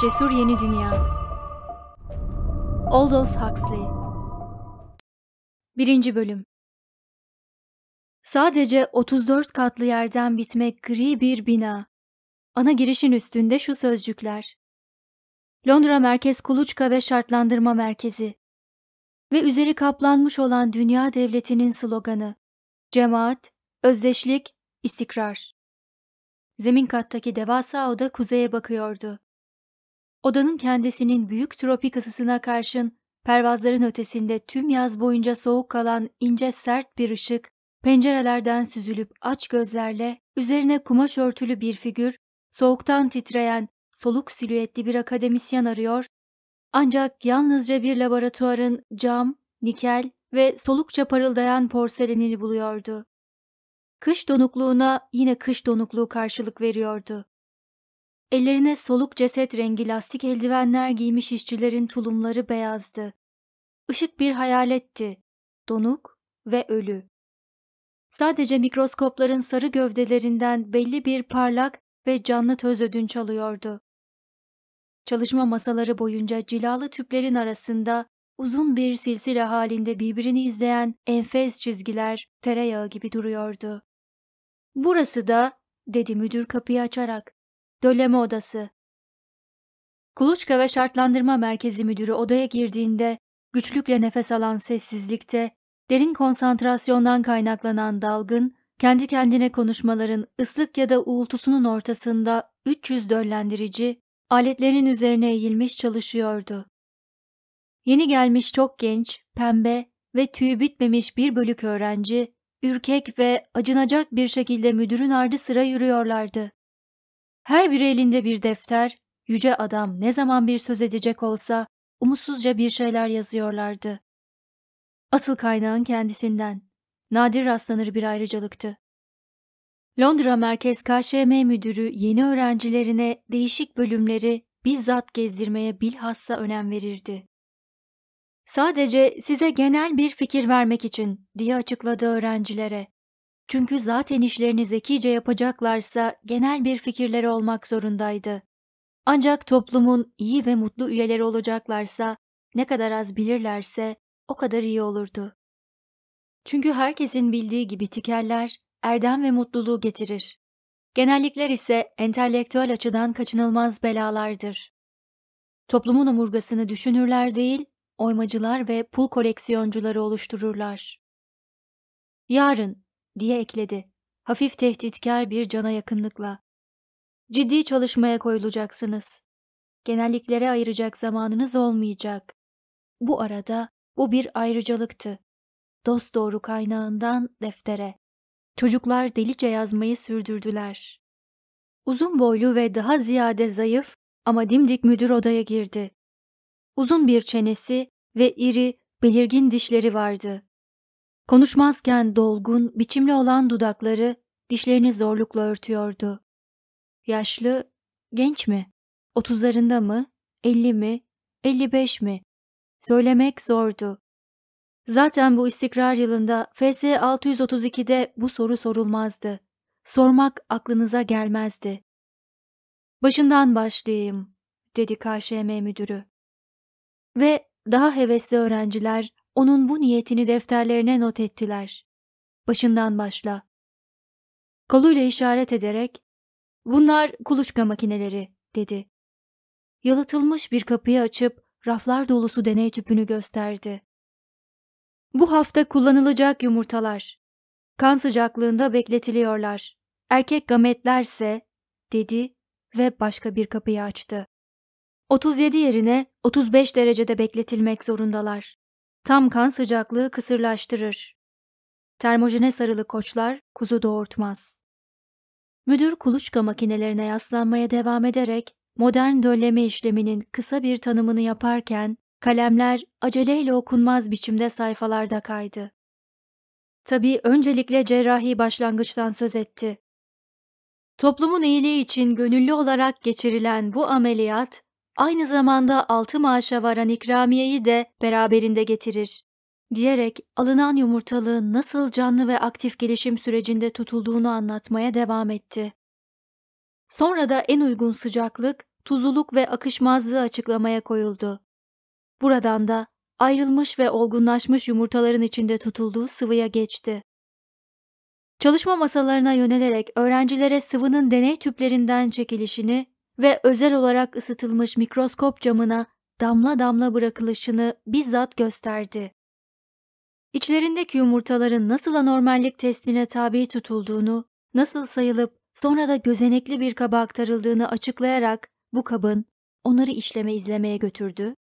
Cesur Yeni Dünya Aldous Huxley 1. Bölüm Sadece 34 katlı yerden bitmek gri bir bina. Ana girişin üstünde şu sözcükler. Londra Merkez Kuluçka ve Şartlandırma Merkezi ve üzeri kaplanmış olan Dünya Devleti'nin sloganı Cemaat, Özdeşlik, İstikrar. Zemin kattaki devasa oda kuzeye bakıyordu. Odanın kendisinin büyük tropik ısısına karşın pervazların ötesinde tüm yaz boyunca soğuk kalan ince sert bir ışık pencerelerden süzülüp aç gözlerle üzerine kumaş örtülü bir figür, soğuktan titreyen soluk silüetli bir akademisyen arıyor ancak yalnızca bir laboratuvarın cam, nikel ve solukça parıldayan porselenini buluyordu. Kış donukluğuna yine kış donukluğu karşılık veriyordu. Ellerine soluk ceset rengi lastik eldivenler giymiş işçilerin tulumları beyazdı. Işık bir hayaletti, donuk ve ölü. Sadece mikroskopların sarı gövdelerinden belli bir parlak ve canlı töz ödünç alıyordu. Çalışma masaları boyunca cilalı tüplerin arasında uzun bir silsile halinde birbirini izleyen enfes çizgiler tereyağı gibi duruyordu. Burası da, dedi müdür kapıyı açarak, Döleme Odası Kuluçka ve Şartlandırma Merkezi Müdürü odaya girdiğinde güçlükle nefes alan sessizlikte, derin konsantrasyondan kaynaklanan dalgın, kendi kendine konuşmaların ıslık ya da uğultusunun ortasında 300 döllendirici, aletlerin üzerine eğilmiş çalışıyordu. Yeni gelmiş çok genç, pembe ve tüy bitmemiş bir bölük öğrenci, ürkek ve acınacak bir şekilde müdürün ardı sıra yürüyorlardı. Her biri elinde bir defter, yüce adam ne zaman bir söz edecek olsa umutsuzca bir şeyler yazıyorlardı. Asıl kaynağın kendisinden. Nadir rastlanır bir ayrıcalıktı. Londra Merkez KŞM Müdürü yeni öğrencilerine değişik bölümleri bizzat gezdirmeye bilhassa önem verirdi. Sadece size genel bir fikir vermek için diye açıkladı öğrencilere. Çünkü zaten işlerini zekice yapacaklarsa genel bir fikirleri olmak zorundaydı. Ancak toplumun iyi ve mutlu üyeleri olacaklarsa ne kadar az bilirlerse o kadar iyi olurdu. Çünkü herkesin bildiği gibi tikerler erdem ve mutluluğu getirir. Genellikler ise entelektüel açıdan kaçınılmaz belalardır. Toplumun omurgasını düşünürler değil, oymacılar ve pul koleksiyoncuları oluştururlar. Yarın diye ekledi. Hafif tehditkar bir cana yakınlıkla. Ciddi çalışmaya koyulacaksınız. Genelliklere ayıracak zamanınız olmayacak. Bu arada bu bir ayrıcalıktı. Dost doğru kaynağından deftere. Çocuklar delice yazmayı sürdürdüler. Uzun boylu ve daha ziyade zayıf ama dimdik müdür odaya girdi. Uzun bir çenesi ve iri, belirgin dişleri vardı. Konuşmazken dolgun, biçimli olan dudakları dişlerini zorlukla örtüyordu. Yaşlı, genç mi? Otuzlarında mı? Elli mi? Elli beş mi? Söylemek zordu. Zaten bu istikrar yılında FS 632'de bu soru sorulmazdı. Sormak aklınıza gelmezdi. Başından başlayayım, dedi KŞM müdürü. Ve daha hevesli öğrenciler onun bu niyetini defterlerine not ettiler. Başından başla. Koluyla işaret ederek, ''Bunlar kuluçka makineleri.'' dedi. Yalıtılmış bir kapıyı açıp raflar dolusu deney tüpünü gösterdi. Bu hafta kullanılacak yumurtalar. Kan sıcaklığında bekletiliyorlar. Erkek gametlerse, dedi ve başka bir kapıyı açtı. 37 yerine 35 derecede bekletilmek zorundalar. Tam kan sıcaklığı kısırlaştırır. Termojene sarılı koçlar kuzu doğurtmaz. Müdür kuluçka makinelerine yaslanmaya devam ederek modern dölleme işleminin kısa bir tanımını yaparken kalemler aceleyle okunmaz biçimde sayfalarda kaydı. Tabii öncelikle cerrahi başlangıçtan söz etti. Toplumun iyiliği için gönüllü olarak geçirilen bu ameliyat, aynı zamanda altı maaşa varan ikramiyeyi de beraberinde getirir. Diyerek alınan yumurtalığın nasıl canlı ve aktif gelişim sürecinde tutulduğunu anlatmaya devam etti. Sonra da en uygun sıcaklık, tuzuluk ve akışmazlığı açıklamaya koyuldu. Buradan da ayrılmış ve olgunlaşmış yumurtaların içinde tutulduğu sıvıya geçti. Çalışma masalarına yönelerek öğrencilere sıvının deney tüplerinden çekilişini ve özel olarak ısıtılmış mikroskop camına damla damla bırakılışını bizzat gösterdi. İçlerindeki yumurtaların nasıl anormallik testine tabi tutulduğunu, nasıl sayılıp sonra da gözenekli bir kaba aktarıldığını açıklayarak bu kabın onları işleme izlemeye götürdü.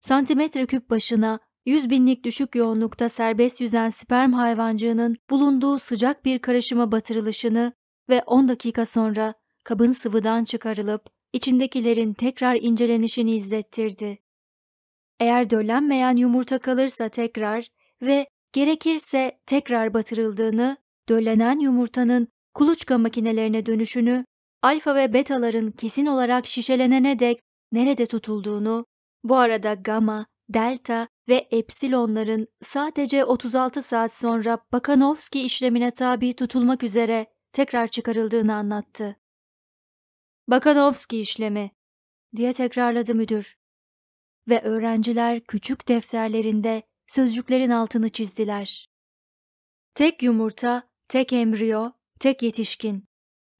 Santimetre küp başına 100 binlik düşük yoğunlukta serbest yüzen sperm hayvancığının bulunduğu sıcak bir karışıma batırılışını ve 10 dakika sonra kabın sıvıdan çıkarılıp içindekilerin tekrar incelenişini izlettirdi. Eğer döllenmeyen yumurta kalırsa tekrar ve gerekirse tekrar batırıldığını, döllenen yumurtanın kuluçka makinelerine dönüşünü, alfa ve betaların kesin olarak şişelenene dek nerede tutulduğunu, bu arada gamma, delta ve epsilonların sadece 36 saat sonra Bakanovski işlemine tabi tutulmak üzere tekrar çıkarıldığını anlattı. Bakanovski işlemi diye tekrarladı müdür. Ve öğrenciler küçük defterlerinde sözcüklerin altını çizdiler. Tek yumurta, tek embriyo, tek yetişkin.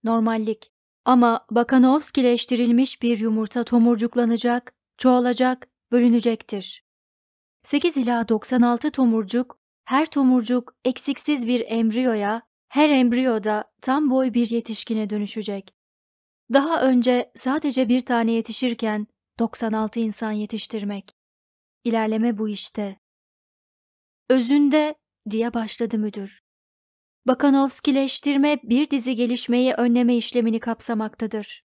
Normallik. Ama Bakanovskileştirilmiş bir yumurta tomurcuklanacak, çoğalacak, bölünecektir. 8 ila 96 tomurcuk, her tomurcuk eksiksiz bir embriyoya, her embriyoda tam boy bir yetişkine dönüşecek. Daha önce sadece bir tane yetişirken 96 insan yetiştirmek. İlerleme bu işte. Özünde diye başladı müdür. Bakanovskileştirme bir dizi gelişmeyi önleme işlemini kapsamaktadır.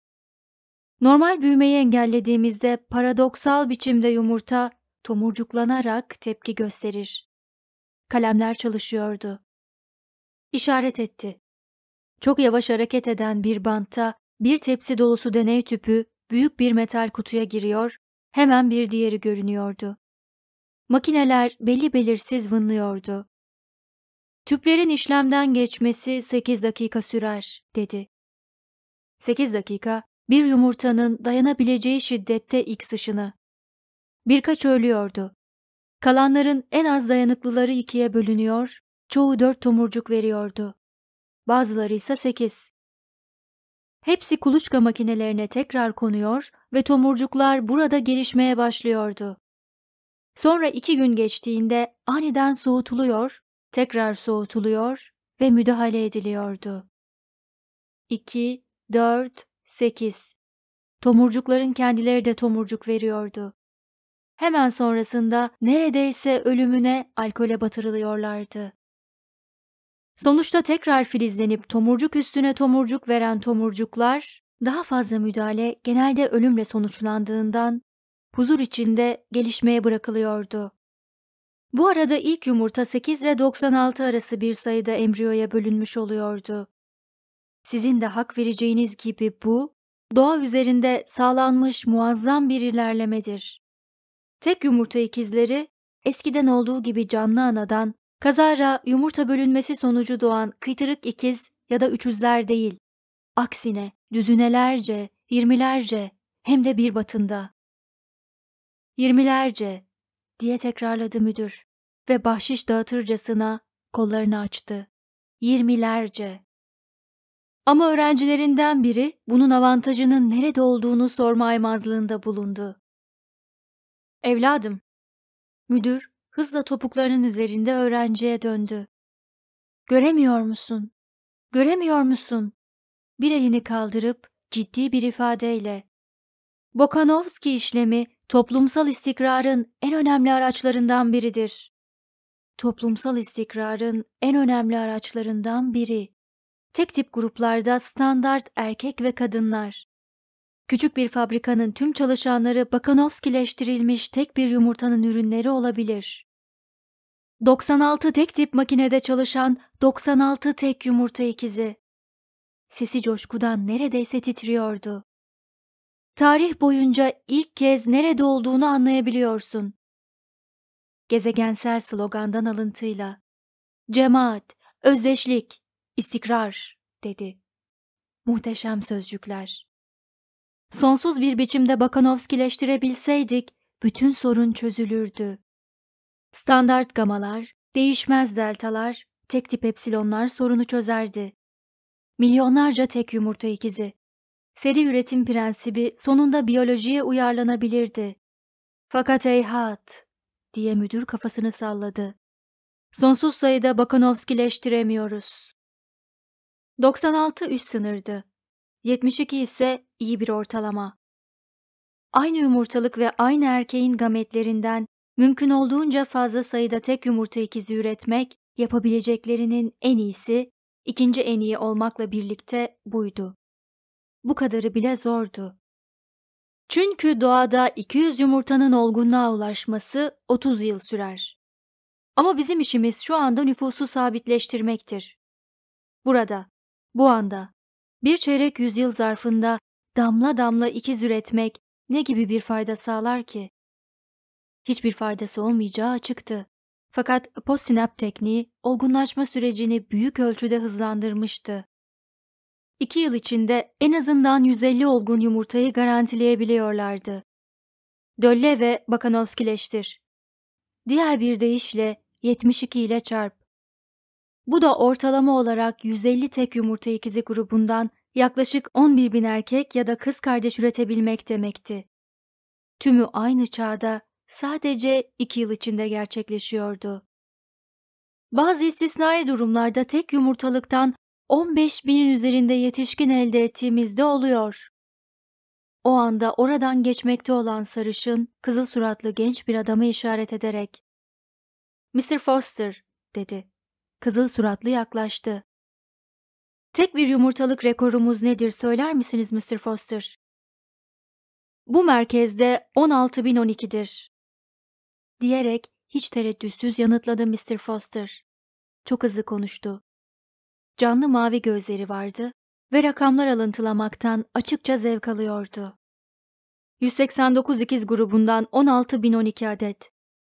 Normal büyümeyi engellediğimizde paradoksal biçimde yumurta tomurcuklanarak tepki gösterir. Kalemler çalışıyordu. İşaret etti. Çok yavaş hareket eden bir bantta bir tepsi dolusu deney tüpü büyük bir metal kutuya giriyor, hemen bir diğeri görünüyordu. Makineler belli belirsiz vınlıyordu. Tüplerin işlemden geçmesi sekiz dakika sürer, dedi. Sekiz dakika, bir yumurtanın dayanabileceği şiddette X ışını. Birkaç ölüyordu. Kalanların en az dayanıklıları ikiye bölünüyor, çoğu dört tomurcuk veriyordu. Bazıları ise sekiz. Hepsi kuluçka makinelerine tekrar konuyor ve tomurcuklar burada gelişmeye başlıyordu. Sonra iki gün geçtiğinde aniden soğutuluyor, tekrar soğutuluyor ve müdahale ediliyordu. 2, 4, 8 Tomurcukların kendileri de tomurcuk veriyordu. Hemen sonrasında neredeyse ölümüne alkole batırılıyorlardı. Sonuçta tekrar filizlenip tomurcuk üstüne tomurcuk veren tomurcuklar, daha fazla müdahale genelde ölümle sonuçlandığından huzur içinde gelişmeye bırakılıyordu. Bu arada ilk yumurta 8 ile 96 arası bir sayıda embriyoya bölünmüş oluyordu. Sizin de hak vereceğiniz gibi bu, doğa üzerinde sağlanmış muazzam bir ilerlemedir. Tek yumurta ikizleri eskiden olduğu gibi canlı anadan Kazara yumurta bölünmesi sonucu doğan kıtırık ikiz ya da üçüzler değil. Aksine düzünelerce, yirmilerce hem de bir batında. Yirmilerce diye tekrarladı müdür ve bahşiş dağıtırcasına kollarını açtı. Yirmilerce. Ama öğrencilerinden biri bunun avantajının nerede olduğunu sorma aymazlığında bulundu. Evladım, müdür hızla topuklarının üzerinde öğrenciye döndü. Göremiyor musun? Göremiyor musun? Bir elini kaldırıp ciddi bir ifadeyle. Bokanovski işlemi toplumsal istikrarın en önemli araçlarından biridir. Toplumsal istikrarın en önemli araçlarından biri. Tek tip gruplarda standart erkek ve kadınlar. Küçük bir fabrikanın tüm çalışanları Bakanovskileştirilmiş tek bir yumurtanın ürünleri olabilir. 96 tek tip makinede çalışan 96 tek yumurta ikizi. Sesi coşkudan neredeyse titriyordu. Tarih boyunca ilk kez nerede olduğunu anlayabiliyorsun. Gezegensel slogandan alıntıyla. Cemaat, özdeşlik, istikrar dedi. Muhteşem sözcükler sonsuz bir biçimde Bakanovskileştirebilseydik bütün sorun çözülürdü. Standart gamalar, değişmez deltalar, tek tip epsilonlar sorunu çözerdi. Milyonlarca tek yumurta ikizi. Seri üretim prensibi sonunda biyolojiye uyarlanabilirdi. Fakat eyhat diye müdür kafasını salladı. Sonsuz sayıda Bakanovskileştiremiyoruz. 96 üst sınırdı. 72 ise iyi bir ortalama. Aynı yumurtalık ve aynı erkeğin gametlerinden mümkün olduğunca fazla sayıda tek yumurta ikizi üretmek yapabileceklerinin en iyisi, ikinci en iyi olmakla birlikte buydu. Bu kadarı bile zordu. Çünkü doğada 200 yumurtanın olgunluğa ulaşması 30 yıl sürer. Ama bizim işimiz şu anda nüfusu sabitleştirmektir. Burada, bu anda, bir çeyrek yüzyıl zarfında damla damla ikiz üretmek ne gibi bir fayda sağlar ki? Hiçbir faydası olmayacağı açıktı. Fakat postsinap tekniği olgunlaşma sürecini büyük ölçüde hızlandırmıştı. İki yıl içinde en azından 150 olgun yumurtayı garantileyebiliyorlardı. Dölle ve Bakanovskileştir. Diğer bir deyişle 72 ile çarp. Bu da ortalama olarak 150 tek yumurta ikizi grubundan yaklaşık 11 bin erkek ya da kız kardeş üretebilmek demekti. Tümü aynı çağda sadece iki yıl içinde gerçekleşiyordu. Bazı istisnai durumlarda tek yumurtalıktan 15 binin üzerinde yetişkin elde ettiğimizde oluyor. O anda oradan geçmekte olan sarışın, kızıl suratlı genç bir adamı işaret ederek ''Mr. Foster'' dedi. Kızıl suratlı yaklaştı. Tek bir yumurtalık rekorumuz nedir söyler misiniz Mr. Foster? Bu merkezde 16.012'dir. Diyerek hiç tereddütsüz yanıtladı Mr. Foster. Çok hızlı konuştu. Canlı mavi gözleri vardı ve rakamlar alıntılamaktan açıkça zevk alıyordu. 189 ikiz grubundan 16.012 adet.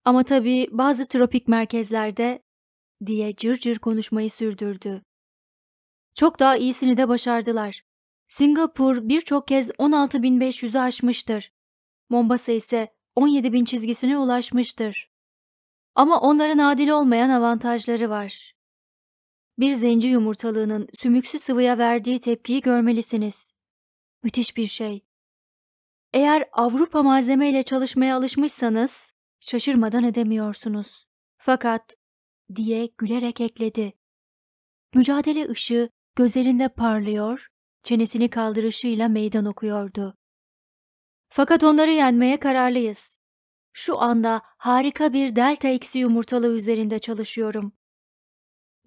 Ama tabii bazı tropik merkezlerde diye cırcır cır konuşmayı sürdürdü. Çok daha iyisini de başardılar. Singapur birçok kez 16.500'ü aşmıştır. Mombasa ise 17.000 çizgisine ulaşmıştır. Ama onların adil olmayan avantajları var. Bir zenci yumurtalığının sümüksü sıvıya verdiği tepkiyi görmelisiniz. Müthiş bir şey. Eğer Avrupa malzemeyle çalışmaya alışmışsanız şaşırmadan edemiyorsunuz. Fakat diye gülerek ekledi. Mücadele ışığı gözlerinde parlıyor, çenesini kaldırışıyla meydan okuyordu. Fakat onları yenmeye kararlıyız. Şu anda harika bir delta eksi yumurtalı üzerinde çalışıyorum.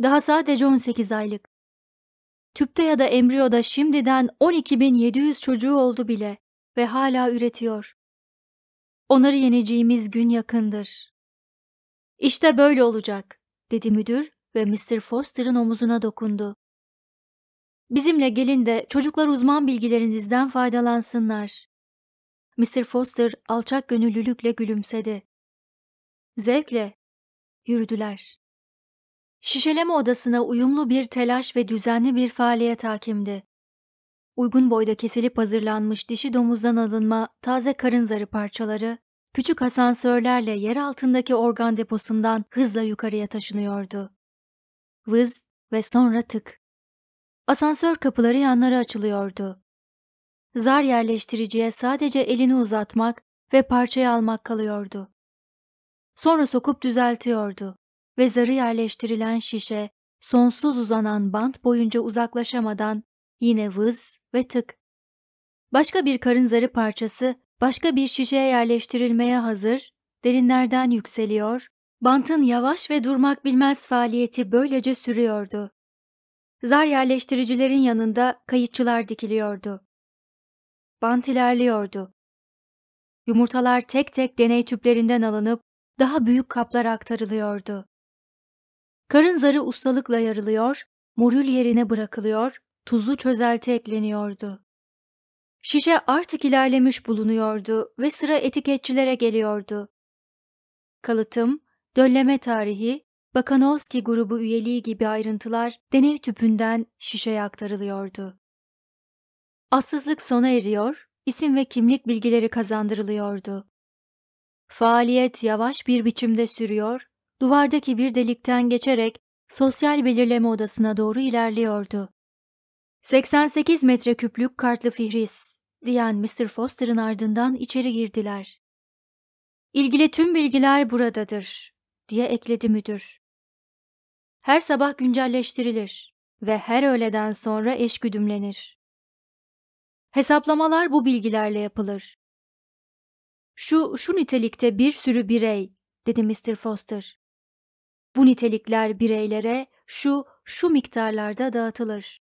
Daha sadece 18 aylık. Tüpte ya da embriyoda şimdiden 12.700 çocuğu oldu bile ve hala üretiyor. Onları yeneceğimiz gün yakındır. İşte böyle olacak, dedi müdür ve Mr. Foster'ın omuzuna dokundu. Bizimle gelin de çocuklar uzman bilgilerinizden faydalansınlar. Mr. Foster alçak gönüllülükle gülümsedi. Zevkle yürüdüler. Şişeleme odasına uyumlu bir telaş ve düzenli bir faaliyet hakimdi. Uygun boyda kesilip hazırlanmış dişi domuzdan alınma taze karın zarı parçaları, küçük asansörlerle yer altındaki organ deposundan hızla yukarıya taşınıyordu. Vız ve sonra tık. Asansör kapıları yanları açılıyordu. Zar yerleştiriciye sadece elini uzatmak ve parçayı almak kalıyordu. Sonra sokup düzeltiyordu ve zarı yerleştirilen şişe sonsuz uzanan bant boyunca uzaklaşamadan yine vız ve tık. Başka bir karın zarı parçası başka bir şişeye yerleştirilmeye hazır, derinlerden yükseliyor, bantın yavaş ve durmak bilmez faaliyeti böylece sürüyordu. Zar yerleştiricilerin yanında kayıtçılar dikiliyordu. Bant ilerliyordu. Yumurtalar tek tek deney tüplerinden alınıp daha büyük kaplara aktarılıyordu. Karın zarı ustalıkla yarılıyor, morül yerine bırakılıyor, tuzlu çözelti ekleniyordu. Şişe artık ilerlemiş bulunuyordu ve sıra etiketçilere geliyordu. Kalıtım, dölleme tarihi, Bakanovski grubu üyeliği gibi ayrıntılar deney tüpünden şişeye aktarılıyordu. Assızlık sona eriyor, isim ve kimlik bilgileri kazandırılıyordu. Faaliyet yavaş bir biçimde sürüyor, duvardaki bir delikten geçerek sosyal belirleme odasına doğru ilerliyordu. 88 metreküplük kartlı fihris, diyen Mr. Foster'ın ardından içeri girdiler. İlgili tüm bilgiler buradadır, diye ekledi müdür her sabah güncelleştirilir ve her öğleden sonra eş güdümlenir. Hesaplamalar bu bilgilerle yapılır. Şu, şu nitelikte bir sürü birey, dedi Mr. Foster. Bu nitelikler bireylere şu, şu miktarlarda dağıtılır.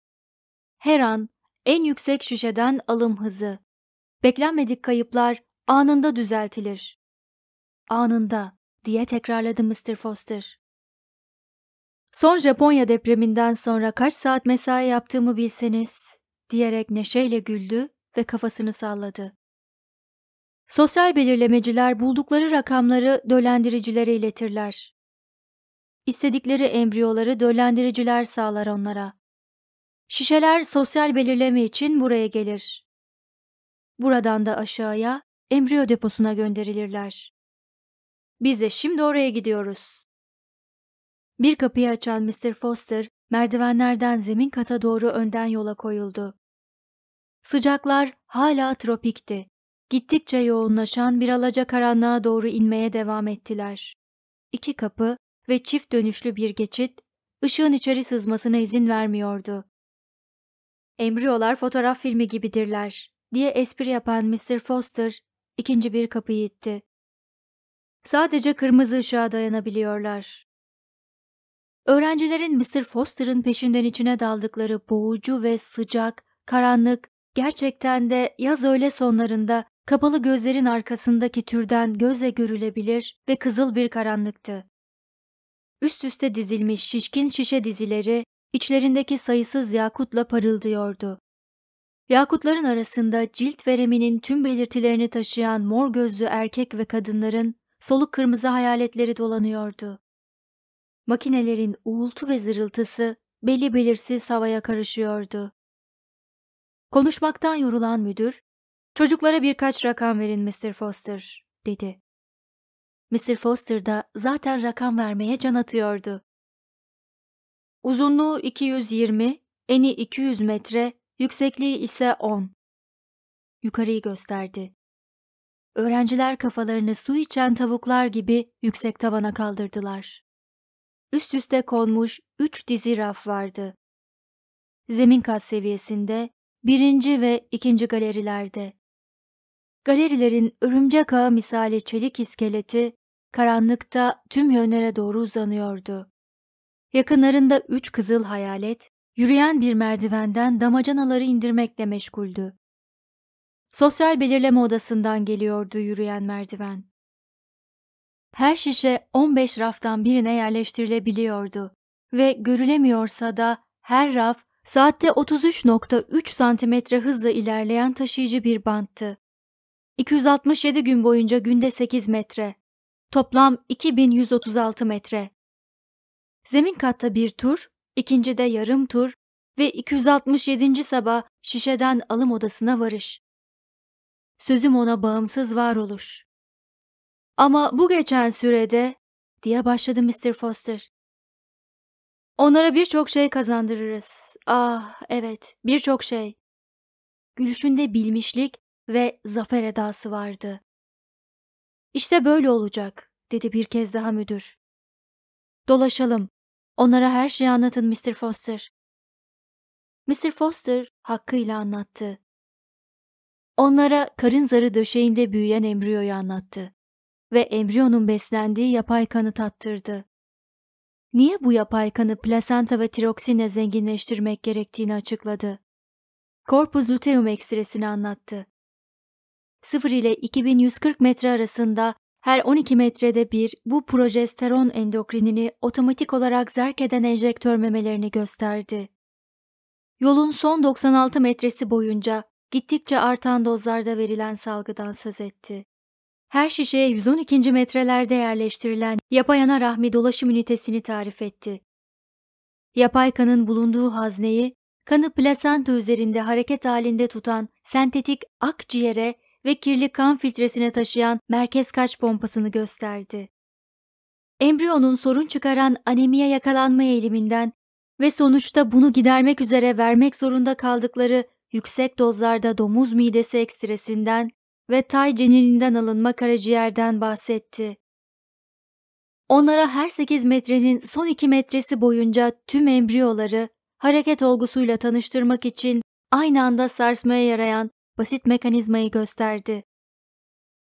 Her an en yüksek şişeden alım hızı. Beklenmedik kayıplar anında düzeltilir. Anında diye tekrarladı Mr. Foster. Son Japonya depreminden sonra kaç saat mesai yaptığımı bilseniz diyerek neşeyle güldü ve kafasını salladı. Sosyal belirlemeciler buldukları rakamları dölendiricilere iletirler. İstedikleri embriyoları dölendiriciler sağlar onlara. Şişeler sosyal belirleme için buraya gelir. Buradan da aşağıya embriyo deposuna gönderilirler. Biz de şimdi oraya gidiyoruz. Bir kapıyı açan Mr. Foster merdivenlerden zemin kata doğru önden yola koyuldu. Sıcaklar hala tropikti. Gittikçe yoğunlaşan bir alacakaranlığa doğru inmeye devam ettiler. İki kapı ve çift dönüşlü bir geçit ışığın içeri sızmasına izin vermiyordu. Embriyolar fotoğraf filmi gibidirler diye espri yapan Mr. Foster ikinci bir kapıyı itti. Sadece kırmızı ışığa dayanabiliyorlar. Öğrencilerin Mr. Foster'ın peşinden içine daldıkları boğucu ve sıcak, karanlık, gerçekten de yaz öğle sonlarında kapalı gözlerin arkasındaki türden gözle görülebilir ve kızıl bir karanlıktı. Üst üste dizilmiş şişkin şişe dizileri içlerindeki sayısız yakutla parıldıyordu. Yakutların arasında cilt vereminin tüm belirtilerini taşıyan mor gözlü erkek ve kadınların soluk kırmızı hayaletleri dolanıyordu. Makinelerin uğultu ve zırıltısı belli belirsiz havaya karışıyordu. Konuşmaktan yorulan müdür, çocuklara birkaç rakam verin Mr. Foster, dedi. Mr. Foster da zaten rakam vermeye can atıyordu. Uzunluğu 220, eni 200 metre, yüksekliği ise 10. Yukarıyı gösterdi. Öğrenciler kafalarını su içen tavuklar gibi yüksek tavana kaldırdılar üst üste konmuş üç dizi raf vardı. Zemin kat seviyesinde, birinci ve ikinci galerilerde. Galerilerin örümcek ağı misali çelik iskeleti karanlıkta tüm yönlere doğru uzanıyordu. Yakınlarında üç kızıl hayalet, yürüyen bir merdivenden damacanaları indirmekle meşguldü. Sosyal belirleme odasından geliyordu yürüyen merdiven her şişe 15 raftan birine yerleştirilebiliyordu ve görülemiyorsa da her raf saatte 33.3 santimetre hızla ilerleyen taşıyıcı bir banttı. 267 gün boyunca günde 8 metre. Toplam 2136 metre. Zemin katta bir tur, ikincide yarım tur ve 267. sabah şişeden alım odasına varış. Sözüm ona bağımsız var olur. Ama bu geçen sürede diye başladı Mr. Foster. Onlara birçok şey kazandırırız. Ah evet birçok şey. Gülüşünde bilmişlik ve zafer edası vardı. İşte böyle olacak dedi bir kez daha müdür. Dolaşalım. Onlara her şeyi anlatın Mr. Foster. Mr. Foster hakkıyla anlattı. Onlara karın zarı döşeğinde büyüyen embriyoyu anlattı ve embriyonun beslendiği yapay kanı tattırdı. Niye bu yapay kanı plasenta ve tiroksine zenginleştirmek gerektiğini açıkladı. Corpus luteum ekstresini anlattı. 0 ile 2140 metre arasında her 12 metrede bir bu projesteron endokrinini otomatik olarak zerk eden enjektör memelerini gösterdi. Yolun son 96 metresi boyunca gittikçe artan dozlarda verilen salgıdan söz etti. Her şişeye 112. metrelerde yerleştirilen yapay ana rahmi dolaşım ünitesini tarif etti. Yapay kanın bulunduğu hazneyi, kanı plasenta üzerinde hareket halinde tutan sentetik akciğere ve kirli kan filtresine taşıyan merkez kaç pompasını gösterdi. Embriyonun sorun çıkaran anemiye yakalanma eğiliminden ve sonuçta bunu gidermek üzere vermek zorunda kaldıkları yüksek dozlarda domuz midesi ekstresinden ve Tay cenininden alınma karaciğerden bahsetti. Onlara her 8 metrenin son 2 metresi boyunca tüm embriyoları hareket olgusuyla tanıştırmak için aynı anda sarsmaya yarayan basit mekanizmayı gösterdi.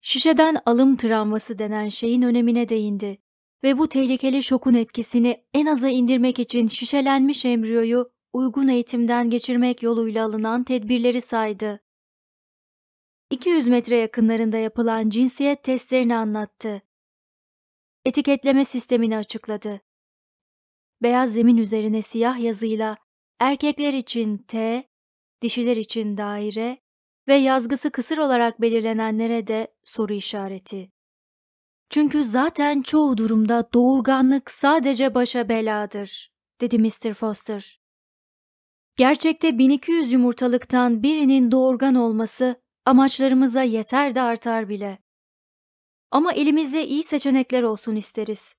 Şişeden alım travması denen şeyin önemine değindi ve bu tehlikeli şokun etkisini en aza indirmek için şişelenmiş embriyoyu uygun eğitimden geçirmek yoluyla alınan tedbirleri saydı. 200 metre yakınlarında yapılan cinsiyet testlerini anlattı. Etiketleme sistemini açıkladı. Beyaz zemin üzerine siyah yazıyla erkekler için T, dişiler için daire ve yazgısı kısır olarak belirlenenlere de soru işareti. Çünkü zaten çoğu durumda doğurganlık sadece başa beladır, dedi Mr. Foster. Gerçekte 1200 yumurtalıktan birinin doğurgan olması Amaçlarımıza yeter de artar bile. Ama elimizde iyi seçenekler olsun isteriz.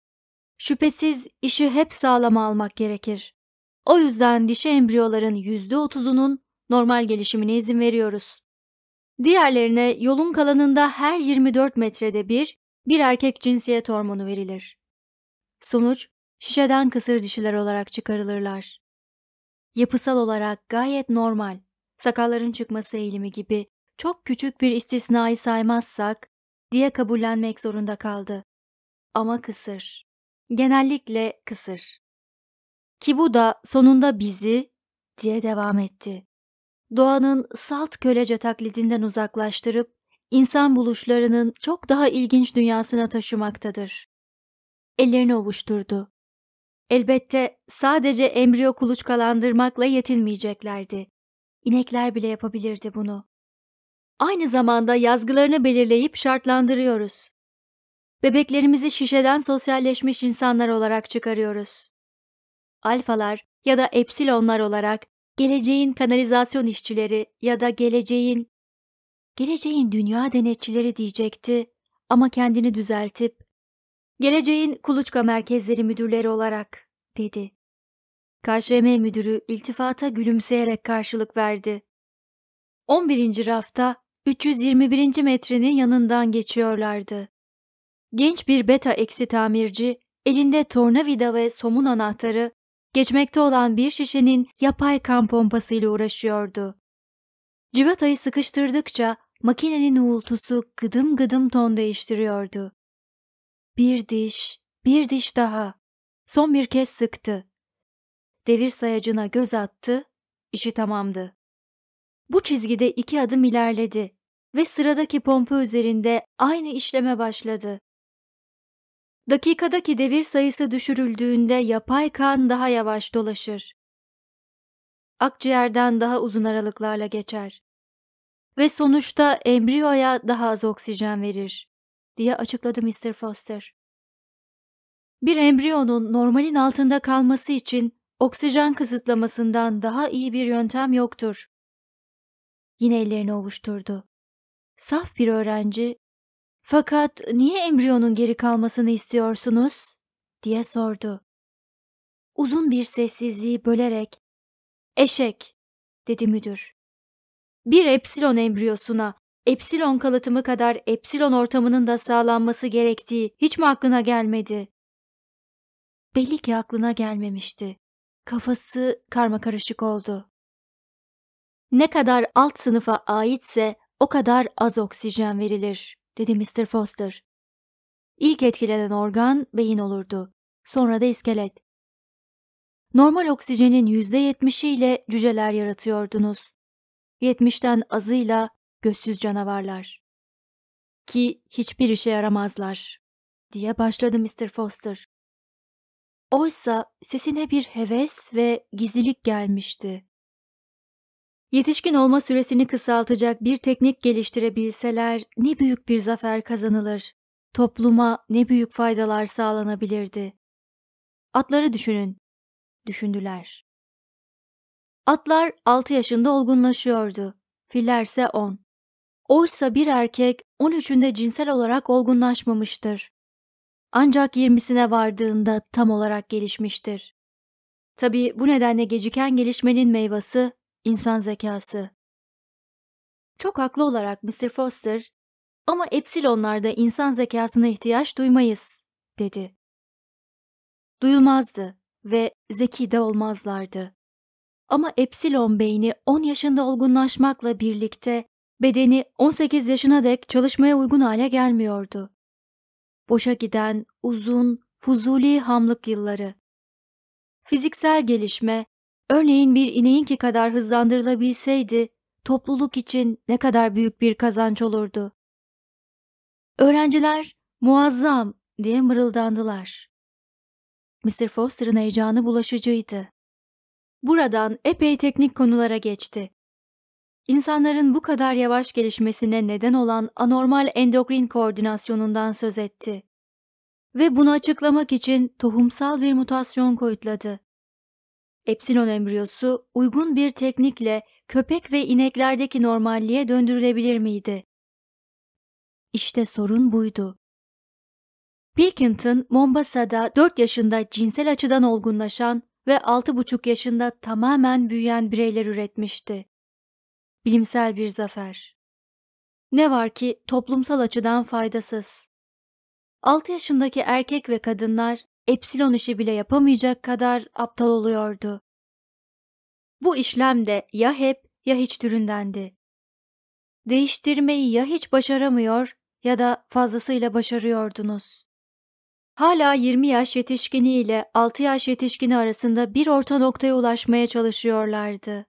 Şüphesiz işi hep sağlama almak gerekir. O yüzden dişi embriyoların %30'unun normal gelişimine izin veriyoruz. Diğerlerine yolun kalanında her 24 metrede bir, bir erkek cinsiyet hormonu verilir. Sonuç, şişeden kısır dişiler olarak çıkarılırlar. Yapısal olarak gayet normal, sakalların çıkması eğilimi gibi çok küçük bir istisnayı saymazsak diye kabullenmek zorunda kaldı. Ama kısır. Genellikle kısır. Ki bu da sonunda bizi diye devam etti. Doğanın salt kölece taklidinden uzaklaştırıp insan buluşlarının çok daha ilginç dünyasına taşımaktadır. Ellerini ovuşturdu. Elbette sadece embriyo kuluçkalandırmakla yetinmeyeceklerdi. İnekler bile yapabilirdi bunu. Aynı zamanda yazgılarını belirleyip şartlandırıyoruz. Bebeklerimizi şişeden sosyalleşmiş insanlar olarak çıkarıyoruz. Alfalar ya da epsilonlar olarak geleceğin kanalizasyon işçileri ya da geleceğin geleceğin dünya denetçileri diyecekti ama kendini düzeltip geleceğin kuluçka merkezleri müdürleri olarak dedi. KŞM müdürü iltifata gülümseyerek karşılık verdi. 11. rafta 321. metrenin yanından geçiyorlardı. Genç bir beta eksi tamirci, elinde tornavida ve somun anahtarı, geçmekte olan bir şişenin yapay kan pompasıyla uğraşıyordu. Civatayı sıkıştırdıkça makinenin uğultusu gıdım gıdım ton değiştiriyordu. Bir diş, bir diş daha. Son bir kez sıktı. Devir sayacına göz attı, işi tamamdı. Bu çizgide iki adım ilerledi ve sıradaki pompa üzerinde aynı işleme başladı. Dakikadaki devir sayısı düşürüldüğünde yapay kan daha yavaş dolaşır. Akciğerden daha uzun aralıklarla geçer ve sonuçta embriyoya daha az oksijen verir diye açıkladı Mr. Foster. Bir embriyonun normalin altında kalması için oksijen kısıtlamasından daha iyi bir yöntem yoktur. Yine ellerini ovuşturdu. Saf bir öğrenci. Fakat niye embriyonun geri kalmasını istiyorsunuz? diye sordu. Uzun bir sessizliği bölerek eşek dedi müdür. Bir epsilon embriyosuna epsilon kalıtımı kadar epsilon ortamının da sağlanması gerektiği hiç mi aklına gelmedi? Belli ki aklına gelmemişti. Kafası karma karışık oldu. Ne kadar alt sınıfa aitse o kadar az oksijen verilir, dedi Mr. Foster. İlk etkilenen organ beyin olurdu. Sonra da iskelet. Normal oksijenin yüzde yetmişiyle cüceler yaratıyordunuz. yetmişten azıyla gözsüz canavarlar. Ki hiçbir işe yaramazlar, diye başladı Mr. Foster. Oysa sesine bir heves ve gizlilik gelmişti. Yetişkin olma süresini kısaltacak bir teknik geliştirebilseler ne büyük bir zafer kazanılır. Topluma ne büyük faydalar sağlanabilirdi. Atları düşünün. Düşündüler. Atlar 6 yaşında olgunlaşıyordu. Fillerse 10. Oysa bir erkek 13'ünde cinsel olarak olgunlaşmamıştır. Ancak 20'sine vardığında tam olarak gelişmiştir. Tabii bu nedenle geciken gelişmenin meyvesi. İnsan zekası. Çok haklı olarak Mr. Foster, ama Epsilonlarda insan zekasına ihtiyaç duymayız, dedi. Duyulmazdı ve zeki de olmazlardı. Ama Epsilon beyni 10 yaşında olgunlaşmakla birlikte bedeni 18 yaşına dek çalışmaya uygun hale gelmiyordu. Boşa giden uzun, fuzuli hamlık yılları. Fiziksel gelişme Örneğin bir ineğinki kadar hızlandırılabilseydi topluluk için ne kadar büyük bir kazanç olurdu. Öğrenciler muazzam diye mırıldandılar. Mr. Foster'ın heyecanı bulaşıcıydı. Buradan epey teknik konulara geçti. İnsanların bu kadar yavaş gelişmesine neden olan anormal endokrin koordinasyonundan söz etti. Ve bunu açıklamak için tohumsal bir mutasyon koyutladı. Epsilon embriyosu uygun bir teknikle köpek ve ineklerdeki normalliğe döndürülebilir miydi? İşte sorun buydu. Pilkington, Mombasa'da 4 yaşında cinsel açıdan olgunlaşan ve 6,5 yaşında tamamen büyüyen bireyler üretmişti. Bilimsel bir zafer. Ne var ki toplumsal açıdan faydasız. 6 yaşındaki erkek ve kadınlar epsilon işi bile yapamayacak kadar aptal oluyordu. Bu işlem de ya hep ya hiç türündendi. Değiştirmeyi ya hiç başaramıyor ya da fazlasıyla başarıyordunuz. Hala 20 yaş yetişkini ile 6 yaş yetişkini arasında bir orta noktaya ulaşmaya çalışıyorlardı.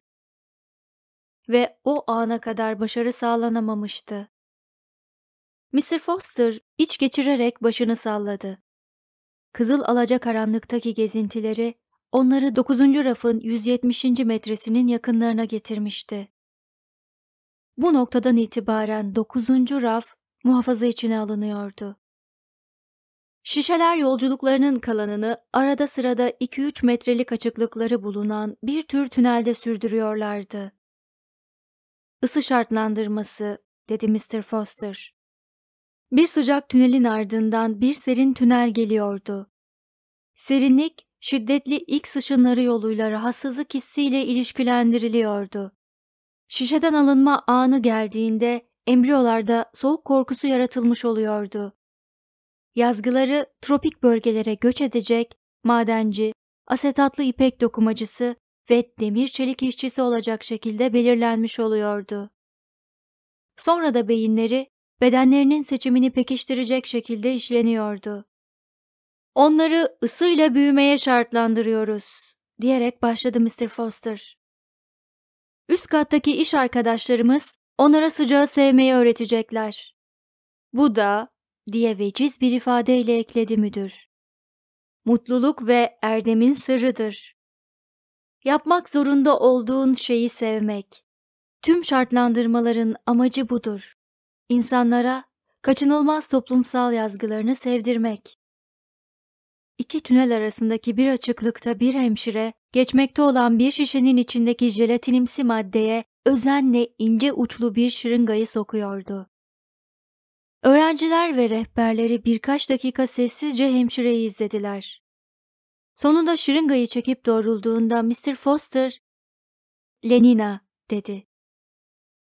Ve o ana kadar başarı sağlanamamıştı. Mr. Foster iç geçirerek başını salladı kızıl alaca karanlıktaki gezintileri onları 9. rafın 170. metresinin yakınlarına getirmişti. Bu noktadan itibaren 9. raf muhafaza içine alınıyordu. Şişeler yolculuklarının kalanını arada sırada 2-3 metrelik açıklıkları bulunan bir tür tünelde sürdürüyorlardı. Isı şartlandırması, dedi Mr. Foster. Bir sıcak tünelin ardından bir serin tünel geliyordu. Serinlik, şiddetli X ışınları yoluyla rahatsızlık hissiyle ilişkilendiriliyordu. Şişeden alınma anı geldiğinde embriyolarda soğuk korkusu yaratılmış oluyordu. Yazgıları tropik bölgelere göç edecek madenci, asetatlı ipek dokumacısı ve demir çelik işçisi olacak şekilde belirlenmiş oluyordu. Sonra da beyinleri bedenlerinin seçimini pekiştirecek şekilde işleniyordu. Onları ısıyla büyümeye şartlandırıyoruz, diyerek başladı Mr. Foster. Üst kattaki iş arkadaşlarımız onlara sıcağı sevmeyi öğretecekler. Bu da, diye veciz bir ifadeyle ekledi müdür. Mutluluk ve erdemin sırrıdır. Yapmak zorunda olduğun şeyi sevmek. Tüm şartlandırmaların amacı budur insanlara kaçınılmaz toplumsal yazgılarını sevdirmek. İki tünel arasındaki bir açıklıkta bir hemşire, geçmekte olan bir şişenin içindeki jelatinimsi maddeye özenle ince uçlu bir şırıngayı sokuyordu. Öğrenciler ve rehberleri birkaç dakika sessizce hemşireyi izlediler. Sonunda şırıngayı çekip doğrulduğunda Mr. Foster, ''Lenina'' dedi.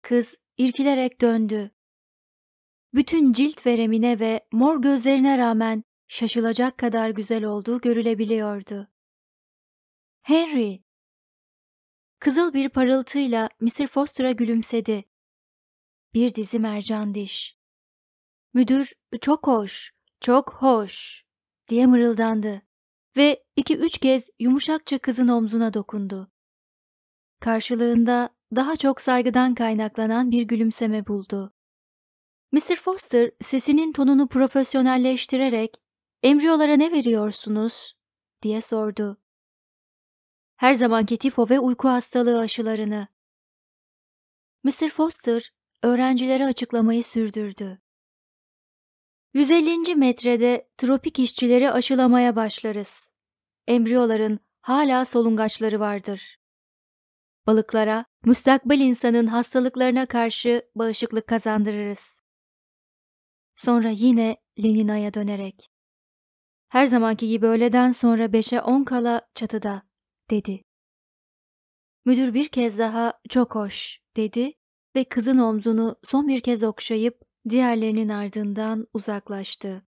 Kız irkilerek döndü bütün cilt veremine ve mor gözlerine rağmen şaşılacak kadar güzel olduğu görülebiliyordu. Henry! Kızıl bir parıltıyla Mr. Foster'a gülümsedi. Bir dizi mercan diş. Müdür, çok hoş, çok hoş diye mırıldandı ve iki üç kez yumuşakça kızın omzuna dokundu. Karşılığında daha çok saygıdan kaynaklanan bir gülümseme buldu. Mr. Foster sesinin tonunu profesyonelleştirerek embriyolara ne veriyorsunuz diye sordu. Her zamanki tifo ve uyku hastalığı aşılarını. Mr. Foster öğrencilere açıklamayı sürdürdü. 150. metrede tropik işçileri aşılamaya başlarız. Embriyoların hala solungaçları vardır. Balıklara, müstakbel insanın hastalıklarına karşı bağışıklık kazandırırız. Sonra yine Lenina'ya dönerek. Her zamanki gibi öğleden sonra beşe on kala çatıda, dedi. Müdür bir kez daha çok hoş, dedi ve kızın omzunu son bir kez okşayıp diğerlerinin ardından uzaklaştı.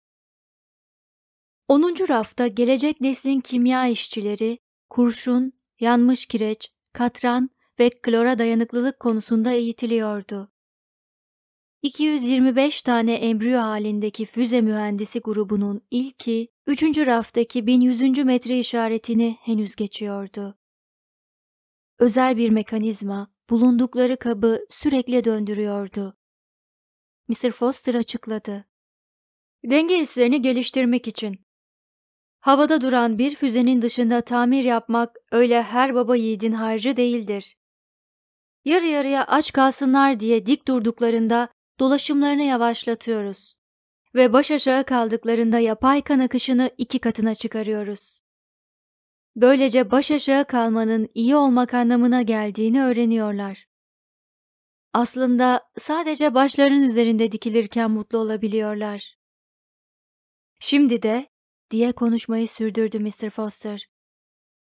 Onuncu rafta gelecek neslin kimya işçileri, kurşun, yanmış kireç, katran ve klora dayanıklılık konusunda eğitiliyordu. 225 tane embriyo halindeki füze mühendisi grubunun ilki, 3. raftaki 1100. metre işaretini henüz geçiyordu. Özel bir mekanizma, bulundukları kabı sürekli döndürüyordu. Mr. Foster açıkladı. Denge hislerini geliştirmek için. Havada duran bir füzenin dışında tamir yapmak öyle her baba yiğidin harcı değildir. Yarı yarıya aç kalsınlar diye dik durduklarında dolaşımlarını yavaşlatıyoruz ve baş aşağı kaldıklarında yapay kan akışını iki katına çıkarıyoruz. Böylece baş aşağı kalmanın iyi olmak anlamına geldiğini öğreniyorlar. Aslında sadece başların üzerinde dikilirken mutlu olabiliyorlar. Şimdi de diye konuşmayı sürdürdü Mr. Foster.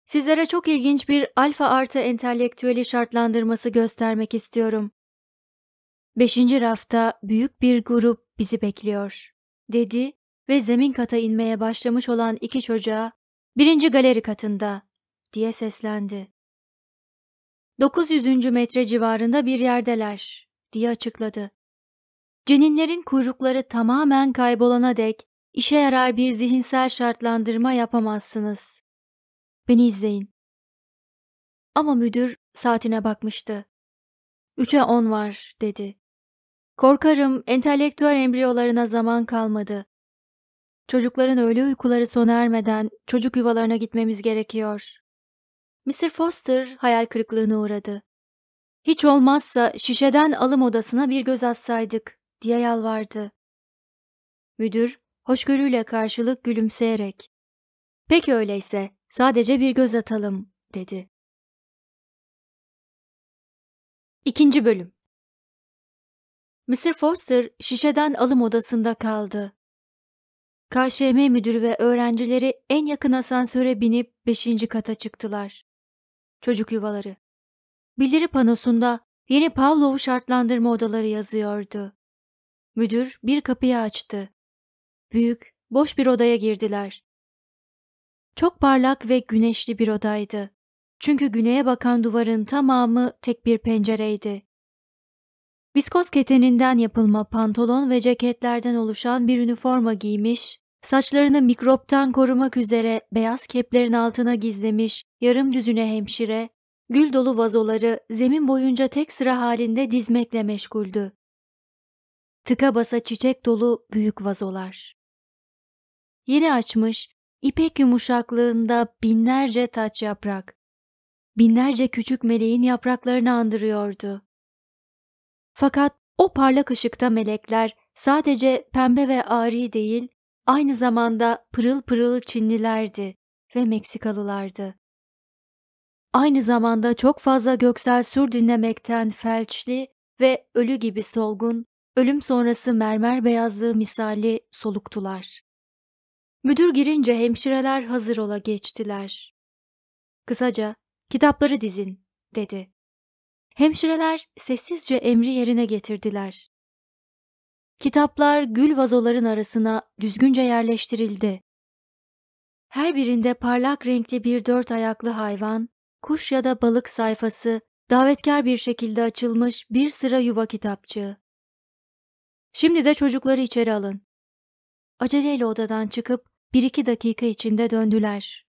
Sizlere çok ilginç bir alfa artı entelektüeli şartlandırması göstermek istiyorum. Beşinci rafta büyük bir grup bizi bekliyor, dedi ve zemin kata inmeye başlamış olan iki çocuğa birinci galeri katında diye seslendi. 900. metre civarında bir yerdeler diye açıkladı. Ceninlerin kuyrukları tamamen kaybolana dek işe yarar bir zihinsel şartlandırma yapamazsınız. Beni izleyin. Ama müdür saatine bakmıştı. Üçe on var dedi. Korkarım entelektüel embriyolarına zaman kalmadı. Çocukların öğle uykuları sona ermeden çocuk yuvalarına gitmemiz gerekiyor. Mr. Foster hayal kırıklığına uğradı. Hiç olmazsa şişeden alım odasına bir göz atsaydık diye yalvardı. Müdür hoşgörüyle karşılık gülümseyerek. Peki öyleyse sadece bir göz atalım dedi. İkinci bölüm Mr. Foster şişeden alım odasında kaldı. KŞM müdürü ve öğrencileri en yakın asansöre binip beşinci kata çıktılar. Çocuk yuvaları. Bildiri panosunda yeni Pavlov şartlandırma odaları yazıyordu. Müdür bir kapıyı açtı. Büyük, boş bir odaya girdiler. Çok parlak ve güneşli bir odaydı. Çünkü güneye bakan duvarın tamamı tek bir pencereydi. Viskoz keteninden yapılma pantolon ve ceketlerden oluşan bir üniforma giymiş, saçlarını mikroptan korumak üzere beyaz keplerin altına gizlemiş yarım düzüne hemşire, gül dolu vazoları zemin boyunca tek sıra halinde dizmekle meşguldü. Tıka basa çiçek dolu büyük vazolar. Yeni açmış, ipek yumuşaklığında binlerce taç yaprak. Binlerce küçük meleğin yapraklarını andırıyordu. Fakat o parlak ışıkta melekler sadece pembe ve ari değil, aynı zamanda pırıl pırıl Çinlilerdi ve Meksikalılardı. Aynı zamanda çok fazla göksel sur dinlemekten felçli ve ölü gibi solgun, ölüm sonrası mermer beyazlığı misali soluktular. Müdür girince hemşireler hazır ola geçtiler. Kısaca, kitapları dizin, dedi. Hemşireler sessizce emri yerine getirdiler. Kitaplar gül vazoların arasına düzgünce yerleştirildi. Her birinde parlak renkli bir dört ayaklı hayvan, kuş ya da balık sayfası, davetkar bir şekilde açılmış bir sıra yuva kitapçığı. Şimdi de çocukları içeri alın. Aceleyle odadan çıkıp bir iki dakika içinde döndüler.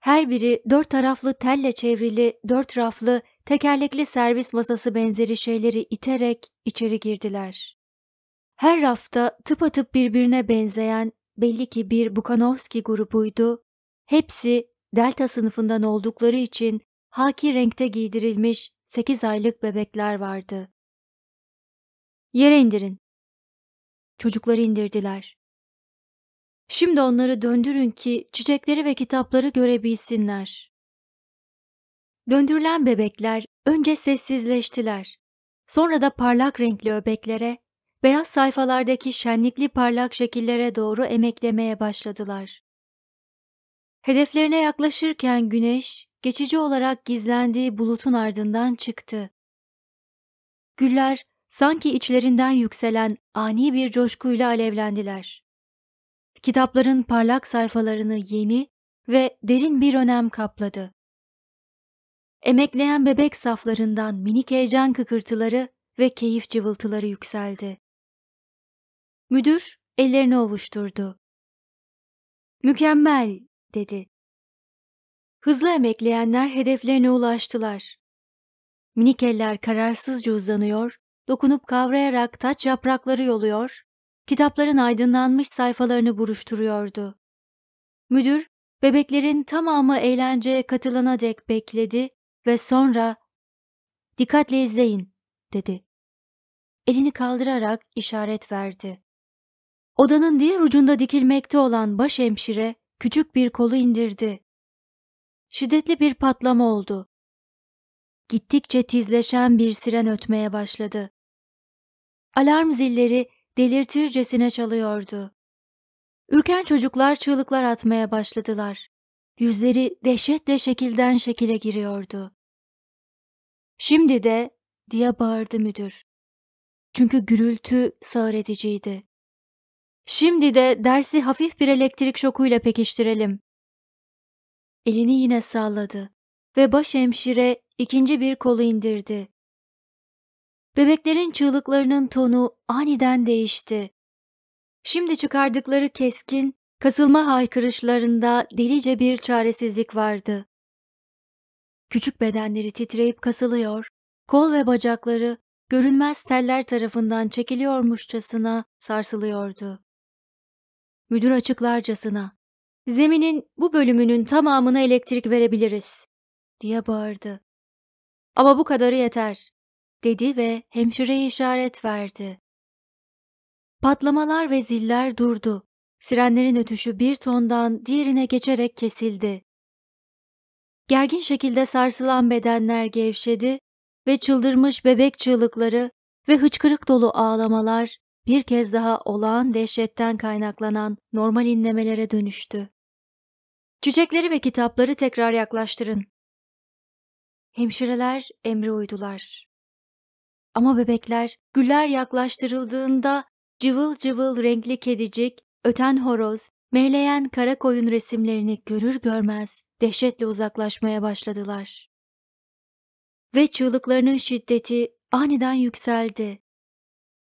Her biri dört taraflı telle çevrili dört raflı tekerlekli servis masası benzeri şeyleri iterek içeri girdiler. Her rafta tıpatıp birbirine benzeyen belli ki bir Bukanovski grubuydu. Hepsi delta sınıfından oldukları için haki renkte giydirilmiş 8 aylık bebekler vardı. Yere indirin. Çocukları indirdiler. Şimdi onları döndürün ki çiçekleri ve kitapları görebilsinler. Döndürülen bebekler önce sessizleştiler. Sonra da parlak renkli öbeklere, beyaz sayfalardaki şenlikli parlak şekillere doğru emeklemeye başladılar. Hedeflerine yaklaşırken güneş, geçici olarak gizlendiği bulutun ardından çıktı. Güller sanki içlerinden yükselen ani bir coşkuyla alevlendiler. Kitapların parlak sayfalarını yeni ve derin bir önem kapladı emekleyen bebek saflarından minik heyecan kıkırtıları ve keyif cıvıltıları yükseldi. Müdür ellerini ovuşturdu. Mükemmel, dedi. Hızlı emekleyenler hedeflerine ulaştılar. Minik eller kararsızca uzanıyor, dokunup kavrayarak taç yaprakları yoluyor, kitapların aydınlanmış sayfalarını buruşturuyordu. Müdür, bebeklerin tamamı eğlenceye katılana dek bekledi ve sonra ''Dikkatle izleyin'' dedi. Elini kaldırarak işaret verdi. Odanın diğer ucunda dikilmekte olan başhemşire küçük bir kolu indirdi. Şiddetli bir patlama oldu. Gittikçe tizleşen bir siren ötmeye başladı. Alarm zilleri delirtircesine çalıyordu. Ürken çocuklar çığlıklar atmaya başladılar. Yüzleri dehşetle şekilden şekile giriyordu. Şimdi de diye bağırdı müdür. Çünkü gürültü sağır ediciydi. Şimdi de dersi hafif bir elektrik şokuyla pekiştirelim. Elini yine salladı ve baş hemşire ikinci bir kolu indirdi. Bebeklerin çığlıklarının tonu aniden değişti. Şimdi çıkardıkları keskin Kasılma haykırışlarında delice bir çaresizlik vardı. Küçük bedenleri titreyip kasılıyor, kol ve bacakları görünmez teller tarafından çekiliyormuşçasına sarsılıyordu. Müdür açıklarcasına, zeminin bu bölümünün tamamına elektrik verebiliriz, diye bağırdı. Ama bu kadarı yeter, dedi ve hemşireye işaret verdi. Patlamalar ve ziller durdu. Sirenlerin ötüşü bir tondan diğerine geçerek kesildi. Gergin şekilde sarsılan bedenler gevşedi ve çıldırmış bebek çığlıkları ve hıçkırık dolu ağlamalar bir kez daha olağan dehşetten kaynaklanan normal inlemelere dönüştü. Çiçekleri ve kitapları tekrar yaklaştırın. Hemşireler emri uydular. Ama bebekler güller yaklaştırıldığında cıvıl cıvıl renkli kedicik Öten horoz, meyleyen kara koyun resimlerini görür görmez dehşetle uzaklaşmaya başladılar. Ve çığlıklarının şiddeti aniden yükseldi.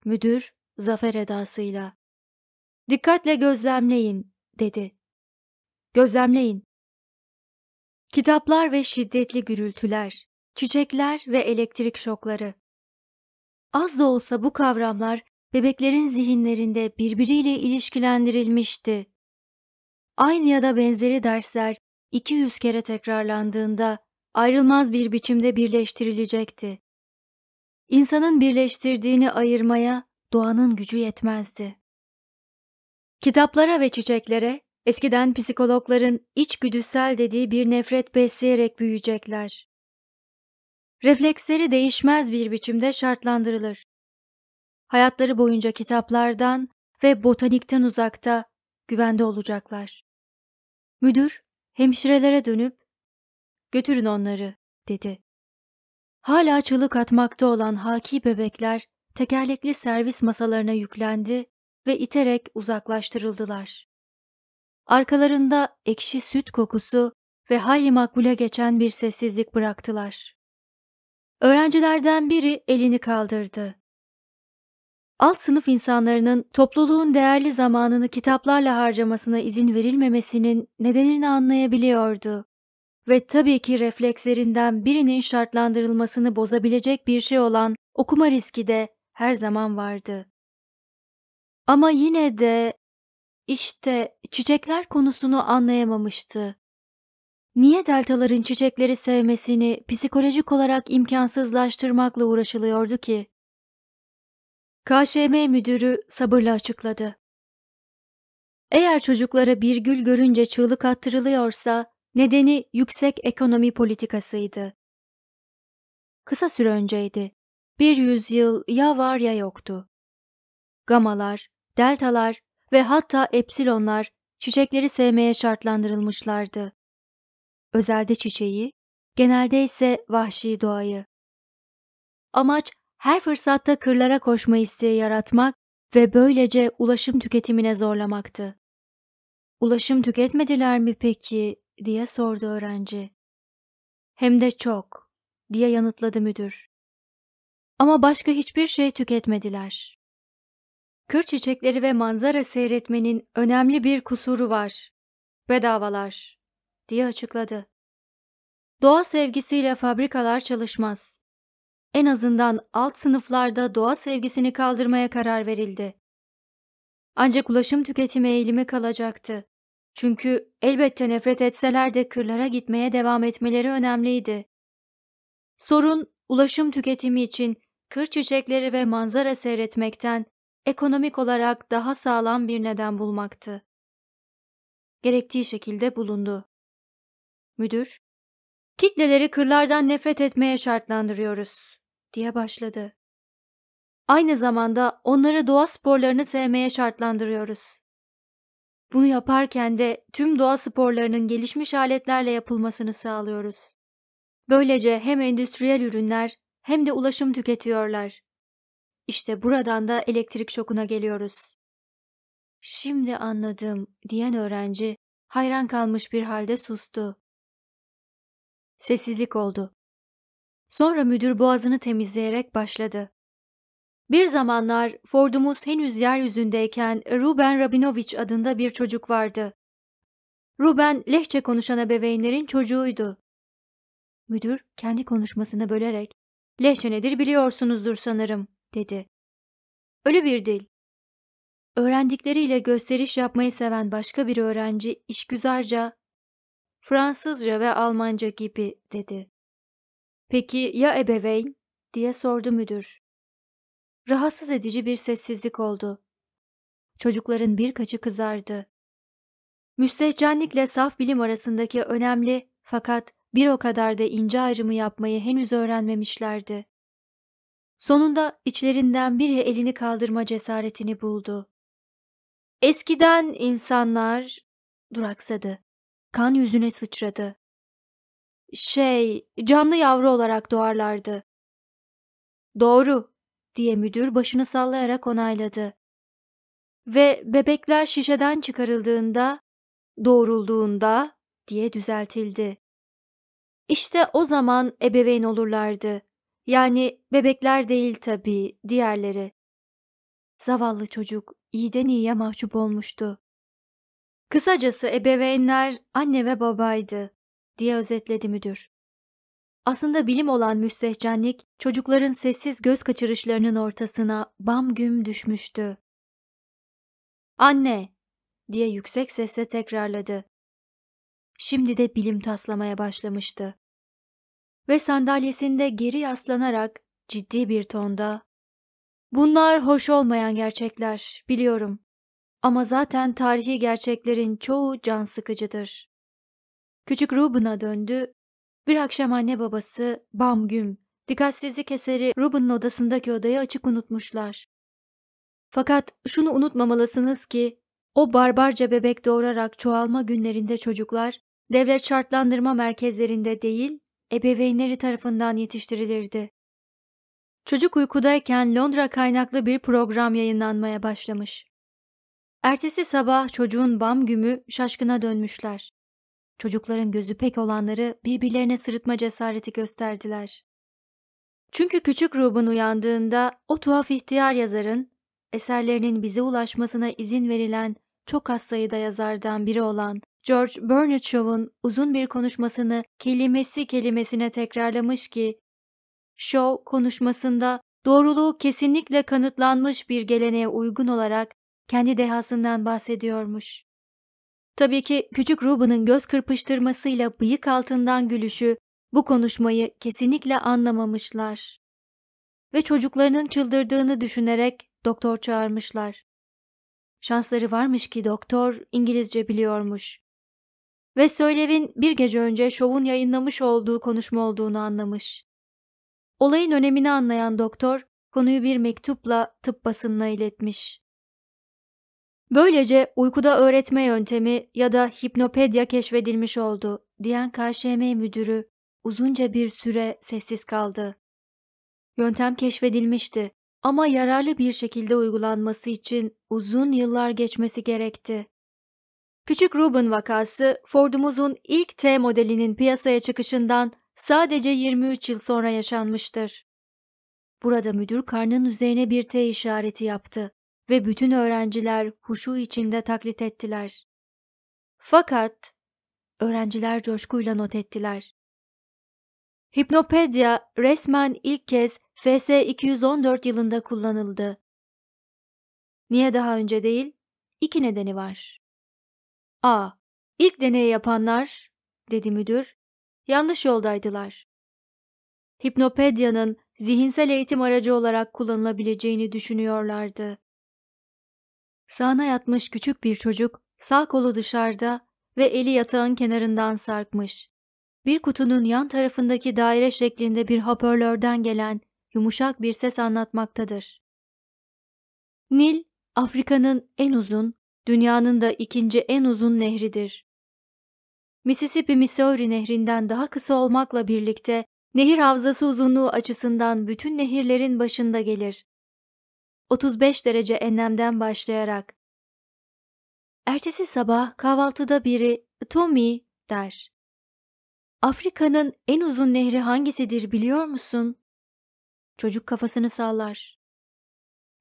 Müdür zafer edasıyla. Dikkatle gözlemleyin dedi. Gözlemleyin. Kitaplar ve şiddetli gürültüler, çiçekler ve elektrik şokları. Az da olsa bu kavramlar bebeklerin zihinlerinde birbiriyle ilişkilendirilmişti. Aynı ya da benzeri dersler 200 kere tekrarlandığında ayrılmaz bir biçimde birleştirilecekti. İnsanın birleştirdiğini ayırmaya doğanın gücü yetmezdi. Kitaplara ve çiçeklere eskiden psikologların içgüdüsel dediği bir nefret besleyerek büyüyecekler. Refleksleri değişmez bir biçimde şartlandırılır hayatları boyunca kitaplardan ve botanikten uzakta güvende olacaklar. Müdür hemşirelere dönüp götürün onları dedi. Hala çığlık atmakta olan haki bebekler tekerlekli servis masalarına yüklendi ve iterek uzaklaştırıldılar. Arkalarında ekşi süt kokusu ve hayli makbule geçen bir sessizlik bıraktılar. Öğrencilerden biri elini kaldırdı alt sınıf insanların topluluğun değerli zamanını kitaplarla harcamasına izin verilmemesinin nedenini anlayabiliyordu. Ve tabii ki reflekslerinden birinin şartlandırılmasını bozabilecek bir şey olan okuma riski de her zaman vardı. Ama yine de işte çiçekler konusunu anlayamamıştı. Niye deltaların çiçekleri sevmesini psikolojik olarak imkansızlaştırmakla uğraşılıyordu ki? KŞM müdürü sabırla açıkladı. Eğer çocuklara bir gül görünce çığlık attırılıyorsa nedeni yüksek ekonomi politikasıydı. Kısa süre önceydi. Bir yüzyıl ya var ya yoktu. Gamalar, deltalar ve hatta epsilonlar çiçekleri sevmeye şartlandırılmışlardı. Özelde çiçeği, genelde ise vahşi doğayı. Amaç her fırsatta kırlara koşma isteği yaratmak ve böylece ulaşım tüketimine zorlamaktı. Ulaşım tüketmediler mi peki diye sordu öğrenci. Hem de çok diye yanıtladı müdür. Ama başka hiçbir şey tüketmediler. Kır çiçekleri ve manzara seyretmenin önemli bir kusuru var. Bedavalar diye açıkladı. Doğa sevgisiyle fabrikalar çalışmaz en azından alt sınıflarda doğa sevgisini kaldırmaya karar verildi. Ancak ulaşım tüketimi eğilimi kalacaktı. Çünkü elbette nefret etseler de kırlara gitmeye devam etmeleri önemliydi. Sorun ulaşım tüketimi için kır çiçekleri ve manzara seyretmekten ekonomik olarak daha sağlam bir neden bulmaktı. Gerektiği şekilde bulundu. Müdür, kitleleri kırlardan nefret etmeye şartlandırıyoruz diye başladı. Aynı zamanda onları doğa sporlarını sevmeye şartlandırıyoruz. Bunu yaparken de tüm doğa sporlarının gelişmiş aletlerle yapılmasını sağlıyoruz. Böylece hem endüstriyel ürünler hem de ulaşım tüketiyorlar. İşte buradan da elektrik şokuna geliyoruz. Şimdi anladım diyen öğrenci hayran kalmış bir halde sustu. Sessizlik oldu. Sonra müdür boğazını temizleyerek başladı. Bir zamanlar Ford'umuz henüz yeryüzündeyken Ruben Rabinovich adında bir çocuk vardı. Ruben lehçe konuşan ebeveynlerin çocuğuydu. Müdür kendi konuşmasını bölerek lehçe nedir biliyorsunuzdur sanırım dedi. Ölü bir dil. Öğrendikleriyle gösteriş yapmayı seven başka bir öğrenci işgüzarca Fransızca ve Almanca gibi dedi. Peki ya ebeveyn? diye sordu müdür. Rahatsız edici bir sessizlik oldu. Çocukların birkaçı kızardı. Müstehcenlikle saf bilim arasındaki önemli fakat bir o kadar da ince ayrımı yapmayı henüz öğrenmemişlerdi. Sonunda içlerinden biri elini kaldırma cesaretini buldu. Eskiden insanlar duraksadı. Kan yüzüne sıçradı. Şey, canlı yavru olarak doğarlardı. Doğru, diye müdür başını sallayarak onayladı. Ve bebekler şişeden çıkarıldığında, doğrulduğunda diye düzeltildi. İşte o zaman ebeveyn olurlardı. Yani bebekler değil tabii, diğerleri. Zavallı çocuk iyiden iyiye mahcup olmuştu. Kısacası ebeveynler anne ve babaydı diye özetledi müdür. Aslında bilim olan müstehcenlik çocukların sessiz göz kaçırışlarının ortasına bam güm düşmüştü. Anne diye yüksek sesle tekrarladı. Şimdi de bilim taslamaya başlamıştı. Ve sandalyesinde geri yaslanarak ciddi bir tonda Bunlar hoş olmayan gerçekler, biliyorum. Ama zaten tarihi gerçeklerin çoğu can sıkıcıdır. Küçük Ruben'a döndü. Bir akşam anne babası bam güm dikkatsizlik eseri Ruben'ın odasındaki odayı açık unutmuşlar. Fakat şunu unutmamalısınız ki o barbarca bebek doğurarak çoğalma günlerinde çocuklar devlet şartlandırma merkezlerinde değil ebeveynleri tarafından yetiştirilirdi. Çocuk uykudayken Londra kaynaklı bir program yayınlanmaya başlamış. Ertesi sabah çocuğun bam gümü şaşkına dönmüşler. Çocukların gözü pek olanları birbirlerine sırıtma cesareti gösterdiler. Çünkü küçük Ruben uyandığında o tuhaf ihtiyar yazarın, eserlerinin bize ulaşmasına izin verilen çok az sayıda yazardan biri olan George Bernard Shaw'un uzun bir konuşmasını kelimesi kelimesine tekrarlamış ki, Shaw konuşmasında doğruluğu kesinlikle kanıtlanmış bir geleneğe uygun olarak kendi dehasından bahsediyormuş. Tabii ki küçük Ruben'ın göz kırpıştırmasıyla bıyık altından gülüşü bu konuşmayı kesinlikle anlamamışlar. Ve çocuklarının çıldırdığını düşünerek doktor çağırmışlar. Şansları varmış ki doktor İngilizce biliyormuş. Ve Söylev'in bir gece önce şovun yayınlamış olduğu konuşma olduğunu anlamış. Olayın önemini anlayan doktor konuyu bir mektupla tıp basınına iletmiş. Böylece uykuda öğretme yöntemi ya da hipnopedya keşfedilmiş oldu diyen KŞM müdürü uzunca bir süre sessiz kaldı. Yöntem keşfedilmişti ama yararlı bir şekilde uygulanması için uzun yıllar geçmesi gerekti. Küçük Ruben vakası Ford'umuzun ilk T modelinin piyasaya çıkışından sadece 23 yıl sonra yaşanmıştır. Burada müdür karnının üzerine bir T işareti yaptı ve bütün öğrenciler huşu içinde taklit ettiler. Fakat öğrenciler coşkuyla not ettiler. Hipnopedya resmen ilk kez FS 214 yılında kullanıldı. Niye daha önce değil? İki nedeni var. A. İlk deneyi yapanlar, dedi müdür, yanlış yoldaydılar. Hipnopedyanın zihinsel eğitim aracı olarak kullanılabileceğini düşünüyorlardı. Sağına yatmış küçük bir çocuk, sağ kolu dışarıda ve eli yatağın kenarından sarkmış. Bir kutunun yan tarafındaki daire şeklinde bir hoparlörden gelen yumuşak bir ses anlatmaktadır. Nil, Afrika'nın en uzun, dünyanın da ikinci en uzun nehridir. Mississippi Missouri nehrinden daha kısa olmakla birlikte nehir havzası uzunluğu açısından bütün nehirlerin başında gelir. 35 derece enlemden başlayarak. Ertesi sabah kahvaltıda biri Tommy der. Afrika'nın en uzun nehri hangisidir biliyor musun? Çocuk kafasını sallar.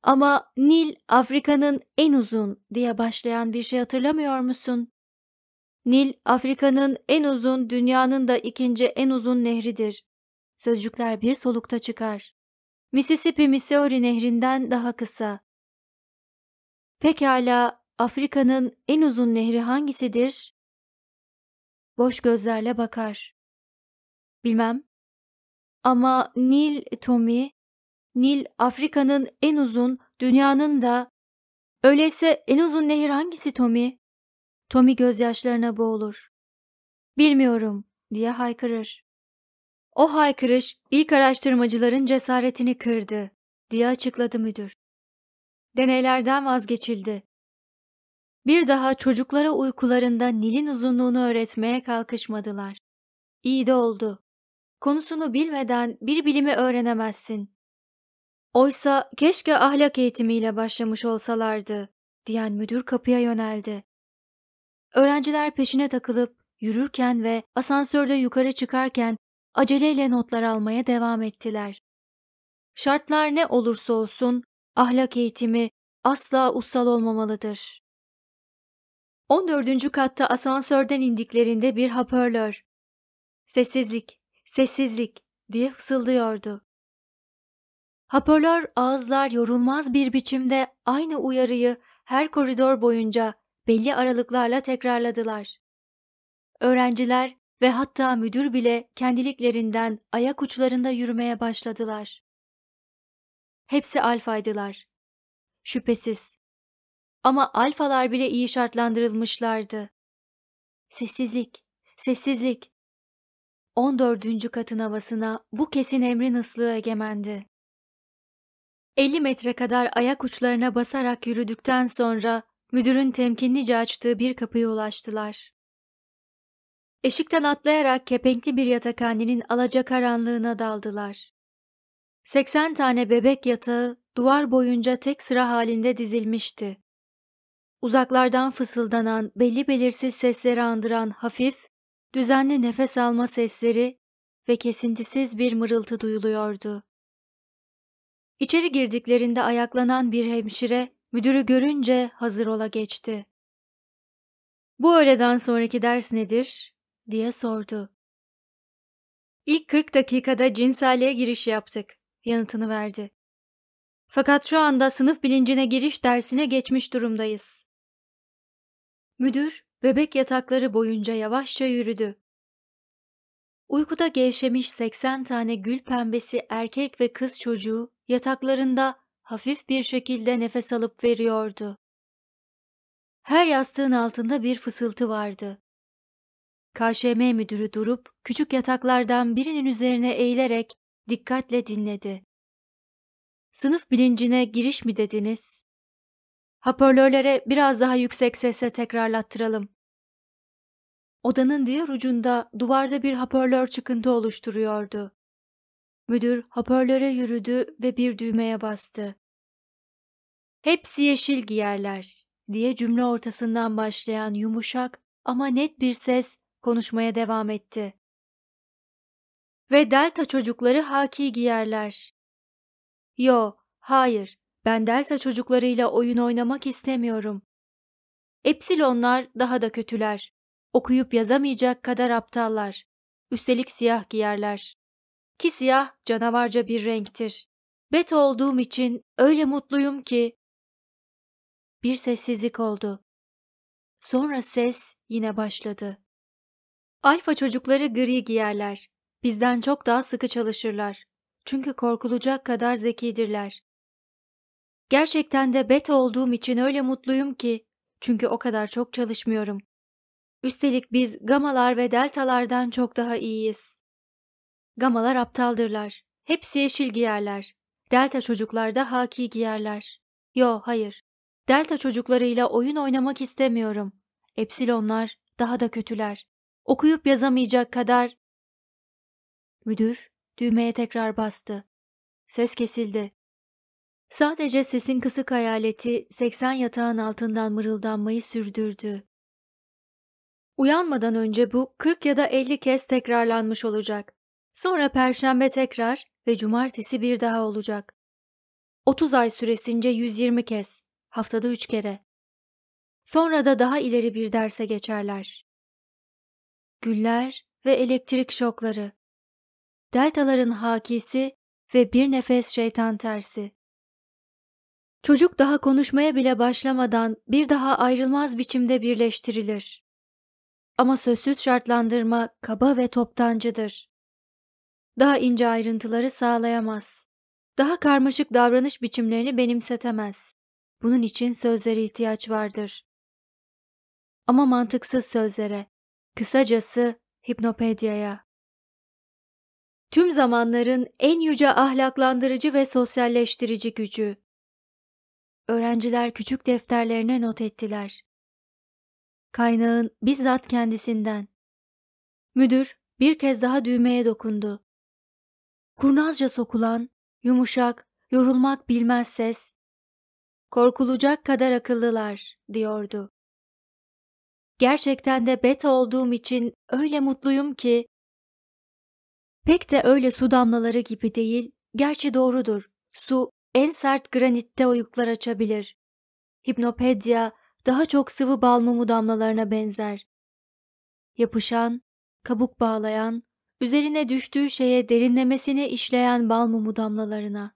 Ama Nil Afrika'nın en uzun diye başlayan bir şey hatırlamıyor musun? Nil Afrika'nın en uzun, dünyanın da ikinci en uzun nehridir. Sözcükler bir solukta çıkar. Mississippi Missouri nehrinden daha kısa. Pekala Afrika'nın en uzun nehri hangisidir? Boş gözlerle bakar. Bilmem. Ama Nil Tommy, Nil Afrika'nın en uzun, dünyanın da. Öyleyse en uzun nehir hangisi Tommy? Tommy gözyaşlarına boğulur. Bilmiyorum diye haykırır. O haykırış ilk araştırmacıların cesaretini kırdı diye açıkladı müdür. Deneylerden vazgeçildi. Bir daha çocuklara uykularında Nil'in uzunluğunu öğretmeye kalkışmadılar. İyi de oldu. Konusunu bilmeden bir bilimi öğrenemezsin. Oysa keşke ahlak eğitimiyle başlamış olsalardı diyen müdür kapıya yöneldi. Öğrenciler peşine takılıp yürürken ve asansörde yukarı çıkarken aceleyle notlar almaya devam ettiler. Şartlar ne olursa olsun ahlak eğitimi asla ussal olmamalıdır. 14. katta asansörden indiklerinde bir hoparlör. Sessizlik, sessizlik diye fısıldıyordu. Hoparlör ağızlar yorulmaz bir biçimde aynı uyarıyı her koridor boyunca belli aralıklarla tekrarladılar. Öğrenciler ve hatta müdür bile kendiliklerinden ayak uçlarında yürümeye başladılar. Hepsi alfaydılar. Şüphesiz. Ama alfalar bile iyi şartlandırılmışlardı. Sessizlik, sessizlik. 14. katın havasına bu kesin emrin ıslığı egemendi. 50 metre kadar ayak uçlarına basarak yürüdükten sonra müdürün temkinlice açtığı bir kapıya ulaştılar. Eşikten atlayarak kepenkli bir yatakhanenin alacakaranlığına daldılar. 80 tane bebek yatağı duvar boyunca tek sıra halinde dizilmişti. Uzaklardan fısıldanan, belli belirsiz sesleri andıran hafif, düzenli nefes alma sesleri ve kesintisiz bir mırıltı duyuluyordu. İçeri girdiklerinde ayaklanan bir hemşire müdürü görünce hazır ola geçti. Bu öğleden sonraki ders nedir? diye sordu. İlk 40 dakikada cinselliğe giriş yaptık yanıtını verdi. Fakat şu anda sınıf bilincine giriş dersine geçmiş durumdayız. Müdür bebek yatakları boyunca yavaşça yürüdü. Uykuda gevşemiş 80 tane gül pembesi erkek ve kız çocuğu yataklarında hafif bir şekilde nefes alıp veriyordu. Her yastığın altında bir fısıltı vardı. KŞM müdürü durup küçük yataklardan birinin üzerine eğilerek dikkatle dinledi. Sınıf bilincine giriş mi dediniz? Hoparlörlere biraz daha yüksek sesle tekrarlattıralım. Odanın diğer ucunda duvarda bir hoparlör çıkıntı oluşturuyordu. Müdür hoparlöre yürüdü ve bir düğmeye bastı. Hepsi yeşil giyerler diye cümle ortasından başlayan yumuşak ama net bir ses konuşmaya devam etti. Ve delta çocukları haki giyerler. Yo, hayır, ben delta çocuklarıyla oyun oynamak istemiyorum. Epsilonlar daha da kötüler. Okuyup yazamayacak kadar aptallar. Üstelik siyah giyerler. Ki siyah canavarca bir renktir. Bet olduğum için öyle mutluyum ki. Bir sessizlik oldu. Sonra ses yine başladı. Alfa çocukları gri giyerler. Bizden çok daha sıkı çalışırlar. Çünkü korkulacak kadar zekidirler. Gerçekten de beta olduğum için öyle mutluyum ki. Çünkü o kadar çok çalışmıyorum. Üstelik biz gamalar ve deltalardan çok daha iyiyiz. Gamalar aptaldırlar. Hepsi yeşil giyerler. Delta çocuklar da haki giyerler. Yo hayır. Delta çocuklarıyla oyun oynamak istemiyorum. Epsilonlar daha da kötüler okuyup yazamayacak kadar... Müdür düğmeye tekrar bastı. Ses kesildi. Sadece sesin kısık hayaleti 80 yatağın altından mırıldanmayı sürdürdü. Uyanmadan önce bu 40 ya da 50 kez tekrarlanmış olacak. Sonra perşembe tekrar ve cumartesi bir daha olacak. 30 ay süresince 120 kez, haftada 3 kere. Sonra da daha ileri bir derse geçerler güller ve elektrik şokları, deltaların hakisi ve bir nefes şeytan tersi. Çocuk daha konuşmaya bile başlamadan bir daha ayrılmaz biçimde birleştirilir. Ama sözsüz şartlandırma kaba ve toptancıdır. Daha ince ayrıntıları sağlayamaz. Daha karmaşık davranış biçimlerini benimsetemez. Bunun için sözlere ihtiyaç vardır. Ama mantıksız sözlere, Kısacası hipnopedyaya. Tüm zamanların en yüce ahlaklandırıcı ve sosyalleştirici gücü. Öğrenciler küçük defterlerine not ettiler. Kaynağın bizzat kendisinden. Müdür bir kez daha düğmeye dokundu. Kurnazca sokulan, yumuşak, yorulmak bilmez ses, korkulacak kadar akıllılar, diyordu. Gerçekten de beta olduğum için öyle mutluyum ki. Pek de öyle su damlaları gibi değil. Gerçi doğrudur. Su en sert granitte oyuklar açabilir. Hipnopedya daha çok sıvı balmumu damlalarına benzer. Yapışan, kabuk bağlayan, üzerine düştüğü şeye derinlemesine işleyen balmumu damlalarına.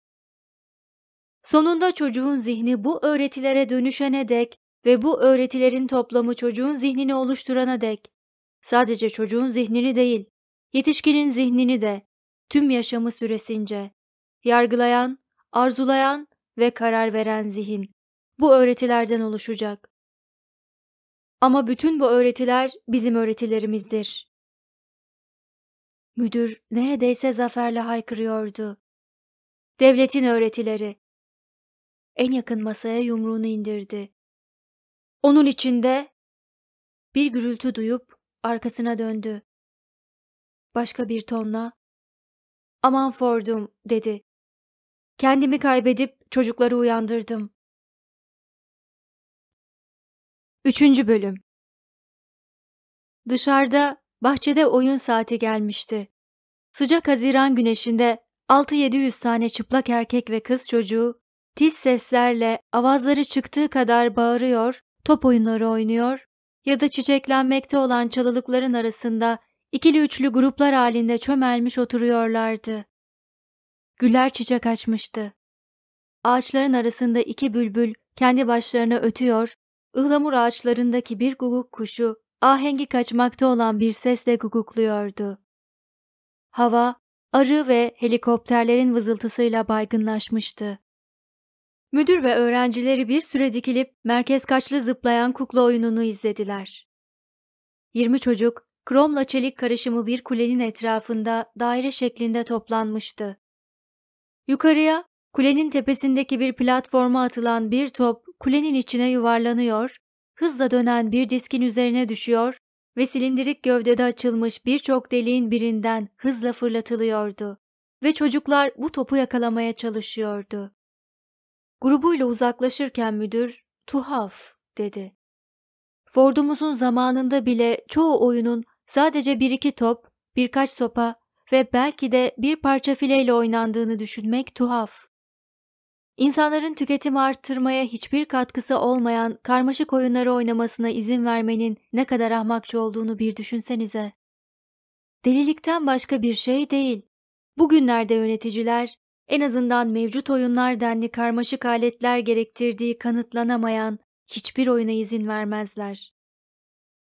Sonunda çocuğun zihni bu öğretilere dönüşene dek ve bu öğretilerin toplamı çocuğun zihnini oluşturana dek, sadece çocuğun zihnini değil, yetişkinin zihnini de, tüm yaşamı süresince, yargılayan, arzulayan ve karar veren zihin, bu öğretilerden oluşacak. Ama bütün bu öğretiler bizim öğretilerimizdir. Müdür neredeyse zaferle haykırıyordu. Devletin öğretileri. En yakın masaya yumruğunu indirdi. Onun içinde bir gürültü duyup arkasına döndü. Başka bir tonla aman Ford'um dedi. Kendimi kaybedip çocukları uyandırdım. Üçüncü bölüm Dışarıda bahçede oyun saati gelmişti. Sıcak Haziran güneşinde 6-700 tane çıplak erkek ve kız çocuğu tiz seslerle avazları çıktığı kadar bağırıyor, top oyunları oynuyor ya da çiçeklenmekte olan çalılıkların arasında ikili üçlü gruplar halinde çömelmiş oturuyorlardı. Güller çiçek açmıştı. Ağaçların arasında iki bülbül kendi başlarına ötüyor, ıhlamur ağaçlarındaki bir guguk kuşu ahengi kaçmakta olan bir sesle gugukluyordu. Hava, arı ve helikopterlerin vızıltısıyla baygınlaşmıştı. Müdür ve öğrencileri bir süre dikilip merkez kaçlı zıplayan kukla oyununu izlediler. 20 çocuk, kromla çelik karışımı bir kulenin etrafında daire şeklinde toplanmıştı. Yukarıya, kulenin tepesindeki bir platforma atılan bir top kulenin içine yuvarlanıyor, hızla dönen bir diskin üzerine düşüyor ve silindirik gövdede açılmış birçok deliğin birinden hızla fırlatılıyordu ve çocuklar bu topu yakalamaya çalışıyordu. Grubuyla uzaklaşırken müdür tuhaf dedi. Ford'umuzun zamanında bile çoğu oyunun sadece bir iki top, birkaç sopa ve belki de bir parça fileyle oynandığını düşünmek tuhaf. İnsanların tüketimi arttırmaya hiçbir katkısı olmayan karmaşık oyunları oynamasına izin vermenin ne kadar ahmakça olduğunu bir düşünsenize. Delilikten başka bir şey değil. Bugünlerde yöneticiler en azından mevcut oyunlar denli karmaşık aletler gerektirdiği kanıtlanamayan hiçbir oyuna izin vermezler.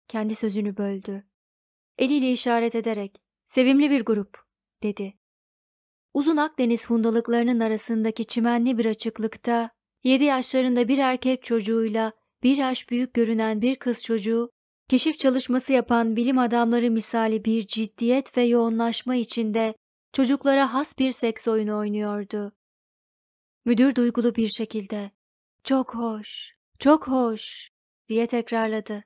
Kendi sözünü böldü. Eliyle işaret ederek, sevimli bir grup, dedi. Uzun Akdeniz fundalıklarının arasındaki çimenli bir açıklıkta, yedi yaşlarında bir erkek çocuğuyla bir yaş büyük görünen bir kız çocuğu, keşif çalışması yapan bilim adamları misali bir ciddiyet ve yoğunlaşma içinde çocuklara has bir seks oyunu oynuyordu. Müdür duygulu bir şekilde ''Çok hoş, çok hoş'' diye tekrarladı.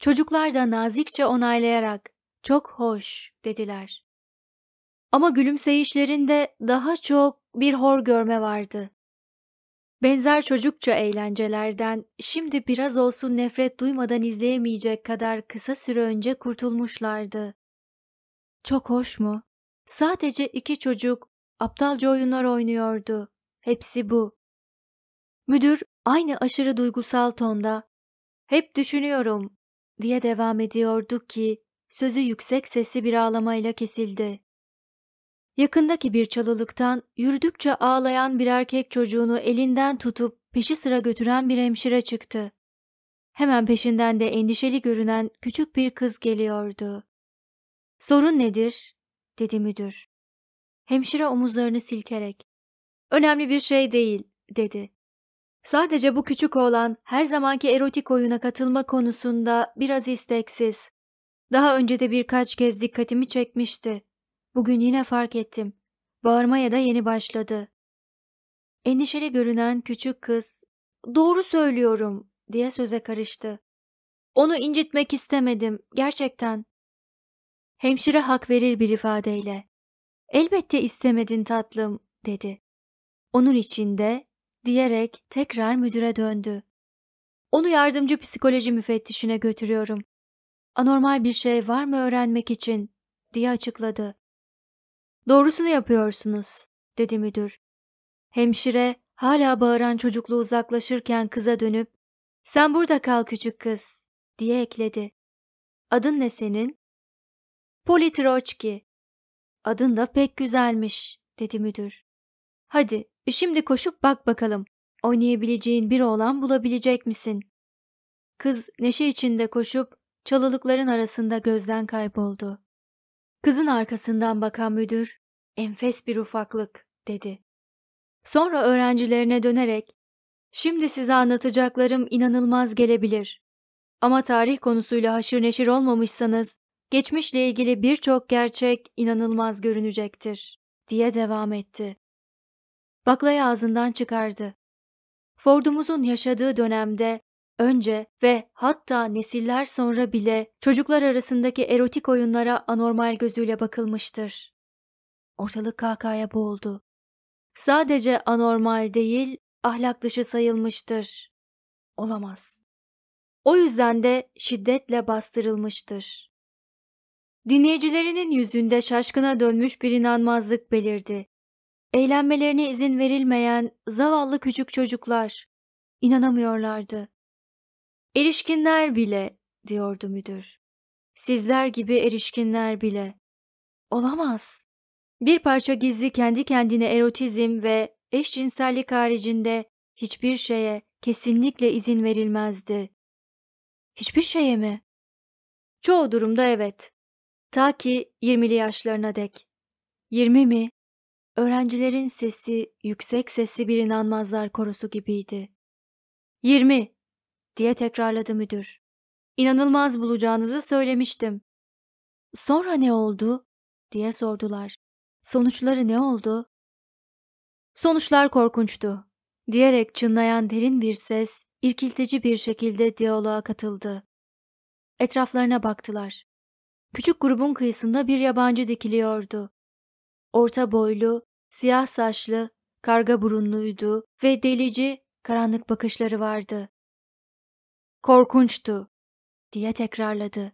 Çocuklar da nazikçe onaylayarak ''Çok hoş'' dediler. Ama gülümseyişlerinde daha çok bir hor görme vardı. Benzer çocukça eğlencelerden şimdi biraz olsun nefret duymadan izleyemeyecek kadar kısa süre önce kurtulmuşlardı. Çok hoş mu? Sadece iki çocuk aptalca oyunlar oynuyordu. Hepsi bu. Müdür aynı aşırı duygusal tonda hep düşünüyorum diye devam ediyordu ki sözü yüksek sesli bir ağlamayla kesildi. Yakındaki bir çalılıktan yürüdükçe ağlayan bir erkek çocuğunu elinden tutup peşi sıra götüren bir hemşire çıktı. Hemen peşinden de endişeli görünen küçük bir kız geliyordu. Sorun nedir? dedi müdür. Hemşire omuzlarını silkerek. Önemli bir şey değil, dedi. Sadece bu küçük oğlan her zamanki erotik oyuna katılma konusunda biraz isteksiz. Daha önce de birkaç kez dikkatimi çekmişti. Bugün yine fark ettim. Bağırmaya da yeni başladı. Endişeli görünen küçük kız, ''Doğru söylüyorum.'' diye söze karıştı. ''Onu incitmek istemedim, gerçekten. Hemşire hak verir bir ifadeyle. Elbette istemedin tatlım dedi. Onun içinde diyerek tekrar müdüre döndü. Onu yardımcı psikoloji müfettişine götürüyorum. Anormal bir şey var mı öğrenmek için diye açıkladı. Doğrusunu yapıyorsunuz dedi müdür. Hemşire hala bağıran çocuklu uzaklaşırken kıza dönüp sen burada kal küçük kız diye ekledi. Adın ne senin? Politroçki. Adın da pek güzelmiş, dedi müdür. Hadi, şimdi koşup bak bakalım. Oynayabileceğin bir oğlan bulabilecek misin? Kız neşe içinde koşup çalılıkların arasında gözden kayboldu. Kızın arkasından bakan müdür, enfes bir ufaklık, dedi. Sonra öğrencilerine dönerek, şimdi size anlatacaklarım inanılmaz gelebilir. Ama tarih konusuyla haşır neşir olmamışsanız geçmişle ilgili birçok gerçek inanılmaz görünecektir, diye devam etti. Baklayı ağzından çıkardı. Ford'umuzun yaşadığı dönemde önce ve hatta nesiller sonra bile çocuklar arasındaki erotik oyunlara anormal gözüyle bakılmıştır. Ortalık kahkaya boğuldu. Sadece anormal değil, ahlak dışı sayılmıştır. Olamaz. O yüzden de şiddetle bastırılmıştır. Dinleyicilerinin yüzünde şaşkına dönmüş bir inanmazlık belirdi. Eğlenmelerine izin verilmeyen zavallı küçük çocuklar inanamıyorlardı. Erişkinler bile diyordu müdür. Sizler gibi erişkinler bile. Olamaz. Bir parça gizli kendi kendine erotizm ve eşcinsellik haricinde hiçbir şeye kesinlikle izin verilmezdi. Hiçbir şeye mi? Çoğu durumda evet. Ta ki 20'li yaşlarına dek. 20 mi? Öğrencilerin sesi yüksek sesi bir inanmazlar korosu gibiydi. 20 diye tekrarladı müdür. İnanılmaz bulacağınızı söylemiştim. Sonra ne oldu? diye sordular. Sonuçları ne oldu? Sonuçlar korkunçtu diyerek çınlayan derin bir ses irkiltici bir şekilde diyaloğa katıldı. Etraflarına baktılar. Küçük grubun kıyısında bir yabancı dikiliyordu. Orta boylu, siyah saçlı, karga burunluydu ve delici, karanlık bakışları vardı. Korkunçtu, diye tekrarladı.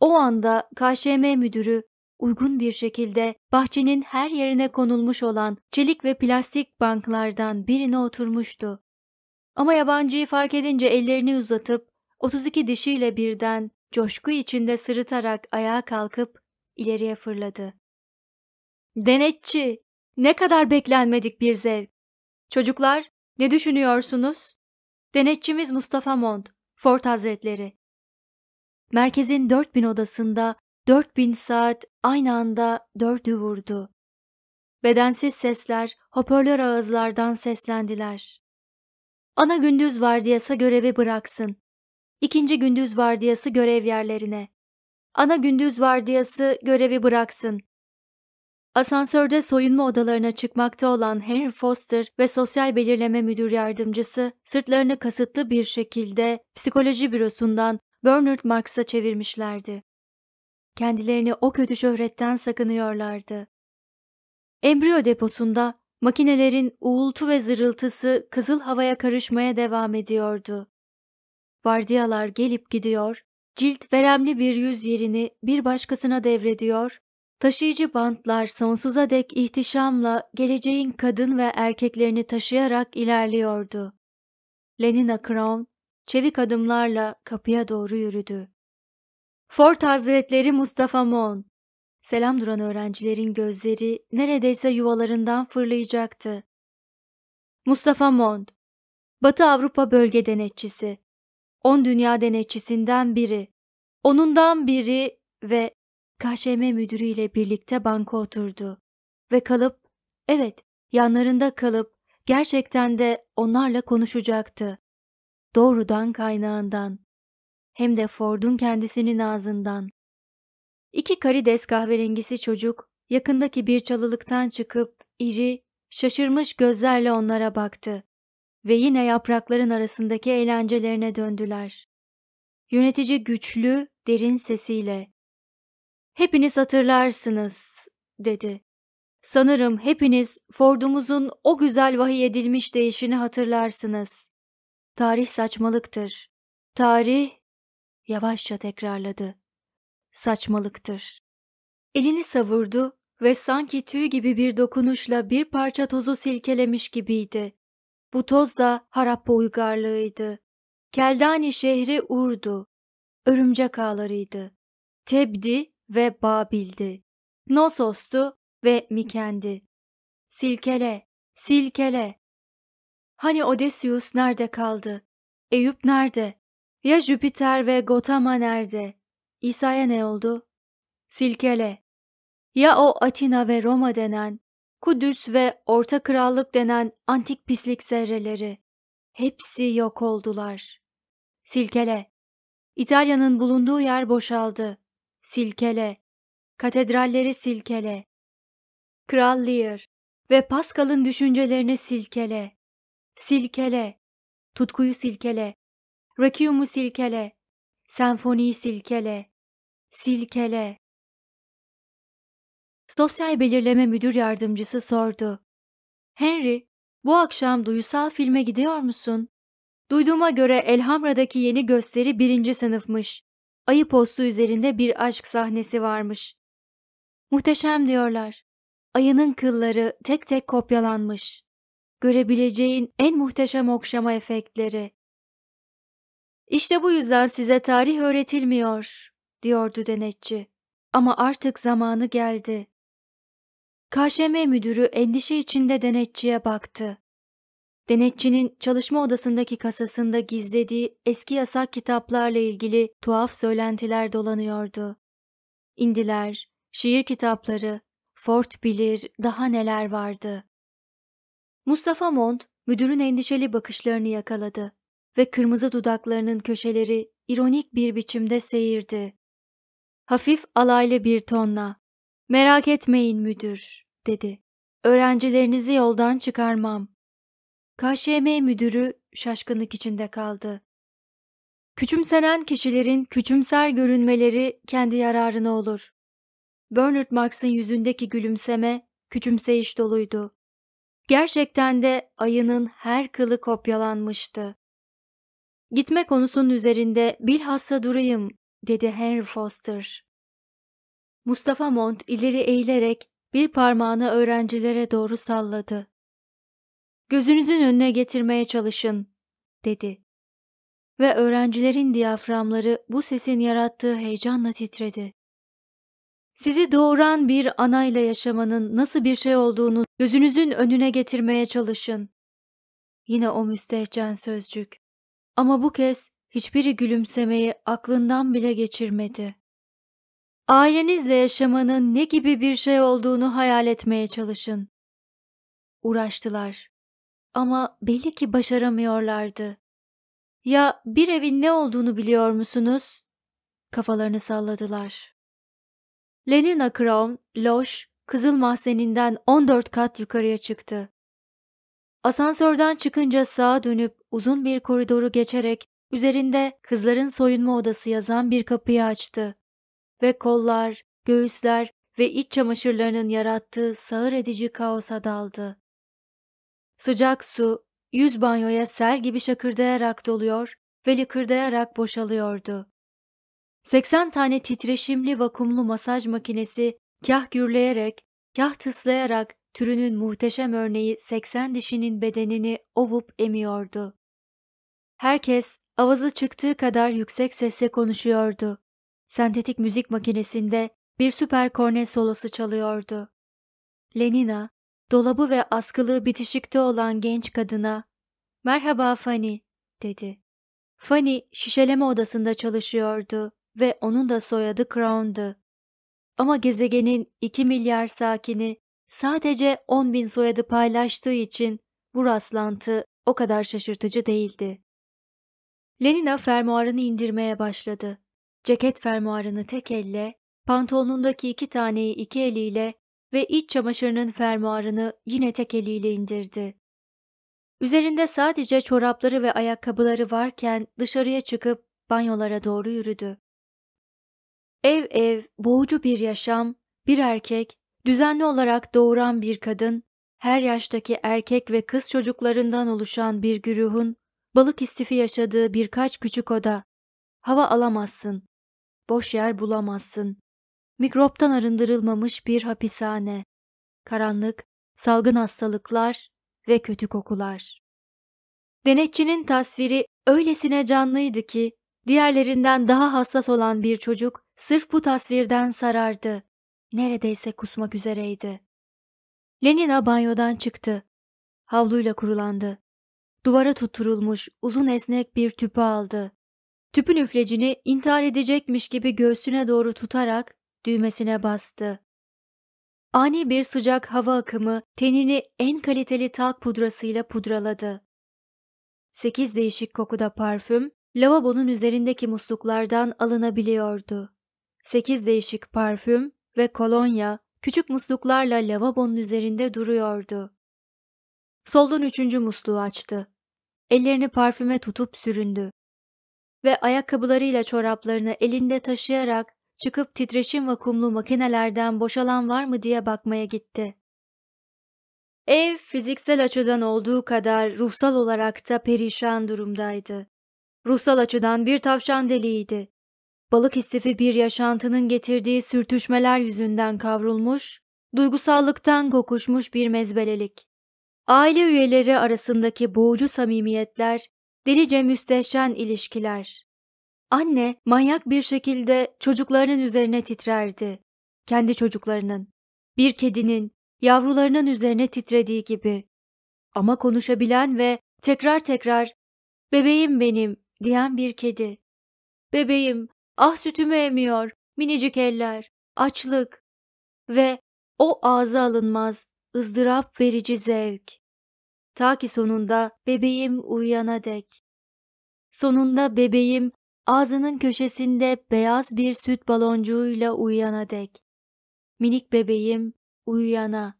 O anda KŞM müdürü uygun bir şekilde bahçenin her yerine konulmuş olan çelik ve plastik banklardan birine oturmuştu. Ama yabancıyı fark edince ellerini uzatıp 32 dişiyle birden coşku içinde sırıtarak ayağa kalkıp ileriye fırladı. Denetçi, ne kadar beklenmedik bir zevk. Çocuklar, ne düşünüyorsunuz? Denetçimiz Mustafa Mond, Ford Hazretleri. Merkezin 4000 odasında 4000 saat aynı anda dördü vurdu. Bedensiz sesler hoparlör ağızlardan seslendiler. Ana gündüz vardiyasa görevi bıraksın. İkinci gündüz vardiyası görev yerlerine. Ana gündüz vardiyası görevi bıraksın. Asansörde soyunma odalarına çıkmakta olan Henry Foster ve Sosyal Belirleme Müdür Yardımcısı sırtlarını kasıtlı bir şekilde psikoloji bürosundan Bernard Marks'a çevirmişlerdi. Kendilerini o kötü şöhretten sakınıyorlardı. Embriyo deposunda makinelerin uğultu ve zırıltısı kızıl havaya karışmaya devam ediyordu. Vardiyalar gelip gidiyor, cilt veremli bir yüz yerini bir başkasına devrediyor, taşıyıcı bantlar sonsuza dek ihtişamla geleceğin kadın ve erkeklerini taşıyarak ilerliyordu. Lenina Crown çevik adımlarla kapıya doğru yürüdü. Ford Hazretleri Mustafa Mon. Selam duran öğrencilerin gözleri neredeyse yuvalarından fırlayacaktı. Mustafa Mond, Batı Avrupa Bölge Denetçisi, on dünya denetçisinden biri, onundan biri ve KŞM müdürüyle birlikte banka oturdu ve kalıp, evet yanlarında kalıp gerçekten de onlarla konuşacaktı. Doğrudan kaynağından hem de Ford'un kendisinin ağzından. İki karides kahverengisi çocuk yakındaki bir çalılıktan çıkıp iri, şaşırmış gözlerle onlara baktı ve yine yaprakların arasındaki eğlencelerine döndüler. Yönetici güçlü, derin sesiyle "Hepiniz hatırlarsınız." dedi. "Sanırım hepiniz Ford'umuzun o güzel vahiy edilmiş değişini hatırlarsınız. Tarih saçmalıktır. Tarih yavaşça tekrarladı. Saçmalıktır." Elini savurdu ve sanki tüy gibi bir dokunuşla bir parça tozu silkelemiş gibiydi. Bu toz da Harappa uygarlığıydı. Keldani şehri Urdu. Örümcek ağlarıydı. Tebdi ve Babil'di. Nosos'tu ve Mikendi. Silkele, silkele. Hani Odysseus nerede kaldı? Eyüp nerede? Ya Jüpiter ve Gotama nerede? İsa'ya ne oldu? Silkele. Ya o Atina ve Roma denen Kudüs ve Orta Krallık denen antik pislik zerreleri. Hepsi yok oldular. Silkele. İtalya'nın bulunduğu yer boşaldı. Silkele. Katedralleri silkele. Kral Lear ve Pascal'ın düşüncelerini silkele. Silkele. Tutkuyu silkele. Requiem'u silkele. Senfoniyi silkele. Silkele. Sosyal Belirleme Müdür Yardımcısı sordu. Henry, bu akşam duysal filme gidiyor musun? Duyduğuma göre Elhamra'daki yeni gösteri birinci sınıfmış. Ayı postu üzerinde bir aşk sahnesi varmış. Muhteşem diyorlar. Ayının kılları tek tek kopyalanmış. Görebileceğin en muhteşem okşama efektleri. İşte bu yüzden size tarih öğretilmiyor, diyordu denetçi. Ama artık zamanı geldi. KŞM müdürü endişe içinde denetçiye baktı. Denetçinin çalışma odasındaki kasasında gizlediği eski yasak kitaplarla ilgili tuhaf söylentiler dolanıyordu. İndiler, şiir kitapları, Fort bilir daha neler vardı. Mustafa Mont, müdürün endişeli bakışlarını yakaladı ve kırmızı dudaklarının köşeleri ironik bir biçimde seyirdi. Hafif alaylı bir tonla, ''Merak etmeyin müdür, dedi. Öğrencilerinizi yoldan çıkarmam. KŞM müdürü şaşkınlık içinde kaldı. Küçümsenen kişilerin küçümser görünmeleri kendi yararına olur. Bernard Marx'ın yüzündeki gülümseme küçümseyiş doluydu. Gerçekten de ayının her kılı kopyalanmıştı. Gitme konusunun üzerinde bilhassa durayım, dedi Henry Foster. Mustafa Mont ileri eğilerek bir parmağını öğrencilere doğru salladı. Gözünüzün önüne getirmeye çalışın, dedi. Ve öğrencilerin diyaframları bu sesin yarattığı heyecanla titredi. Sizi doğuran bir anayla yaşamanın nasıl bir şey olduğunu gözünüzün önüne getirmeye çalışın. Yine o müstehcen sözcük. Ama bu kez hiçbiri gülümsemeyi aklından bile geçirmedi. Ailenizle yaşamanın ne gibi bir şey olduğunu hayal etmeye çalışın. Uğraştılar ama belli ki başaramıyorlardı. Ya bir evin ne olduğunu biliyor musunuz? Kafalarını salladılar. Lenina Crown, loş, kızıl mahzeninden 14 kat yukarıya çıktı. Asansörden çıkınca sağa dönüp uzun bir koridoru geçerek üzerinde kızların soyunma odası yazan bir kapıyı açtı ve kollar, göğüsler ve iç çamaşırlarının yarattığı sağır edici kaosa daldı. Sıcak su, yüz banyoya sel gibi şakırdayarak doluyor ve likırdayarak boşalıyordu. 80 tane titreşimli vakumlu masaj makinesi kah gürleyerek, kah tıslayarak türünün muhteşem örneği 80 dişinin bedenini ovup emiyordu. Herkes avazı çıktığı kadar yüksek sesle konuşuyordu sentetik müzik makinesinde bir süper kornet solosu çalıyordu. Lenina, dolabı ve askılığı bitişikte olan genç kadına ''Merhaba Fanny'' dedi. Fanny şişeleme odasında çalışıyordu ve onun da soyadı Crown'du. Ama gezegenin 2 milyar sakini sadece 10 bin soyadı paylaştığı için bu rastlantı o kadar şaşırtıcı değildi. Lenina fermuarını indirmeye başladı. Ceket fermuarını tek elle, pantolonundaki iki taneyi iki eliyle ve iç çamaşırının fermuarını yine tek eliyle indirdi. Üzerinde sadece çorapları ve ayakkabıları varken dışarıya çıkıp banyolara doğru yürüdü. Ev ev, boğucu bir yaşam, bir erkek, düzenli olarak doğuran bir kadın, her yaştaki erkek ve kız çocuklarından oluşan bir güruhun, balık istifi yaşadığı birkaç küçük oda. Hava alamazsın boş yer bulamazsın. Mikroptan arındırılmamış bir hapishane, karanlık, salgın hastalıklar ve kötü kokular. Denetçinin tasviri öylesine canlıydı ki diğerlerinden daha hassas olan bir çocuk sırf bu tasvirden sarardı. Neredeyse kusmak üzereydi. Lenina banyodan çıktı. Havluyla kurulandı. Duvara tutturulmuş uzun esnek bir tüpü aldı. Tüpün üflecini intihar edecekmiş gibi göğsüne doğru tutarak düğmesine bastı. Ani bir sıcak hava akımı tenini en kaliteli talk pudrasıyla pudraladı. Sekiz değişik kokuda parfüm, lavabonun üzerindeki musluklardan alınabiliyordu. Sekiz değişik parfüm ve kolonya küçük musluklarla lavabonun üzerinde duruyordu. Soldan üçüncü musluğu açtı. Ellerini parfüme tutup süründü ve ayakkabılarıyla çoraplarını elinde taşıyarak çıkıp titreşim vakumlu makinelerden boşalan var mı diye bakmaya gitti. Ev fiziksel açıdan olduğu kadar ruhsal olarak da perişan durumdaydı. Ruhsal açıdan bir tavşan deliydi. Balık istifi bir yaşantının getirdiği sürtüşmeler yüzünden kavrulmuş, duygusallıktan kokuşmuş bir mezbelelik. Aile üyeleri arasındaki boğucu samimiyetler delice müsteşen ilişkiler. Anne manyak bir şekilde çocuklarının üzerine titrerdi. Kendi çocuklarının. Bir kedinin yavrularının üzerine titrediği gibi. Ama konuşabilen ve tekrar tekrar bebeğim benim diyen bir kedi. Bebeğim ah sütümü emiyor minicik eller açlık ve o ağza alınmaz ızdırap verici zevk. Ta ki sonunda bebeğim uyuyana dek. Sonunda bebeğim ağzının köşesinde beyaz bir süt baloncuğuyla uyuyana dek. Minik bebeğim uyuyana.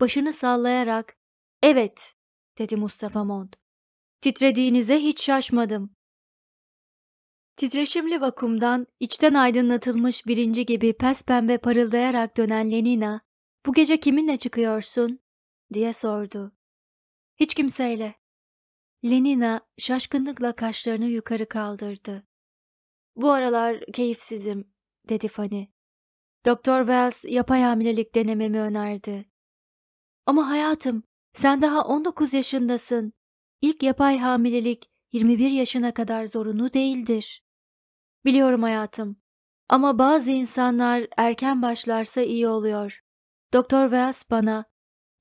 Başını sallayarak evet dedi Mustafa Mont. Titrediğinize hiç şaşmadım. Titreşimli vakumdan içten aydınlatılmış birinci gibi pes pembe parıldayarak dönen Lenina, bu gece kiminle çıkıyorsun? diye sordu. Hiç kimseyle. Lenina şaşkınlıkla kaşlarını yukarı kaldırdı. Bu aralar keyifsizim, dedi Fanny. Doktor Wells yapay hamilelik denememi önerdi. Ama hayatım, sen daha 19 yaşındasın. İlk yapay hamilelik 21 yaşına kadar zorunlu değildir. Biliyorum hayatım. Ama bazı insanlar erken başlarsa iyi oluyor. Doktor Wells bana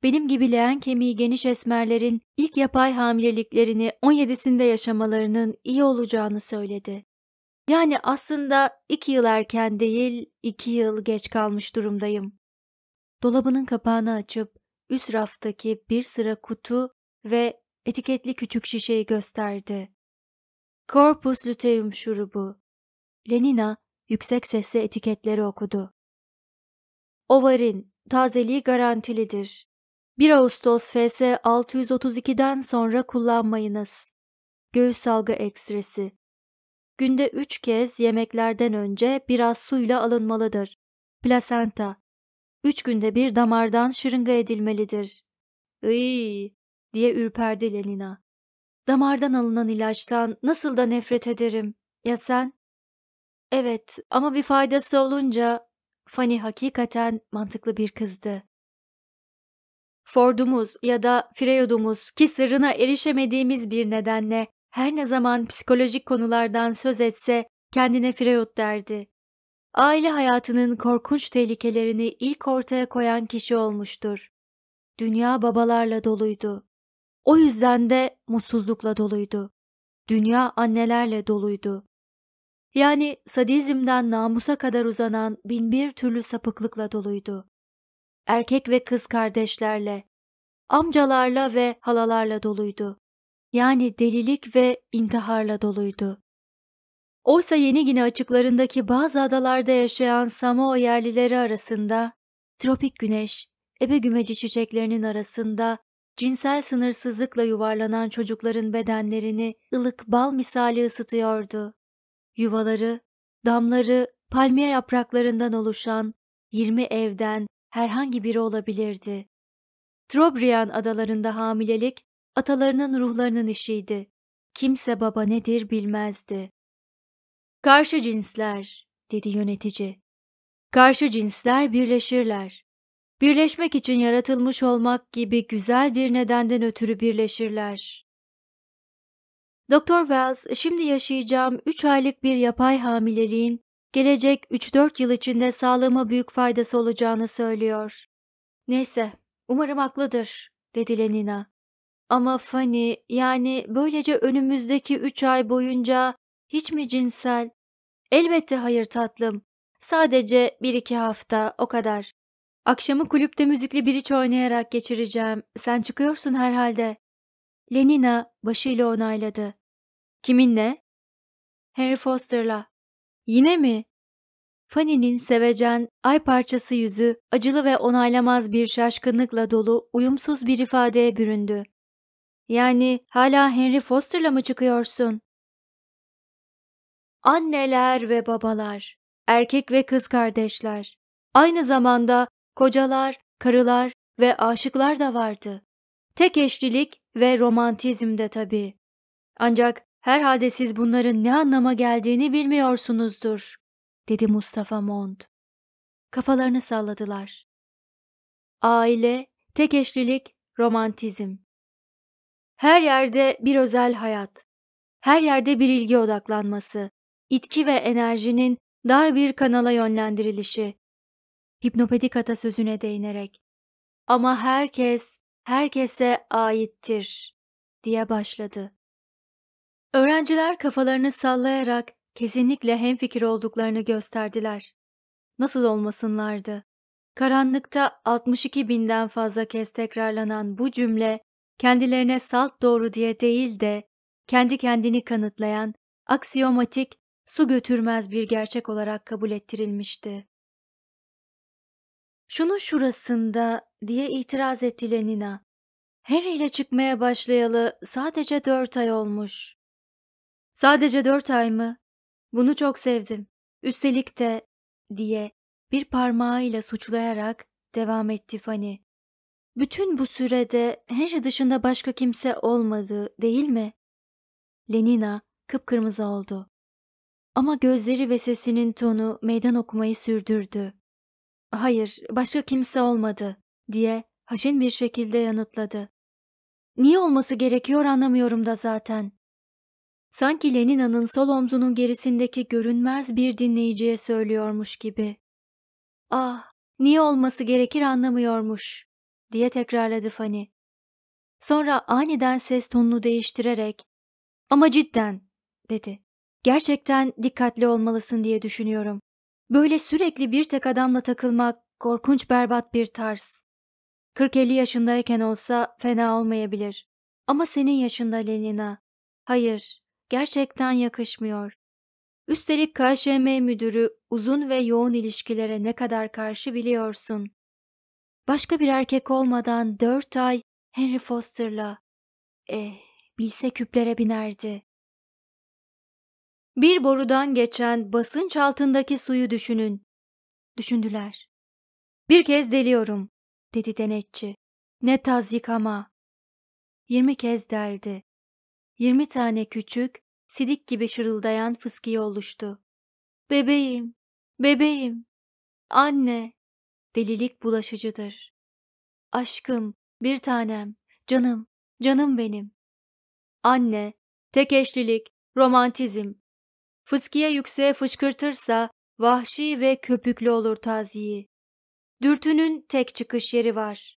benim gibi leğen kemiği geniş esmerlerin ilk yapay hamileliklerini 17'sinde yaşamalarının iyi olacağını söyledi. Yani aslında iki yıl erken değil, iki yıl geç kalmış durumdayım. Dolabının kapağını açıp üst raftaki bir sıra kutu ve etiketli küçük şişeyi gösterdi. Corpus luteum şurubu. Lenina yüksek sesle etiketleri okudu. Ovarin, tazeliği garantilidir. 1 Ağustos FS 632'den sonra kullanmayınız. Göğüs salgı ekstresi. Günde 3 kez yemeklerden önce biraz suyla alınmalıdır. Plasenta. 3 günde bir damardan şırınga edilmelidir. Iy diye ürperdi Lenina. Damardan alınan ilaçtan nasıl da nefret ederim. Ya sen? Evet ama bir faydası olunca Fanny hakikaten mantıklı bir kızdı. Ford'umuz ya da Freyod'umuz ki sırrına erişemediğimiz bir nedenle her ne zaman psikolojik konulardan söz etse kendine Freyod derdi. Aile hayatının korkunç tehlikelerini ilk ortaya koyan kişi olmuştur. Dünya babalarla doluydu. O yüzden de mutsuzlukla doluydu. Dünya annelerle doluydu. Yani sadizmden namusa kadar uzanan binbir türlü sapıklıkla doluydu erkek ve kız kardeşlerle, amcalarla ve halalarla doluydu. Yani delilik ve intiharla doluydu. Oysa Yeni Gine açıklarındaki bazı adalarda yaşayan Samoa yerlileri arasında tropik güneş, ebe gümeci çiçeklerinin arasında cinsel sınırsızlıkla yuvarlanan çocukların bedenlerini ılık bal misali ısıtıyordu. Yuvaları, damları palmiye yapraklarından oluşan 20 evden herhangi biri olabilirdi. Trobriand adalarında hamilelik atalarının ruhlarının işiydi. Kimse baba nedir bilmezdi. Karşı cinsler, dedi yönetici. Karşı cinsler birleşirler. Birleşmek için yaratılmış olmak gibi güzel bir nedenden ötürü birleşirler. Doktor Wells, şimdi yaşayacağım üç aylık bir yapay hamileliğin gelecek 3-4 yıl içinde sağlığıma büyük faydası olacağını söylüyor. Neyse, umarım haklıdır, dedi Lenina. Ama Fanny, yani böylece önümüzdeki 3 ay boyunca hiç mi cinsel? Elbette hayır tatlım. Sadece bir iki hafta, o kadar. Akşamı kulüpte müzikli bir iç oynayarak geçireceğim. Sen çıkıyorsun herhalde. Lenina başıyla onayladı. Kiminle? Harry Foster'la. Yine mi? Fanny'nin sevecen, ay parçası yüzü acılı ve onaylamaz bir şaşkınlıkla dolu, uyumsuz bir ifadeye büründü. Yani hala Henry Foster'la mı çıkıyorsun? Anneler ve babalar, erkek ve kız kardeşler, aynı zamanda kocalar, karılar ve aşıklar da vardı. Tek eşlilik ve romantizm de tabii. Ancak Herhalde siz bunların ne anlama geldiğini bilmiyorsunuzdur, dedi Mustafa Mond. Kafalarını salladılar. Aile, tek eşlilik, romantizm. Her yerde bir özel hayat, her yerde bir ilgi odaklanması, itki ve enerjinin dar bir kanala yönlendirilişi. Hipnopedik atasözüne değinerek. Ama herkes, herkese aittir, diye başladı. Öğrenciler kafalarını sallayarak kesinlikle hemfikir olduklarını gösterdiler. Nasıl olmasınlardı? Karanlıkta 62 binden fazla kez tekrarlanan bu cümle kendilerine salt doğru diye değil de kendi kendini kanıtlayan aksiyomatik su götürmez bir gerçek olarak kabul ettirilmişti. Şunu şurasında diye itiraz etti Lenina. Harry ile çıkmaya başlayalı sadece dört ay olmuş. Sadece dört ay mı? Bunu çok sevdim. Üstelik de diye bir parmağıyla suçlayarak devam etti Fanny. Bütün bu sürede Henry dışında başka kimse olmadı değil mi? Lenina kıpkırmızı oldu. Ama gözleri ve sesinin tonu meydan okumayı sürdürdü. Hayır, başka kimse olmadı diye haşin bir şekilde yanıtladı. Niye olması gerekiyor anlamıyorum da zaten. Sanki Lenina'nın sol omzunun gerisindeki görünmez bir dinleyiciye söylüyormuş gibi. Ah, niye olması gerekir anlamıyormuş, diye tekrarladı Fanny. Sonra aniden ses tonunu değiştirerek, ama cidden, dedi. Gerçekten dikkatli olmalısın diye düşünüyorum. Böyle sürekli bir tek adamla takılmak korkunç berbat bir tarz. 40-50 yaşındayken olsa fena olmayabilir. Ama senin yaşında Lenina. Hayır, gerçekten yakışmıyor. Üstelik KŞM müdürü uzun ve yoğun ilişkilere ne kadar karşı biliyorsun. Başka bir erkek olmadan dört ay Henry Foster'la, eh bilse küplere binerdi. Bir borudan geçen basınç altındaki suyu düşünün. Düşündüler. Bir kez deliyorum, dedi denetçi. Ne taz yıkama. Yirmi kez deldi. Yirmi tane küçük, sidik gibi şırıldayan fıskiye oluştu. Bebeğim, bebeğim, anne, delilik bulaşıcıdır. Aşkım, bir tanem, canım, canım benim. Anne, tek eşlilik, romantizm. Fıskiye yükseğe fışkırtırsa vahşi ve köpüklü olur taziyi. Dürtünün tek çıkış yeri var.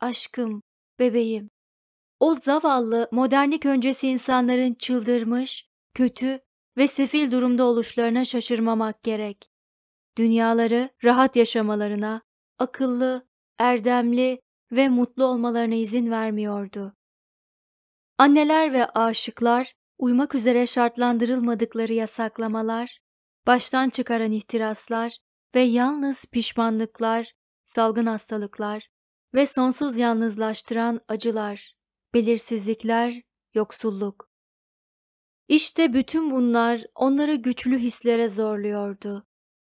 Aşkım, bebeğim o zavallı modernlik öncesi insanların çıldırmış, kötü ve sefil durumda oluşlarına şaşırmamak gerek. Dünyaları rahat yaşamalarına, akıllı, erdemli ve mutlu olmalarına izin vermiyordu. Anneler ve aşıklar uymak üzere şartlandırılmadıkları yasaklamalar, baştan çıkaran ihtiraslar ve yalnız pişmanlıklar, salgın hastalıklar ve sonsuz yalnızlaştıran acılar belirsizlikler, yoksulluk. İşte bütün bunlar onları güçlü hislere zorluyordu.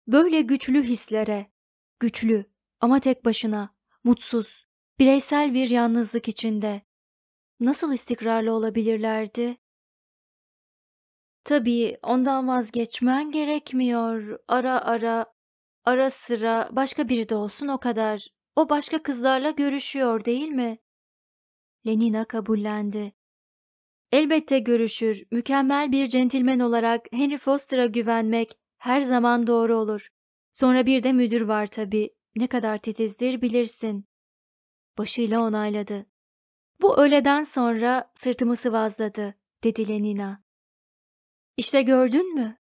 Böyle güçlü hislere, güçlü ama tek başına, mutsuz, bireysel bir yalnızlık içinde nasıl istikrarlı olabilirlerdi? Tabii ondan vazgeçmen gerekmiyor. Ara ara, ara sıra başka biri de olsun o kadar. O başka kızlarla görüşüyor değil mi? Lenina kabullendi. Elbette görüşür, mükemmel bir centilmen olarak Henry Foster'a güvenmek her zaman doğru olur. Sonra bir de müdür var tabii, ne kadar titizdir bilirsin. Başıyla onayladı. Bu öğleden sonra sırtımı sıvazladı, dedi Lenina. İşte gördün mü?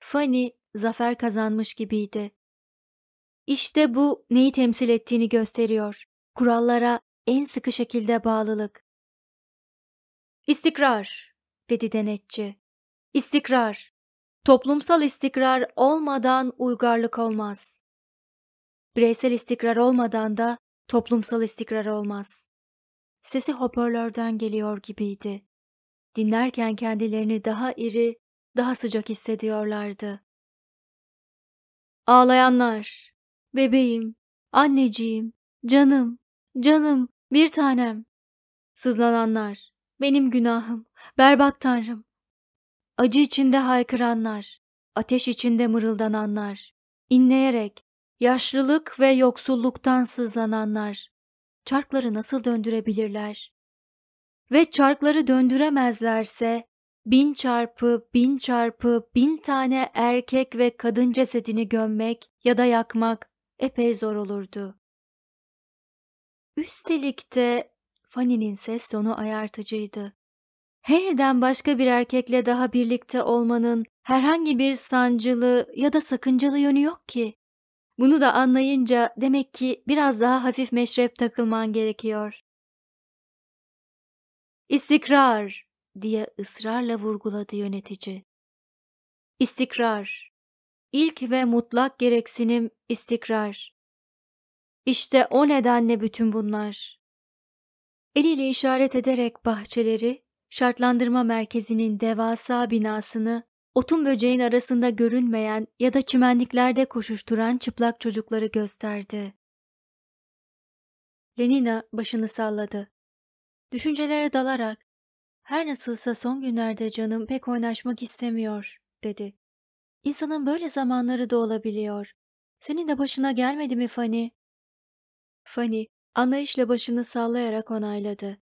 Fanny zafer kazanmış gibiydi. İşte bu neyi temsil ettiğini gösteriyor. Kurallara en sıkı şekilde bağlılık. İstikrar, dedi denetçi. İstikrar. Toplumsal istikrar olmadan uygarlık olmaz. Bireysel istikrar olmadan da toplumsal istikrar olmaz. Sesi hoparlörden geliyor gibiydi. Dinlerken kendilerini daha iri, daha sıcak hissediyorlardı. Ağlayanlar, bebeğim, anneciğim, canım, canım, bir tanem. Sızlananlar. Benim günahım. Berbat tanrım. Acı içinde haykıranlar. Ateş içinde mırıldananlar. inleyerek. Yaşlılık ve yoksulluktan sızlananlar. Çarkları nasıl döndürebilirler? Ve çarkları döndüremezlerse bin çarpı bin çarpı bin tane erkek ve kadın cesedini gömmek ya da yakmak epey zor olurdu. Üstelik de Fanny'nin ses tonu ayartıcıydı. Harry'den başka bir erkekle daha birlikte olmanın herhangi bir sancılı ya da sakıncalı yönü yok ki. Bunu da anlayınca demek ki biraz daha hafif meşrep takılman gerekiyor. İstikrar diye ısrarla vurguladı yönetici. İstikrar. İlk ve mutlak gereksinim istikrar. İşte o nedenle bütün bunlar. Eliyle işaret ederek bahçeleri, şartlandırma merkezinin devasa binasını, otun böceğin arasında görünmeyen ya da çimenliklerde koşuşturan çıplak çocukları gösterdi. Lenina başını salladı. Düşüncelere dalarak, her nasılsa son günlerde canım pek oynaşmak istemiyor, dedi. İnsanın böyle zamanları da olabiliyor. Senin de başına gelmedi mi Fani? Fanny anlayışla başını sallayarak onayladı.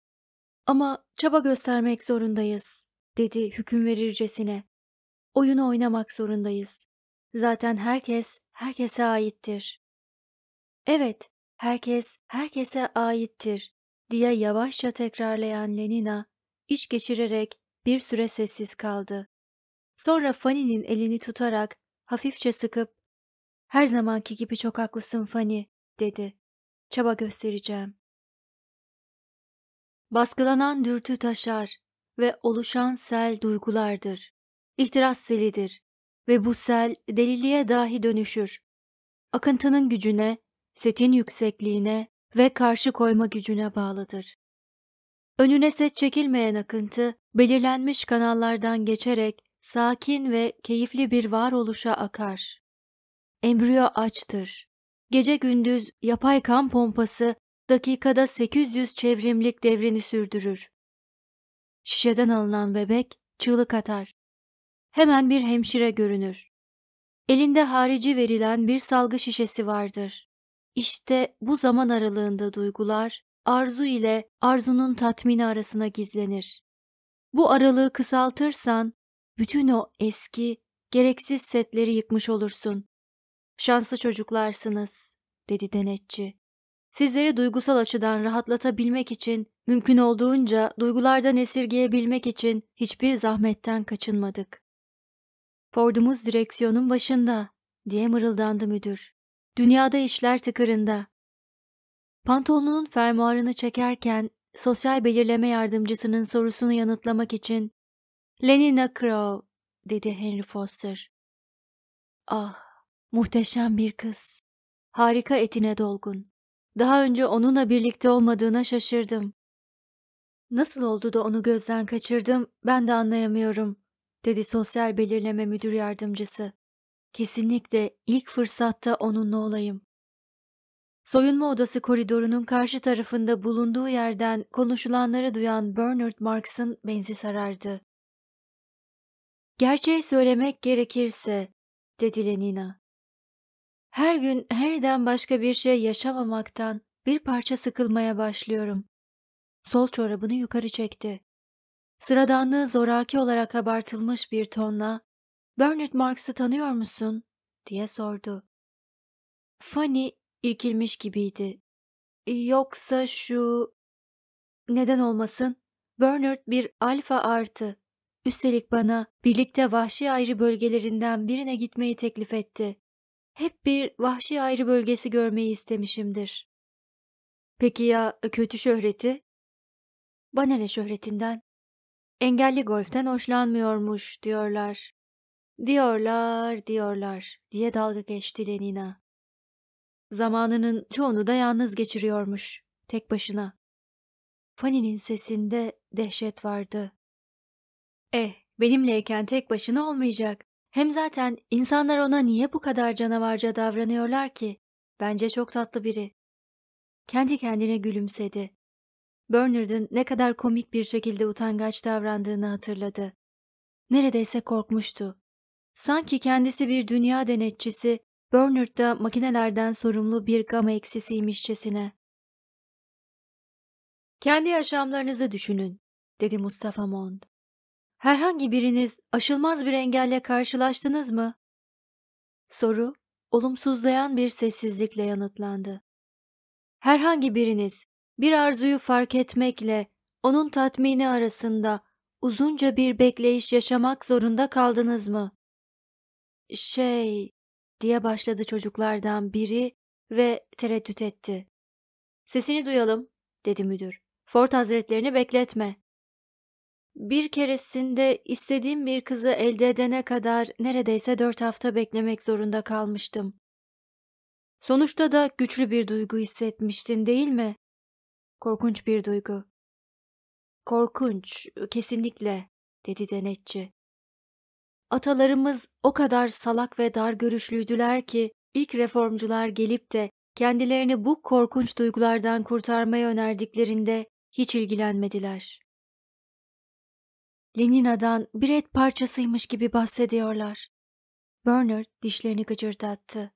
Ama çaba göstermek zorundayız, dedi hüküm verircesine. Oyunu oynamak zorundayız. Zaten herkes herkese aittir. Evet, herkes herkese aittir, diye yavaşça tekrarlayan Lenina, iş geçirerek bir süre sessiz kaldı. Sonra Fanny'nin elini tutarak hafifçe sıkıp, ''Her zamanki gibi çok haklısın Fanny'' dedi çaba göstereceğim. Baskılanan dürtü taşar ve oluşan sel duygulardır. İhtiras selidir ve bu sel deliliğe dahi dönüşür. Akıntının gücüne, setin yüksekliğine ve karşı koyma gücüne bağlıdır. Önüne set çekilmeyen akıntı, belirlenmiş kanallardan geçerek sakin ve keyifli bir varoluşa akar. Embriyo açtır Gece gündüz yapay kan pompası dakikada 800 çevrimlik devrini sürdürür. Şişeden alınan bebek çığlık atar. Hemen bir hemşire görünür. Elinde harici verilen bir salgı şişesi vardır. İşte bu zaman aralığında duygular arzu ile arzunun tatmini arasına gizlenir. Bu aralığı kısaltırsan bütün o eski, gereksiz setleri yıkmış olursun. Şanslı çocuklarsınız, dedi denetçi. Sizleri duygusal açıdan rahatlatabilmek için, mümkün olduğunca duygulardan esirgeyebilmek için hiçbir zahmetten kaçınmadık. Ford'umuz direksiyonun başında, diye mırıldandı müdür. Dünyada işler tıkırında. Pantolonunun fermuarını çekerken sosyal belirleme yardımcısının sorusunu yanıtlamak için Lenina Crow dedi Henry Foster. Ah Muhteşem bir kız. Harika etine dolgun. Daha önce onunla birlikte olmadığına şaşırdım. Nasıl oldu da onu gözden kaçırdım ben de anlayamıyorum, dedi sosyal belirleme müdür yardımcısı. Kesinlikle ilk fırsatta onunla olayım. Soyunma odası koridorunun karşı tarafında bulunduğu yerden konuşulanları duyan Bernard Marks'ın benzi sarardı. Gerçeği söylemek gerekirse, dedi Lenina. Her gün Harry'den başka bir şey yaşamamaktan bir parça sıkılmaya başlıyorum. Sol çorabını yukarı çekti. Sıradanlığı zoraki olarak abartılmış bir tonla ''Bernard Marks'ı tanıyor musun?'' diye sordu. Fanny irkilmiş gibiydi. Yoksa şu... Neden olmasın? Bernard bir alfa artı. Üstelik bana birlikte vahşi ayrı bölgelerinden birine gitmeyi teklif etti. Hep bir vahşi ayrı bölgesi görmeyi istemişimdir. Peki ya kötü şöhreti? Bana şöhretinden? Engelli golften hoşlanmıyormuş diyorlar. Diyorlar, diyorlar diye dalga geçti Lenina. Zamanının çoğunu da yalnız geçiriyormuş, tek başına. Fanny'nin sesinde dehşet vardı. Eh, benimleyken tek başına olmayacak. Hem zaten insanlar ona niye bu kadar canavarca davranıyorlar ki? Bence çok tatlı biri. Kendi kendine gülümsedi. Bernard'ın ne kadar komik bir şekilde utangaç davrandığını hatırladı. Neredeyse korkmuştu. Sanki kendisi bir dünya denetçisi, Bernard da makinelerden sorumlu bir gama eksisiymişçesine. Kendi yaşamlarınızı düşünün, dedi Mustafa Mond. Herhangi biriniz aşılmaz bir engelle karşılaştınız mı? Soru olumsuzlayan bir sessizlikle yanıtlandı. Herhangi biriniz bir arzuyu fark etmekle onun tatmini arasında uzunca bir bekleyiş yaşamak zorunda kaldınız mı? Şey diye başladı çocuklardan biri ve tereddüt etti. Sesini duyalım dedi müdür. Ford hazretlerini bekletme. Bir keresinde istediğim bir kızı elde edene kadar neredeyse dört hafta beklemek zorunda kalmıştım. Sonuçta da güçlü bir duygu hissetmiştin değil mi? Korkunç bir duygu. Korkunç, kesinlikle, dedi denetçi. Atalarımız o kadar salak ve dar görüşlüydüler ki ilk reformcular gelip de kendilerini bu korkunç duygulardan kurtarmayı önerdiklerinde hiç ilgilenmediler. Lenina'dan bir et parçasıymış gibi bahsediyorlar. Bernard dişlerini gıcırdattı.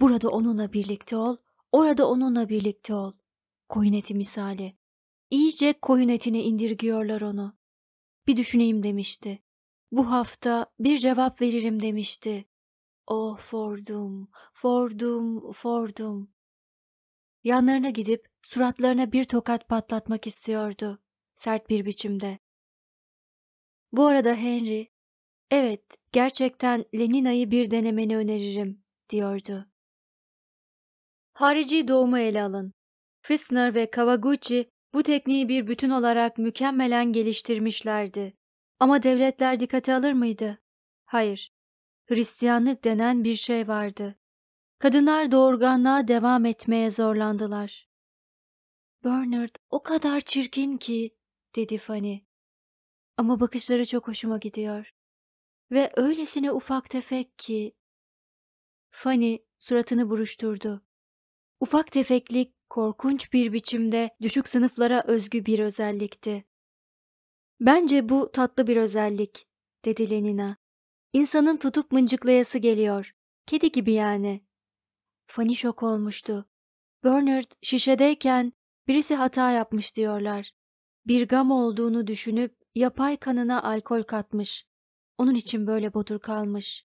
Burada onunla birlikte ol, orada onunla birlikte ol. Koyun eti misali. İyice koyun etine indirgiyorlar onu. Bir düşüneyim demişti. Bu hafta bir cevap veririm demişti. Oh Fordum, Fordum, Fordum. Yanlarına gidip suratlarına bir tokat patlatmak istiyordu. Sert bir biçimde. Bu arada Henry, evet gerçekten Lenina'yı bir denemeni öneririm, diyordu. Harici doğumu ele alın. Fisner ve Kawaguchi bu tekniği bir bütün olarak mükemmelen geliştirmişlerdi. Ama devletler dikkate alır mıydı? Hayır. Hristiyanlık denen bir şey vardı. Kadınlar doğurganlığa devam etmeye zorlandılar. Bernard o kadar çirkin ki, dedi Fanny. Ama bakışları çok hoşuma gidiyor. Ve öylesine ufak tefek ki... Fanny suratını buruşturdu. Ufak tefeklik korkunç bir biçimde düşük sınıflara özgü bir özellikti. Bence bu tatlı bir özellik, dedi Lenina. İnsanın tutup mıncıklayası geliyor. Kedi gibi yani. Fanny şok olmuştu. Bernard şişedeyken birisi hata yapmış diyorlar. Bir gam olduğunu düşünüp Yapay kanına alkol katmış. Onun için böyle bodur kalmış.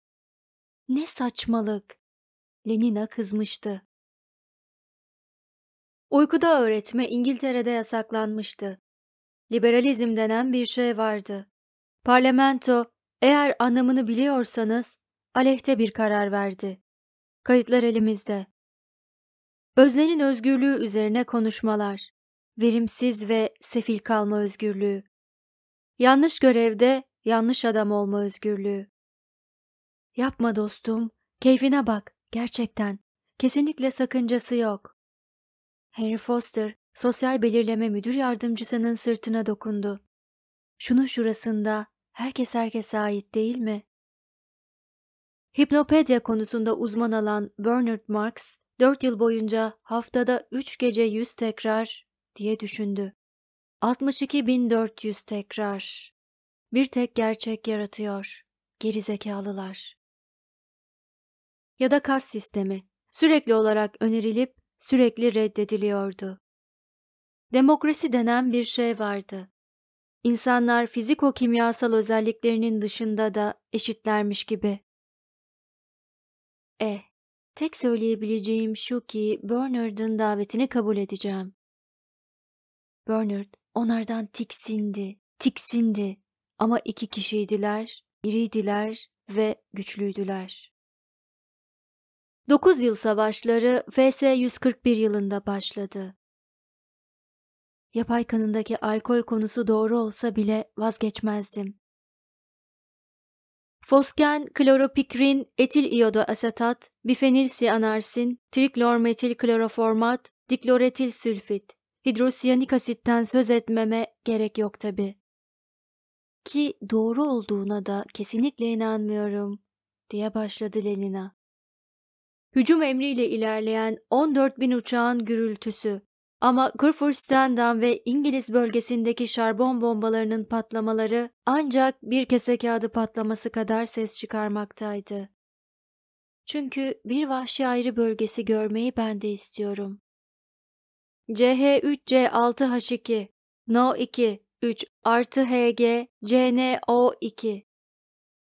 Ne saçmalık. Lenina kızmıştı. Uykuda öğretme İngiltere'de yasaklanmıştı. Liberalizm denen bir şey vardı. Parlamento, eğer anlamını biliyorsanız, aleyhte bir karar verdi. Kayıtlar elimizde. Öznenin özgürlüğü üzerine konuşmalar. Verimsiz ve sefil kalma özgürlüğü. Yanlış görevde yanlış adam olma özgürlüğü. Yapma dostum, keyfine bak, gerçekten. Kesinlikle sakıncası yok. Henry Foster, sosyal belirleme müdür yardımcısının sırtına dokundu. Şunun şurasında herkes herkese ait değil mi? Hipnopedya konusunda uzman olan Bernard Marks, dört yıl boyunca haftada üç gece yüz tekrar diye düşündü. 62.400 tekrar. Bir tek gerçek yaratıyor. Gerizekalılar. Ya da kas sistemi. Sürekli olarak önerilip sürekli reddediliyordu. Demokrasi denen bir şey vardı. İnsanlar fiziko-kimyasal özelliklerinin dışında da eşitlermiş gibi. E, tek söyleyebileceğim şu ki Bernard'ın davetini kabul edeceğim. Bernard, Onlardan tiksindi, tiksindi ama iki kişiydiler, iriydiler ve güçlüydüler. 9 yıl savaşları FS 141 yılında başladı. Yapay kanındaki alkol konusu doğru olsa bile vazgeçmezdim. Fosken, kloropikrin, etil iyodu asetat, bifenil sianarsin, triklormetil kloroformat, dikloretil sülfit hidrosiyanik asitten söz etmeme gerek yok tabi. Ki doğru olduğuna da kesinlikle inanmıyorum diye başladı Lenina. Hücum emriyle ilerleyen 14 bin uçağın gürültüsü ama Kurfürstendamm ve İngiliz bölgesindeki şarbon bombalarının patlamaları ancak bir kese kağıdı patlaması kadar ses çıkarmaktaydı. Çünkü bir vahşi ayrı bölgesi görmeyi ben de istiyorum. CH3C6H2 NO2 3 artı HG CNO2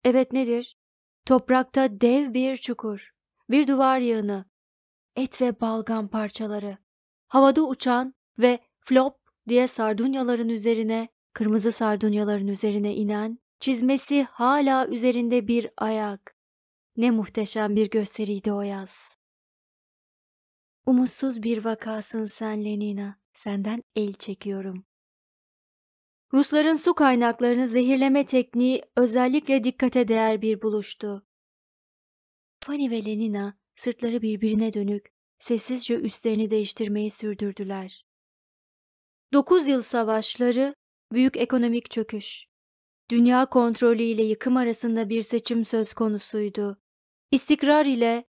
Evet nedir? Toprakta dev bir çukur, bir duvar yığını, et ve balgam parçaları, havada uçan ve flop diye sardunyaların üzerine, kırmızı sardunyaların üzerine inen, çizmesi hala üzerinde bir ayak. Ne muhteşem bir gösteriydi o yaz. Umutsuz bir vakasın sen Lenina. Senden el çekiyorum. Rusların su kaynaklarını zehirleme tekniği özellikle dikkate değer bir buluştu. Fanny ve Lenina sırtları birbirine dönük, sessizce üstlerini değiştirmeyi sürdürdüler. Dokuz yıl savaşları, büyük ekonomik çöküş. Dünya kontrolü ile yıkım arasında bir seçim söz konusuydu. İstikrar ile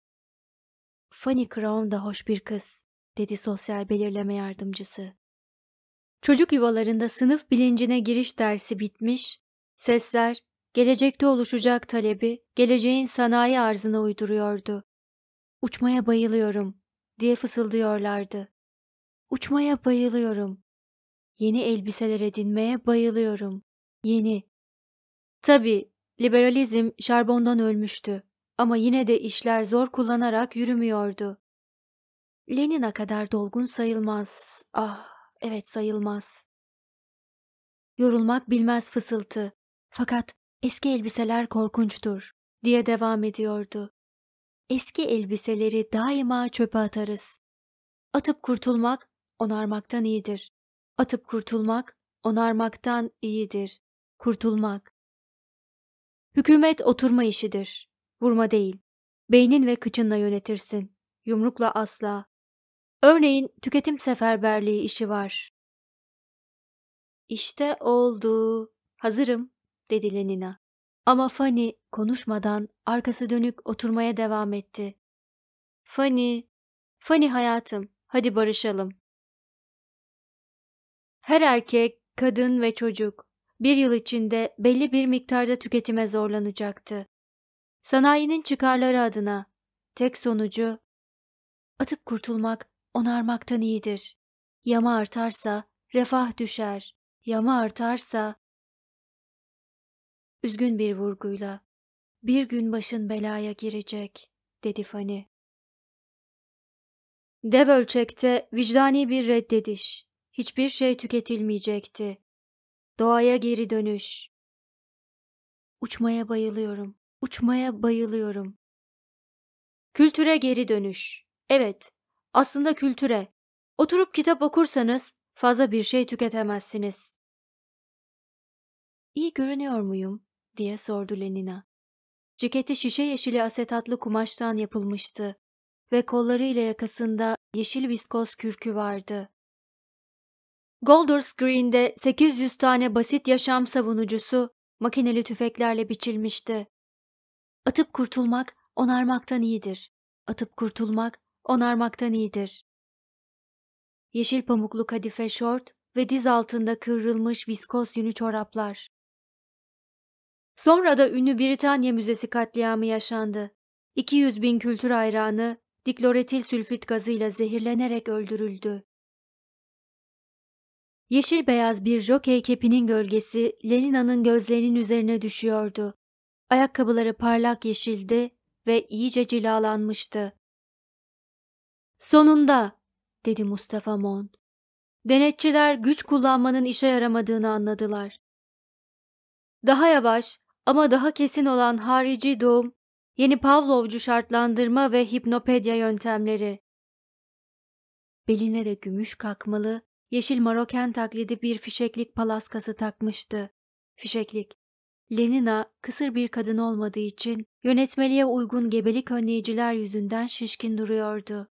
Fanny Crown da hoş bir kız, dedi sosyal belirleme yardımcısı. Çocuk yuvalarında sınıf bilincine giriş dersi bitmiş, sesler, gelecekte oluşacak talebi, geleceğin sanayi arzına uyduruyordu. Uçmaya bayılıyorum, diye fısıldıyorlardı. Uçmaya bayılıyorum. Yeni elbiseler edinmeye bayılıyorum. Yeni. Tabii, liberalizm şarbondan ölmüştü. Ama yine de işler zor kullanarak yürümüyordu. Lenina kadar dolgun sayılmaz. Ah, evet sayılmaz. Yorulmak bilmez fısıltı. Fakat eski elbiseler korkunçtur diye devam ediyordu. Eski elbiseleri daima çöpe atarız. Atıp kurtulmak onarmaktan iyidir. Atıp kurtulmak onarmaktan iyidir. Kurtulmak. Hükümet oturma işidir. Vurma değil. Beynin ve kıçınla yönetirsin. Yumrukla asla. Örneğin tüketim seferberliği işi var. İşte oldu. Hazırım, dedi Lenina. Ama Fanny konuşmadan arkası dönük oturmaya devam etti. Fanny, Fanny hayatım, hadi barışalım. Her erkek, kadın ve çocuk bir yıl içinde belli bir miktarda tüketime zorlanacaktı sanayinin çıkarları adına tek sonucu atıp kurtulmak onarmaktan iyidir. Yama artarsa refah düşer, yama artarsa üzgün bir vurguyla bir gün başın belaya girecek dedi Fani. Dev ölçekte vicdani bir reddediş. Hiçbir şey tüketilmeyecekti. Doğaya geri dönüş. Uçmaya bayılıyorum. Uçmaya bayılıyorum. Kültüre geri dönüş. Evet, aslında kültüre. Oturup kitap okursanız fazla bir şey tüketemezsiniz. İyi görünüyor muyum? diye sordu Lenina. Ceketi şişe yeşili asetatlı kumaştan yapılmıştı ve kolları ile yakasında yeşil viskoz kürkü vardı. Golders Green'de 800 tane basit yaşam savunucusu makineli tüfeklerle biçilmişti. Atıp kurtulmak onarmaktan iyidir. Atıp kurtulmak onarmaktan iyidir. Yeşil pamuklu kadife şort ve diz altında kıvrılmış viskoz yünü çoraplar. Sonra da ünlü Britanya Müzesi katliamı yaşandı. 200 bin kültür hayranı dikloretil sülfit gazıyla zehirlenerek öldürüldü. Yeşil beyaz bir jokey kepinin gölgesi Lenina'nın gözlerinin üzerine düşüyordu Ayakkabıları parlak yeşildi ve iyice cilalanmıştı. Sonunda, dedi Mustafa Mon. Denetçiler güç kullanmanın işe yaramadığını anladılar. Daha yavaş ama daha kesin olan harici doğum, yeni Pavlovcu şartlandırma ve hipnopedya yöntemleri. Beline de gümüş kakmalı, yeşil maroken taklidi bir fişeklik palaskası takmıştı. Fişeklik, Lenina kısır bir kadın olmadığı için yönetmeliğe uygun gebelik önleyiciler yüzünden şişkin duruyordu.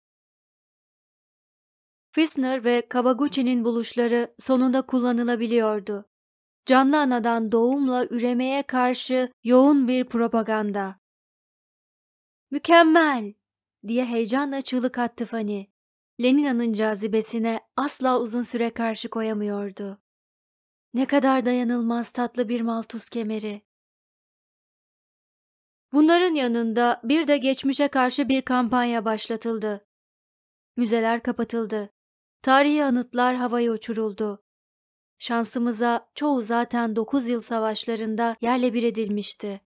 Fisner ve Kabaguchi'nin buluşları sonunda kullanılabiliyordu. Canlı anadan doğumla üremeye karşı yoğun bir propaganda. Mükemmel! diye heyecanla çığlık attı Fanny. Lenina'nın cazibesine asla uzun süre karşı koyamıyordu. Ne kadar dayanılmaz tatlı bir maltuz kemeri. Bunların yanında bir de geçmişe karşı bir kampanya başlatıldı. Müzeler kapatıldı. Tarihi anıtlar havaya uçuruldu. Şansımıza çoğu zaten 9 yıl savaşlarında yerle bir edilmişti.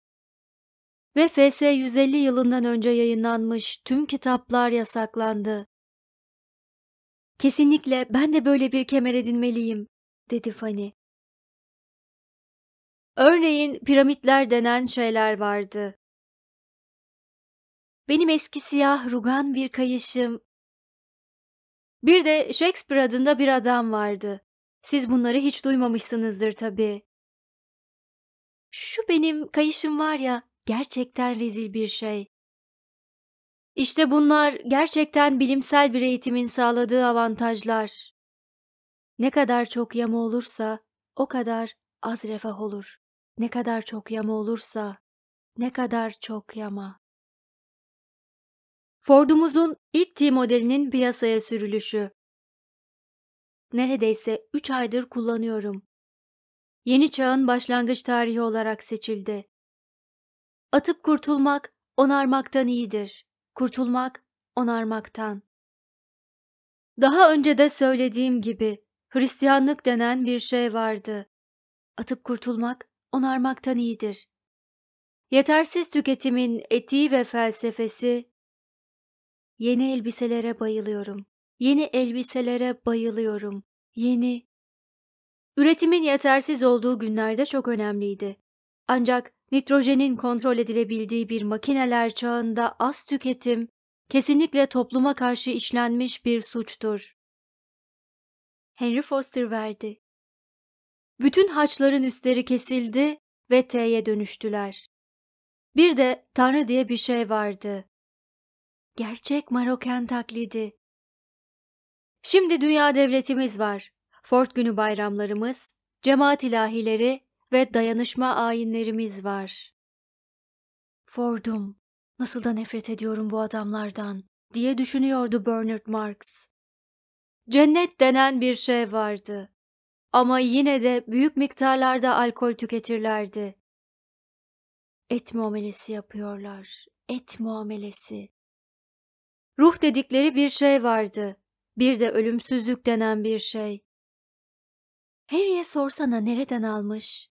Ve FS 150 yılından önce yayınlanmış tüm kitaplar yasaklandı. Kesinlikle ben de böyle bir kemer edinmeliyim, dedi Fanny. Örneğin piramitler denen şeyler vardı. Benim eski siyah rugan bir kayışım. Bir de Shakespeare adında bir adam vardı. Siz bunları hiç duymamışsınızdır tabii. Şu benim kayışım var ya, gerçekten rezil bir şey. İşte bunlar gerçekten bilimsel bir eğitimin sağladığı avantajlar. Ne kadar çok yama olursa o kadar az refah olur. Ne kadar çok yama olursa, ne kadar çok yama. Ford'umuzun ilk T modelinin piyasaya sürülüşü. Neredeyse 3 aydır kullanıyorum. Yeni çağın başlangıç tarihi olarak seçildi. Atıp kurtulmak onarmaktan iyidir. Kurtulmak onarmaktan. Daha önce de söylediğim gibi Hristiyanlık denen bir şey vardı. Atıp kurtulmak onarmaktan iyidir. Yetersiz tüketimin etiği ve felsefesi Yeni elbiselere bayılıyorum. Yeni elbiselere bayılıyorum. Yeni Üretimin yetersiz olduğu günlerde çok önemliydi. Ancak nitrojenin kontrol edilebildiği bir makineler çağında az tüketim kesinlikle topluma karşı işlenmiş bir suçtur. Henry Foster verdi. Bütün haçların üstleri kesildi ve T'ye dönüştüler. Bir de Tanrı diye bir şey vardı. Gerçek Maroken taklidi. Şimdi dünya devletimiz var. Fort günü bayramlarımız, cemaat ilahileri ve dayanışma ayinlerimiz var. Ford'um, nasıl da nefret ediyorum bu adamlardan diye düşünüyordu Bernard Marx. Cennet denen bir şey vardı. Ama yine de büyük miktarlarda alkol tüketirlerdi. Et muamelesi yapıyorlar. Et muamelesi. Ruh dedikleri bir şey vardı. Bir de ölümsüzlük denen bir şey. Harry'e sorsana nereden almış?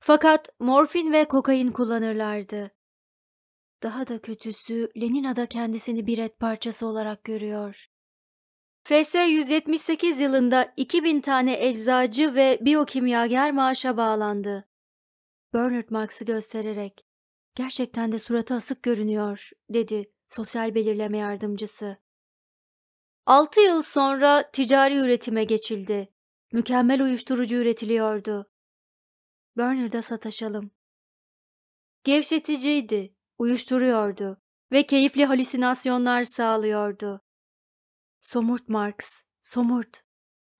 Fakat morfin ve kokain kullanırlardı. Daha da kötüsü Lenina da kendisini bir et parçası olarak görüyor. FS 178 yılında 2000 tane eczacı ve biyokimyager maaşa bağlandı. Bernard Marx'ı göstererek, gerçekten de suratı asık görünüyor, dedi sosyal belirleme yardımcısı. 6 yıl sonra ticari üretime geçildi. Mükemmel uyuşturucu üretiliyordu. Bernard'a sataşalım. Gevşeticiydi, uyuşturuyordu ve keyifli halüsinasyonlar sağlıyordu. Somurt Marx, somurt.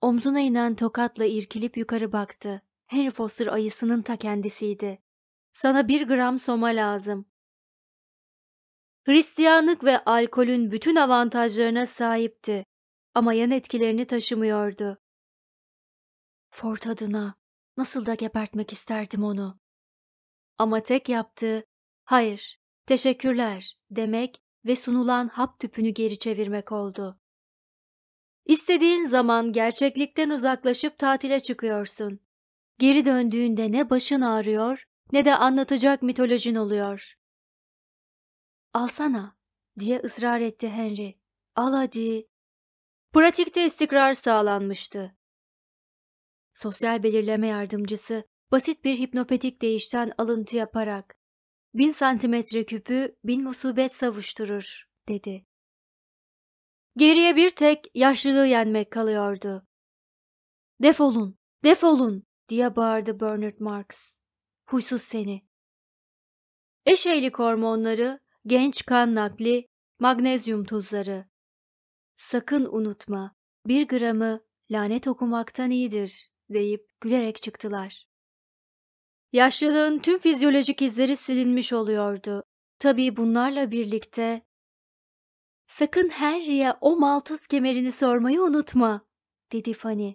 Omzuna inen tokatla irkilip yukarı baktı. Henry Foster ayısının ta kendisiydi. Sana bir gram soma lazım. Hristiyanlık ve alkolün bütün avantajlarına sahipti ama yan etkilerini taşımıyordu. Fort adına nasıl da gebertmek isterdim onu. Ama tek yaptığı hayır, teşekkürler demek ve sunulan hap tüpünü geri çevirmek oldu. İstediğin zaman gerçeklikten uzaklaşıp tatile çıkıyorsun. Geri döndüğünde ne başın ağrıyor ne de anlatacak mitolojin oluyor. Alsana diye ısrar etti Henry. Al hadi. Pratikte istikrar sağlanmıştı. Sosyal belirleme yardımcısı basit bir hipnopedik değişten alıntı yaparak bin santimetre küpü bin musibet savuşturur dedi. Geriye bir tek yaşlılığı yenmek kalıyordu. Defolun, defolun diye bağırdı Bernard Marks. Huysuz seni. Eşeylik hormonları, genç kan nakli, magnezyum tuzları. Sakın unutma, bir gramı lanet okumaktan iyidir deyip gülerek çıktılar. Yaşlılığın tüm fizyolojik izleri silinmiş oluyordu. Tabii bunlarla birlikte Sakın Henry'e o maltuz kemerini sormayı unutma, dedi Fanny.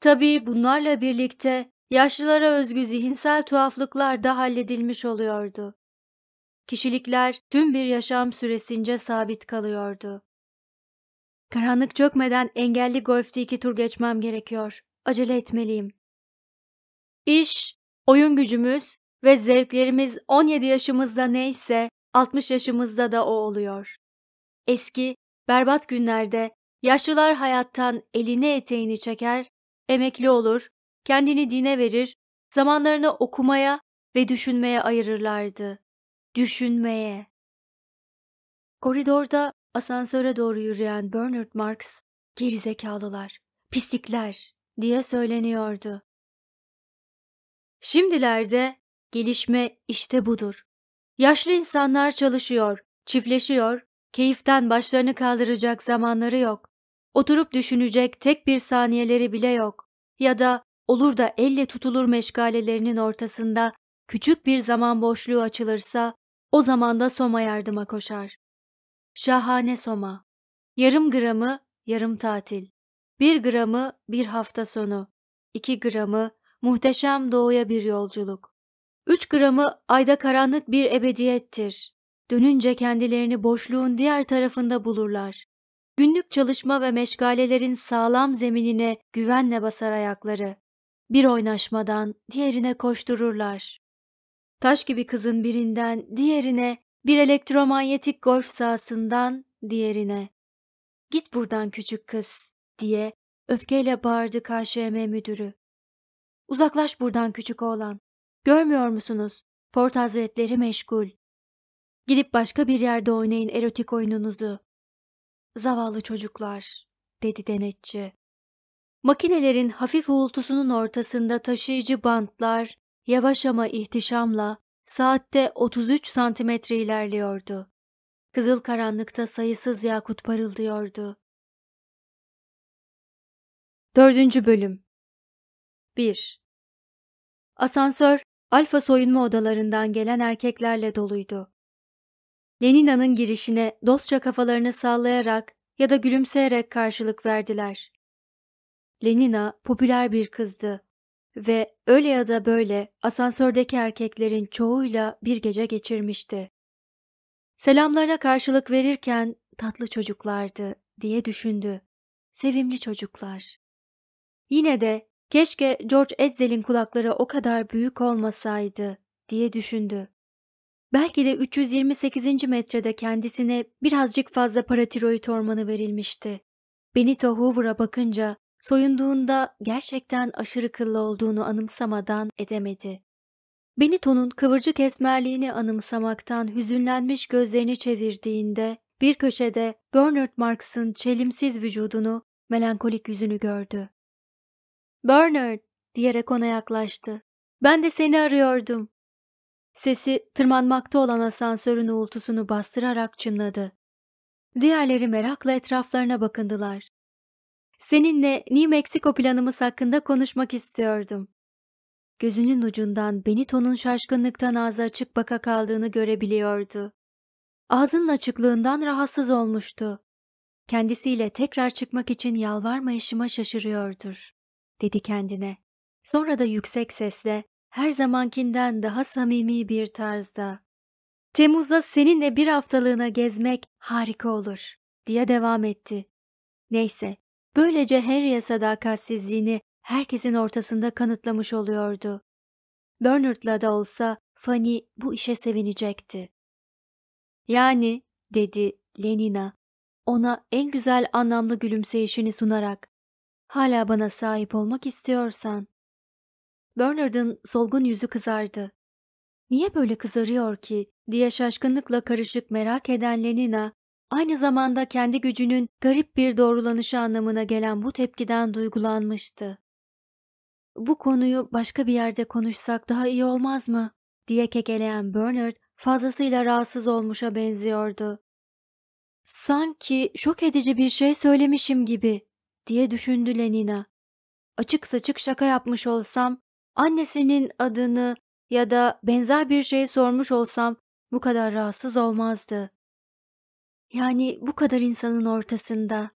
Tabii bunlarla birlikte yaşlılara özgü zihinsel tuhaflıklar da halledilmiş oluyordu. Kişilikler tüm bir yaşam süresince sabit kalıyordu. Karanlık çökmeden engelli golfte iki tur geçmem gerekiyor. Acele etmeliyim. İş, oyun gücümüz ve zevklerimiz 17 yaşımızda neyse 60 yaşımızda da o oluyor. Eski, berbat günlerde yaşlılar hayattan elini eteğini çeker, emekli olur, kendini dine verir, zamanlarını okumaya ve düşünmeye ayırırlardı. Düşünmeye. Koridorda asansöre doğru yürüyen Bernard Marx, gerizekalılar, pislikler diye söyleniyordu. Şimdilerde gelişme işte budur. Yaşlı insanlar çalışıyor, çiftleşiyor, keyiften başlarını kaldıracak zamanları yok. Oturup düşünecek tek bir saniyeleri bile yok. Ya da olur da elle tutulur meşgalelerinin ortasında küçük bir zaman boşluğu açılırsa o zaman da Soma yardıma koşar. Şahane Soma. Yarım gramı yarım tatil. Bir gramı bir hafta sonu. iki gramı muhteşem doğuya bir yolculuk. Üç gramı ayda karanlık bir ebediyettir. Dönünce kendilerini boşluğun diğer tarafında bulurlar. Günlük çalışma ve meşgalelerin sağlam zeminine güvenle basar ayakları. Bir oynaşmadan diğerine koştururlar. Taş gibi kızın birinden diğerine, bir elektromanyetik golf sahasından diğerine. Git buradan küçük kız diye öfkeyle bağırdı KŞM müdürü. Uzaklaş buradan küçük oğlan. Görmüyor musunuz? Ford Hazretleri meşgul. Gidip başka bir yerde oynayın erotik oyununuzu. Zavallı çocuklar, dedi denetçi. Makinelerin hafif uğultusunun ortasında taşıyıcı bantlar yavaş ama ihtişamla saatte 33 santimetre ilerliyordu. Kızıl karanlıkta sayısız yakut parıldıyordu. Dördüncü Bölüm 1. Asansör alfa soyunma odalarından gelen erkeklerle doluydu. Lenina'nın girişine dostça kafalarını sallayarak ya da gülümseyerek karşılık verdiler. Lenina popüler bir kızdı ve öyle ya da böyle asansördeki erkeklerin çoğuyla bir gece geçirmişti. Selamlarına karşılık verirken tatlı çocuklardı diye düşündü. Sevimli çocuklar. Yine de Keşke George Edzel'in kulakları o kadar büyük olmasaydı diye düşündü. Belki de 328. metrede kendisine birazcık fazla paratiroid hormonu verilmişti. Benito Hoover'a bakınca soyunduğunda gerçekten aşırı kıllı olduğunu anımsamadan edemedi. Benito'nun kıvırcık esmerliğini anımsamaktan hüzünlenmiş gözlerini çevirdiğinde bir köşede Bernard Marks'ın çelimsiz vücudunu, melankolik yüzünü gördü. Bernard diyerek ona yaklaştı. Ben de seni arıyordum. Sesi tırmanmakta olan asansörün uğultusunu bastırarak çınladı. Diğerleri merakla etraflarına bakındılar. Seninle New Mexico planımız hakkında konuşmak istiyordum. Gözünün ucundan Benito'nun şaşkınlıktan ağzı açık baka kaldığını görebiliyordu. Ağzının açıklığından rahatsız olmuştu. Kendisiyle tekrar çıkmak için yalvarmayışıma şaşırıyordur dedi kendine. Sonra da yüksek sesle, her zamankinden daha samimi bir tarzda. Temmuz'da seninle bir haftalığına gezmek harika olur, diye devam etti. Neyse, böylece Henry'e sadakatsizliğini herkesin ortasında kanıtlamış oluyordu. Bernard'la da olsa Fanny bu işe sevinecekti. Yani, dedi Lenina, ona en güzel anlamlı gülümseyişini sunarak, Hala bana sahip olmak istiyorsan. Bernard'ın solgun yüzü kızardı. Niye böyle kızarıyor ki diye şaşkınlıkla karışık merak eden Lenina, aynı zamanda kendi gücünün garip bir doğrulanışı anlamına gelen bu tepkiden duygulanmıştı. Bu konuyu başka bir yerde konuşsak daha iyi olmaz mı? diye kekeleyen Bernard fazlasıyla rahatsız olmuşa benziyordu. Sanki şok edici bir şey söylemişim gibi diye düşündü Lenina. Açık saçık şaka yapmış olsam, annesinin adını ya da benzer bir şey sormuş olsam bu kadar rahatsız olmazdı. Yani bu kadar insanın ortasında.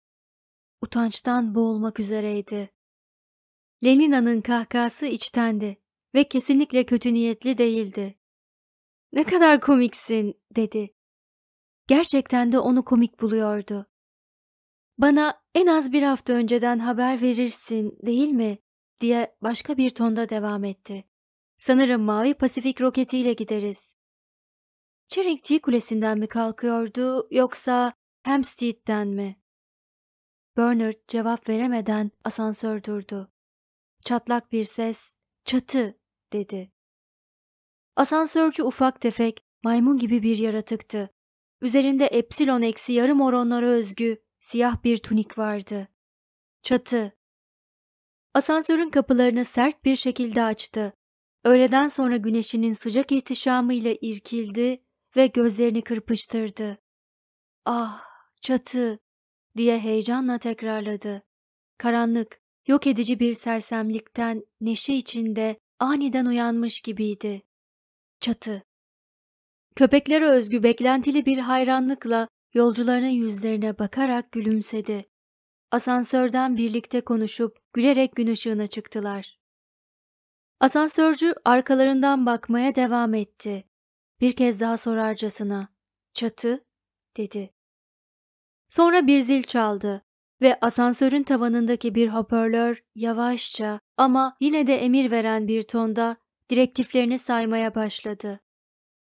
Utançtan boğulmak üzereydi. Lenina'nın kahkası içtendi ve kesinlikle kötü niyetli değildi. Ne kadar komiksin dedi. Gerçekten de onu komik buluyordu. Bana en az bir hafta önceden haber verirsin değil mi? diye başka bir tonda devam etti. Sanırım mavi Pasifik roketiyle gideriz. Charity kulesinden mi kalkıyordu yoksa Hampstead'den mi? Bernard cevap veremeden asansör durdu. Çatlak bir ses, çatı dedi. Asansörcü ufak tefek, maymun gibi bir yaratıktı. Üzerinde epsilon eksi yarım oronlara özgü siyah bir tunik vardı. Çatı. Asansörün kapılarını sert bir şekilde açtı. Öğleden sonra güneşinin sıcak ihtişamıyla irkildi ve gözlerini kırpıştırdı. Ah, çatı diye heyecanla tekrarladı. Karanlık, yok edici bir sersemlikten neşe içinde aniden uyanmış gibiydi. Çatı. Köpeklere özgü beklentili bir hayranlıkla yolcularının yüzlerine bakarak gülümsedi. Asansörden birlikte konuşup gülerek gün ışığına çıktılar. Asansörcü arkalarından bakmaya devam etti. Bir kez daha sorarcasına "Çatı?" dedi. Sonra bir zil çaldı ve asansörün tavanındaki bir hoparlör yavaşça ama yine de emir veren bir tonda direktiflerini saymaya başladı.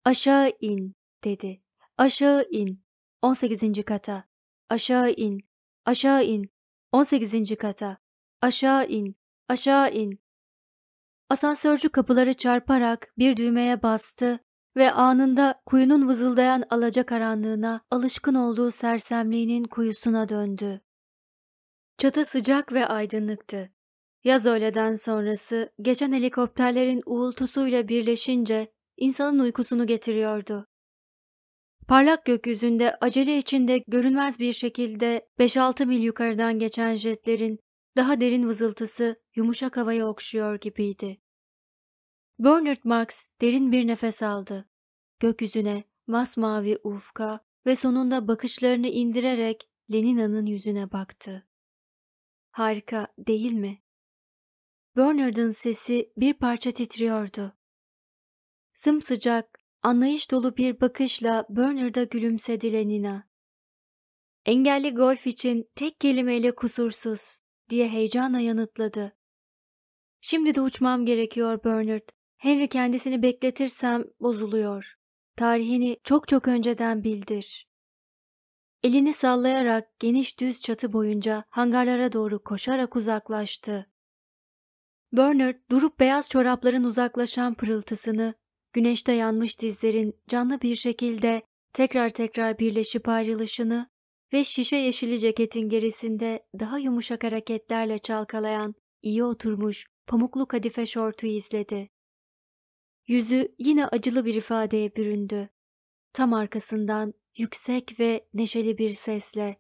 "Aşağı in." dedi. "Aşağı in." 18. kata. Aşağı in. Aşağı in. 18. kata. Aşağı in. Aşağı in. Asansörcü kapıları çarparak bir düğmeye bastı ve anında kuyunun vızıldayan alacakaranlığına, alışkın olduğu sersemliğinin kuyusuna döndü. Çatı sıcak ve aydınlıktı. Yaz öğleden sonrası geçen helikopterlerin uğultusuyla birleşince insanın uykusunu getiriyordu. Parlak gökyüzünde acele içinde görünmez bir şekilde 5-6 mil yukarıdan geçen jetlerin daha derin vızıltısı yumuşak havaya okşuyor gibiydi. Bernard Marx derin bir nefes aldı. Gökyüzüne, masmavi ufka ve sonunda bakışlarını indirerek Lenina'nın yüzüne baktı. Harika değil mi? Bernard'ın sesi bir parça titriyordu. Sımsıcak, Anlayış dolu bir bakışla Burner'da gülümsedi Lenina. Engelli golf için tek kelimeyle kusursuz diye heyecana yanıtladı. Şimdi de uçmam gerekiyor Bernard. Henry kendisini bekletirsem bozuluyor. Tarihini çok çok önceden bildir. Elini sallayarak geniş düz çatı boyunca hangarlara doğru koşarak uzaklaştı. Bernard durup beyaz çorapların uzaklaşan pırıltısını güneşte yanmış dizlerin canlı bir şekilde tekrar tekrar birleşip ayrılışını ve şişe yeşili ceketin gerisinde daha yumuşak hareketlerle çalkalayan iyi oturmuş pamuklu kadife şortu izledi. Yüzü yine acılı bir ifadeye büründü. Tam arkasından yüksek ve neşeli bir sesle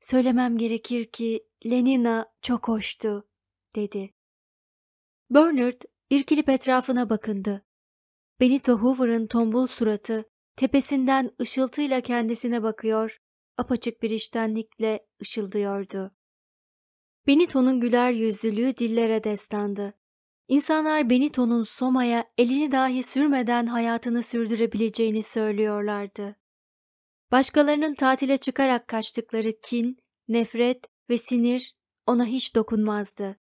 ''Söylemem gerekir ki Lenina çok hoştu.'' dedi. Bernard irkilip etrafına bakındı. Benito Hoover'ın tombul suratı tepesinden ışıltıyla kendisine bakıyor, apaçık bir iştenlikle ışıldıyordu. Benito'nun güler yüzlülüğü dillere destandı. İnsanlar Benito'nun Soma'ya elini dahi sürmeden hayatını sürdürebileceğini söylüyorlardı. Başkalarının tatile çıkarak kaçtıkları kin, nefret ve sinir ona hiç dokunmazdı.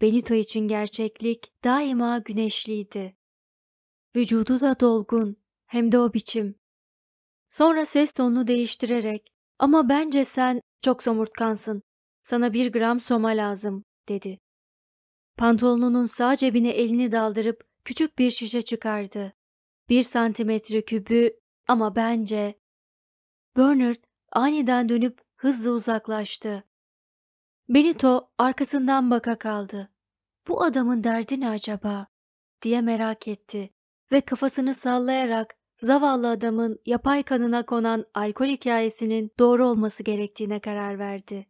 Benito için gerçeklik daima güneşliydi. Vücudu da dolgun, hem de o biçim. Sonra ses tonunu değiştirerek, ama bence sen çok somurtkansın, sana bir gram soma lazım, dedi. Pantolonunun sağ cebine elini daldırıp küçük bir şişe çıkardı. Bir santimetre kübü ama bence... Bernard aniden dönüp hızlı uzaklaştı. Benito arkasından baka kaldı. Bu adamın derdi ne acaba? diye merak etti ve kafasını sallayarak zavallı adamın yapay kanına konan alkol hikayesinin doğru olması gerektiğine karar verdi.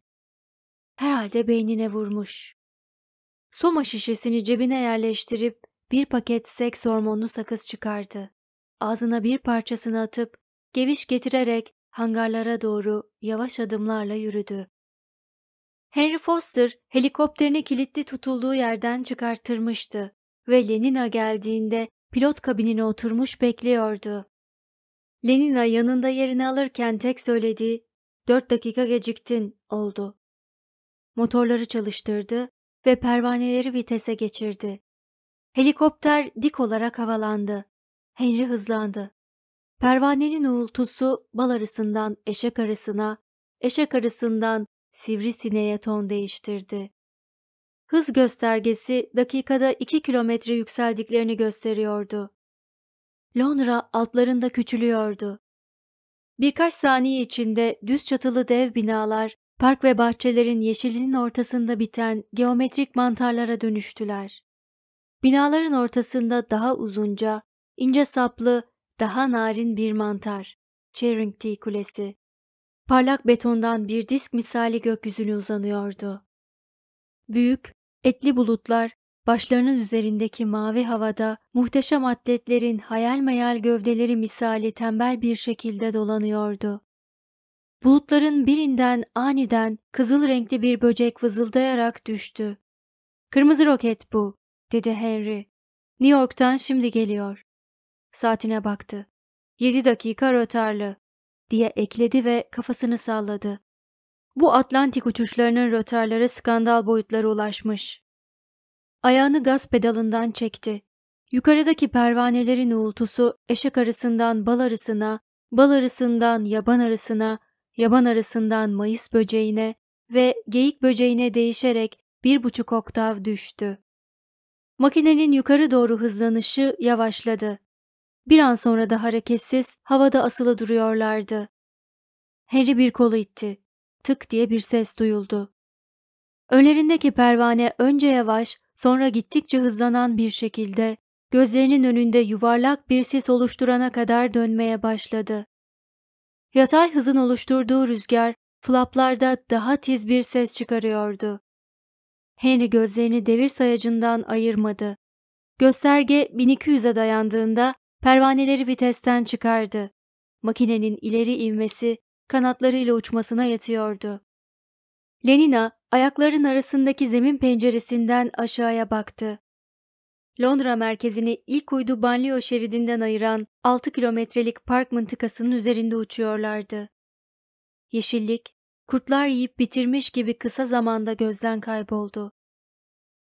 Herhalde beynine vurmuş. Soma şişesini cebine yerleştirip bir paket seks hormonlu sakız çıkardı. Ağzına bir parçasını atıp geviş getirerek hangarlara doğru yavaş adımlarla yürüdü. Henry Foster helikopterini kilitli tutulduğu yerden çıkarttırmıştı ve Lenina geldiğinde pilot kabinine oturmuş bekliyordu. Lenina yanında yerini alırken tek söylediği dört dakika geciktin oldu. Motorları çalıştırdı ve pervaneleri vitese geçirdi. Helikopter dik olarak havalandı. Henry hızlandı. Pervanenin uğultusu bal arısından eşek arısına, eşek arısından sivrisineğe ton değiştirdi. Hız göstergesi dakikada 2 kilometre yükseldiklerini gösteriyordu. Londra altlarında küçülüyordu. Birkaç saniye içinde düz çatılı dev binalar, park ve bahçelerin yeşilinin ortasında biten geometrik mantarlara dönüştüler. Binaların ortasında daha uzunca, ince saplı, daha narin bir mantar, Charing Cherington Kulesi. Parlak betondan bir disk misali gökyüzünü uzanıyordu. Büyük, Etli bulutlar başlarının üzerindeki mavi havada muhteşem atletlerin hayal meyal gövdeleri misali tembel bir şekilde dolanıyordu. Bulutların birinden aniden kızıl renkli bir böcek vızıldayarak düştü. Kırmızı roket bu, dedi Henry. New York'tan şimdi geliyor. Saatine baktı. Yedi dakika rötarlı, diye ekledi ve kafasını salladı. Bu Atlantik uçuşlarının rötarları skandal boyutlara ulaşmış. Ayağını gaz pedalından çekti. Yukarıdaki pervanelerin uğultusu eşek arısından bal arısına, bal arısından yaban arısına, yaban arısından mayıs böceğine ve geyik böceğine değişerek bir buçuk oktav düştü. Makinenin yukarı doğru hızlanışı yavaşladı. Bir an sonra da hareketsiz havada asılı duruyorlardı. Henry bir kolu itti tık diye bir ses duyuldu. Önlerindeki pervane önce yavaş, sonra gittikçe hızlanan bir şekilde gözlerinin önünde yuvarlak bir sis oluşturana kadar dönmeye başladı. Yatay hızın oluşturduğu rüzgar flaplarda daha tiz bir ses çıkarıyordu. Henry gözlerini devir sayacından ayırmadı. Gösterge 1200'e dayandığında pervaneleri vitesten çıkardı. Makinenin ileri ivmesi kanatlarıyla uçmasına yetiyordu. Lenina ayakların arasındaki zemin penceresinden aşağıya baktı. Londra merkezini ilk uydu banliyö şeridinden ayıran 6 kilometrelik park mıntıkasının üzerinde uçuyorlardı. Yeşillik, kurtlar yiyip bitirmiş gibi kısa zamanda gözden kayboldu.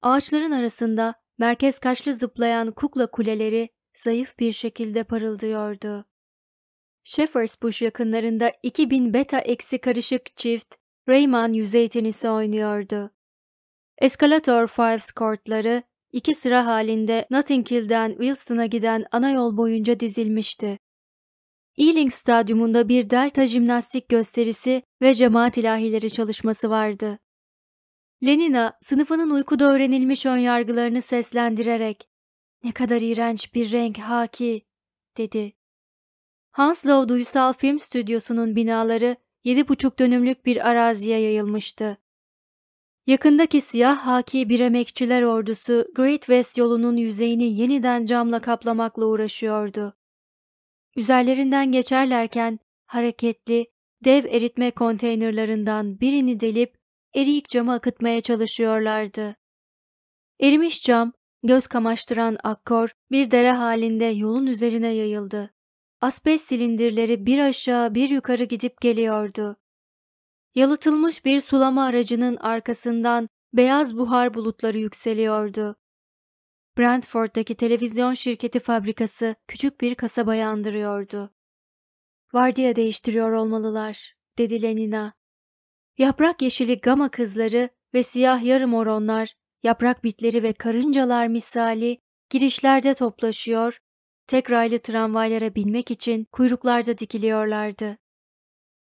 Ağaçların arasında merkez kaşlı zıplayan kukla kuleleri zayıf bir şekilde parıldıyordu. Shepherd's Bush yakınlarında 2000 beta eksi karışık çift Rayman yüzey tenisi oynuyordu. Escalator Fives kortları iki sıra halinde Notting Hill'den Wilson'a giden ana yol boyunca dizilmişti. Ealing Stadyumunda bir delta jimnastik gösterisi ve cemaat ilahileri çalışması vardı. Lenina sınıfının uykuda öğrenilmiş ön yargılarını seslendirerek ''Ne kadar iğrenç bir renk haki'' dedi. Hanslow Duysal Film Stüdyosu'nun binaları 7,5 dönümlük bir araziye yayılmıştı. Yakındaki siyah haki bir emekçiler ordusu Great West yolunun yüzeyini yeniden camla kaplamakla uğraşıyordu. Üzerlerinden geçerlerken hareketli, dev eritme konteynerlarından birini delip eriyik camı akıtmaya çalışıyorlardı. Erimiş cam, göz kamaştıran akkor bir dere halinde yolun üzerine yayıldı. Asbest silindirleri bir aşağı bir yukarı gidip geliyordu. Yalıtılmış bir sulama aracının arkasından beyaz buhar bulutları yükseliyordu. Brentford'daki televizyon şirketi fabrikası küçük bir kasabayı andırıyordu. Vardiya değiştiriyor olmalılar, dedi Lenina. Yaprak yeşili gama kızları ve siyah yarım oronlar, yaprak bitleri ve karıncalar misali girişlerde toplaşıyor tek tramvaylara binmek için kuyruklarda dikiliyorlardı.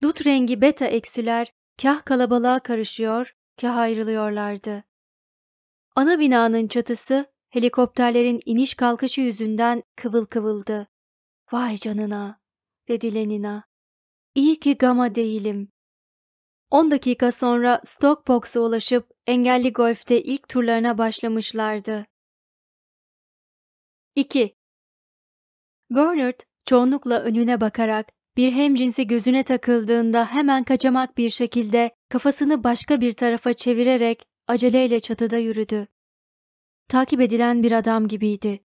Dut rengi beta eksiler kah kalabalığa karışıyor, kah ayrılıyorlardı. Ana binanın çatısı helikopterlerin iniş kalkışı yüzünden kıvıl kıvıldı. Vay canına, dedi Lenina. İyi ki gama değilim. On dakika sonra Stockbox'a ulaşıp engelli golfte ilk turlarına başlamışlardı. 2. Bernard çoğunlukla önüne bakarak bir hemcinsi gözüne takıldığında hemen kaçamak bir şekilde kafasını başka bir tarafa çevirerek aceleyle çatıda yürüdü. Takip edilen bir adam gibiydi.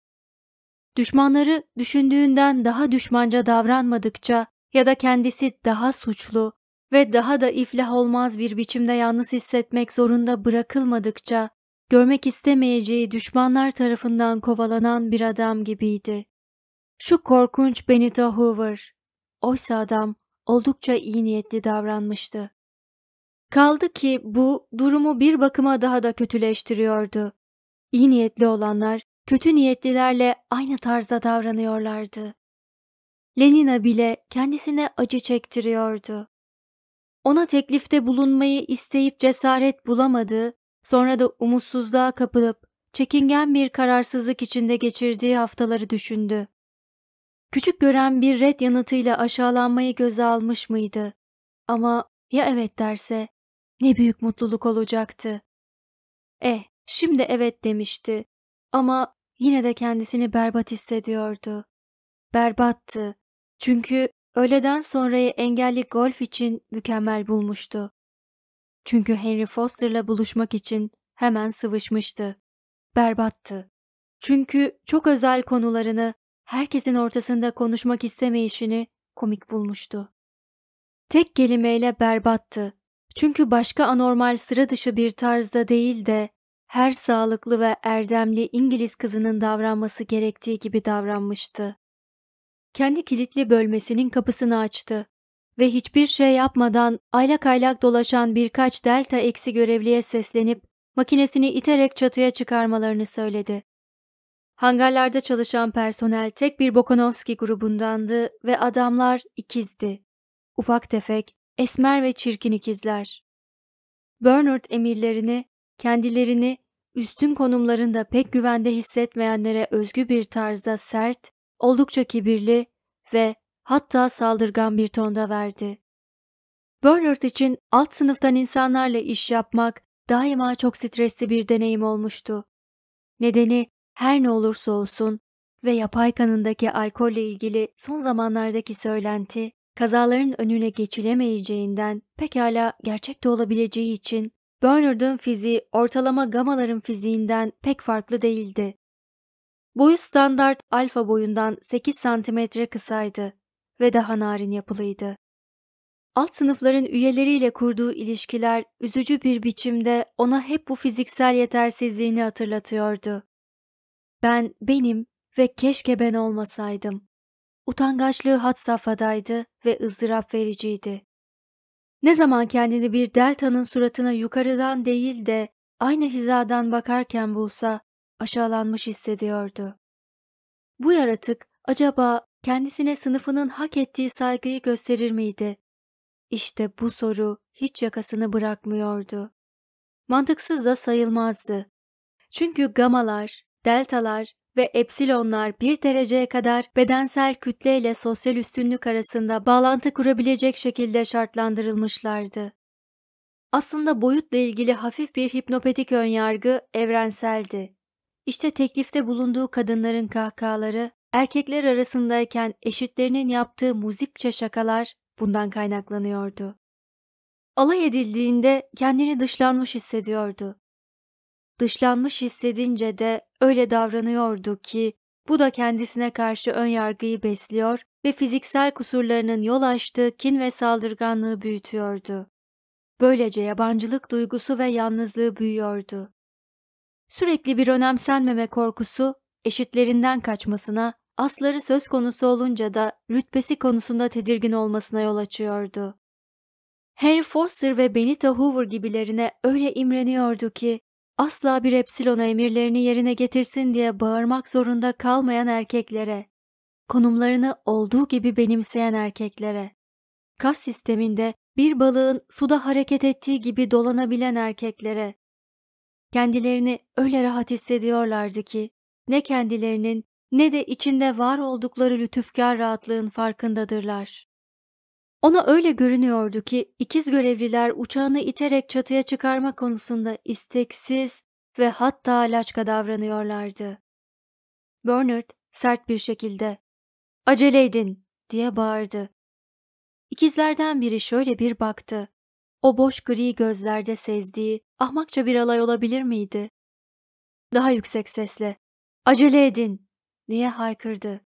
Düşmanları düşündüğünden daha düşmanca davranmadıkça ya da kendisi daha suçlu ve daha da iflah olmaz bir biçimde yalnız hissetmek zorunda bırakılmadıkça görmek istemeyeceği düşmanlar tarafından kovalanan bir adam gibiydi. Şu korkunç Benita Hoover. Oysa adam oldukça iyi niyetli davranmıştı. Kaldı ki bu durumu bir bakıma daha da kötüleştiriyordu. İyi niyetli olanlar kötü niyetlilerle aynı tarzda davranıyorlardı. Lenina bile kendisine acı çektiriyordu. Ona teklifte bulunmayı isteyip cesaret bulamadığı, sonra da umutsuzluğa kapılıp çekingen bir kararsızlık içinde geçirdiği haftaları düşündü. Küçük gören bir red yanıtıyla aşağılanmayı göze almış mıydı? Ama ya evet derse? Ne büyük mutluluk olacaktı. Eh, şimdi evet demişti. Ama yine de kendisini berbat hissediyordu. Berbattı. Çünkü öğleden sonrayı engelli golf için mükemmel bulmuştu. Çünkü Henry Foster'la buluşmak için hemen sıvışmıştı. Berbattı. Çünkü çok özel konularını herkesin ortasında konuşmak istemeyişini komik bulmuştu. Tek kelimeyle berbattı. Çünkü başka anormal sıra dışı bir tarzda değil de her sağlıklı ve erdemli İngiliz kızının davranması gerektiği gibi davranmıştı. Kendi kilitli bölmesinin kapısını açtı ve hiçbir şey yapmadan aylak aylak dolaşan birkaç delta eksi görevliye seslenip makinesini iterek çatıya çıkarmalarını söyledi. Hangarlarda çalışan personel tek bir Bokonovski grubundandı ve adamlar ikizdi. Ufak tefek, esmer ve çirkin ikizler. Bernard emirlerini, kendilerini üstün konumlarında pek güvende hissetmeyenlere özgü bir tarzda sert, oldukça kibirli ve hatta saldırgan bir tonda verdi. Bernard için alt sınıftan insanlarla iş yapmak daima çok stresli bir deneyim olmuştu. Nedeni her ne olursa olsun ve yapay kanındaki alkolle ilgili son zamanlardaki söylenti, kazaların önüne geçilemeyeceğinden pekala gerçek de olabileceği için Bernard'ın fiziği ortalama gamaların fiziğinden pek farklı değildi. Boyu standart alfa boyundan 8 santimetre kısaydı ve daha narin yapılıydı. Alt sınıfların üyeleriyle kurduğu ilişkiler üzücü bir biçimde ona hep bu fiziksel yetersizliğini hatırlatıyordu. Ben benim ve keşke ben olmasaydım. Utangaçlığı hat safhadaydı ve ızdırap vericiydi. Ne zaman kendini bir deltanın suratına yukarıdan değil de aynı hizadan bakarken bulsa aşağılanmış hissediyordu. Bu yaratık acaba kendisine sınıfının hak ettiği saygıyı gösterir miydi? İşte bu soru hiç yakasını bırakmıyordu. Mantıksız da sayılmazdı. Çünkü gamalar, deltalar ve epsilonlar bir dereceye kadar bedensel kütle ile sosyal üstünlük arasında bağlantı kurabilecek şekilde şartlandırılmışlardı. Aslında boyutla ilgili hafif bir hipnopetik önyargı evrenseldi. İşte teklifte bulunduğu kadınların kahkahaları, erkekler arasındayken eşitlerinin yaptığı muzipçe şakalar bundan kaynaklanıyordu. Alay edildiğinde kendini dışlanmış hissediyordu dışlanmış hissedince de öyle davranıyordu ki bu da kendisine karşı ön yargıyı besliyor ve fiziksel kusurlarının yol açtığı kin ve saldırganlığı büyütüyordu. Böylece yabancılık duygusu ve yalnızlığı büyüyordu. Sürekli bir önemsenmeme korkusu eşitlerinden kaçmasına, asları söz konusu olunca da rütbesi konusunda tedirgin olmasına yol açıyordu. Harry Foster ve Benita Hoover gibilerine öyle imreniyordu ki asla bir Epsilon'a emirlerini yerine getirsin diye bağırmak zorunda kalmayan erkeklere, konumlarını olduğu gibi benimseyen erkeklere, kas sisteminde bir balığın suda hareket ettiği gibi dolanabilen erkeklere, kendilerini öyle rahat hissediyorlardı ki ne kendilerinin ne de içinde var oldukları lütufkar rahatlığın farkındadırlar. Ona öyle görünüyordu ki ikiz görevliler uçağını iterek çatıya çıkarma konusunda isteksiz ve hatta laçka davranıyorlardı. Bernard sert bir şekilde ''Acele edin!'' diye bağırdı. İkizlerden biri şöyle bir baktı. O boş gri gözlerde sezdiği ahmakça bir alay olabilir miydi? Daha yüksek sesle ''Acele edin!'' diye haykırdı.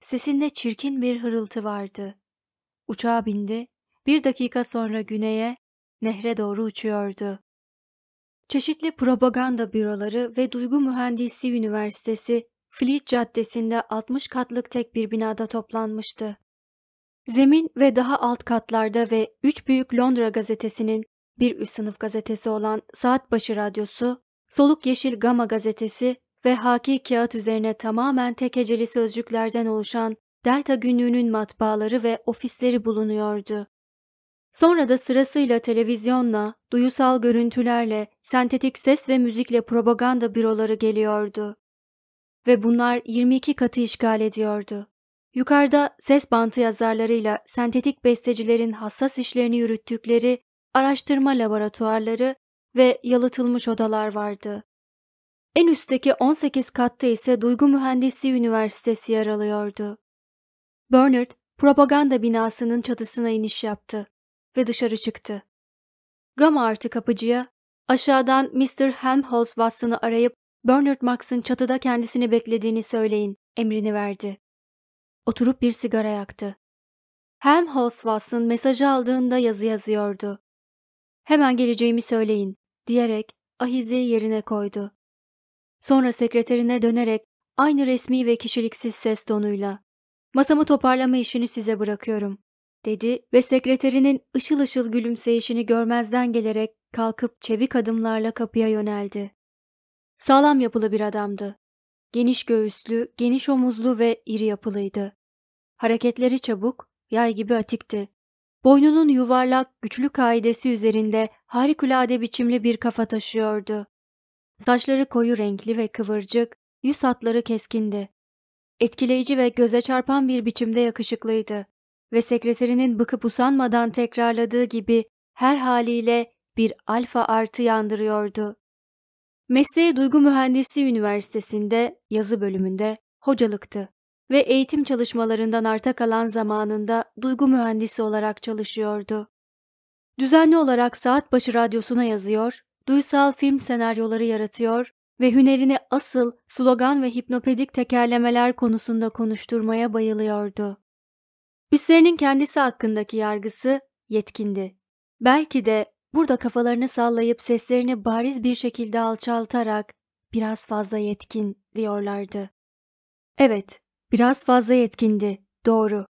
Sesinde çirkin bir hırıltı vardı. Uçağa bindi, bir dakika sonra güneye, nehre doğru uçuyordu. Çeşitli propaganda büroları ve Duygu Mühendisi Üniversitesi Fleet Caddesi'nde 60 katlık tek bir binada toplanmıştı. Zemin ve daha alt katlarda ve üç büyük Londra gazetesinin bir üst sınıf gazetesi olan Saatbaşı Radyosu, Soluk Yeşil Gama gazetesi ve haki kağıt üzerine tamamen tek heceli sözcüklerden oluşan Delta Günlüğü'nün matbaaları ve ofisleri bulunuyordu. Sonra da sırasıyla televizyonla, duyusal görüntülerle, sentetik ses ve müzikle propaganda büroları geliyordu. Ve bunlar 22 katı işgal ediyordu. Yukarıda ses bantı yazarlarıyla sentetik bestecilerin hassas işlerini yürüttükleri araştırma laboratuvarları ve yalıtılmış odalar vardı. En üstteki 18 katta ise Duygu Mühendisliği Üniversitesi yer alıyordu. Bernard, propaganda binasının çatısına iniş yaptı ve dışarı çıktı. Gama artı kapıcıya, aşağıdan Mr. Helmholtz Watson'ı arayıp Bernard Max'ın çatıda kendisini beklediğini söyleyin emrini verdi. Oturup bir sigara yaktı. Helmholtz Watson mesajı aldığında yazı yazıyordu. Hemen geleceğimi söyleyin diyerek ahizeyi yerine koydu. Sonra sekreterine dönerek aynı resmi ve kişiliksiz ses tonuyla. Masamı toparlama işini size bırakıyorum, dedi ve sekreterinin ışıl ışıl gülümseyişini görmezden gelerek kalkıp çevik adımlarla kapıya yöneldi. Sağlam yapılı bir adamdı. Geniş göğüslü, geniş omuzlu ve iri yapılıydı. Hareketleri çabuk, yay gibi atikti. Boynunun yuvarlak, güçlü kaidesi üzerinde harikulade biçimli bir kafa taşıyordu. Saçları koyu renkli ve kıvırcık, yüz hatları keskindi etkileyici ve göze çarpan bir biçimde yakışıklıydı ve sekreterinin bıkıp usanmadan tekrarladığı gibi her haliyle bir alfa artı yandırıyordu. Mesleği Duygu Mühendisi Üniversitesi'nde yazı bölümünde hocalıktı ve eğitim çalışmalarından arta kalan zamanında duygu mühendisi olarak çalışıyordu. Düzenli olarak saat başı radyosuna yazıyor, duysal film senaryoları yaratıyor ve hünerini asıl slogan ve hipnopedik tekerlemeler konusunda konuşturmaya bayılıyordu. Üstlerinin kendisi hakkındaki yargısı yetkindi. Belki de burada kafalarını sallayıp seslerini bariz bir şekilde alçaltarak biraz fazla yetkin diyorlardı. Evet, biraz fazla yetkindi, doğru.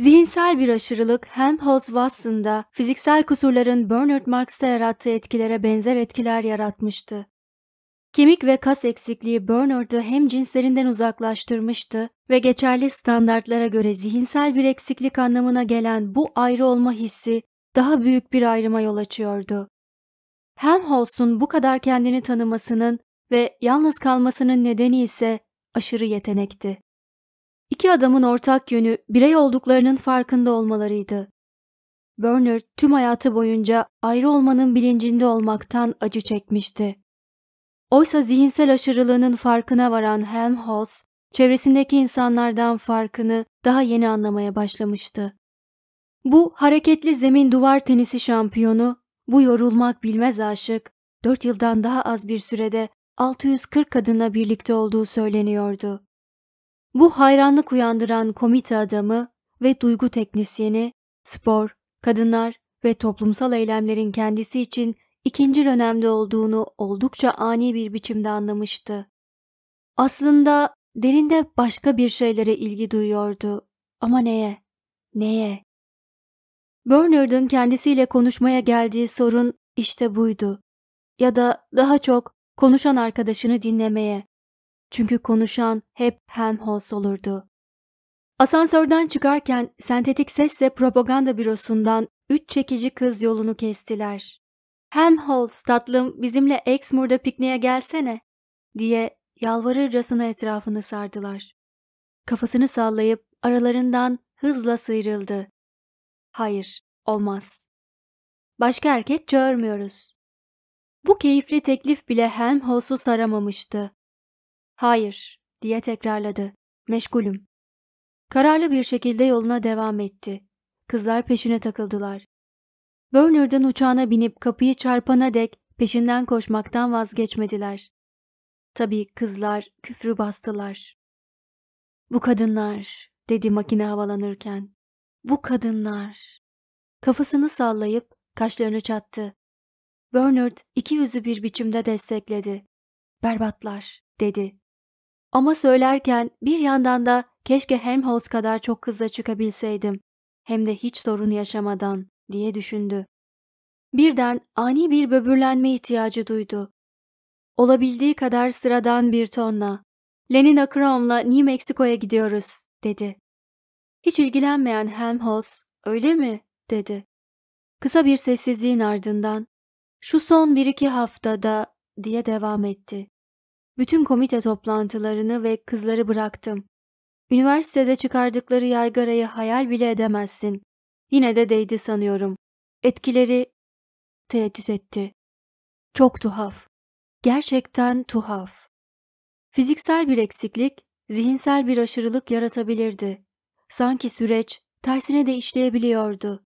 Zihinsel bir aşırılık hem Hoss Watson'da fiziksel kusurların Bernard Marx'ta yarattığı etkilere benzer etkiler yaratmıştı. Kemik ve kas eksikliği Bernard'ı hem cinslerinden uzaklaştırmıştı ve geçerli standartlara göre zihinsel bir eksiklik anlamına gelen bu ayrı olma hissi daha büyük bir ayrıma yol açıyordu. Hem Helmholtz'un bu kadar kendini tanımasının ve yalnız kalmasının nedeni ise aşırı yetenekti. İki adamın ortak yönü birey olduklarının farkında olmalarıydı. Bernard tüm hayatı boyunca ayrı olmanın bilincinde olmaktan acı çekmişti. Oysa zihinsel aşırılığının farkına varan Helmholtz, çevresindeki insanlardan farkını daha yeni anlamaya başlamıştı. Bu hareketli zemin duvar tenisi şampiyonu, bu yorulmak bilmez aşık, 4 yıldan daha az bir sürede 640 kadınla birlikte olduğu söyleniyordu. Bu hayranlık uyandıran komite adamı ve duygu teknisyeni, spor, kadınlar ve toplumsal eylemlerin kendisi için ikinci dönemde olduğunu oldukça ani bir biçimde anlamıştı. Aslında derinde başka bir şeylere ilgi duyuyordu. Ama neye? Neye? Bernard'ın kendisiyle konuşmaya geldiği sorun işte buydu. Ya da daha çok konuşan arkadaşını dinlemeye. Çünkü konuşan hep Helmholtz olurdu. Asansörden çıkarken sentetik sesle propaganda bürosundan üç çekici kız yolunu kestiler. Hem Halls tatlım bizimle Exmoor'da pikniğe gelsene diye yalvarırcasına etrafını sardılar. Kafasını sallayıp aralarından hızla sıyrıldı. Hayır, olmaz. Başka erkek çağırmıyoruz. Bu keyifli teklif bile hem Halls'u saramamıştı. Hayır, diye tekrarladı. Meşgulüm. Kararlı bir şekilde yoluna devam etti. Kızlar peşine takıldılar. Werner'den uçağına binip kapıyı çarpana dek peşinden koşmaktan vazgeçmediler. Tabii kızlar küfrü bastılar. Bu kadınlar, dedi makine havalanırken. Bu kadınlar. Kafasını sallayıp kaşlarını çattı. Bernard iki yüzü bir biçimde destekledi. Berbatlar, dedi. Ama söylerken bir yandan da keşke Helmholtz kadar çok kızla çıkabilseydim. Hem de hiç sorun yaşamadan diye düşündü. Birden ani bir böbürlenme ihtiyacı duydu. Olabildiği kadar sıradan bir tonla, Lenin Akrom'la New Mexico'ya gidiyoruz, dedi. Hiç ilgilenmeyen Helmholtz, öyle mi, dedi. Kısa bir sessizliğin ardından, şu son bir iki haftada, diye devam etti. Bütün komite toplantılarını ve kızları bıraktım. Üniversitede çıkardıkları yaygarayı hayal bile edemezsin. Yine de değdi sanıyorum. Etkileri tereddüt etti. Çok tuhaf. Gerçekten tuhaf. Fiziksel bir eksiklik, zihinsel bir aşırılık yaratabilirdi. Sanki süreç tersine de işleyebiliyordu.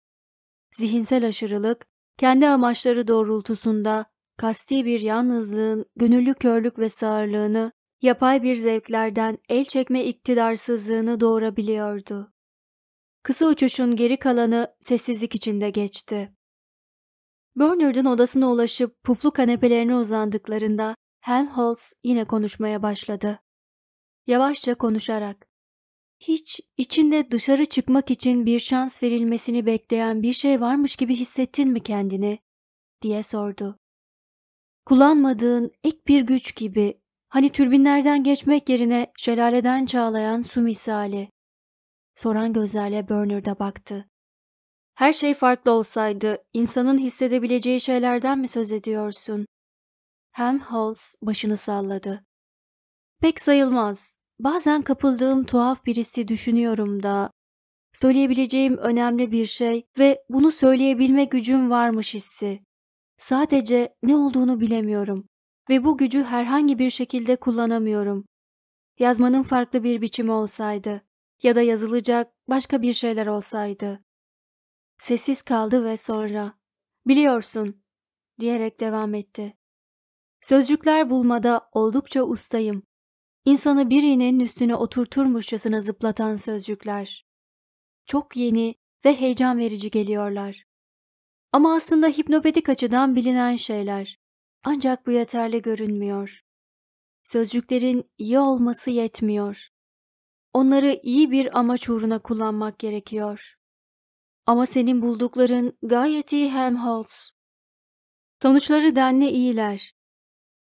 Zihinsel aşırılık, kendi amaçları doğrultusunda kasti bir yalnızlığın gönüllü körlük ve sağırlığını, yapay bir zevklerden el çekme iktidarsızlığını doğurabiliyordu. Kısa uçuşun geri kalanı sessizlik içinde geçti. Bernard'ın odasına ulaşıp puflu kanepelerine uzandıklarında Helmholtz yine konuşmaya başladı. Yavaşça konuşarak. Hiç içinde dışarı çıkmak için bir şans verilmesini bekleyen bir şey varmış gibi hissettin mi kendini? diye sordu. Kullanmadığın ek bir güç gibi, hani türbinlerden geçmek yerine şelaleden çağlayan su misali. Soran gözlerle Burner'da baktı. Her şey farklı olsaydı insanın hissedebileceği şeylerden mi söz ediyorsun? Hem Holmes başını salladı. Pek sayılmaz. Bazen kapıldığım tuhaf birisi düşünüyorum da söyleyebileceğim önemli bir şey ve bunu söyleyebilme gücüm varmış hissi. Sadece ne olduğunu bilemiyorum ve bu gücü herhangi bir şekilde kullanamıyorum. Yazmanın farklı bir biçimi olsaydı ya da yazılacak başka bir şeyler olsaydı. Sessiz kaldı ve sonra biliyorsun diyerek devam etti. Sözcükler bulmada oldukça ustayım. İnsanı bir iğnenin üstüne oturturmuşçasına zıplatan sözcükler. Çok yeni ve heyecan verici geliyorlar. Ama aslında hipnopedik açıdan bilinen şeyler. Ancak bu yeterli görünmüyor. Sözcüklerin iyi olması yetmiyor. Onları iyi bir amaç uğruna kullanmak gerekiyor. Ama senin buldukların gayet iyi Helmholtz. Sonuçları denli iyiler.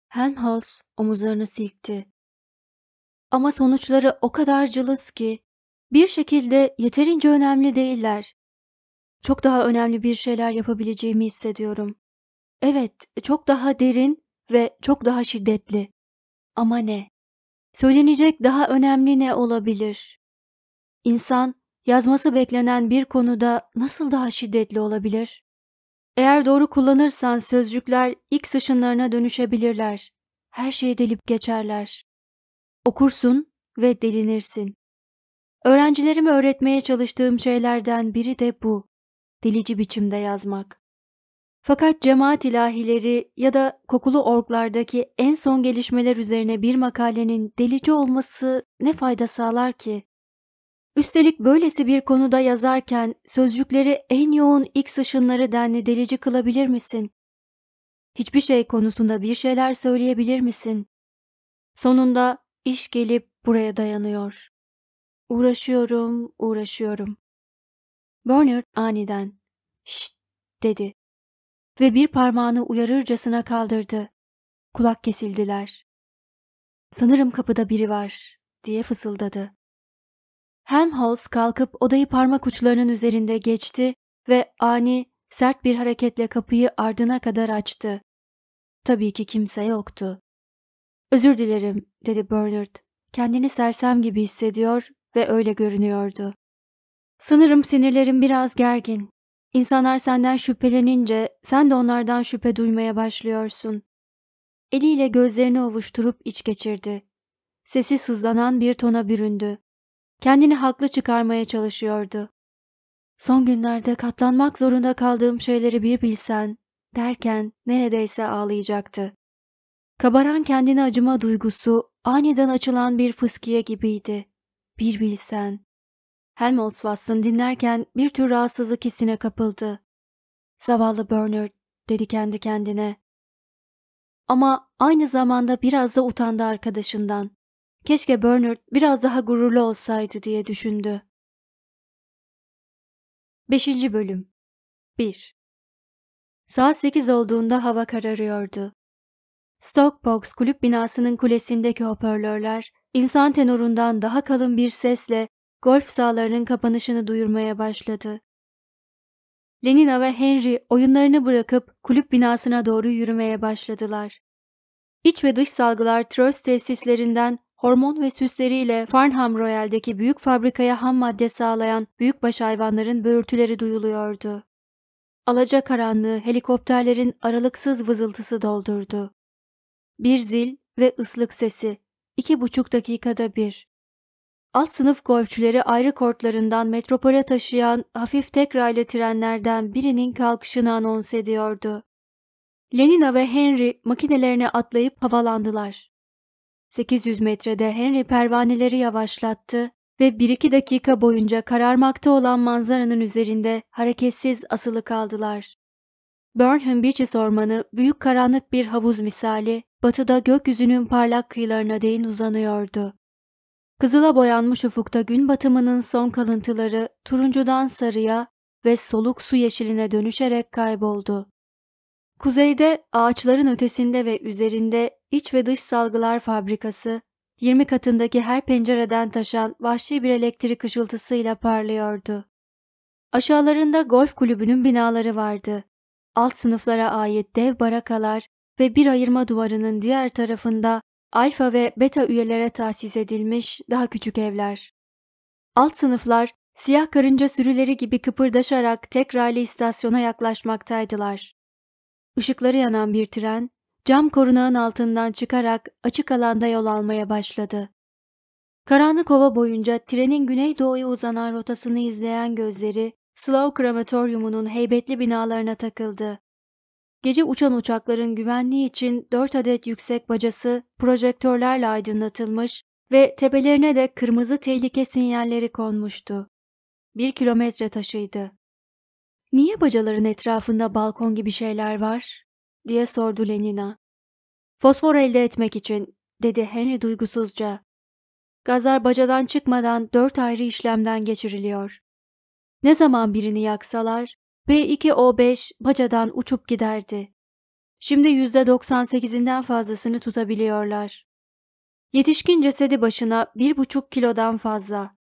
Helmholtz omuzlarını silkti. Ama sonuçları o kadar cılız ki bir şekilde yeterince önemli değiller. Çok daha önemli bir şeyler yapabileceğimi hissediyorum. Evet, çok daha derin ve çok daha şiddetli. Ama ne? Söylenecek daha önemli ne olabilir? İnsan yazması beklenen bir konuda nasıl daha şiddetli olabilir? Eğer doğru kullanırsan sözcükler ilk ışınlarına dönüşebilirler. Her şeyi delip geçerler. Okursun ve delinirsin. Öğrencilerime öğretmeye çalıştığım şeylerden biri de bu. Delici biçimde yazmak. Fakat cemaat ilahileri ya da kokulu orglardaki en son gelişmeler üzerine bir makalenin delici olması ne fayda sağlar ki? Üstelik böylesi bir konuda yazarken sözcükleri en yoğun X ışınları denli delici kılabilir misin? Hiçbir şey konusunda bir şeyler söyleyebilir misin? Sonunda iş gelip buraya dayanıyor. Uğraşıyorum, uğraşıyorum. Bernard aniden, şşt dedi ve bir parmağını uyarırcasına kaldırdı. Kulak kesildiler. Sanırım kapıda biri var diye fısıldadı. Hemholz kalkıp odayı parmak uçlarının üzerinde geçti ve ani, sert bir hareketle kapıyı ardına kadar açtı. Tabii ki kimse yoktu. Özür dilerim, dedi Bernard. Kendini sersem gibi hissediyor ve öyle görünüyordu. Sanırım sinirlerim biraz gergin. İnsanlar senden şüphelenince sen de onlardan şüphe duymaya başlıyorsun. Eliyle gözlerini ovuşturup iç geçirdi. Sesi hızlanan bir tona büründü. Kendini haklı çıkarmaya çalışıyordu. Son günlerde katlanmak zorunda kaldığım şeyleri bir bilsen derken neredeyse ağlayacaktı. Kabaran kendine acıma duygusu aniden açılan bir fıskiye gibiydi. Bir bilsen. Helmholtz Watson dinlerken bir tür rahatsızlık hissine kapıldı. Zavallı Bernard dedi kendi kendine. Ama aynı zamanda biraz da utandı arkadaşından. Keşke Bernard biraz daha gururlu olsaydı diye düşündü. 5. Bölüm 1 Saat 8 olduğunda hava kararıyordu. Stockbox kulüp binasının kulesindeki hoparlörler, insan tenorundan daha kalın bir sesle golf sahalarının kapanışını duyurmaya başladı. Lenina ve Henry oyunlarını bırakıp kulüp binasına doğru yürümeye başladılar. İç ve dış salgılar tröst tesislerinden hormon ve süsleriyle Farnham Royal'deki büyük fabrikaya ham madde sağlayan büyükbaş hayvanların böğürtüleri duyuluyordu. Alaca karanlığı helikopterlerin aralıksız vızıltısı doldurdu. Bir zil ve ıslık sesi, iki buçuk dakikada bir. Alt sınıf golfçüleri ayrı kortlarından metropole taşıyan hafif tekraylı trenlerden birinin kalkışını anons ediyordu. Lenina ve Henry makinelerine atlayıp havalandılar. 800 metrede Henry pervaneleri yavaşlattı ve bir iki dakika boyunca kararmakta olan manzaranın üzerinde hareketsiz asılı kaldılar. Burnham Beaches ormanı büyük karanlık bir havuz misali batıda gökyüzünün parlak kıyılarına değin uzanıyordu. Kızıla boyanmış ufukta gün batımının son kalıntıları turuncudan sarıya ve soluk su yeşiline dönüşerek kayboldu. Kuzeyde ağaçların ötesinde ve üzerinde iç ve dış salgılar fabrikası 20 katındaki her pencereden taşan vahşi bir elektrik ışıltısıyla parlıyordu. Aşağılarında golf kulübünün binaları vardı. Alt sınıflara ait dev barakalar ve bir ayırma duvarının diğer tarafında alfa ve beta üyelere tahsis edilmiş daha küçük evler. Alt sınıflar siyah karınca sürüleri gibi kıpırdaşarak tekrarlı istasyona yaklaşmaktaydılar. Işıkları yanan bir tren cam korunağın altından çıkarak açık alanda yol almaya başladı. Karanlık hava boyunca trenin güneydoğuya uzanan rotasını izleyen gözleri Slow Krematorium'un heybetli binalarına takıldı. Gece uçan uçakların güvenliği için 4 adet yüksek bacası projektörlerle aydınlatılmış ve tepelerine de kırmızı tehlike sinyalleri konmuştu. Bir kilometre taşıydı. ''Niye bacaların etrafında balkon gibi şeyler var?'' diye sordu Lenina. ''Fosfor elde etmek için'' dedi Henry duygusuzca. Gazlar bacadan çıkmadan dört ayrı işlemden geçiriliyor. Ne zaman birini yaksalar, B2O5 bacadan uçup giderdi. Şimdi %98'inden fazlasını tutabiliyorlar. Yetişkin cesedi başına 1,5 kilodan fazla.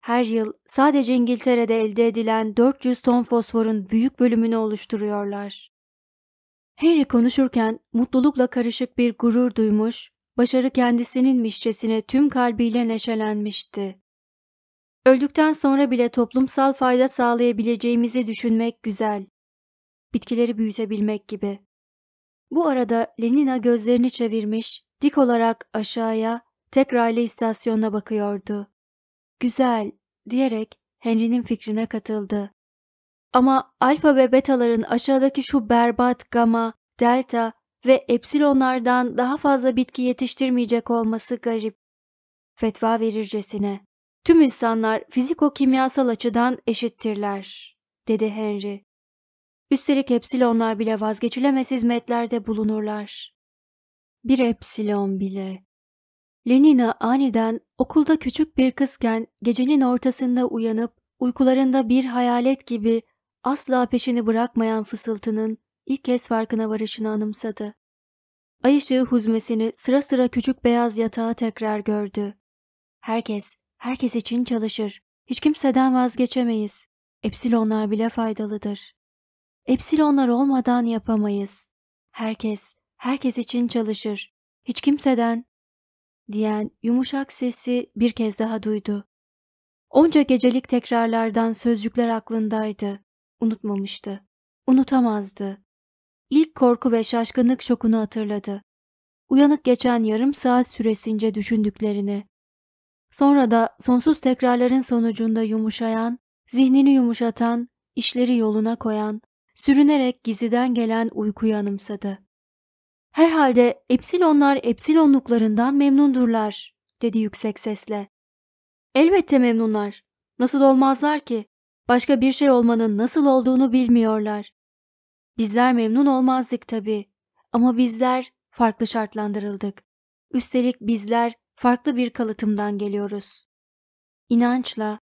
Her yıl sadece İngiltere'de elde edilen 400 ton fosforun büyük bölümünü oluşturuyorlar. Henry konuşurken mutlulukla karışık bir gurur duymuş, başarı kendisinin mişçesine tüm kalbiyle neşelenmişti. Öldükten sonra bile toplumsal fayda sağlayabileceğimizi düşünmek güzel. Bitkileri büyütebilmek gibi. Bu arada Lenina gözlerini çevirmiş, dik olarak aşağıya, tekrarlı istasyona bakıyordu. Güzel, diyerek Henry'nin fikrine katıldı. Ama alfa ve betaların aşağıdaki şu berbat gama, delta ve epsilonlardan daha fazla bitki yetiştirmeyecek olması garip. Fetva verircesine. Tüm insanlar fiziko-kimyasal açıdan eşittirler, dedi Henry. Üstelik epsilonlar bile vazgeçilemez hizmetlerde bulunurlar. Bir epsilon bile. Lenina aniden okulda küçük bir kızken gecenin ortasında uyanıp uykularında bir hayalet gibi asla peşini bırakmayan fısıltının ilk kez farkına varışını anımsadı. Ay ışığı huzmesini sıra sıra küçük beyaz yatağa tekrar gördü. Herkes Herkes için çalışır. Hiç kimseden vazgeçemeyiz. Epsilonlar bile faydalıdır. Epsilonlar olmadan yapamayız. Herkes, herkes için çalışır. Hiç kimseden diyen yumuşak sesi bir kez daha duydu. Onca gecelik tekrarlardan sözcükler aklındaydı. Unutmamıştı. Unutamazdı. İlk korku ve şaşkınlık şokunu hatırladı. Uyanık geçen yarım saat süresince düşündüklerini, Sonra da sonsuz tekrarların sonucunda yumuşayan, zihnini yumuşatan, işleri yoluna koyan, sürünerek giziden gelen uykuyu anımsadı. Herhalde epsilonlar epsilonluklarından memnundurlar, dedi yüksek sesle. Elbette memnunlar. Nasıl olmazlar ki? Başka bir şey olmanın nasıl olduğunu bilmiyorlar. Bizler memnun olmazdık tabii. Ama bizler farklı şartlandırıldık. Üstelik bizler farklı bir kalıtımdan geliyoruz. İnançla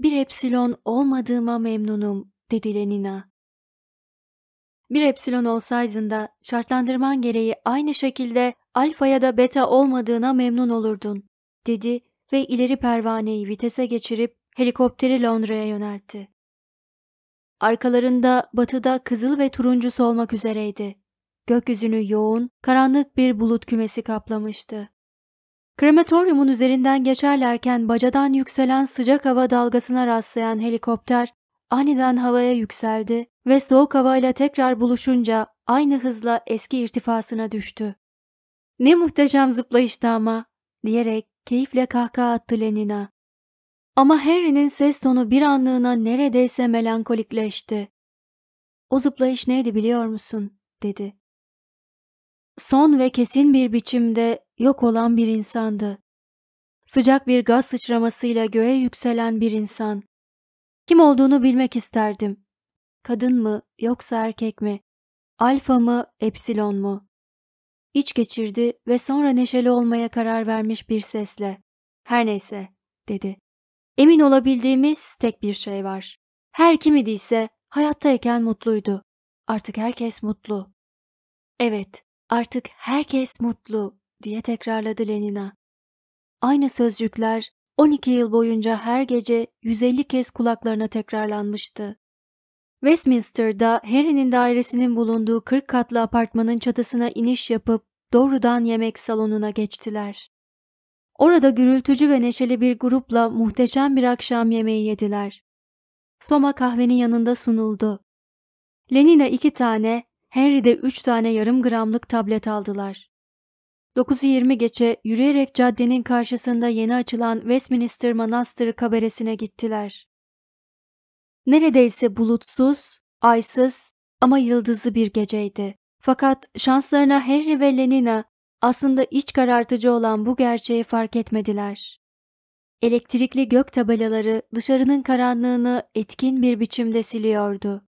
bir epsilon olmadığıma memnunum dedi Lenina. Bir epsilon olsaydın da şartlandırman gereği aynı şekilde alfa ya da beta olmadığına memnun olurdun dedi ve ileri pervaneyi vitese geçirip helikopteri Londra'ya yöneltti. Arkalarında batıda kızıl ve turuncusu olmak üzereydi. Gökyüzünü yoğun, karanlık bir bulut kümesi kaplamıştı. Krematoryumun üzerinden geçerlerken bacadan yükselen sıcak hava dalgasına rastlayan helikopter aniden havaya yükseldi ve soğuk havayla tekrar buluşunca aynı hızla eski irtifasına düştü. Ne muhteşem zıplayıştı ama diyerek keyifle kahkaha attı Lenina. Ama Henry'nin ses tonu bir anlığına neredeyse melankolikleşti. O zıplayış neydi biliyor musun? dedi son ve kesin bir biçimde yok olan bir insandı. Sıcak bir gaz sıçramasıyla göğe yükselen bir insan. Kim olduğunu bilmek isterdim. Kadın mı yoksa erkek mi? Alfa mı, epsilon mu? İç geçirdi ve sonra neşeli olmaya karar vermiş bir sesle. Her neyse, dedi. Emin olabildiğimiz tek bir şey var. Her kim idiyse hayattayken mutluydu. Artık herkes mutlu. Evet, Artık herkes mutlu diye tekrarladı Lenina. Aynı sözcükler 12 yıl boyunca her gece 150 kez kulaklarına tekrarlanmıştı. Westminster'da Harry'nin dairesinin bulunduğu 40 katlı apartmanın çatısına iniş yapıp doğrudan yemek salonuna geçtiler. Orada gürültücü ve neşeli bir grupla muhteşem bir akşam yemeği yediler. Soma kahvenin yanında sunuldu. Lenina iki tane, Henry de üç tane yarım gramlık tablet aldılar. 9.20 geçe yürüyerek caddenin karşısında yeni açılan Westminster Manastır Kaberesine gittiler. Neredeyse bulutsuz, aysız ama yıldızlı bir geceydi. Fakat şanslarına Henry ve Lenina aslında iç karartıcı olan bu gerçeği fark etmediler. Elektrikli gök tabelaları dışarının karanlığını etkin bir biçimde siliyordu.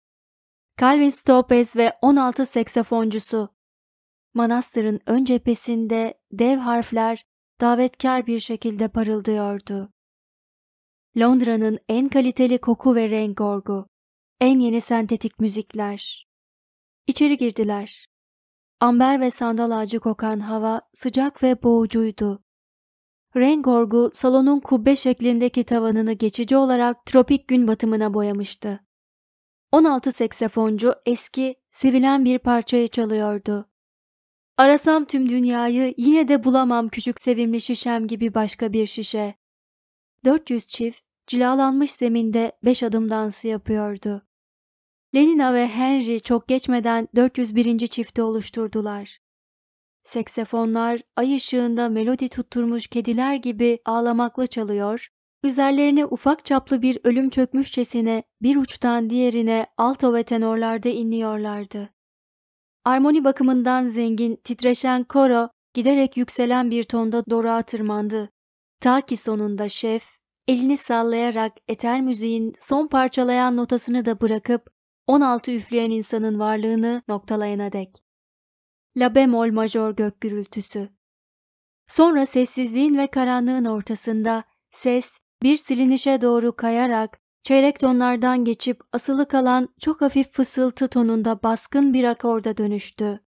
Calvin Stopes ve 16 seksafoncusu. Manastırın ön cephesinde dev harfler davetkar bir şekilde parıldıyordu. Londra'nın en kaliteli koku ve renk orgu, en yeni sentetik müzikler. İçeri girdiler. Amber ve sandal ağacı kokan hava sıcak ve boğucuydu. Renk orgu, salonun kubbe şeklindeki tavanını geçici olarak tropik gün batımına boyamıştı. 16 seksefoncu eski, sevilen bir parçayı çalıyordu. Arasam tüm dünyayı yine de bulamam küçük sevimli şişem gibi başka bir şişe. 400 çift cilalanmış zeminde beş adım dansı yapıyordu. Lenina ve Henry çok geçmeden 401. çifti oluşturdular. Seksefonlar ay ışığında melodi tutturmuş kediler gibi ağlamaklı çalıyor, Üzerlerine ufak çaplı bir ölüm çökmüşçesine bir uçtan diğerine alto ve tenorlarda inliyorlardı. Armoni bakımından zengin, titreşen koro giderek yükselen bir tonda doruğa tırmandı. Ta ki sonunda şef, elini sallayarak eter müziğin son parçalayan notasını da bırakıp 16 üfleyen insanın varlığını noktalayana dek. La bemol majör gök gürültüsü. Sonra sessizliğin ve karanlığın ortasında ses bir silinişe doğru kayarak çeyrek tonlardan geçip asılı kalan çok hafif fısıltı tonunda baskın bir akorda dönüştü.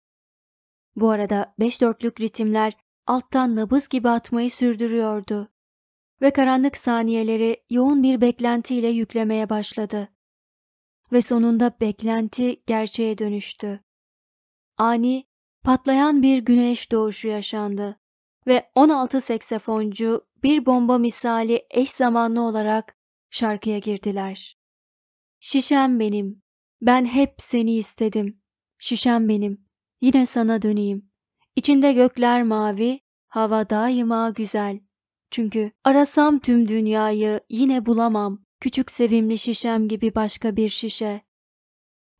Bu arada beş dörtlük ritimler alttan nabız gibi atmayı sürdürüyordu ve karanlık saniyeleri yoğun bir beklentiyle yüklemeye başladı. Ve sonunda beklenti gerçeğe dönüştü. Ani, patlayan bir güneş doğuşu yaşandı ve 16 seksefoncu bir bomba misali eş zamanlı olarak şarkıya girdiler. Şişem benim, ben hep seni istedim. Şişem benim, yine sana döneyim. İçinde gökler mavi, hava daima güzel. Çünkü arasam tüm dünyayı yine bulamam. Küçük sevimli şişem gibi başka bir şişe.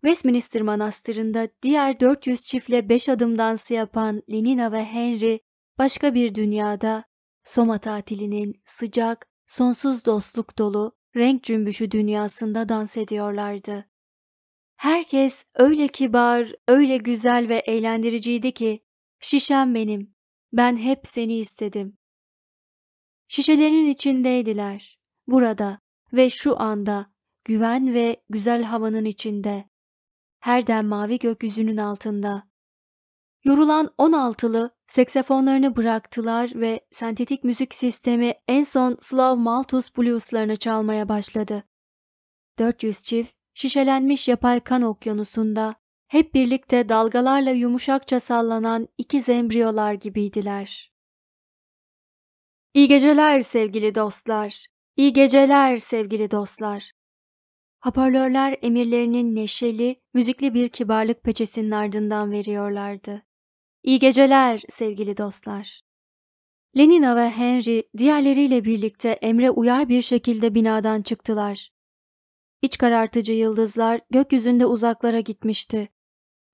Westminster Manastırı'nda diğer 400 çiftle 5 adım dansı yapan Lenina ve Henry başka bir dünyada Soma tatilinin sıcak, sonsuz dostluk dolu, renk cümbüşü dünyasında dans ediyorlardı. Herkes öyle kibar, öyle güzel ve eğlendiriciydi ki, şişem benim, ben hep seni istedim. Şişelerin içindeydiler, burada ve şu anda, güven ve güzel havanın içinde. Her dem mavi gökyüzünün altında. Yorulan 16'lı seksefonlarını bıraktılar ve sentetik müzik sistemi en son Slav Malthus blueslarını çalmaya başladı. 400 çift şişelenmiş yapay kan okyanusunda hep birlikte dalgalarla yumuşakça sallanan iki zembriyolar gibiydiler. İyi geceler sevgili dostlar. İyi geceler sevgili dostlar. Hoparlörler emirlerinin neşeli, müzikli bir kibarlık peçesinin ardından veriyorlardı. İyi geceler sevgili dostlar. Lenina ve Henry diğerleriyle birlikte Emre uyar bir şekilde binadan çıktılar. İç karartıcı yıldızlar gökyüzünde uzaklara gitmişti.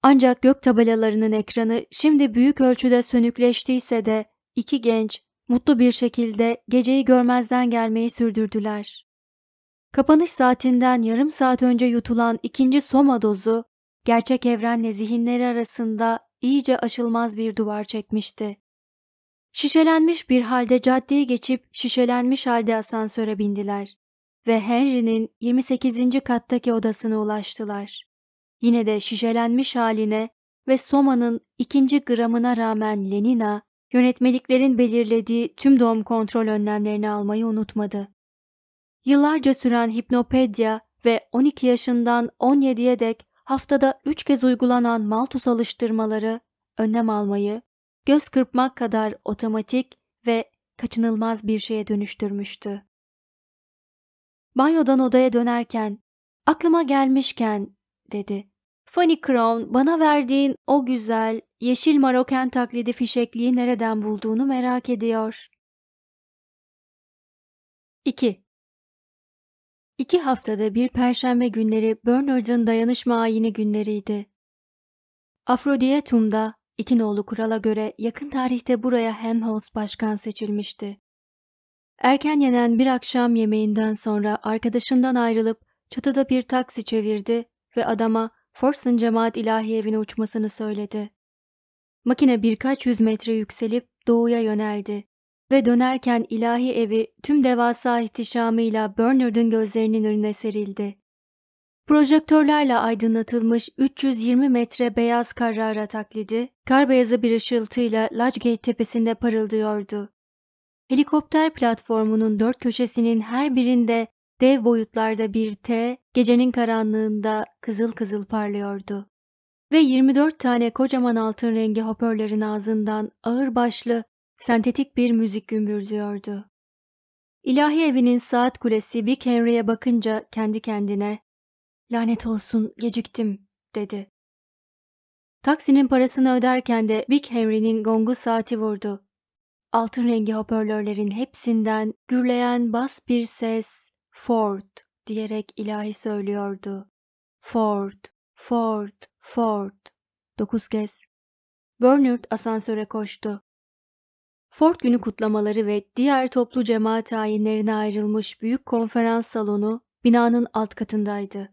Ancak gök tabelalarının ekranı şimdi büyük ölçüde sönükleştiyse de iki genç mutlu bir şekilde geceyi görmezden gelmeyi sürdürdüler. Kapanış saatinden yarım saat önce yutulan ikinci soma dozu gerçek evrenle zihinleri arasında iyice aşılmaz bir duvar çekmişti. Şişelenmiş bir halde caddeyi geçip şişelenmiş halde asansöre bindiler ve Henry'nin 28. kattaki odasına ulaştılar. Yine de şişelenmiş haline ve Soma'nın ikinci gramına rağmen Lenina, yönetmeliklerin belirlediği tüm doğum kontrol önlemlerini almayı unutmadı. Yıllarca süren hipnopedya ve 12 yaşından 17'ye dek haftada üç kez uygulanan maltus alıştırmaları önlem almayı göz kırpmak kadar otomatik ve kaçınılmaz bir şeye dönüştürmüştü. Banyodan odaya dönerken, aklıma gelmişken dedi. Fanny Crown bana verdiğin o güzel yeşil Maroken taklidi fişekliği nereden bulduğunu merak ediyor. 2. İki haftada bir perşembe günleri Bernard'ın dayanışma ayini günleriydi. iki nolu kurala göre yakın tarihte buraya Hemhouse başkan seçilmişti. Erken yenen bir akşam yemeğinden sonra arkadaşından ayrılıp çatıda bir taksi çevirdi ve adama Forsun Cemaat İlahi Evi'ne uçmasını söyledi. Makine birkaç yüz metre yükselip doğuya yöneldi ve dönerken ilahi evi tüm devasa ihtişamıyla Bernard'ın gözlerinin önüne serildi. Projektörlerle aydınlatılmış 320 metre beyaz karara taklidi, kar beyazı bir ışıltıyla Lodgegate tepesinde parıldıyordu. Helikopter platformunun dört köşesinin her birinde dev boyutlarda bir T, gecenin karanlığında kızıl kızıl parlıyordu. Ve 24 tane kocaman altın rengi hoparlörün ağzından ağır başlı sentetik bir müzik gümbürdüyordu. İlahi evinin saat kulesi Big Henry'e bakınca kendi kendine ''Lanet olsun geciktim'' dedi. Taksinin parasını öderken de Big Henry'nin gongu saati vurdu. Altın rengi hoparlörlerin hepsinden gürleyen bas bir ses Ford diyerek ilahi söylüyordu. Ford, Ford, Ford. Dokuz kez. Bernard asansöre koştu. Ford günü kutlamaları ve diğer toplu cemaat ayinlerine ayrılmış büyük konferans salonu binanın alt katındaydı.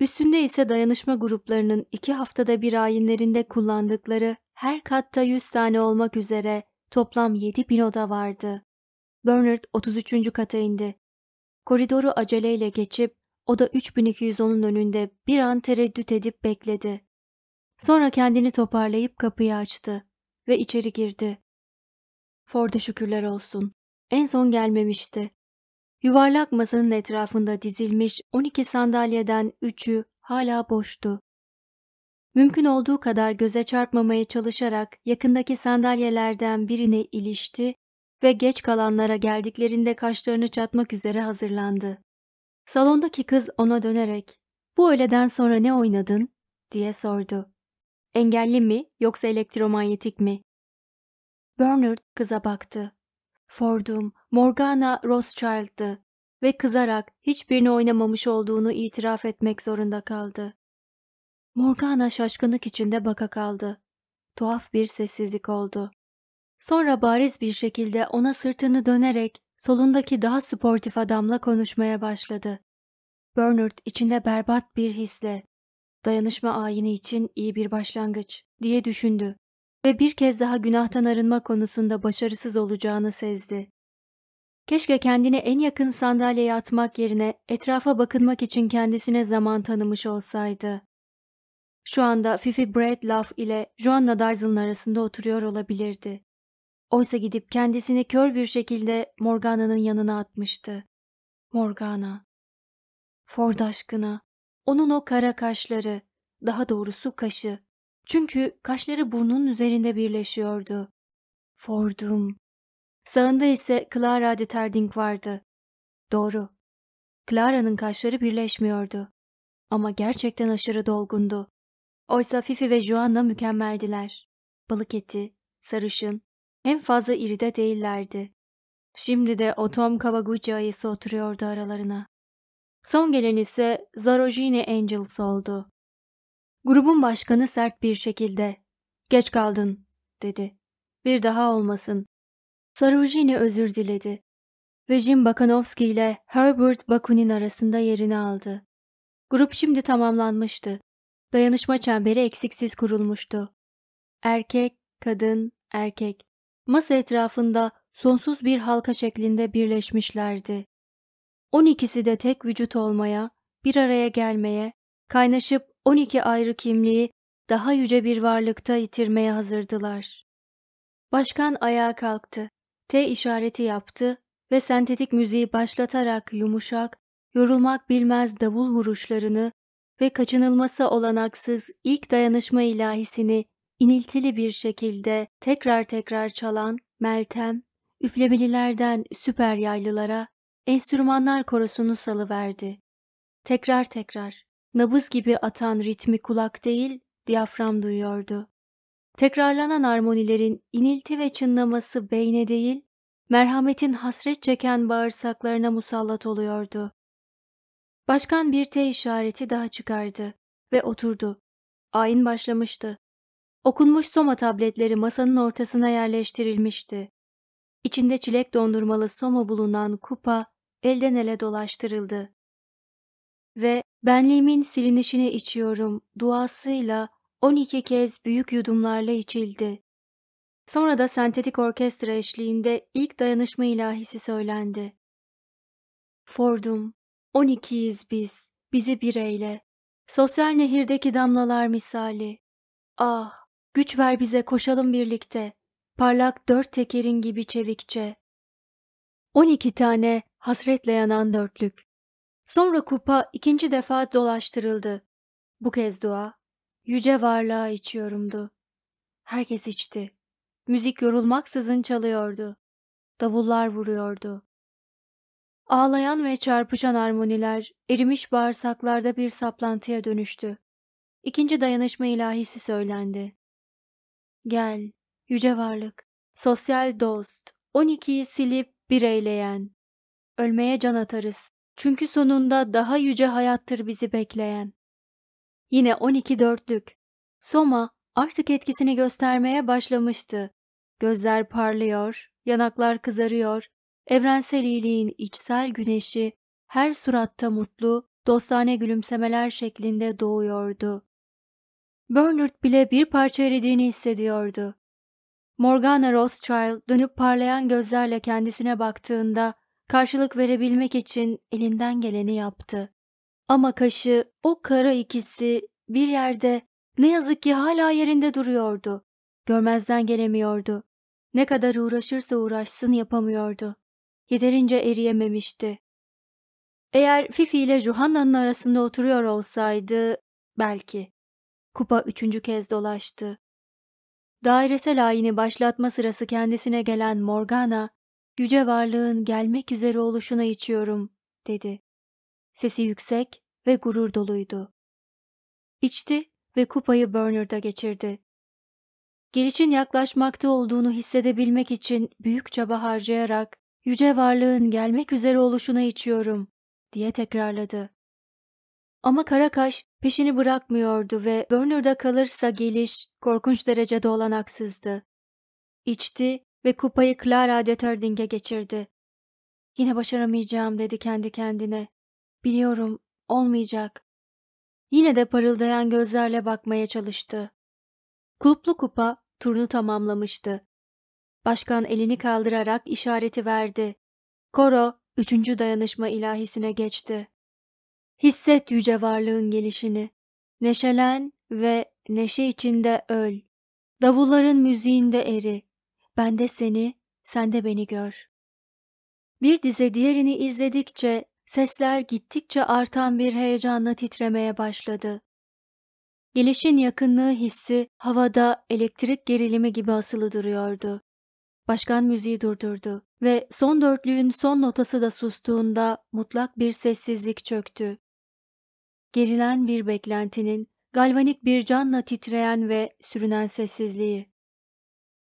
Üstünde ise dayanışma gruplarının iki haftada bir ayinlerinde kullandıkları her katta 100 tane olmak üzere toplam 7 bin oda vardı. Bernard 33. kata indi. Koridoru aceleyle geçip oda 3210'un önünde bir an tereddüt edip bekledi. Sonra kendini toparlayıp kapıyı açtı ve içeri girdi. Ford'a şükürler olsun. En son gelmemişti. Yuvarlak masanın etrafında dizilmiş 12 sandalyeden üçü hala boştu. Mümkün olduğu kadar göze çarpmamaya çalışarak yakındaki sandalyelerden birine ilişti ve geç kalanlara geldiklerinde kaşlarını çatmak üzere hazırlandı. Salondaki kız ona dönerek ''Bu öğleden sonra ne oynadın?'' diye sordu. ''Engelli mi yoksa elektromanyetik mi?'' Bernard kıza baktı. Ford'um Morgana Rothschild'dı ve kızarak hiçbirini oynamamış olduğunu itiraf etmek zorunda kaldı. Morgana şaşkınlık içinde baka kaldı. Tuhaf bir sessizlik oldu. Sonra bariz bir şekilde ona sırtını dönerek solundaki daha sportif adamla konuşmaya başladı. Bernard içinde berbat bir hisle, dayanışma ayini için iyi bir başlangıç diye düşündü ve bir kez daha günahtan arınma konusunda başarısız olacağını sezdi. Keşke kendini en yakın sandalyeye atmak yerine etrafa bakınmak için kendisine zaman tanımış olsaydı. Şu anda Fifi Breadlove ile Joanna Darzel'ın arasında oturuyor olabilirdi. Oysa gidip kendisini kör bir şekilde Morgana'nın yanına atmıştı. Morgana. Ford aşkına. Onun o kara kaşları, daha doğrusu kaşı. Çünkü kaşları burnunun üzerinde birleşiyordu. Ford'um. Sağında ise Clara de Terding vardı. Doğru. Clara'nın kaşları birleşmiyordu. Ama gerçekten aşırı dolgundu. Oysa Fifi ve Joanna mükemmeldiler. Balık eti, sarışın, en fazla iri de değillerdi. Şimdi de o Tom Kawaguchi ayısı oturuyordu aralarına. Son gelen ise Zarojini Angels oldu. Grubun başkanı sert bir şekilde ''Geç kaldın'' dedi. ''Bir daha olmasın.'' Sarujini özür diledi ve Jim Bakanovski ile Herbert Bakunin arasında yerini aldı. Grup şimdi tamamlanmıştı. Dayanışma çemberi eksiksiz kurulmuştu. Erkek, kadın, erkek. Masa etrafında sonsuz bir halka şeklinde birleşmişlerdi. On ikisi de tek vücut olmaya, bir araya gelmeye, kaynaşıp 12 ayrı kimliği daha yüce bir varlıkta itirmeye hazırdılar. Başkan ayağa kalktı, T işareti yaptı ve sentetik müziği başlatarak yumuşak, yorulmak bilmez davul vuruşlarını ve kaçınılması olanaksız ilk dayanışma ilahisini iniltili bir şekilde tekrar tekrar çalan Meltem, üflemelilerden süper yaylılara enstrümanlar korosunu salıverdi. Tekrar tekrar nabız gibi atan ritmi kulak değil, diyafram duyuyordu. Tekrarlanan armonilerin inilti ve çınlaması beyne değil, merhametin hasret çeken bağırsaklarına musallat oluyordu. Başkan bir T işareti daha çıkardı ve oturdu. Ayin başlamıştı. Okunmuş soma tabletleri masanın ortasına yerleştirilmişti. İçinde çilek dondurmalı soma bulunan kupa elden ele dolaştırıldı. Ve Benliğimin silinişini içiyorum duasıyla 12 kez büyük yudumlarla içildi. Sonra da sentetik orkestra eşliğinde ilk dayanışma ilahisi söylendi. Fordum, 12'yiz biz, bizi bireyle. Sosyal nehirdeki damlalar misali. Ah, güç ver bize koşalım birlikte. Parlak dört tekerin gibi çevikçe. 12 tane hasretle yanan dörtlük. Sonra kupa ikinci defa dolaştırıldı. Bu kez dua, yüce varlığa içiyorumdu. Herkes içti. Müzik yorulmaksızın çalıyordu. Davullar vuruyordu. Ağlayan ve çarpışan armoniler erimiş bağırsaklarda bir saplantıya dönüştü. İkinci dayanışma ilahisi söylendi. Gel, yüce varlık, sosyal dost, 12'yi silip bir eyleyen. Ölmeye can atarız. Çünkü sonunda daha yüce hayattır bizi bekleyen. Yine 12 dörtlük. Soma artık etkisini göstermeye başlamıştı. Gözler parlıyor, yanaklar kızarıyor. Evrensel iyiliğin içsel güneşi her suratta mutlu, dostane gülümsemeler şeklinde doğuyordu. Bernard bile bir parça eridiğini hissediyordu. Morgana Rothschild dönüp parlayan gözlerle kendisine baktığında Karşılık verebilmek için elinden geleni yaptı. Ama kaşı o kara ikisi bir yerde ne yazık ki hala yerinde duruyordu. Görmezden gelemiyordu. Ne kadar uğraşırsa uğraşsın yapamıyordu. Yeterince eriyememişti. Eğer Fifi ile Juhanna'nın arasında oturuyor olsaydı belki. Kupa üçüncü kez dolaştı. Dairesel ayini başlatma sırası kendisine gelen Morgana, yüce varlığın gelmek üzere oluşuna içiyorum, dedi. Sesi yüksek ve gurur doluydu. İçti ve kupayı Burner'da geçirdi. Gelişin yaklaşmakta olduğunu hissedebilmek için büyük çaba harcayarak yüce varlığın gelmek üzere oluşuna içiyorum, diye tekrarladı. Ama Karakaş peşini bırakmıyordu ve Burner'da kalırsa geliş korkunç derecede olanaksızdı. İçti ve kupayı Clara deterdinge geçirdi. Yine başaramayacağım dedi kendi kendine. Biliyorum, olmayacak. Yine de parıldayan gözlerle bakmaya çalıştı. Kulplu kupa turnu tamamlamıştı. Başkan elini kaldırarak işareti verdi. Koro, üçüncü dayanışma ilahisine geçti. Hisset yüce varlığın gelişini. Neşelen ve neşe içinde öl. Davulların müziğinde eri. Ben de seni, sen de beni gör. Bir dize diğerini izledikçe sesler gittikçe artan bir heyecanla titremeye başladı. Gelişin yakınlığı hissi havada elektrik gerilimi gibi asılı duruyordu. Başkan müziği durdurdu ve son dörtlüğün son notası da sustuğunda mutlak bir sessizlik çöktü. Gerilen bir beklentinin, galvanik bir canla titreyen ve sürünen sessizliği.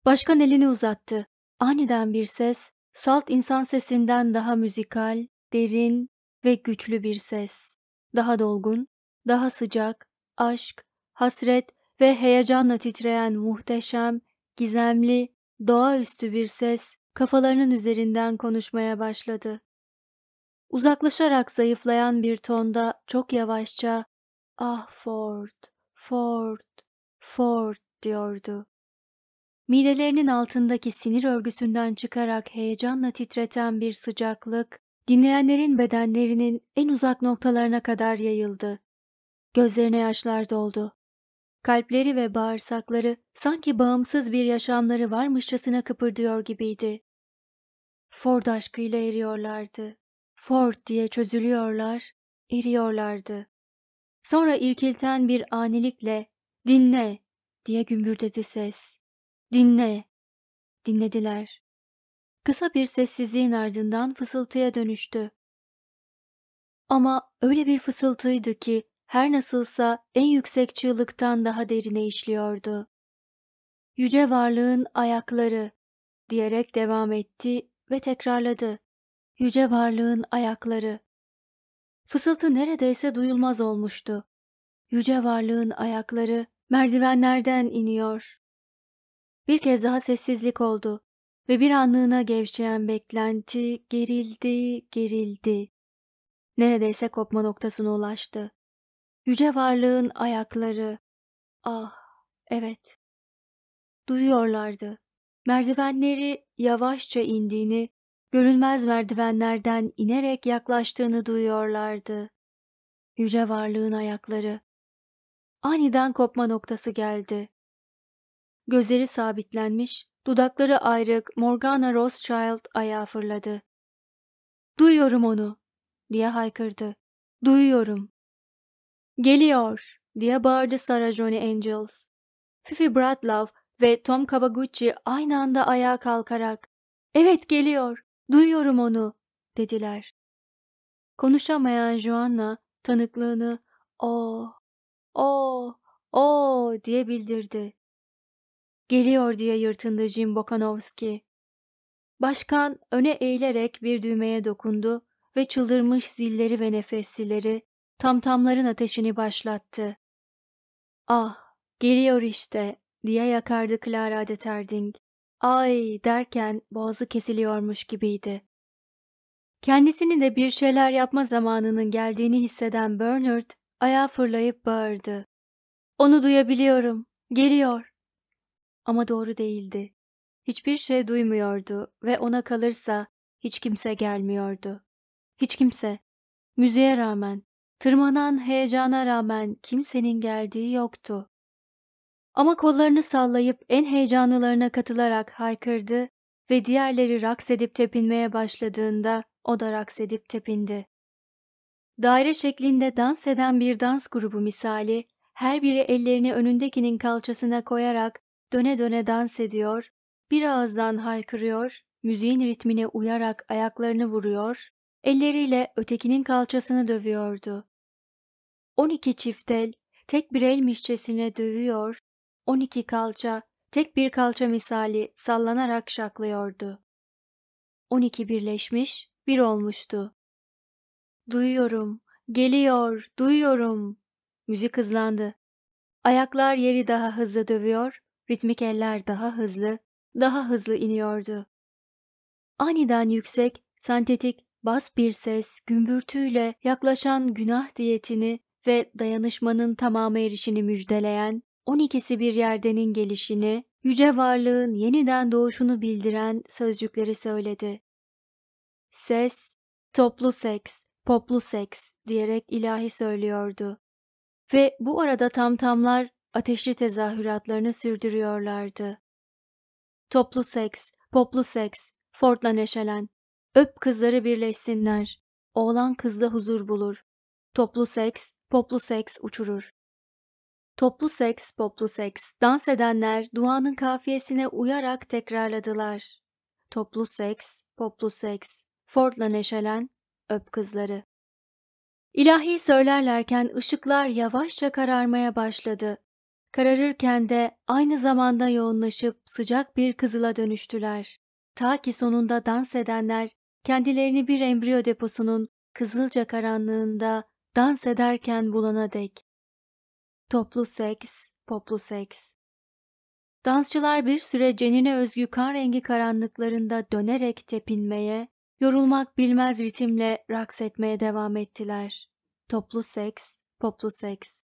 Başkan elini uzattı. Aniden bir ses, salt insan sesinden daha müzikal, derin ve güçlü bir ses. Daha dolgun, daha sıcak, aşk, hasret ve heyecanla titreyen muhteşem, gizemli, doğaüstü bir ses kafalarının üzerinden konuşmaya başladı. Uzaklaşarak zayıflayan bir tonda çok yavaşça "Ah Ford, Ford, Ford" diyordu. Midelerinin altındaki sinir örgüsünden çıkarak heyecanla titreten bir sıcaklık, dinleyenlerin bedenlerinin en uzak noktalarına kadar yayıldı. Gözlerine yaşlar doldu. Kalpleri ve bağırsakları sanki bağımsız bir yaşamları varmışçasına kıpırdıyor gibiydi. Ford aşkıyla eriyorlardı. Ford diye çözülüyorlar, eriyorlardı. Sonra irkilten bir anilikle, dinle diye gümbürdedi ses. Dinle. Dinlediler. Kısa bir sessizliğin ardından fısıltıya dönüştü. Ama öyle bir fısıltıydı ki her nasılsa en yüksek çığlıktan daha derine işliyordu. Yüce varlığın ayakları diyerek devam etti ve tekrarladı. Yüce varlığın ayakları. Fısıltı neredeyse duyulmaz olmuştu. Yüce varlığın ayakları merdivenlerden iniyor. Bir kez daha sessizlik oldu ve bir anlığına gevşeyen beklenti gerildi, gerildi. Neredeyse kopma noktasına ulaştı. Yüce varlığın ayakları. Ah, evet. Duyuyorlardı. Merdivenleri yavaşça indiğini, görünmez merdivenlerden inerek yaklaştığını duyuyorlardı. Yüce varlığın ayakları. Aniden kopma noktası geldi. Gözleri sabitlenmiş, dudakları ayrık Morgana Rothschild ayağa fırladı. ''Duyuyorum onu!'' diye haykırdı. ''Duyuyorum!'' ''Geliyor!'' diye bağırdı Sarah Johnny Angels. Fifi Bradlove ve Tom Kawaguchi aynı anda ayağa kalkarak ''Evet geliyor, duyuyorum onu'' dediler. Konuşamayan Joanna tanıklığını ''Oo, oh, O, oh, O oh, diye bildirdi. Geliyor diye yırtındı Jim Bokanovski. Başkan öne eğilerek bir düğmeye dokundu ve çıldırmış zilleri ve nefeslileri tamtamların ateşini başlattı. Ah, geliyor işte diye yakardı Clara de Ay derken boğazı kesiliyormuş gibiydi. Kendisini de bir şeyler yapma zamanının geldiğini hisseden Bernard ayağa fırlayıp bağırdı. Onu duyabiliyorum. Geliyor. Ama doğru değildi. Hiçbir şey duymuyordu ve ona kalırsa hiç kimse gelmiyordu. Hiç kimse. Müziğe rağmen, tırmanan heyecana rağmen kimsenin geldiği yoktu. Ama kollarını sallayıp en heyecanlılarına katılarak haykırdı ve diğerleri raks edip tepinmeye başladığında o da raks edip tepindi. Daire şeklinde dans eden bir dans grubu misali, her biri ellerini önündekinin kalçasına koyarak Döne döne dans ediyor, bir ağızdan haykırıyor, müziğin ritmine uyarak ayaklarını vuruyor, elleriyle ötekinin kalçasını dövüyordu. On iki çift el, tek bir elmişçesine dövüyor, on iki kalça, tek bir kalça misali sallanarak şaklıyordu. On iki birleşmiş, bir olmuştu. Duyuyorum, geliyor, duyuyorum. Müzik hızlandı. Ayaklar yeri daha hızlı dövüyor, Ritmik eller daha hızlı, daha hızlı iniyordu. Aniden yüksek, sentetik, bas bir ses gümbürtüyle yaklaşan günah diyetini ve dayanışmanın tamamı erişini müjdeleyen, 12'si bir yerdenin gelişini, yüce varlığın yeniden doğuşunu bildiren sözcükleri söyledi. Ses, toplu seks, poplu seks diyerek ilahi söylüyordu. Ve bu arada tamtamlar ateşli tezahüratlarını sürdürüyorlardı. Toplu seks, poplu seks, Ford'la neşelen, öp kızları birleşsinler, oğlan kızda huzur bulur, toplu seks, poplu seks uçurur. Toplu seks, poplu seks, dans edenler duanın kafiyesine uyarak tekrarladılar. Toplu seks, poplu seks, Ford'la neşelen, öp kızları. İlahi söylerlerken ışıklar yavaşça kararmaya başladı. Kararırken de aynı zamanda yoğunlaşıp sıcak bir kızıla dönüştüler. Ta ki sonunda dans edenler kendilerini bir embriyo deposunun kızılca karanlığında dans ederken bulana dek. Toplu seks, poplu seks. Dansçılar bir süre cenine özgü kan rengi karanlıklarında dönerek tepinmeye, yorulmak bilmez ritimle raks etmeye devam ettiler. Toplu seks, poplu seks.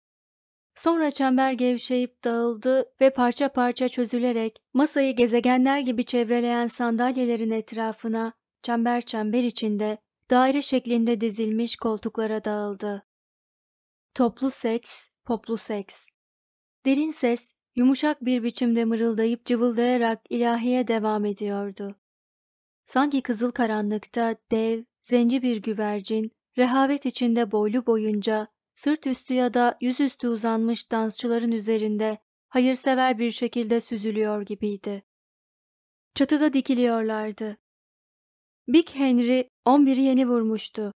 Sonra çember gevşeyip dağıldı ve parça parça çözülerek masayı gezegenler gibi çevreleyen sandalyelerin etrafına çember çember içinde daire şeklinde dizilmiş koltuklara dağıldı. Toplu seks, poplu seks. Derin ses yumuşak bir biçimde mırıldayıp cıvıldayarak ilahiye devam ediyordu. Sanki kızıl karanlıkta dev, zenci bir güvercin, rehavet içinde boylu boyunca sırt üstü ya da yüzüstü uzanmış dansçıların üzerinde hayırsever bir şekilde süzülüyor gibiydi. Çatıda dikiliyorlardı. Big Henry 11'i yeni vurmuştu.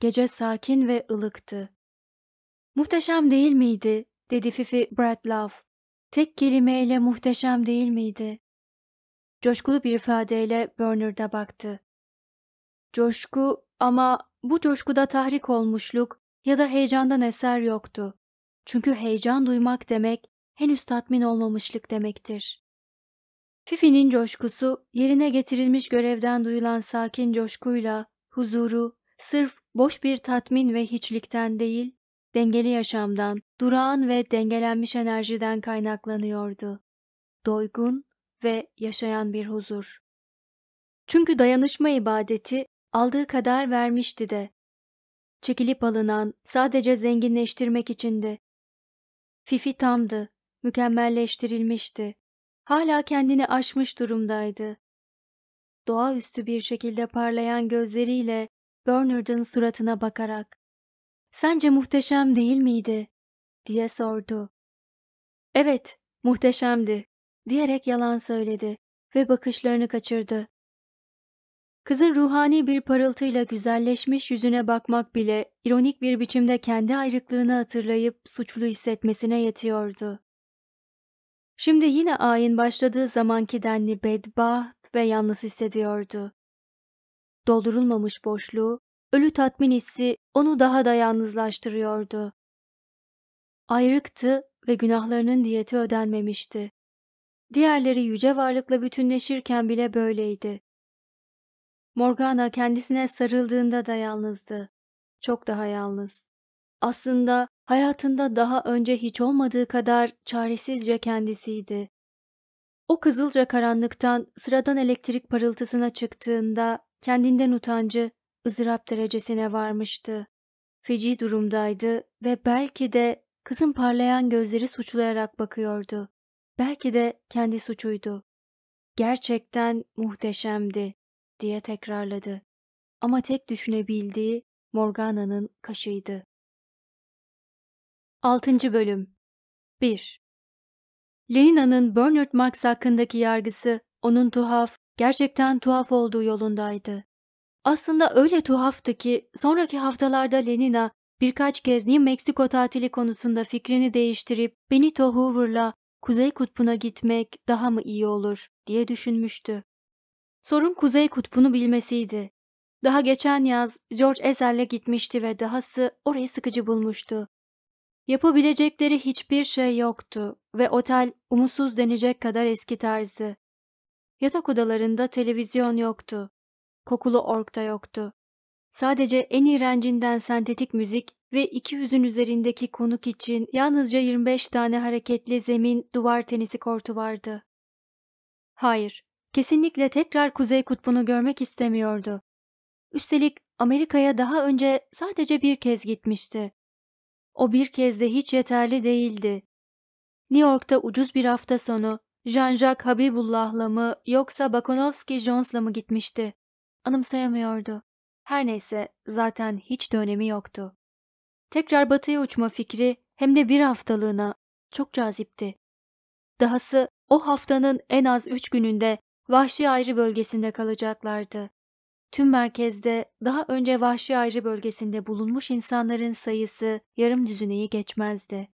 Gece sakin ve ılıktı. Muhteşem değil miydi? dedi Fifi Bradlove. Tek kelimeyle muhteşem değil miydi? Coşkulu bir ifadeyle Burner'da baktı. Coşku ama bu coşkuda tahrik olmuşluk, ya da heyecandan eser yoktu. Çünkü heyecan duymak demek henüz tatmin olmamışlık demektir. Fifi'nin coşkusu yerine getirilmiş görevden duyulan sakin coşkuyla huzuru sırf boş bir tatmin ve hiçlikten değil, dengeli yaşamdan, durağan ve dengelenmiş enerjiden kaynaklanıyordu. Doygun ve yaşayan bir huzur. Çünkü dayanışma ibadeti aldığı kadar vermişti de çekilip alınan, sadece zenginleştirmek içindi. Fifi tamdı, mükemmelleştirilmişti. Hala kendini aşmış durumdaydı. Doğaüstü bir şekilde parlayan gözleriyle Bernard'ın suratına bakarak ''Sence muhteşem değil miydi?'' diye sordu. ''Evet, muhteşemdi.'' diyerek yalan söyledi ve bakışlarını kaçırdı. Kızın ruhani bir parıltıyla güzelleşmiş yüzüne bakmak bile ironik bir biçimde kendi ayrıklığını hatırlayıp suçlu hissetmesine yetiyordu. Şimdi yine ayin başladığı zamanki denli bedbaht ve yalnız hissediyordu. Doldurulmamış boşluğu, ölü tatmin hissi onu daha da yalnızlaştırıyordu. Ayrıktı ve günahlarının diyeti ödenmemişti. Diğerleri yüce varlıkla bütünleşirken bile böyleydi. Morgana kendisine sarıldığında da yalnızdı. Çok daha yalnız. Aslında hayatında daha önce hiç olmadığı kadar çaresizce kendisiydi. O kızılca karanlıktan sıradan elektrik parıltısına çıktığında kendinden utancı ızdırap derecesine varmıştı. Feci durumdaydı ve belki de kızın parlayan gözleri suçlayarak bakıyordu. Belki de kendi suçuydu. Gerçekten muhteşemdi diye tekrarladı. Ama tek düşünebildiği Morgana'nın kaşıydı. 6. Bölüm 1. Lenina'nın Bernard Marx hakkındaki yargısı onun tuhaf, gerçekten tuhaf olduğu yolundaydı. Aslında öyle tuhaftı ki sonraki haftalarda Lenina birkaç kez New Meksiko tatili konusunda fikrini değiştirip Benito Hoover'la Kuzey Kutbu'na gitmek daha mı iyi olur diye düşünmüştü. Sorun Kuzey Kutbu'nu bilmesiydi. Daha geçen yaz George Ezel'le gitmişti ve dahası orayı sıkıcı bulmuştu. Yapabilecekleri hiçbir şey yoktu ve otel umutsuz denecek kadar eski tarzı. Yatak odalarında televizyon yoktu. Kokulu ork da yoktu. Sadece en iğrencinden sentetik müzik ve iki yüzün üzerindeki konuk için yalnızca 25 tane hareketli zemin duvar tenisi kortu vardı. Hayır, Kesinlikle tekrar Kuzey Kutbu'nu görmek istemiyordu. Üstelik Amerika'ya daha önce sadece bir kez gitmişti. O bir kez de hiç yeterli değildi. New York'ta ucuz bir hafta sonu Jean-Jacques Habibullah'la mı yoksa Bakonovski Jones'la mı gitmişti? Anımsayamıyordu. Her neyse zaten hiç de önemi yoktu. Tekrar batıya uçma fikri hem de bir haftalığına çok cazipti. Dahası o haftanın en az üç gününde vahşi ayrı bölgesinde kalacaklardı. Tüm merkezde daha önce vahşi ayrı bölgesinde bulunmuş insanların sayısı yarım düzineyi geçmezdi.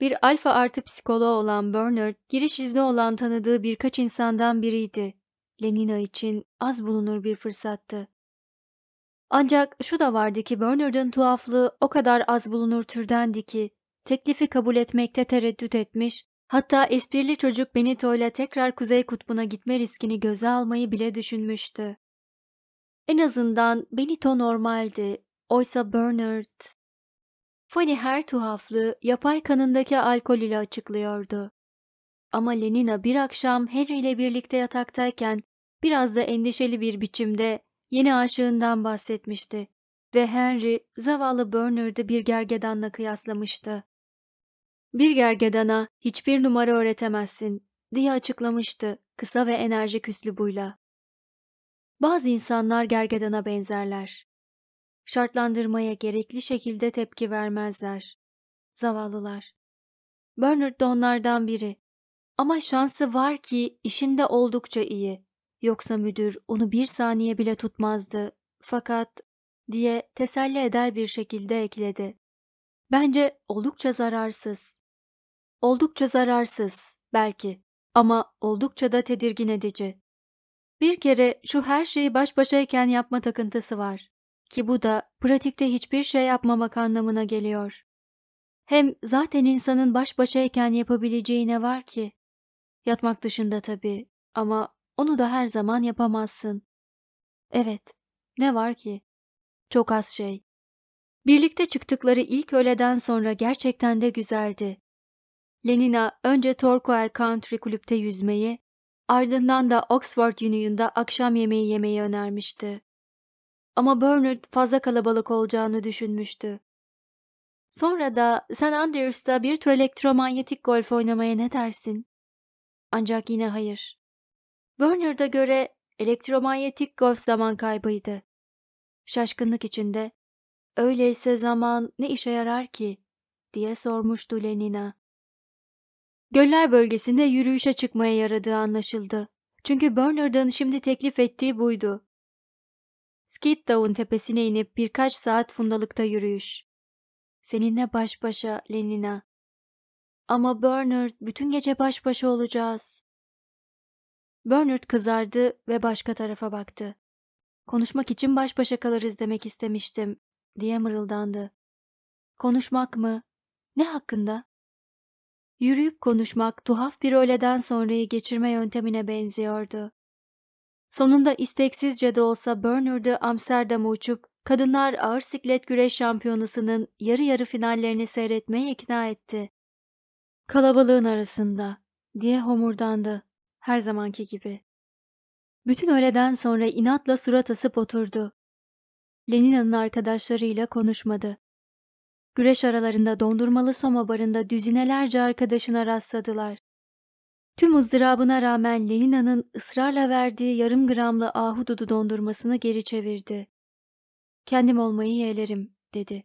Bir alfa artı psikoloğu olan Bernard, giriş izni olan tanıdığı birkaç insandan biriydi. Lenina için az bulunur bir fırsattı. Ancak şu da vardı ki Bernard'ın tuhaflığı o kadar az bulunur türdendi ki, teklifi kabul etmekte tereddüt etmiş Hatta esprili çocuk Benito ile tekrar Kuzey Kutbu'na gitme riskini göze almayı bile düşünmüştü. En azından Benito normaldi. Oysa Bernard... Fanny her tuhaflığı yapay kanındaki alkol ile açıklıyordu. Ama Lenina bir akşam Henry ile birlikte yataktayken biraz da endişeli bir biçimde yeni aşığından bahsetmişti ve Henry zavallı Bernard'ı bir gergedanla kıyaslamıştı. Bir gergedana hiçbir numara öğretemezsin diye açıklamıştı kısa ve enerjik üslubuyla. Bazı insanlar gergedana benzerler. Şartlandırmaya gerekli şekilde tepki vermezler. Zavallılar. Bernard da onlardan biri. Ama şansı var ki işinde oldukça iyi. Yoksa müdür onu bir saniye bile tutmazdı. Fakat diye teselli eder bir şekilde ekledi. Bence oldukça zararsız. Oldukça zararsız belki ama oldukça da tedirgin edici. Bir kere şu her şeyi baş başayken yapma takıntısı var ki bu da pratikte hiçbir şey yapmamak anlamına geliyor. Hem zaten insanın baş başayken yapabileceği ne var ki? Yatmak dışında tabii ama onu da her zaman yapamazsın. Evet, ne var ki? Çok az şey. Birlikte çıktıkları ilk öğleden sonra gerçekten de güzeldi. Lenina önce Torquay Country Kulüpte yüzmeyi, ardından da Oxford Union'da akşam yemeği yemeyi önermişti. Ama Bernard fazla kalabalık olacağını düşünmüştü. Sonra da St. Andrews'ta bir tür elektromanyetik golf oynamaya ne dersin? Ancak yine hayır. Bernard'a göre elektromanyetik golf zaman kaybıydı. Şaşkınlık içinde Öyleyse zaman ne işe yarar ki? diye sormuştu Lenina. Göller bölgesinde yürüyüşe çıkmaya yaradığı anlaşıldı. Çünkü Bernard'ın şimdi teklif ettiği buydu. Skid Dağ'ın tepesine inip birkaç saat fundalıkta yürüyüş. Seninle baş başa Lenina. Ama Bernard bütün gece baş başa olacağız. Bernard kızardı ve başka tarafa baktı. Konuşmak için baş başa kalırız demek istemiştim diye mırıldandı. Konuşmak mı? Ne hakkında? Yürüyüp konuşmak tuhaf bir öğleden sonrayı geçirme yöntemine benziyordu. Sonunda isteksizce de olsa Bernard'ı Amsterdam'a uçup kadınlar ağır siklet güreş şampiyonasının yarı yarı finallerini seyretmeye ikna etti. Kalabalığın arasında diye homurdandı her zamanki gibi. Bütün öğleden sonra inatla surat asıp oturdu. Lenina'nın arkadaşlarıyla konuşmadı. Güreş aralarında dondurmalı Soma barında düzinelerce arkadaşına rastladılar. Tüm ızdırabına rağmen Lenina'nın ısrarla verdiği yarım gramlı ahududu dondurmasını geri çevirdi. Kendim olmayı yeğlerim, dedi.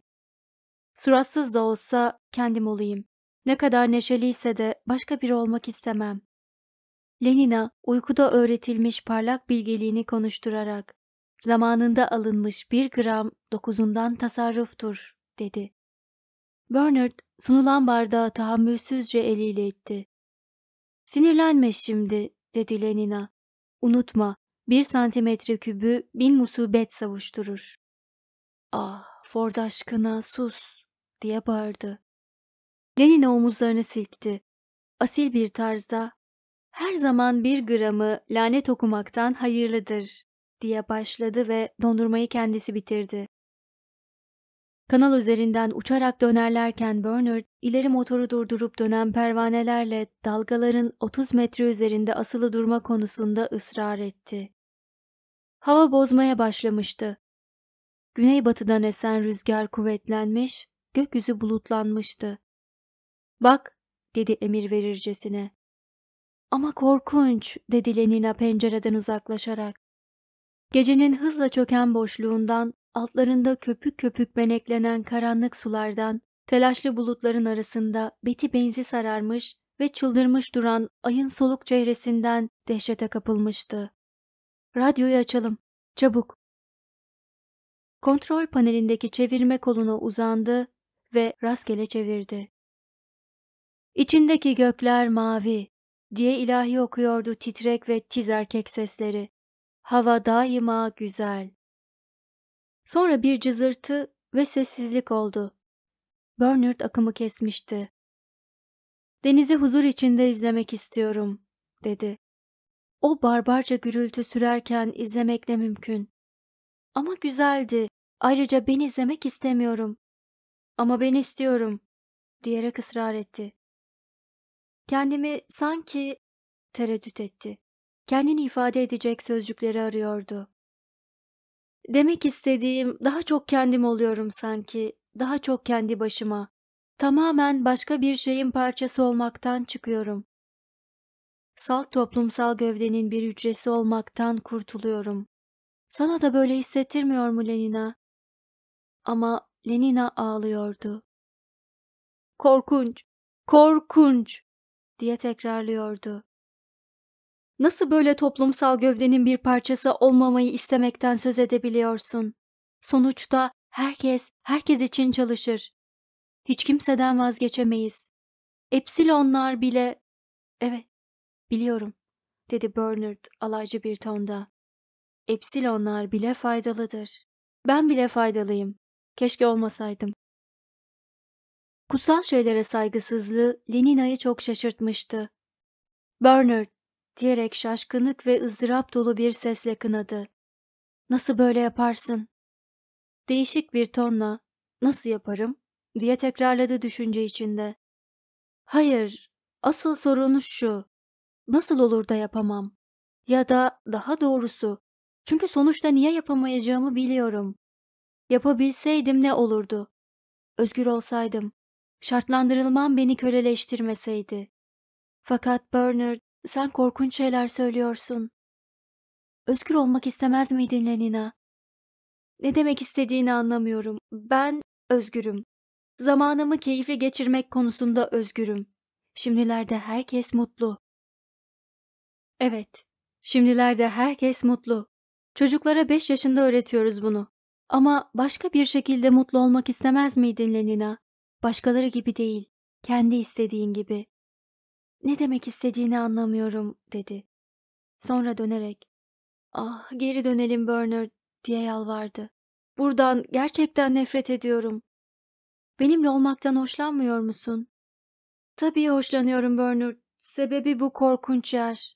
Suratsız da olsa kendim olayım. Ne kadar neşeliyse de başka biri olmak istemem. Lenina uykuda öğretilmiş parlak bilgeliğini konuşturarak zamanında alınmış bir gram dokuzundan tasarruftur, dedi. Bernard sunulan bardağı tahammülsüzce eliyle itti. Sinirlenme şimdi, dedi Lenina. Unutma, bir santimetre kübü bin musibet savuşturur. Ah, Ford aşkına sus, diye bağırdı. Lenina omuzlarını silkti. Asil bir tarzda, her zaman bir gramı lanet okumaktan hayırlıdır, diye başladı ve dondurmayı kendisi bitirdi. Kanal üzerinden uçarak dönerlerken Bernard, ileri motoru durdurup dönen pervanelerle dalgaların 30 metre üzerinde asılı durma konusunda ısrar etti. Hava bozmaya başlamıştı. Güneybatıdan esen rüzgar kuvvetlenmiş, gökyüzü bulutlanmıştı. Bak, dedi emir verircesine. Ama korkunç, dedi Lenina pencereden uzaklaşarak. Gecenin hızla çöken boşluğundan, altlarında köpük köpük beneklenen karanlık sulardan, telaşlı bulutların arasında beti benzi sararmış ve çıldırmış duran ayın soluk çehresinden dehşete kapılmıştı. Radyoyu açalım, çabuk. Kontrol panelindeki çevirme koluna uzandı ve rastgele çevirdi. İçindeki gökler mavi diye ilahi okuyordu titrek ve tiz erkek sesleri. Hava daima güzel. Sonra bir cızırtı ve sessizlik oldu. Bernard akımı kesmişti. Denizi huzur içinde izlemek istiyorum, dedi. O barbarca gürültü sürerken izlemek de mümkün. Ama güzeldi. Ayrıca ben izlemek istemiyorum. Ama ben istiyorum, diyerek ısrar etti. Kendimi sanki tereddüt etti kendini ifade edecek sözcükleri arıyordu. Demek istediğim daha çok kendim oluyorum sanki, daha çok kendi başıma. Tamamen başka bir şeyin parçası olmaktan çıkıyorum. Salt toplumsal gövdenin bir hücresi olmaktan kurtuluyorum. Sana da böyle hissettirmiyor mu Lenina? Ama Lenina ağlıyordu. Korkunç, korkunç diye tekrarlıyordu. Nasıl böyle toplumsal gövdenin bir parçası olmamayı istemekten söz edebiliyorsun? Sonuçta herkes, herkes için çalışır. Hiç kimseden vazgeçemeyiz. Epsilonlar bile... Evet, biliyorum, dedi Bernard alaycı bir tonda. Epsilonlar bile faydalıdır. Ben bile faydalıyım. Keşke olmasaydım. Kutsal şeylere saygısızlığı Lenina'yı çok şaşırtmıştı. Bernard, diyerek şaşkınlık ve ızdırap dolu bir sesle kınadı. Nasıl böyle yaparsın? Değişik bir tonla nasıl yaparım diye tekrarladı düşünce içinde. Hayır, asıl sorun şu. Nasıl olur da yapamam? Ya da daha doğrusu, çünkü sonuçta niye yapamayacağımı biliyorum. Yapabilseydim ne olurdu? Özgür olsaydım, şartlandırılmam beni köleleştirmeseydi. Fakat Bernard sen korkunç şeyler söylüyorsun. Özgür olmak istemez miydin Lenina? Ne demek istediğini anlamıyorum. Ben özgürüm. Zamanımı keyifli geçirmek konusunda özgürüm. Şimdilerde herkes mutlu. Evet, şimdilerde herkes mutlu. Çocuklara beş yaşında öğretiyoruz bunu. Ama başka bir şekilde mutlu olmak istemez miydin Lenina? Başkaları gibi değil, kendi istediğin gibi. Ne demek istediğini anlamıyorum dedi. Sonra dönerek ah geri dönelim Burner diye yalvardı. Buradan gerçekten nefret ediyorum. Benimle olmaktan hoşlanmıyor musun? Tabii hoşlanıyorum Burner. Sebebi bu korkunç yer.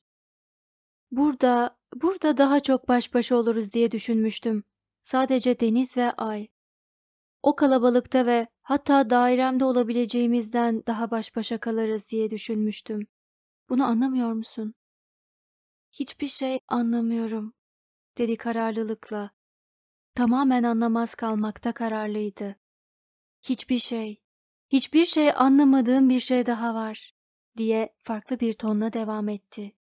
Burada, burada daha çok baş başa oluruz diye düşünmüştüm. Sadece deniz ve ay. O kalabalıkta ve Hatta dairemde olabileceğimizden daha baş başa kalırız diye düşünmüştüm. Bunu anlamıyor musun? Hiçbir şey anlamıyorum, dedi kararlılıkla. Tamamen anlamaz kalmakta kararlıydı. Hiçbir şey, hiçbir şey anlamadığım bir şey daha var, diye farklı bir tonla devam etti.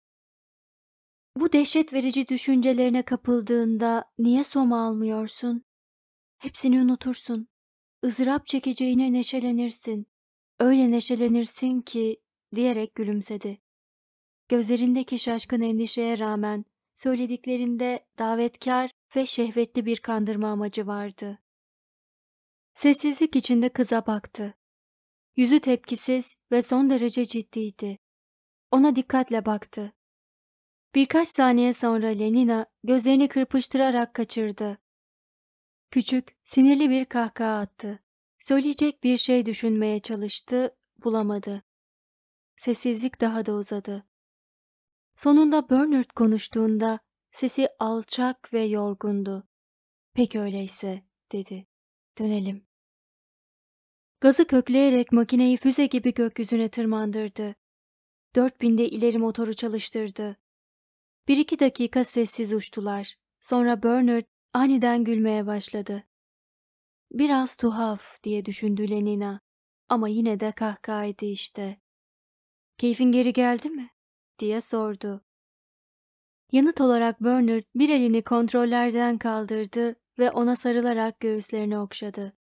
Bu dehşet verici düşüncelerine kapıldığında niye soma almıyorsun? Hepsini unutursun ızdırap çekeceğine neşelenirsin. Öyle neşelenirsin ki diyerek gülümsedi. Gözlerindeki şaşkın endişeye rağmen söylediklerinde davetkar ve şehvetli bir kandırma amacı vardı. Sessizlik içinde kıza baktı. Yüzü tepkisiz ve son derece ciddiydi. Ona dikkatle baktı. Birkaç saniye sonra Lenina gözlerini kırpıştırarak kaçırdı. Küçük, sinirli bir kahkaha attı. Söyleyecek bir şey düşünmeye çalıştı, bulamadı. Sessizlik daha da uzadı. Sonunda Bernard konuştuğunda sesi alçak ve yorgundu. Peki öyleyse, dedi. Dönelim. Gazı kökleyerek makineyi füze gibi gökyüzüne tırmandırdı. Dört binde ileri motoru çalıştırdı. Bir iki dakika sessiz uçtular. Sonra Bernard Aniden gülmeye başladı. Biraz tuhaf diye düşündü Lenina ama yine de kahkahaydı işte. Keyfin geri geldi mi? diye sordu. Yanıt olarak Bernard bir elini kontrollerden kaldırdı ve ona sarılarak göğüslerini okşadı.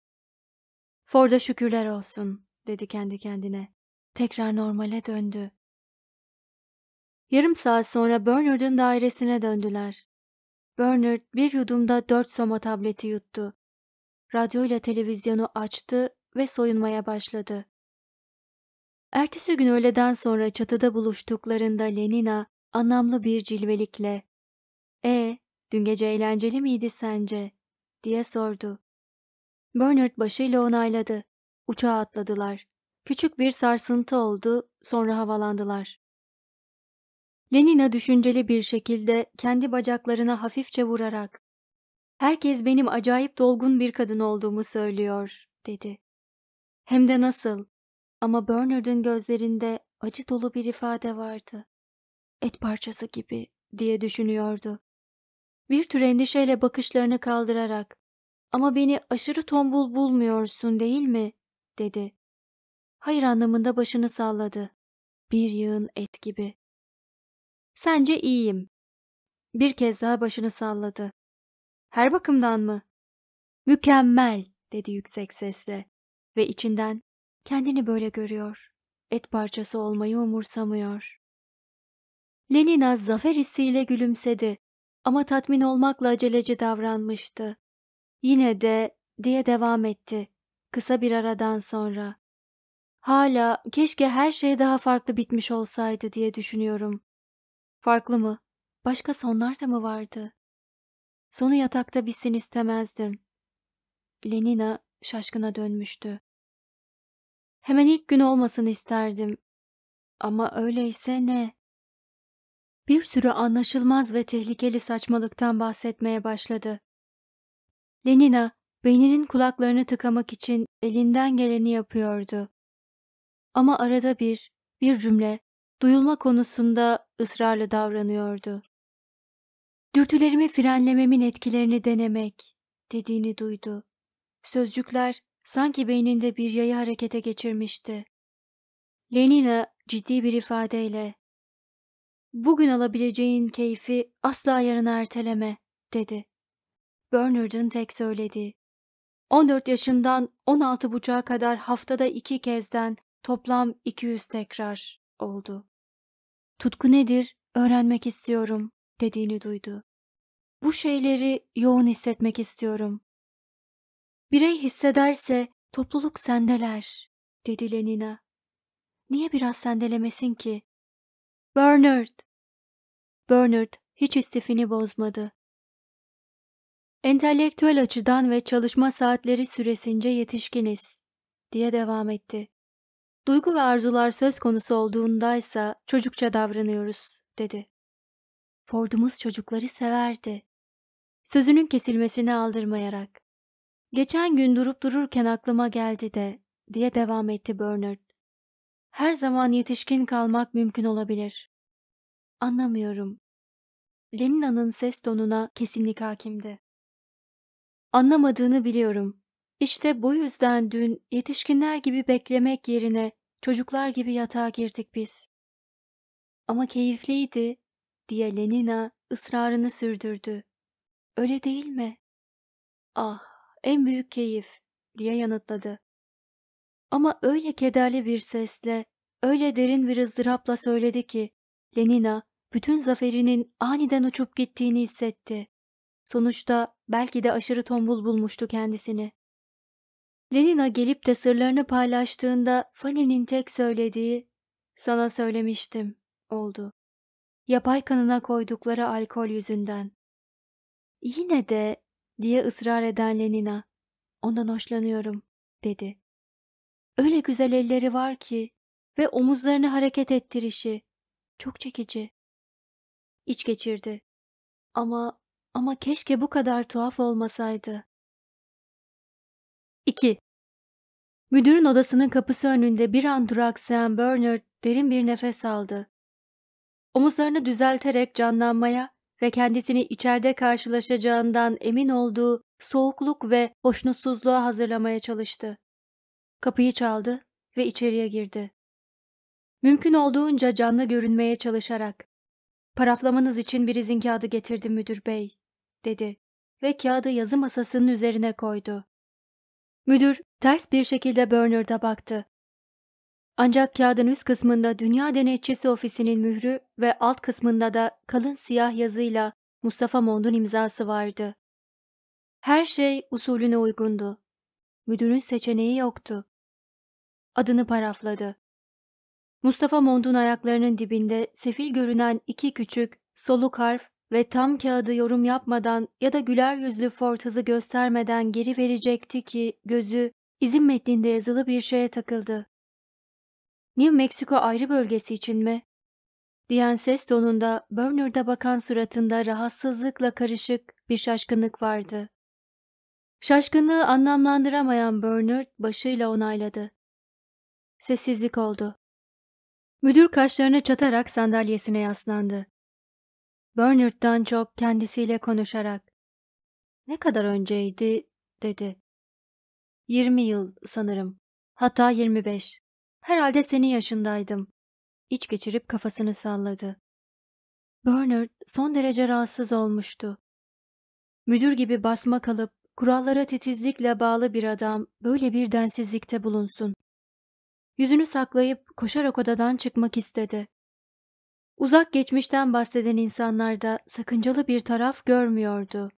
Ford'a şükürler olsun dedi kendi kendine. Tekrar normale döndü. Yarım saat sonra Bernard'ın dairesine döndüler. Bernard bir yudumda dört soma tableti yuttu. Radyoyla televizyonu açtı ve soyunmaya başladı. Ertesi gün öğleden sonra çatıda buluştuklarında Lenina anlamlı bir cilvelikle ''E, dün gece eğlenceli miydi sence?'' diye sordu. Bernard başıyla onayladı. Uçağa atladılar. Küçük bir sarsıntı oldu, sonra havalandılar. Lenina düşünceli bir şekilde kendi bacaklarına hafifçe vurarak ''Herkes benim acayip dolgun bir kadın olduğumu söylüyor.'' dedi. Hem de nasıl? Ama Bernard'ın gözlerinde acı dolu bir ifade vardı. Et parçası gibi diye düşünüyordu. Bir tür endişeyle bakışlarını kaldırarak ama beni aşırı tombul bulmuyorsun değil mi? dedi. Hayır anlamında başını salladı. Bir yığın et gibi. Sence iyiyim. Bir kez daha başını salladı. Her bakımdan mı? Mükemmel dedi yüksek sesle ve içinden kendini böyle görüyor. Et parçası olmayı umursamıyor. Lenina zafer hissiyle gülümsedi ama tatmin olmakla aceleci davranmıştı. Yine de diye devam etti kısa bir aradan sonra. Hala keşke her şey daha farklı bitmiş olsaydı diye düşünüyorum. Farklı mı? Başka sonlar da mı vardı? Sonu yatakta bitsin istemezdim. Lenina şaşkına dönmüştü. Hemen ilk gün olmasını isterdim. Ama öyleyse ne? Bir sürü anlaşılmaz ve tehlikeli saçmalıktan bahsetmeye başladı. Lenina, beyninin kulaklarını tıkamak için elinden geleni yapıyordu. Ama arada bir, bir cümle duyulma konusunda ısrarlı davranıyordu. Dürtülerimi frenlememin etkilerini denemek dediğini duydu. Sözcükler sanki beyninde bir yayı harekete geçirmişti. Lenina ciddi bir ifadeyle ''Bugün alabileceğin keyfi asla yarın erteleme.'' dedi. Bernard'ın tek söylediği. 14 yaşından 16 buçuğa kadar haftada iki kezden toplam 200 tekrar oldu tutku nedir, öğrenmek istiyorum dediğini duydu. Bu şeyleri yoğun hissetmek istiyorum. Birey hissederse topluluk sendeler, dedi Lenina. Niye biraz sendelemesin ki? Bernard! Bernard hiç istifini bozmadı. Entelektüel açıdan ve çalışma saatleri süresince yetişkiniz, diye devam etti. Duygu ve arzular söz konusu olduğundaysa çocukça davranıyoruz, dedi. Ford'umuz çocukları severdi. Sözünün kesilmesini aldırmayarak. Geçen gün durup dururken aklıma geldi de, diye devam etti Bernard. Her zaman yetişkin kalmak mümkün olabilir. Anlamıyorum. Lenina'nın ses tonuna kesinlik hakimdi. Anlamadığını biliyorum. İşte bu yüzden dün yetişkinler gibi beklemek yerine çocuklar gibi yatağa girdik biz. Ama keyifliydi diye Lenina ısrarını sürdürdü. Öyle değil mi? Ah en büyük keyif diye yanıtladı. Ama öyle kederli bir sesle, öyle derin bir ızdırapla söyledi ki Lenina bütün zaferinin aniden uçup gittiğini hissetti. Sonuçta belki de aşırı tombul bulmuştu kendisini. Lenina gelip de sırlarını paylaştığında Fanny'nin tek söylediği ''Sana söylemiştim'' oldu. Yapay kanına koydukları alkol yüzünden. ''Yine de'' diye ısrar eden Lenina ''Ondan hoşlanıyorum'' dedi. Öyle güzel elleri var ki ve omuzlarını hareket ettirişi. Çok çekici. İç geçirdi. Ama, ama keşke bu kadar tuhaf olmasaydı. 2. Müdürün odasının kapısı önünde bir an duraksayan Bernard derin bir nefes aldı. Omuzlarını düzelterek canlanmaya ve kendisini içeride karşılaşacağından emin olduğu soğukluk ve hoşnutsuzluğa hazırlamaya çalıştı. Kapıyı çaldı ve içeriye girdi. Mümkün olduğunca canlı görünmeye çalışarak ''Paraflamanız için bir izin kağıdı getirdim müdür bey.'' dedi ve kağıdı yazı masasının üzerine koydu. Müdür ters bir şekilde Burner'da baktı. Ancak kağıdın üst kısmında Dünya Denetçisi Ofisi'nin mührü ve alt kısmında da kalın siyah yazıyla Mustafa Mond'un imzası vardı. Her şey usulüne uygundu. Müdürün seçeneği yoktu. Adını parafladı. Mustafa Mond'un ayaklarının dibinde sefil görünen iki küçük, soluk harf ve tam kağıdı yorum yapmadan ya da güler yüzlü fortazı göstermeden geri verecekti ki gözü izin metninde yazılı bir şeye takıldı. New Mexico ayrı bölgesi için mi? diyen ses tonunda Burner'da bakan suratında rahatsızlıkla karışık bir şaşkınlık vardı. Şaşkınlığı anlamlandıramayan Burner başıyla onayladı. Sessizlik oldu. Müdür kaşlarını çatarak sandalyesine yaslandı. Bernard'dan çok kendisiyle konuşarak. Ne kadar önceydi dedi. Yirmi yıl sanırım. Hatta yirmi beş. Herhalde senin yaşındaydım. İç geçirip kafasını salladı. Bernard son derece rahatsız olmuştu. Müdür gibi basma kalıp kurallara titizlikle bağlı bir adam böyle bir densizlikte bulunsun. Yüzünü saklayıp koşarak odadan çıkmak istedi. Uzak geçmişten bahseden insanlarda sakıncalı bir taraf görmüyordu.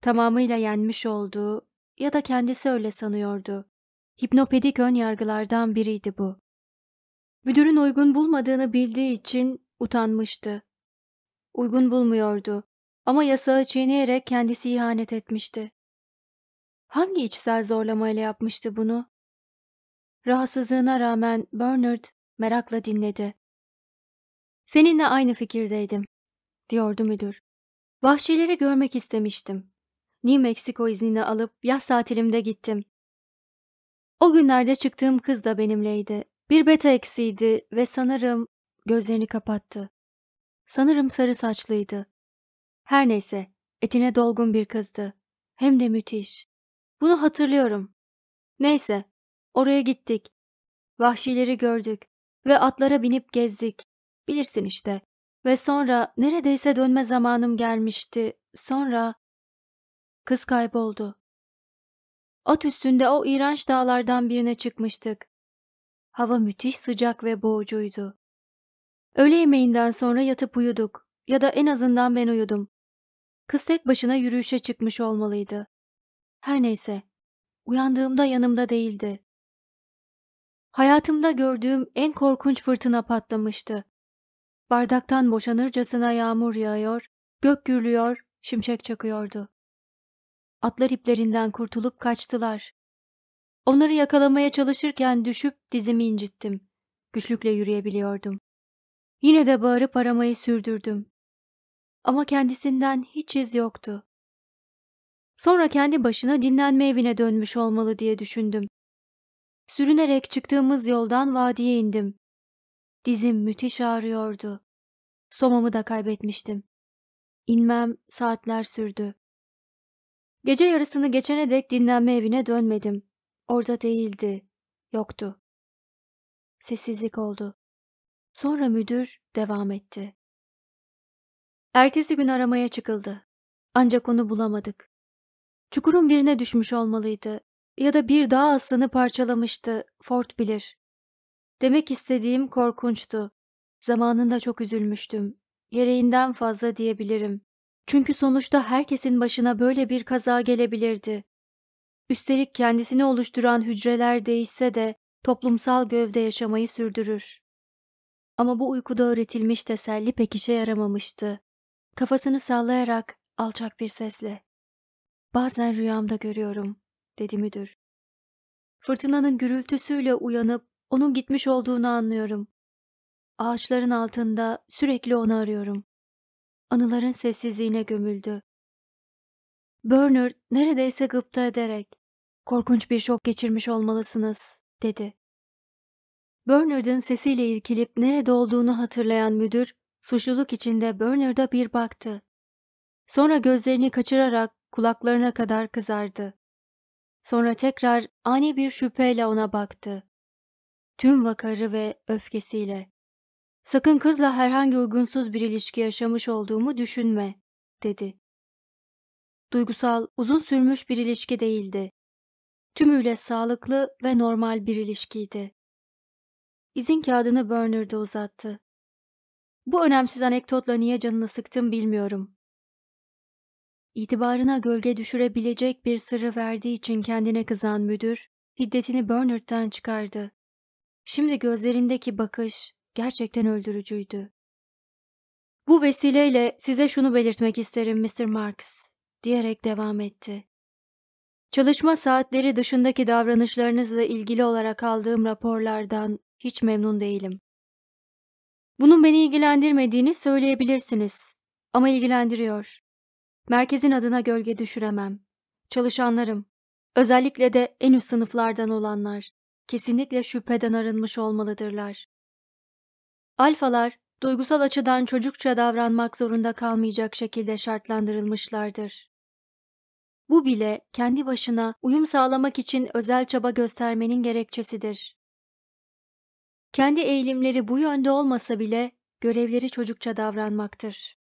Tamamıyla yenmiş olduğu ya da kendisi öyle sanıyordu. Hipnopedik ön yargılardan biriydi bu. Müdürün uygun bulmadığını bildiği için utanmıştı. Uygun bulmuyordu ama yasağı çiğneyerek kendisi ihanet etmişti. Hangi içsel zorlamayla yapmıştı bunu? Rahatsızlığına rağmen Bernard merakla dinledi. Seninle aynı fikirdeydim, diyordu müdür. Vahşileri görmek istemiştim. New Mexico iznini alıp yaz tatilimde gittim. O günlerde çıktığım kız da benimleydi. Bir beta eksiydi ve sanırım gözlerini kapattı. Sanırım sarı saçlıydı. Her neyse, etine dolgun bir kızdı. Hem de müthiş. Bunu hatırlıyorum. Neyse, oraya gittik. Vahşileri gördük ve atlara binip gezdik. Bilirsin işte. Ve sonra neredeyse dönme zamanım gelmişti. Sonra kız kayboldu. At üstünde o iğrenç dağlardan birine çıkmıştık. Hava müthiş sıcak ve boğucuydu. Öğle yemeğinden sonra yatıp uyuduk ya da en azından ben uyudum. Kız tek başına yürüyüşe çıkmış olmalıydı. Her neyse, uyandığımda yanımda değildi. Hayatımda gördüğüm en korkunç fırtına patlamıştı. Bardaktan boşanırcasına yağmur yağıyor, gök gürlüyor, şimşek çakıyordu. Atlar iplerinden kurtulup kaçtılar. Onları yakalamaya çalışırken düşüp dizimi incittim. Güçlükle yürüyebiliyordum. Yine de bağırıp aramayı sürdürdüm. Ama kendisinden hiç iz yoktu. Sonra kendi başına dinlenme evine dönmüş olmalı diye düşündüm. Sürünerek çıktığımız yoldan vadiye indim. Dizim müthiş ağrıyordu. Somamı da kaybetmiştim. İnmem saatler sürdü. Gece yarısını geçene dek dinlenme evine dönmedim. Orada değildi. Yoktu. Sessizlik oldu. Sonra müdür devam etti. Ertesi gün aramaya çıkıldı. Ancak onu bulamadık. Çukurun birine düşmüş olmalıydı. Ya da bir dağ aslanı parçalamıştı. Fort bilir. Demek istediğim korkunçtu. Zamanında çok üzülmüştüm. Gereğinden fazla diyebilirim. Çünkü sonuçta herkesin başına böyle bir kaza gelebilirdi. Üstelik kendisini oluşturan hücreler değişse de toplumsal gövde yaşamayı sürdürür. Ama bu uykuda öğretilmiş teselli pek işe yaramamıştı. Kafasını sallayarak alçak bir sesle. Bazen rüyamda görüyorum, dedi müdür. Fırtınanın gürültüsüyle uyanıp onun gitmiş olduğunu anlıyorum. Ağaçların altında sürekli onu arıyorum. Anıların sessizliğine gömüldü. Bernard neredeyse gıpta ederek korkunç bir şok geçirmiş olmalısınız dedi. Bernard'ın sesiyle irkilip nerede olduğunu hatırlayan müdür suçluluk içinde Bernard'a bir baktı. Sonra gözlerini kaçırarak kulaklarına kadar kızardı. Sonra tekrar ani bir şüpheyle ona baktı tüm vakarı ve öfkesiyle. Sakın kızla herhangi uygunsuz bir ilişki yaşamış olduğumu düşünme, dedi. Duygusal, uzun sürmüş bir ilişki değildi. Tümüyle sağlıklı ve normal bir ilişkiydi. İzin kağıdını Burner'da uzattı. Bu önemsiz anekdotla niye canını sıktım bilmiyorum. İtibarına gölge düşürebilecek bir sırrı verdiği için kendine kızan müdür, hiddetini Bernard'dan çıkardı. Şimdi gözlerindeki bakış gerçekten öldürücüydü. Bu vesileyle size şunu belirtmek isterim Mr. Marks diyerek devam etti. Çalışma saatleri dışındaki davranışlarınızla ilgili olarak aldığım raporlardan hiç memnun değilim. Bunun beni ilgilendirmediğini söyleyebilirsiniz ama ilgilendiriyor. Merkezin adına gölge düşüremem. Çalışanlarım, özellikle de en üst sınıflardan olanlar kesinlikle şüpheden arınmış olmalıdırlar. Alfalar, duygusal açıdan çocukça davranmak zorunda kalmayacak şekilde şartlandırılmışlardır. Bu bile kendi başına uyum sağlamak için özel çaba göstermenin gerekçesidir. Kendi eğilimleri bu yönde olmasa bile görevleri çocukça davranmaktır.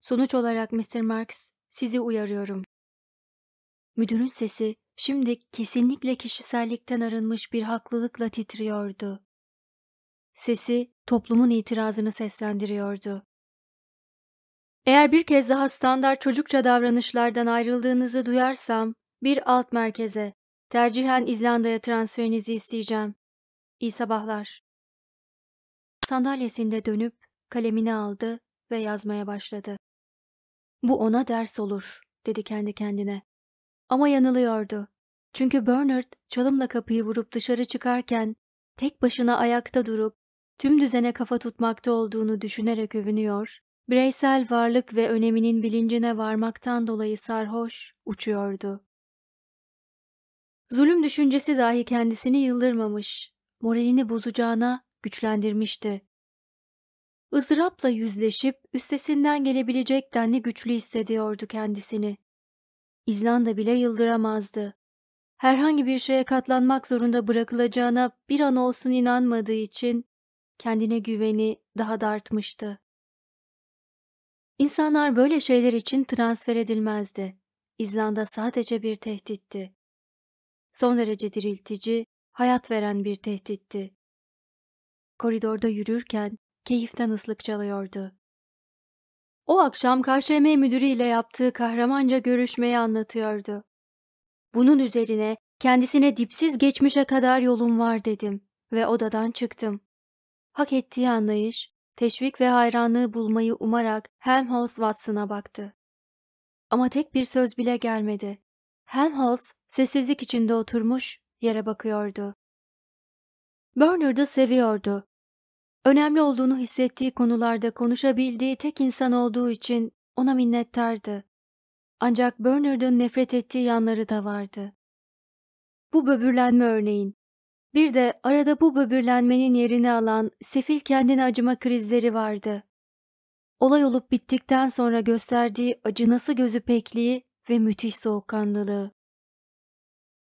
Sonuç olarak Mr. Marks, sizi uyarıyorum. Müdürün sesi şimdi kesinlikle kişisellikten arınmış bir haklılıkla titriyordu. Sesi toplumun itirazını seslendiriyordu. Eğer bir kez daha standart çocukça davranışlardan ayrıldığınızı duyarsam bir alt merkeze, tercihen İzlanda'ya transferinizi isteyeceğim. İyi sabahlar. Sandalyesinde dönüp kalemini aldı ve yazmaya başladı. Bu ona ders olur, dedi kendi kendine. Ama yanılıyordu. Çünkü Bernard çalımla kapıyı vurup dışarı çıkarken tek başına ayakta durup tüm düzene kafa tutmakta olduğunu düşünerek övünüyor, bireysel varlık ve öneminin bilincine varmaktan dolayı sarhoş uçuyordu. Zulüm düşüncesi dahi kendisini yıldırmamış, moralini bozacağına güçlendirmişti. Izrapla yüzleşip üstesinden gelebilecek denli güçlü hissediyordu kendisini. İzlanda bile yıldıramazdı. Herhangi bir şeye katlanmak zorunda bırakılacağına bir an olsun inanmadığı için kendine güveni daha da artmıştı. İnsanlar böyle şeyler için transfer edilmezdi. İzlanda sadece bir tehditti. Son derece diriltici, hayat veren bir tehditti. Koridorda yürürken keyiften ıslık çalıyordu. O akşam KŞM müdürüyle yaptığı kahramanca görüşmeyi anlatıyordu. Bunun üzerine kendisine dipsiz geçmişe kadar yolum var dedim ve odadan çıktım. Hak ettiği anlayış, teşvik ve hayranlığı bulmayı umarak Helmholtz Watson'a baktı. Ama tek bir söz bile gelmedi. Helmholtz sessizlik içinde oturmuş yere bakıyordu. Bernard'ı seviyordu Önemli olduğunu hissettiği konularda konuşabildiği tek insan olduğu için ona minnettardı. Ancak Bernard'ın nefret ettiği yanları da vardı. Bu böbürlenme örneğin. Bir de arada bu böbürlenmenin yerini alan sefil kendine acıma krizleri vardı. Olay olup bittikten sonra gösterdiği acınası gözü pekliği ve müthiş soğukkanlılığı.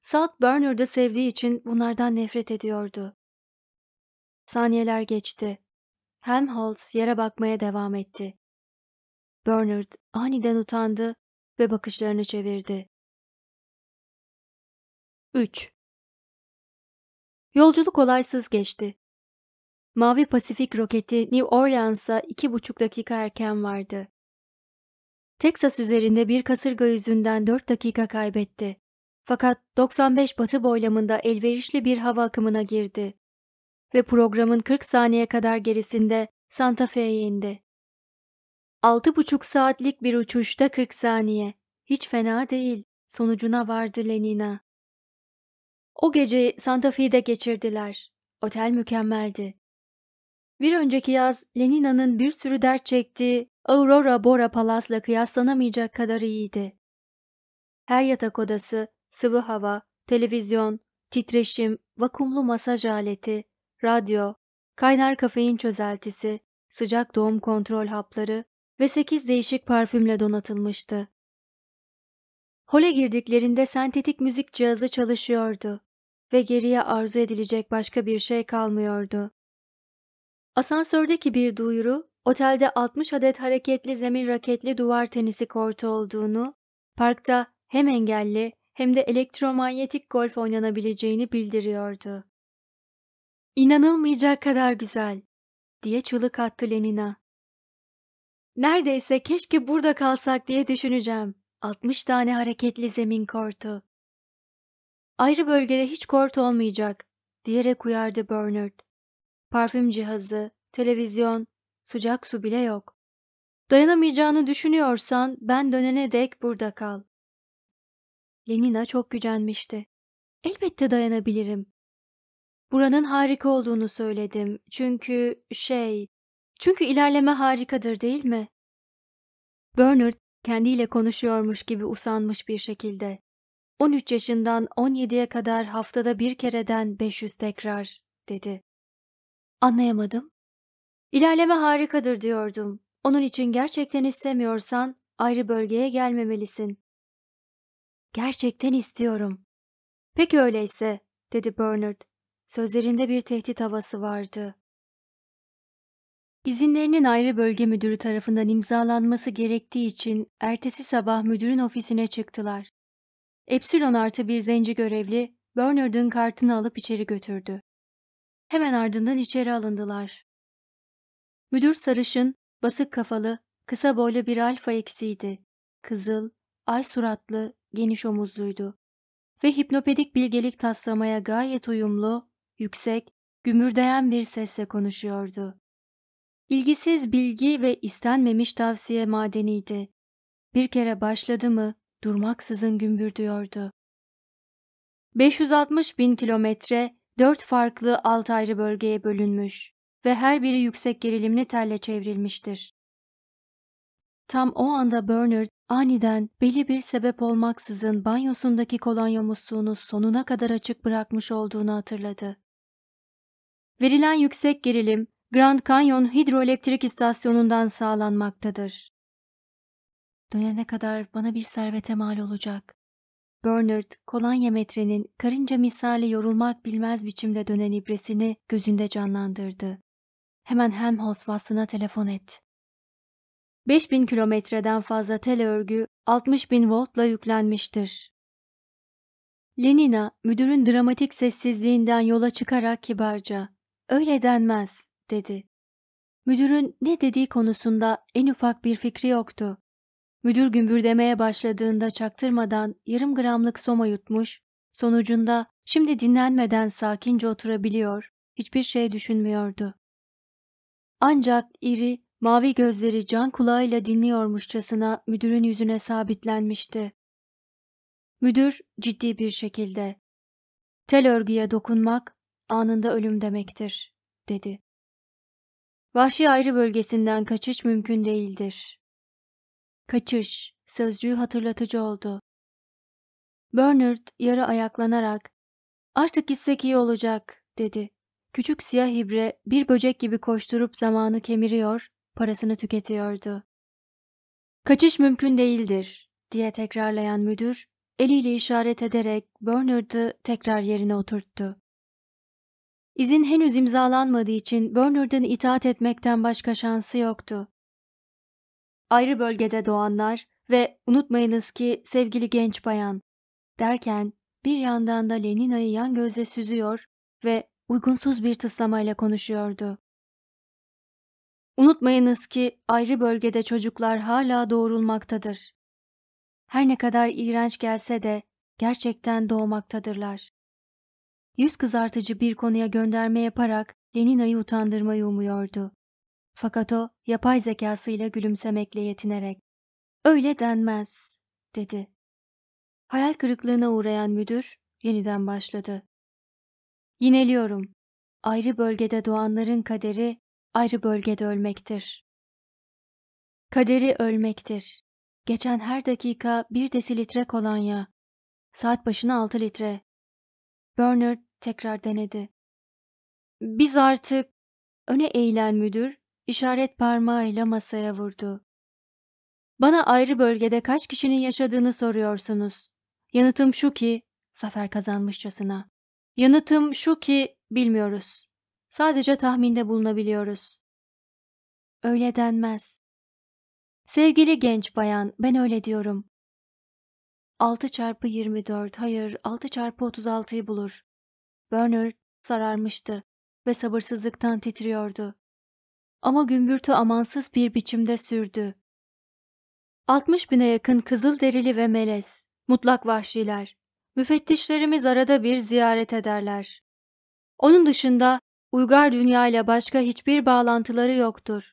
Salt Bernard'ı sevdiği için bunlardan nefret ediyordu. Saniyeler geçti. Helmholtz yere bakmaya devam etti. Bernard aniden utandı ve bakışlarını çevirdi. 3. Yolculuk olaysız geçti. Mavi Pasifik roketi New Orleans'a iki buçuk dakika erken vardı. Texas üzerinde bir kasırga yüzünden dört dakika kaybetti. Fakat 95 batı boylamında elverişli bir hava akımına girdi ve programın 40 saniye kadar gerisinde Santa Fe'ye indi. 6,5 saatlik bir uçuşta 40 saniye. Hiç fena değil. Sonucuna vardı Lenina. O geceyi Santa Fe'de geçirdiler. Otel mükemmeldi. Bir önceki yaz Lenina'nın bir sürü dert çektiği Aurora Bora Palas'la kıyaslanamayacak kadar iyiydi. Her yatak odası, sıvı hava, televizyon, titreşim, vakumlu masaj aleti, radyo, kaynar kafein çözeltisi, sıcak doğum kontrol hapları ve sekiz değişik parfümle donatılmıştı. Hole girdiklerinde sentetik müzik cihazı çalışıyordu ve geriye arzu edilecek başka bir şey kalmıyordu. Asansördeki bir duyuru, otelde 60 adet hareketli zemin raketli duvar tenisi kortu olduğunu, parkta hem engelli hem de elektromanyetik golf oynanabileceğini bildiriyordu. İnanılmayacak kadar güzel, diye çığlık attı Lenina. Neredeyse keşke burada kalsak diye düşüneceğim. 60 tane hareketli zemin kortu. Ayrı bölgede hiç kort olmayacak, diyerek uyardı Bernard. Parfüm cihazı, televizyon, sıcak su bile yok. Dayanamayacağını düşünüyorsan ben dönene dek burada kal. Lenina çok gücenmişti. Elbette dayanabilirim. Buranın harika olduğunu söyledim. Çünkü şey... Çünkü ilerleme harikadır değil mi? Bernard kendiyle konuşuyormuş gibi usanmış bir şekilde. 13 yaşından 17'ye kadar haftada bir kereden 500 tekrar dedi. Anlayamadım. İlerleme harikadır diyordum. Onun için gerçekten istemiyorsan ayrı bölgeye gelmemelisin. Gerçekten istiyorum. Peki öyleyse, dedi Bernard Sözlerinde bir tehdit havası vardı. İzinlerinin ayrı bölge müdürü tarafından imzalanması gerektiği için ertesi sabah müdürün ofisine çıktılar. Epsilon artı bir zenci görevli Bernard'ın kartını alıp içeri götürdü. Hemen ardından içeri alındılar. Müdür sarışın, basık kafalı, kısa boylu bir alfa eksiydi. Kızıl, ay suratlı, geniş omuzluydu. Ve hipnopedik bilgelik taslamaya gayet uyumlu, yüksek, gümürdeyen bir sesle konuşuyordu. İlgisiz bilgi ve istenmemiş tavsiye madeniydi. Bir kere başladı mı durmaksızın gümbürdüyordu. 560 bin kilometre dört farklı alt ayrı bölgeye bölünmüş ve her biri yüksek gerilimli telle çevrilmiştir. Tam o anda Bernard aniden belli bir sebep olmaksızın banyosundaki kolonya musluğunu sonuna kadar açık bırakmış olduğunu hatırladı. Verilen yüksek gerilim Grand Canyon Hidroelektrik İstasyonu'ndan sağlanmaktadır. Dönene kadar bana bir servete mal olacak. Bernard, kolonya metrenin karınca misali yorulmak bilmez biçimde dönen ibresini gözünde canlandırdı. Hemen Helmholtz vasfına telefon et. 5000 kilometreden fazla tel örgü 60 bin voltla yüklenmiştir. Lenina, müdürün dramatik sessizliğinden yola çıkarak kibarca Öyle denmez, dedi. Müdürün ne dediği konusunda en ufak bir fikri yoktu. Müdür gümbürdemeye başladığında çaktırmadan yarım gramlık soma yutmuş, sonucunda şimdi dinlenmeden sakince oturabiliyor, hiçbir şey düşünmüyordu. Ancak iri, mavi gözleri can kulağıyla dinliyormuşçasına müdürün yüzüne sabitlenmişti. Müdür ciddi bir şekilde. Tel örgüye dokunmak anında ölüm demektir, dedi. Vahşi ayrı bölgesinden kaçış mümkün değildir. Kaçış sözcüğü hatırlatıcı oldu. Bernard yarı ayaklanarak artık gitsek iyi olacak dedi. Küçük siyah ibre bir böcek gibi koşturup zamanı kemiriyor, parasını tüketiyordu. Kaçış mümkün değildir diye tekrarlayan müdür eliyle işaret ederek Bernard'ı tekrar yerine oturttu. İzin henüz imzalanmadığı için Burnard'ın itaat etmekten başka şansı yoktu. Ayrı bölgede doğanlar ve unutmayınız ki sevgili genç bayan derken bir yandan da Lenina'yı yan gözle süzüyor ve uygunsuz bir tıslamayla konuşuyordu. Unutmayınız ki ayrı bölgede çocuklar hala doğurulmaktadır. Her ne kadar iğrenç gelse de gerçekten doğmaktadırlar yüz kızartıcı bir konuya gönderme yaparak Lenina'yı utandırmayı umuyordu. Fakat o yapay zekasıyla gülümsemekle yetinerek ''Öyle denmez'' dedi. Hayal kırıklığına uğrayan müdür yeniden başladı. ''Yineliyorum. Ayrı bölgede doğanların kaderi ayrı bölgede ölmektir. Kaderi ölmektir. Geçen her dakika bir desilitre kolonya. Saat başına altı litre. Burner tekrar denedi. Biz artık öne eğilen müdür işaret parmağıyla masaya vurdu. Bana ayrı bölgede kaç kişinin yaşadığını soruyorsunuz. Yanıtım şu ki, zafer kazanmışçasına. Yanıtım şu ki bilmiyoruz. Sadece tahminde bulunabiliyoruz. Öyle denmez. Sevgili genç bayan, ben öyle diyorum. 6 çarpı 24, hayır 6 çarpı 36'yı bulur. Bernard sararmıştı ve sabırsızlıktan titriyordu. Ama gümbürtü amansız bir biçimde sürdü. 60 bine yakın kızıl derili ve melez, mutlak vahşiler. Müfettişlerimiz arada bir ziyaret ederler. Onun dışında uygar dünya ile başka hiçbir bağlantıları yoktur.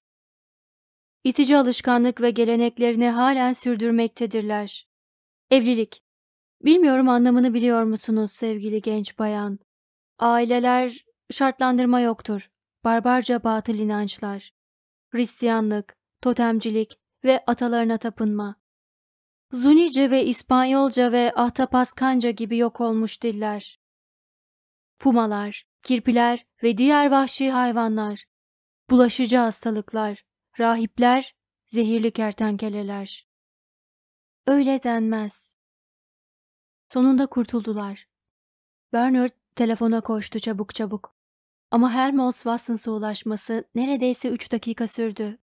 İtici alışkanlık ve geleneklerini halen sürdürmektedirler. Evlilik. Bilmiyorum anlamını biliyor musunuz sevgili genç bayan? Aileler şartlandırma yoktur. Barbarca batıl inançlar. Hristiyanlık, totemcilik ve atalarına tapınma. Zunice ve İspanyolca ve Ahtapaskanca gibi yok olmuş diller. Pumalar, kirpiler ve diğer vahşi hayvanlar. Bulaşıcı hastalıklar, rahipler, zehirli kertenkeleler. Öyle denmez. Sonunda kurtuldular. Bernard telefona koştu çabuk çabuk. Ama Helmholtz Watson's'a ulaşması neredeyse üç dakika sürdü.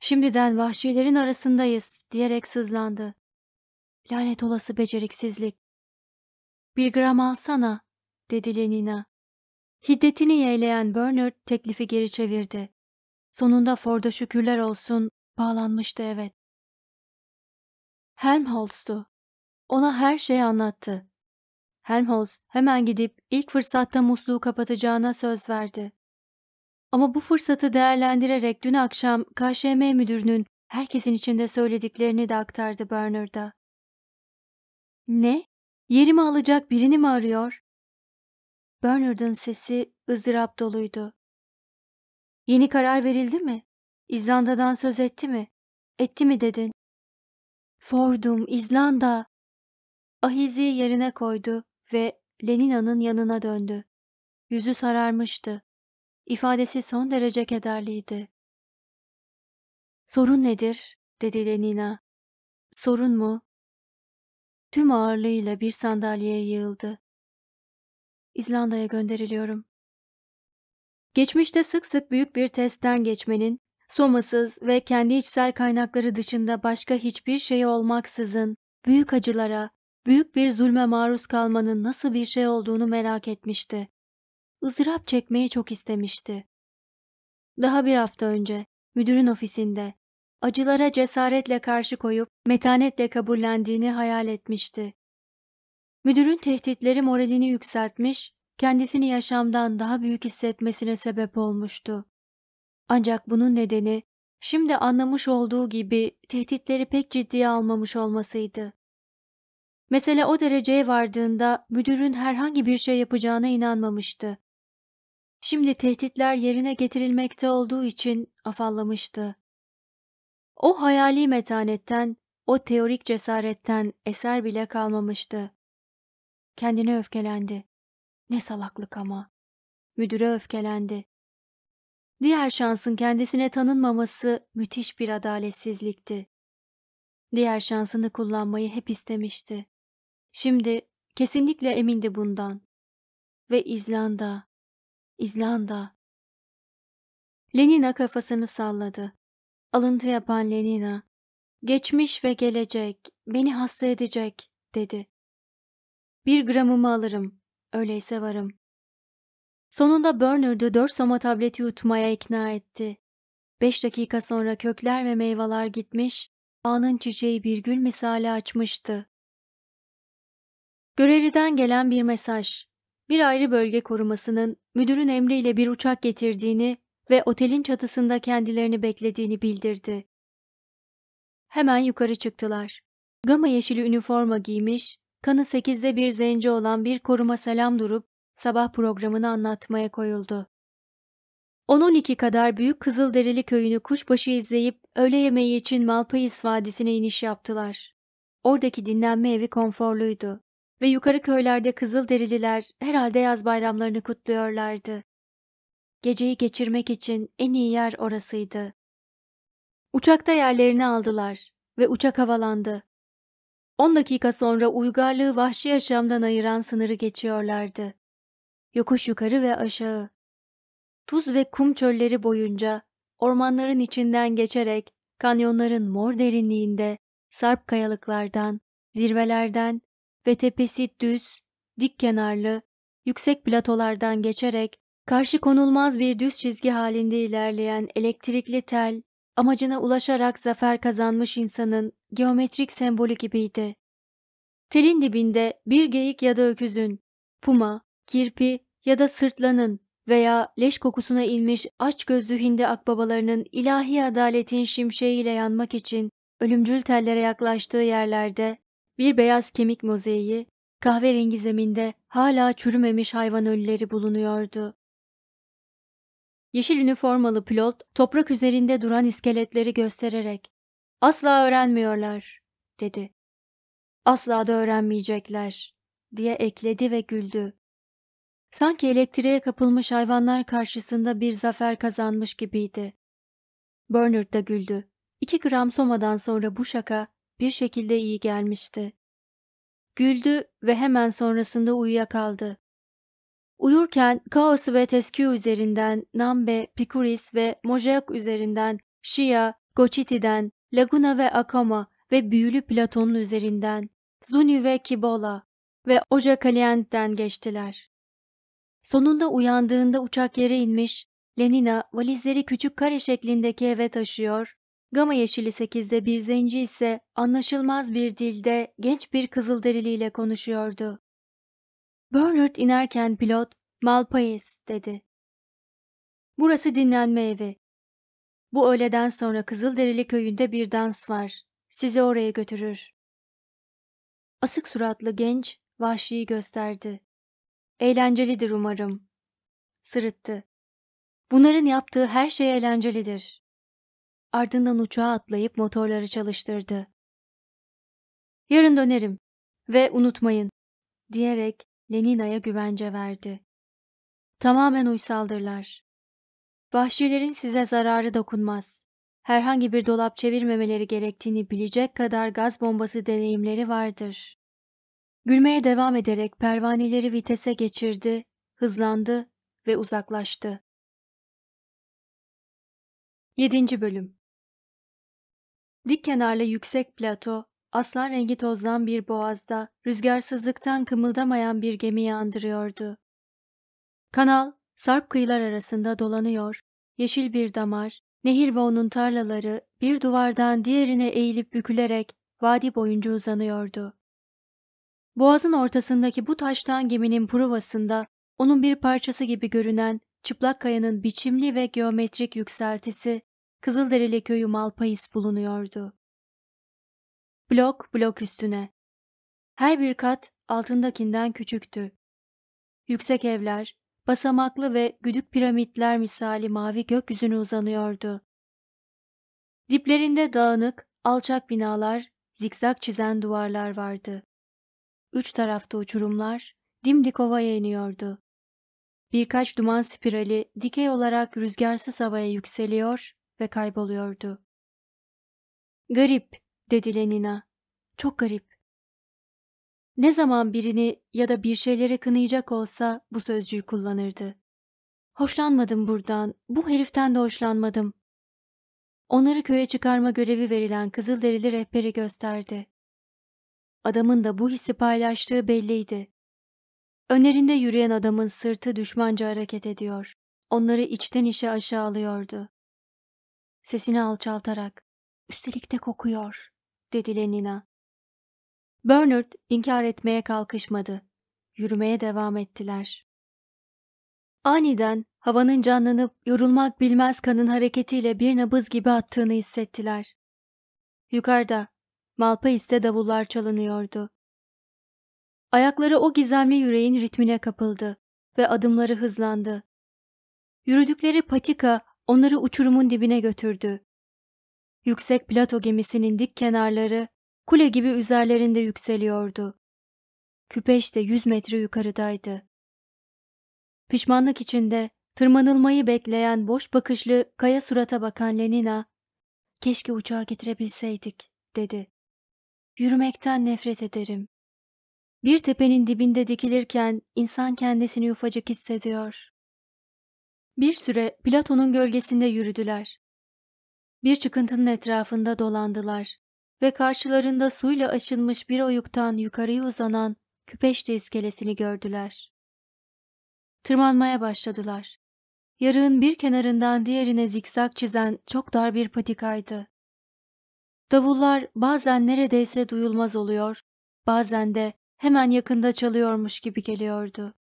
Şimdiden vahşilerin arasındayız diyerek sızlandı. Lanet olası beceriksizlik. Bir gram alsana dedi Lenina. Hiddetini yeğleyen Bernard teklifi geri çevirdi. Sonunda Ford'a şükürler olsun bağlanmıştı evet. Helmholtz'tu. Ona her şeyi anlattı. Helmholtz hemen gidip ilk fırsatta musluğu kapatacağına söz verdi. Ama bu fırsatı değerlendirerek dün akşam KŞM müdürünün herkesin içinde söylediklerini de aktardı Bernard'a. Ne? Yerimi alacak birini mi arıyor? Bernard'ın sesi ızdırap doluydu. Yeni karar verildi mi? İzlanda'dan söz etti mi? Etti mi dedin? Fordum, İzlanda. Ahizi yerine koydu ve Lenina'nın yanına döndü. Yüzü sararmıştı. İfadesi son derece kederliydi. Sorun nedir? dedi Lenina. Sorun mu? Tüm ağırlığıyla bir sandalyeye yığıldı. İzlanda'ya gönderiliyorum. Geçmişte sık sık büyük bir testten geçmenin, Somasız ve kendi içsel kaynakları dışında başka hiçbir şey olmaksızın büyük acılara, büyük bir zulme maruz kalmanın nasıl bir şey olduğunu merak etmişti. Izırap çekmeyi çok istemişti. Daha bir hafta önce müdürün ofisinde acılara cesaretle karşı koyup metanetle kabullendiğini hayal etmişti. Müdürün tehditleri moralini yükseltmiş, kendisini yaşamdan daha büyük hissetmesine sebep olmuştu. Ancak bunun nedeni şimdi anlamış olduğu gibi tehditleri pek ciddiye almamış olmasıydı. Mesele o dereceye vardığında müdürün herhangi bir şey yapacağına inanmamıştı. Şimdi tehditler yerine getirilmekte olduğu için afallamıştı. O hayali metanetten, o teorik cesaretten eser bile kalmamıştı. Kendine öfkelendi. Ne salaklık ama. Müdüre öfkelendi. Diğer şansın kendisine tanınmaması müthiş bir adaletsizlikti. Diğer şansını kullanmayı hep istemişti. Şimdi kesinlikle emindi bundan. Ve İzlanda, İzlanda. Lenina kafasını salladı. Alıntı yapan Lenina, geçmiş ve gelecek, beni hasta edecek, dedi. Bir gramımı alırım, öyleyse varım. Sonunda Bernard'ı dört soma tableti yutmaya ikna etti. Beş dakika sonra kökler ve meyveler gitmiş, ağanın çiçeği bir gül misali açmıştı. Görevliden gelen bir mesaj. Bir ayrı bölge korumasının müdürün emriyle bir uçak getirdiğini ve otelin çatısında kendilerini beklediğini bildirdi. Hemen yukarı çıktılar. Gama yeşili üniforma giymiş, kanı sekizde bir zenci olan bir koruma selam durup sabah programını anlatmaya koyuldu. 10-12 kadar büyük Kızılderili köyünü kuşbaşı izleyip öğle yemeği için Malpayis Vadisi'ne iniş yaptılar. Oradaki dinlenme evi konforluydu ve yukarı köylerde Kızılderililer herhalde yaz bayramlarını kutluyorlardı. Geceyi geçirmek için en iyi yer orasıydı. Uçakta yerlerini aldılar ve uçak havalandı. 10 dakika sonra uygarlığı vahşi yaşamdan ayıran sınırı geçiyorlardı yokuş yukarı ve aşağı. Tuz ve kum çölleri boyunca, ormanların içinden geçerek, kanyonların mor derinliğinde, sarp kayalıklardan, zirvelerden ve tepesi düz, dik kenarlı, yüksek platolardan geçerek, karşı konulmaz bir düz çizgi halinde ilerleyen elektrikli tel, amacına ulaşarak zafer kazanmış insanın geometrik sembolü gibiydi. Telin dibinde bir geyik ya da öküzün, puma, kirpi ya da sırtlanın veya leş kokusuna ilmiş aç gözlü hindi akbabalarının ilahi adaletin şimşeğiyle yanmak için ölümcül tellere yaklaştığı yerlerde bir beyaz kemik mozaiği, kahverengi zeminde hala çürümemiş hayvan ölüleri bulunuyordu. Yeşil üniformalı pilot toprak üzerinde duran iskeletleri göstererek ''Asla öğrenmiyorlar.'' dedi. ''Asla da öğrenmeyecekler.'' diye ekledi ve güldü. Sanki elektriğe kapılmış hayvanlar karşısında bir zafer kazanmış gibiydi. Bernard da güldü. İki gram somadan sonra bu şaka bir şekilde iyi gelmişti. Güldü ve hemen sonrasında uyuyakaldı. Uyurken Kaos ve Teskü üzerinden, Nambe, Pikuris ve Mojayak üzerinden, Shia, Gochiti'den, Laguna ve Akama ve Büyülü Platon'un üzerinden, Zuni ve Kibola ve Oja Kalient'ten geçtiler. Sonunda uyandığında uçak yere inmiş, Lenina valizleri küçük kare şeklindeki eve taşıyor. Gama yeşili sekizde bir zenci ise anlaşılmaz bir dilde genç bir kızılderiliyle konuşuyordu. Bernard inerken pilot Malpais dedi. Burası dinlenme evi. Bu öğleden sonra Kızılderili köyünde bir dans var. Sizi oraya götürür. Asık suratlı genç vahşiyi gösterdi. Eğlencelidir umarım. Sırıttı. Bunların yaptığı her şey eğlencelidir. Ardından uçağa atlayıp motorları çalıştırdı. Yarın dönerim ve unutmayın diyerek Lenina'ya güvence verdi. Tamamen uysaldırlar. Vahşilerin size zararı dokunmaz. Herhangi bir dolap çevirmemeleri gerektiğini bilecek kadar gaz bombası deneyimleri vardır. Gülmeye devam ederek pervaneleri vitese geçirdi, hızlandı ve uzaklaştı. 7. Bölüm Dik kenarlı yüksek plato, aslan rengi tozdan bir boğazda, rüzgarsızlıktan kımıldamayan bir gemiyi andırıyordu. Kanal, sarp kıyılar arasında dolanıyor, yeşil bir damar, nehir ve onun tarlaları bir duvardan diğerine eğilip bükülerek vadi boyunca uzanıyordu. Boğazın ortasındaki bu taştan geminin pruvasında onun bir parçası gibi görünen çıplak kayanın biçimli ve geometrik yükseltisi Kızılderili köyü Malpais bulunuyordu. Blok blok üstüne. Her bir kat altındakinden küçüktü. Yüksek evler, basamaklı ve güdük piramitler misali mavi gökyüzüne uzanıyordu. Diplerinde dağınık, alçak binalar, zikzak çizen duvarlar vardı. Üç tarafta uçurumlar dimdik ovaya iniyordu. Birkaç duman spirali dikey olarak rüzgarsız havaya yükseliyor ve kayboluyordu. Garip, dedi Lenina. Çok garip. Ne zaman birini ya da bir şeylere kınayacak olsa bu sözcüğü kullanırdı. Hoşlanmadım buradan, bu heriften de hoşlanmadım. Onları köye çıkarma görevi verilen Kızılderili rehberi gösterdi. Adamın da bu hissi paylaştığı belliydi. Önerinde yürüyen adamın sırtı düşmanca hareket ediyor. Onları içten içe alıyordu. Sesini alçaltarak, üstelik de kokuyor, dedi Lenina. Bernard inkar etmeye kalkışmadı. Yürümeye devam ettiler. Aniden havanın canlanıp yorulmak bilmez kanın hareketiyle bir nabız gibi attığını hissettiler. Yukarıda Malpaiste davullar çalınıyordu. Ayakları o gizemli yüreğin ritmine kapıldı ve adımları hızlandı. Yürüdükleri patika onları uçurumun dibine götürdü. Yüksek plato gemisinin dik kenarları kule gibi üzerlerinde yükseliyordu. Küpeş de yüz metre yukarıdaydı. Pişmanlık içinde tırmanılmayı bekleyen boş bakışlı kaya surata bakan Lenina, keşke uçağa getirebilseydik, dedi. Yürümekten nefret ederim. Bir tepenin dibinde dikilirken insan kendisini ufacık hissediyor. Bir süre Platon'un gölgesinde yürüdüler. Bir çıkıntının etrafında dolandılar ve karşılarında suyla aşınmış bir oyuktan yukarıya uzanan Küpeşte iskelesini gördüler. Tırmanmaya başladılar. Yarığın bir kenarından diğerine zikzak çizen çok dar bir patikaydı. Davullar bazen neredeyse duyulmaz oluyor, bazen de hemen yakında çalıyormuş gibi geliyordu.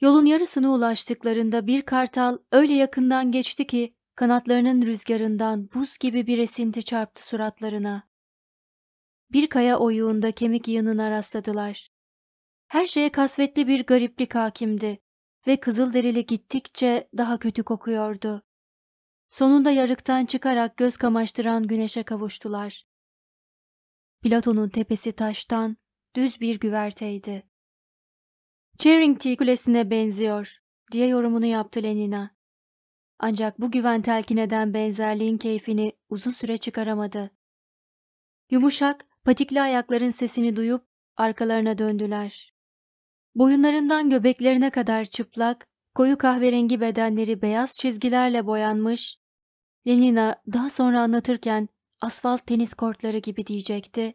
Yolun yarısına ulaştıklarında bir kartal öyle yakından geçti ki kanatlarının rüzgarından buz gibi bir esinti çarptı suratlarına. Bir kaya oyuğunda kemik yığınına rastladılar. Her şeye kasvetli bir gariplik hakimdi ve kızıl derili gittikçe daha kötü kokuyordu. Sonunda yarıktan çıkarak göz kamaştıran güneşe kavuştular. Platon'un tepesi taştan, düz bir güverteydi. Charing T kulesine benziyor diye yorumunu yaptı Lenina. Ancak bu güven telkineden benzerliğin keyfini uzun süre çıkaramadı. Yumuşak, patikli ayakların sesini duyup arkalarına döndüler. Boyunlarından göbeklerine kadar çıplak, koyu kahverengi bedenleri beyaz çizgilerle boyanmış, Lenina daha sonra anlatırken asfalt tenis kortları gibi diyecekti.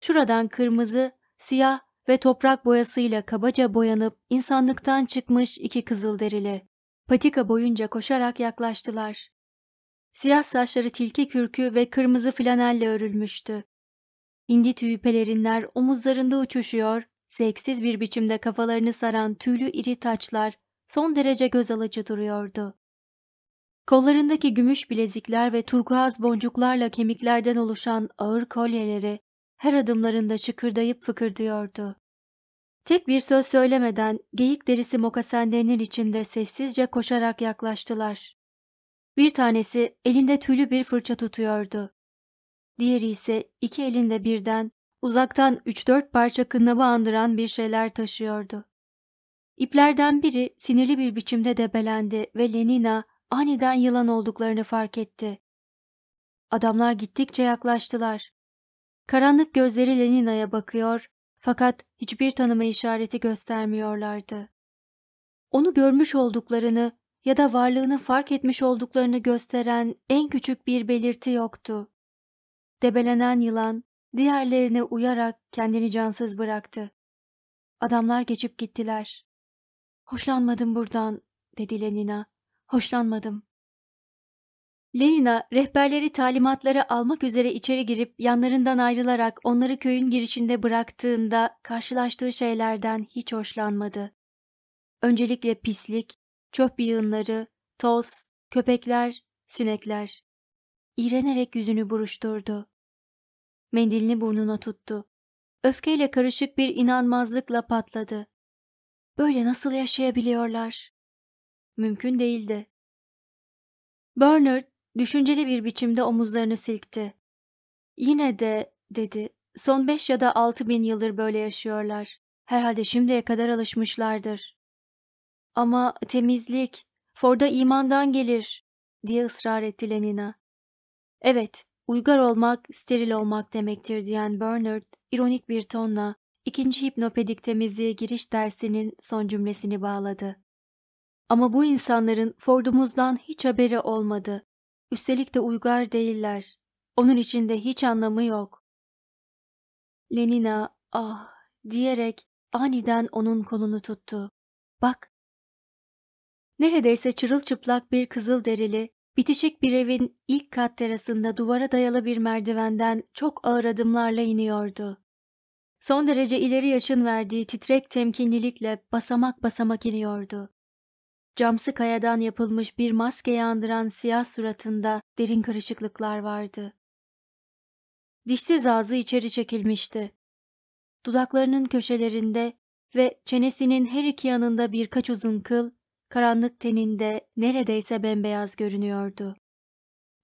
Şuradan kırmızı, siyah ve toprak boyasıyla kabaca boyanıp insanlıktan çıkmış iki kızılderili. Patika boyunca koşarak yaklaştılar. Siyah saçları tilki kürkü ve kırmızı flanelle örülmüştü. Hindi tüyü pelerinler omuzlarında uçuşuyor, zevksiz bir biçimde kafalarını saran tüylü iri taçlar son derece göz alıcı duruyordu. Kollarındaki gümüş bilezikler ve turkuaz boncuklarla kemiklerden oluşan ağır kolyeleri her adımlarında çıkırdayıp fıkırdıyordu. Tek bir söz söylemeden geyik derisi mokasenlerinin içinde sessizce koşarak yaklaştılar. Bir tanesi elinde tüylü bir fırça tutuyordu. Diğeri ise iki elinde birden uzaktan üç dört parça kınnabı andıran bir şeyler taşıyordu. İplerden biri sinirli bir biçimde debelendi ve Lenina aniden yılan olduklarını fark etti. Adamlar gittikçe yaklaştılar. Karanlık gözleri Lenina'ya bakıyor fakat hiçbir tanıma işareti göstermiyorlardı. Onu görmüş olduklarını ya da varlığını fark etmiş olduklarını gösteren en küçük bir belirti yoktu. Debelenen yılan diğerlerine uyarak kendini cansız bıraktı. Adamlar geçip gittiler. Hoşlanmadım buradan, dedi Lenina. Hoşlanmadım. Leyna rehberleri talimatları almak üzere içeri girip yanlarından ayrılarak onları köyün girişinde bıraktığında karşılaştığı şeylerden hiç hoşlanmadı. Öncelikle pislik, çöp yığınları, toz, köpekler, sinekler. İğrenerek yüzünü buruşturdu. Mendilini burnuna tuttu. Öfkeyle karışık bir inanmazlıkla patladı. Böyle nasıl yaşayabiliyorlar? mümkün değildi. Bernard düşünceli bir biçimde omuzlarını silkti. Yine de, dedi, son beş ya da altı bin yıldır böyle yaşıyorlar. Herhalde şimdiye kadar alışmışlardır. Ama temizlik, Ford'a imandan gelir, diye ısrar etti Lenina. Evet, uygar olmak, steril olmak demektir diyen Bernard, ironik bir tonla ikinci hipnopedik temizliğe giriş dersinin son cümlesini bağladı. Ama bu insanların Ford'umuzdan hiç haberi olmadı. Üstelik de uygar değiller. Onun içinde hiç anlamı yok. Lenina ah diyerek aniden onun kolunu tuttu. Bak. Neredeyse çırılçıplak bir kızıl derili, bitişik bir evin ilk kat terasında duvara dayalı bir merdivenden çok ağır adımlarla iniyordu. Son derece ileri yaşın verdiği titrek temkinlilikle basamak basamak iniyordu. Camsı kayadan yapılmış bir maske yandıran siyah suratında derin karışıklıklar vardı. Dişsiz ağzı içeri çekilmişti. Dudaklarının köşelerinde ve çenesinin her iki yanında birkaç uzun kıl, karanlık teninde neredeyse bembeyaz görünüyordu.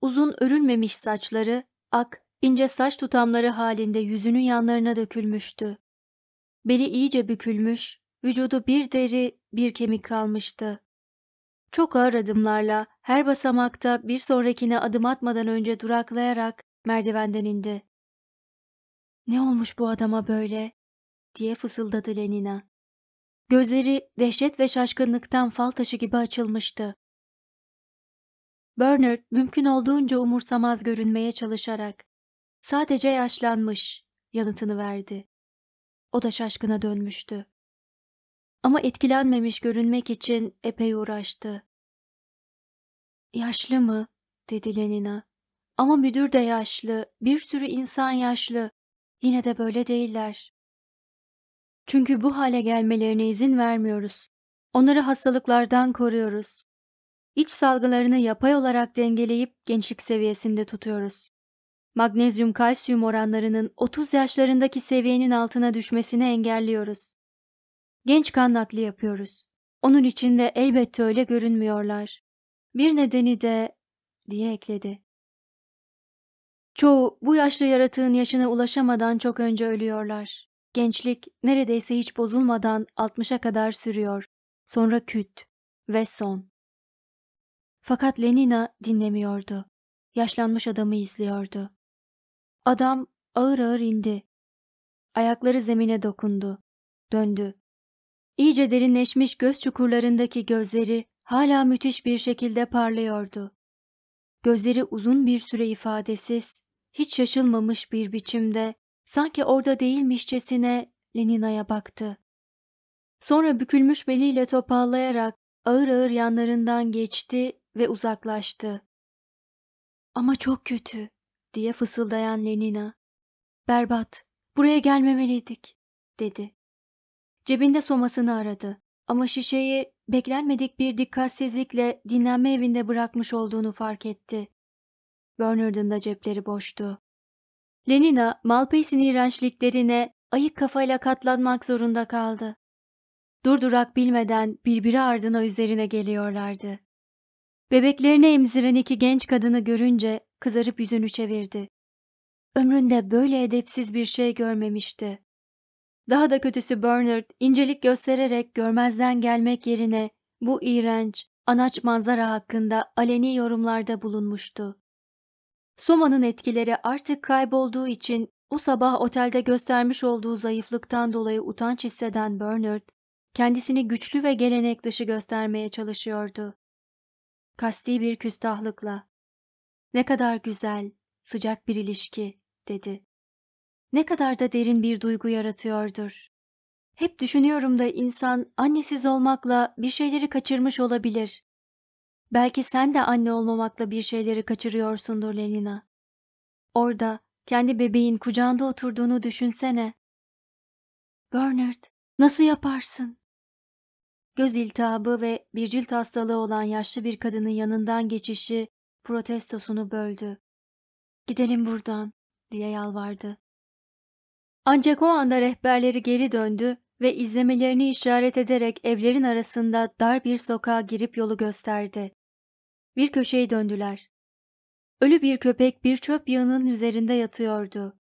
Uzun örülmemiş saçları, ak, ince saç tutamları halinde yüzünün yanlarına dökülmüştü. Beli iyice bükülmüş, vücudu bir deri, bir kemik kalmıştı. Çok ağır adımlarla her basamakta bir sonrakine adım atmadan önce duraklayarak merdivenden indi. Ne olmuş bu adama böyle? diye fısıldadı Lenina. Gözleri dehşet ve şaşkınlıktan fal taşı gibi açılmıştı. Bernard mümkün olduğunca umursamaz görünmeye çalışarak sadece yaşlanmış yanıtını verdi. O da şaşkına dönmüştü. Ama etkilenmemiş görünmek için epey uğraştı. Yaşlı mı? dedi Lenina. Ama müdür de yaşlı, bir sürü insan yaşlı. Yine de böyle değiller. Çünkü bu hale gelmelerine izin vermiyoruz. Onları hastalıklardan koruyoruz. İç salgılarını yapay olarak dengeleyip gençlik seviyesinde tutuyoruz. Magnezyum kalsiyum oranlarının 30 yaşlarındaki seviyenin altına düşmesini engelliyoruz. Genç kan nakli yapıyoruz. Onun içinde elbette öyle görünmüyorlar. Bir nedeni de diye ekledi. Çoğu bu yaşlı yaratığın yaşına ulaşamadan çok önce ölüyorlar. Gençlik neredeyse hiç bozulmadan 60'a kadar sürüyor. Sonra küt ve son. Fakat Lenina dinlemiyordu. Yaşlanmış adamı izliyordu. Adam ağır ağır indi. Ayakları zemine dokundu. Döndü. İyice derinleşmiş göz çukurlarındaki gözleri hala müthiş bir şekilde parlıyordu. Gözleri uzun bir süre ifadesiz, hiç şaşılmamış bir biçimde, sanki orada değilmişçesine Lenina'ya baktı. Sonra bükülmüş beliyle topallayarak ağır ağır yanlarından geçti ve uzaklaştı. Ama çok kötü diye fısıldayan Lenina. Berbat, buraya gelmemeliydik dedi. Cebinde somasını aradı ama şişeyi beklenmedik bir dikkatsizlikle dinlenme evinde bırakmış olduğunu fark etti. Bernard'ın da cepleri boştu. Lenina, Malpace'in iğrençliklerine ayık kafayla katlanmak zorunda kaldı. Durdurak bilmeden birbiri ardına üzerine geliyorlardı. Bebeklerini emziren iki genç kadını görünce kızarıp yüzünü çevirdi. Ömründe böyle edepsiz bir şey görmemişti. Daha da kötüsü Bernard incelik göstererek görmezden gelmek yerine bu iğrenç, anaç manzara hakkında aleni yorumlarda bulunmuştu. Soma'nın etkileri artık kaybolduğu için o sabah otelde göstermiş olduğu zayıflıktan dolayı utanç hisseden Bernard, kendisini güçlü ve gelenek dışı göstermeye çalışıyordu. Kasti bir küstahlıkla. Ne kadar güzel, sıcak bir ilişki, dedi ne kadar da derin bir duygu yaratıyordur. Hep düşünüyorum da insan annesiz olmakla bir şeyleri kaçırmış olabilir. Belki sen de anne olmamakla bir şeyleri kaçırıyorsundur Lenina. Orada kendi bebeğin kucağında oturduğunu düşünsene. Bernard, nasıl yaparsın? Göz iltihabı ve bir cilt hastalığı olan yaşlı bir kadının yanından geçişi protestosunu böldü. Gidelim buradan, diye yalvardı. Ancak o anda rehberleri geri döndü ve izlemelerini işaret ederek evlerin arasında dar bir sokağa girip yolu gösterdi. Bir köşeyi döndüler. Ölü bir köpek bir çöp yığının üzerinde yatıyordu.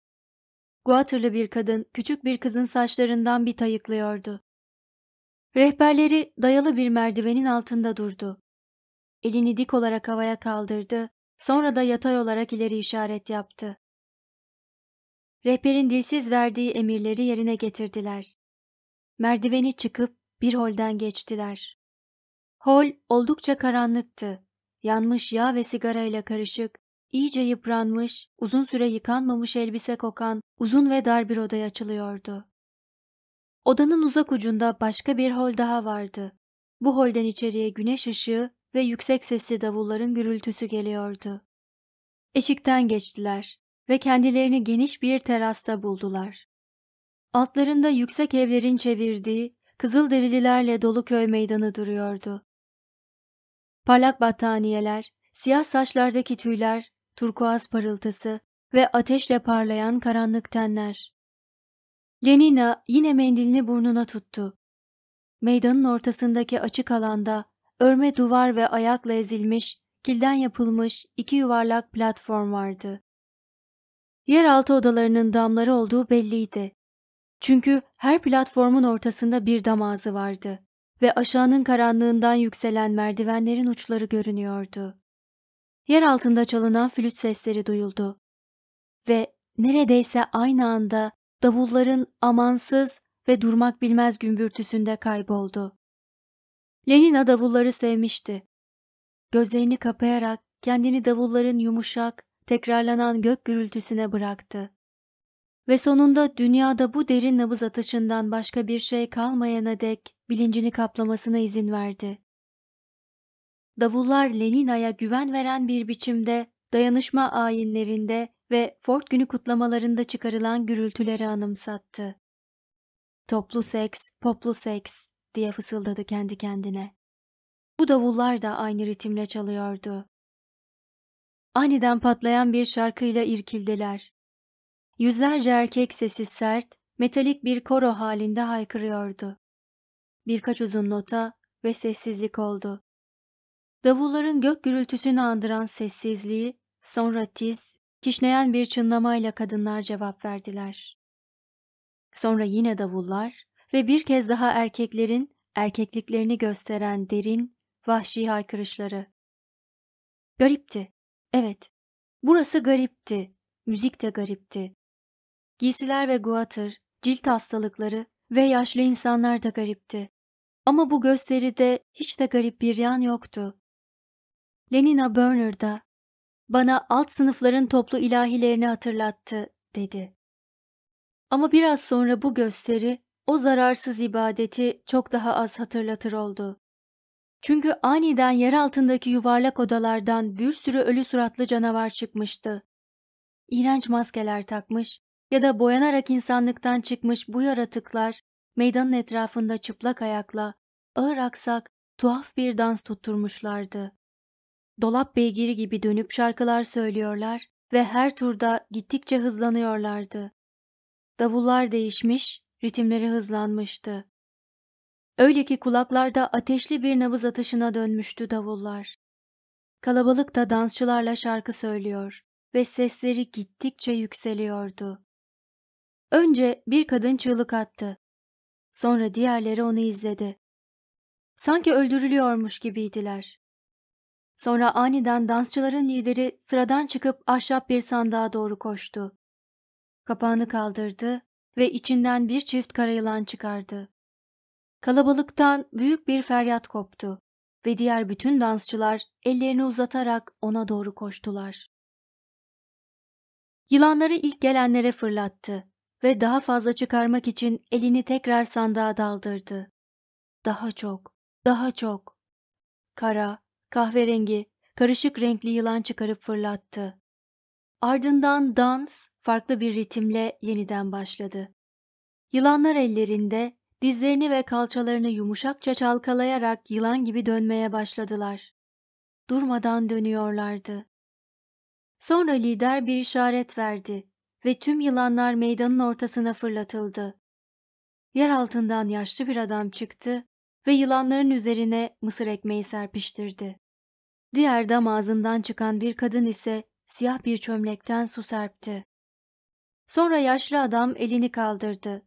Guatırlı bir kadın küçük bir kızın saçlarından bir tayıklıyordu. Rehberleri dayalı bir merdivenin altında durdu. Elini dik olarak havaya kaldırdı, sonra da yatay olarak ileri işaret yaptı. Rehberin dilsiz verdiği emirleri yerine getirdiler. Merdiveni çıkıp bir holden geçtiler. Hol oldukça karanlıktı. Yanmış yağ ve sigarayla karışık, iyice yıpranmış, uzun süre yıkanmamış elbise kokan uzun ve dar bir odaya açılıyordu. Odanın uzak ucunda başka bir hol daha vardı. Bu holden içeriye güneş ışığı ve yüksek sesli davulların gürültüsü geliyordu. Eşikten geçtiler ve kendilerini geniş bir terasta buldular. Altlarında yüksek evlerin çevirdiği kızıl kızılderililerle dolu köy meydanı duruyordu. Parlak battaniyeler, siyah saçlardaki tüyler, turkuaz parıltısı ve ateşle parlayan karanlık tenler. Lenina yine mendilini burnuna tuttu. Meydanın ortasındaki açık alanda örme duvar ve ayakla ezilmiş, kilden yapılmış iki yuvarlak platform vardı yeraltı odalarının damları olduğu belliydi. Çünkü her platformun ortasında bir dam ağzı vardı ve aşağının karanlığından yükselen merdivenlerin uçları görünüyordu. Yer altında çalınan flüt sesleri duyuldu ve neredeyse aynı anda davulların amansız ve durmak bilmez gümbürtüsünde kayboldu. Lenina davulları sevmişti. Gözlerini kapayarak kendini davulların yumuşak tekrarlanan gök gürültüsüne bıraktı. Ve sonunda dünyada bu derin nabız atışından başka bir şey kalmayana dek bilincini kaplamasına izin verdi. Davullar Lenina'ya güven veren bir biçimde dayanışma ayinlerinde ve Ford günü kutlamalarında çıkarılan gürültüleri anımsattı. Toplu seks, poplu seks diye fısıldadı kendi kendine. Bu davullar da aynı ritimle çalıyordu aniden patlayan bir şarkıyla irkildiler. Yüzlerce erkek sesi sert, metalik bir koro halinde haykırıyordu. Birkaç uzun nota ve sessizlik oldu. Davulların gök gürültüsünü andıran sessizliği, sonra tiz, kişneyen bir çınlamayla kadınlar cevap verdiler. Sonra yine davullar ve bir kez daha erkeklerin erkekliklerini gösteren derin, vahşi haykırışları. Garipti. Evet, burası garipti, müzik de garipti. Giysiler ve guatır, cilt hastalıkları ve yaşlı insanlar da garipti. Ama bu gösteride hiç de garip bir yan yoktu. Lenina Burner'da bana alt sınıfların toplu ilahilerini hatırlattı, dedi. Ama biraz sonra bu gösteri o zararsız ibadeti çok daha az hatırlatır oldu. Çünkü aniden yer altındaki yuvarlak odalardan bir sürü ölü suratlı canavar çıkmıştı. İğrenç maskeler takmış ya da boyanarak insanlıktan çıkmış bu yaratıklar meydanın etrafında çıplak ayakla, ağır aksak, tuhaf bir dans tutturmuşlardı. Dolap beygiri gibi dönüp şarkılar söylüyorlar ve her turda gittikçe hızlanıyorlardı. Davullar değişmiş, ritimleri hızlanmıştı. Öyle ki kulaklarda ateşli bir nabız atışına dönmüştü davullar. Kalabalık da dansçılarla şarkı söylüyor ve sesleri gittikçe yükseliyordu. Önce bir kadın çığlık attı. Sonra diğerleri onu izledi. Sanki öldürülüyormuş gibiydiler. Sonra aniden dansçıların lideri sıradan çıkıp ahşap bir sandığa doğru koştu. Kapağını kaldırdı ve içinden bir çift karayılan çıkardı. Kalabalıktan büyük bir feryat koptu ve diğer bütün dansçılar ellerini uzatarak ona doğru koştular. Yılanları ilk gelenlere fırlattı ve daha fazla çıkarmak için elini tekrar sandığa daldırdı. Daha çok, daha çok. Kara, kahverengi, karışık renkli yılan çıkarıp fırlattı. Ardından dans farklı bir ritimle yeniden başladı. Yılanlar ellerinde Dizlerini ve kalçalarını yumuşakça çalkalayarak yılan gibi dönmeye başladılar. Durmadan dönüyorlardı. Sonra lider bir işaret verdi ve tüm yılanlar meydanın ortasına fırlatıldı. Yer altından yaşlı bir adam çıktı ve yılanların üzerine mısır ekmeği serpiştirdi. Diğer dam ağzından çıkan bir kadın ise siyah bir çömlekten su serpti. Sonra yaşlı adam elini kaldırdı.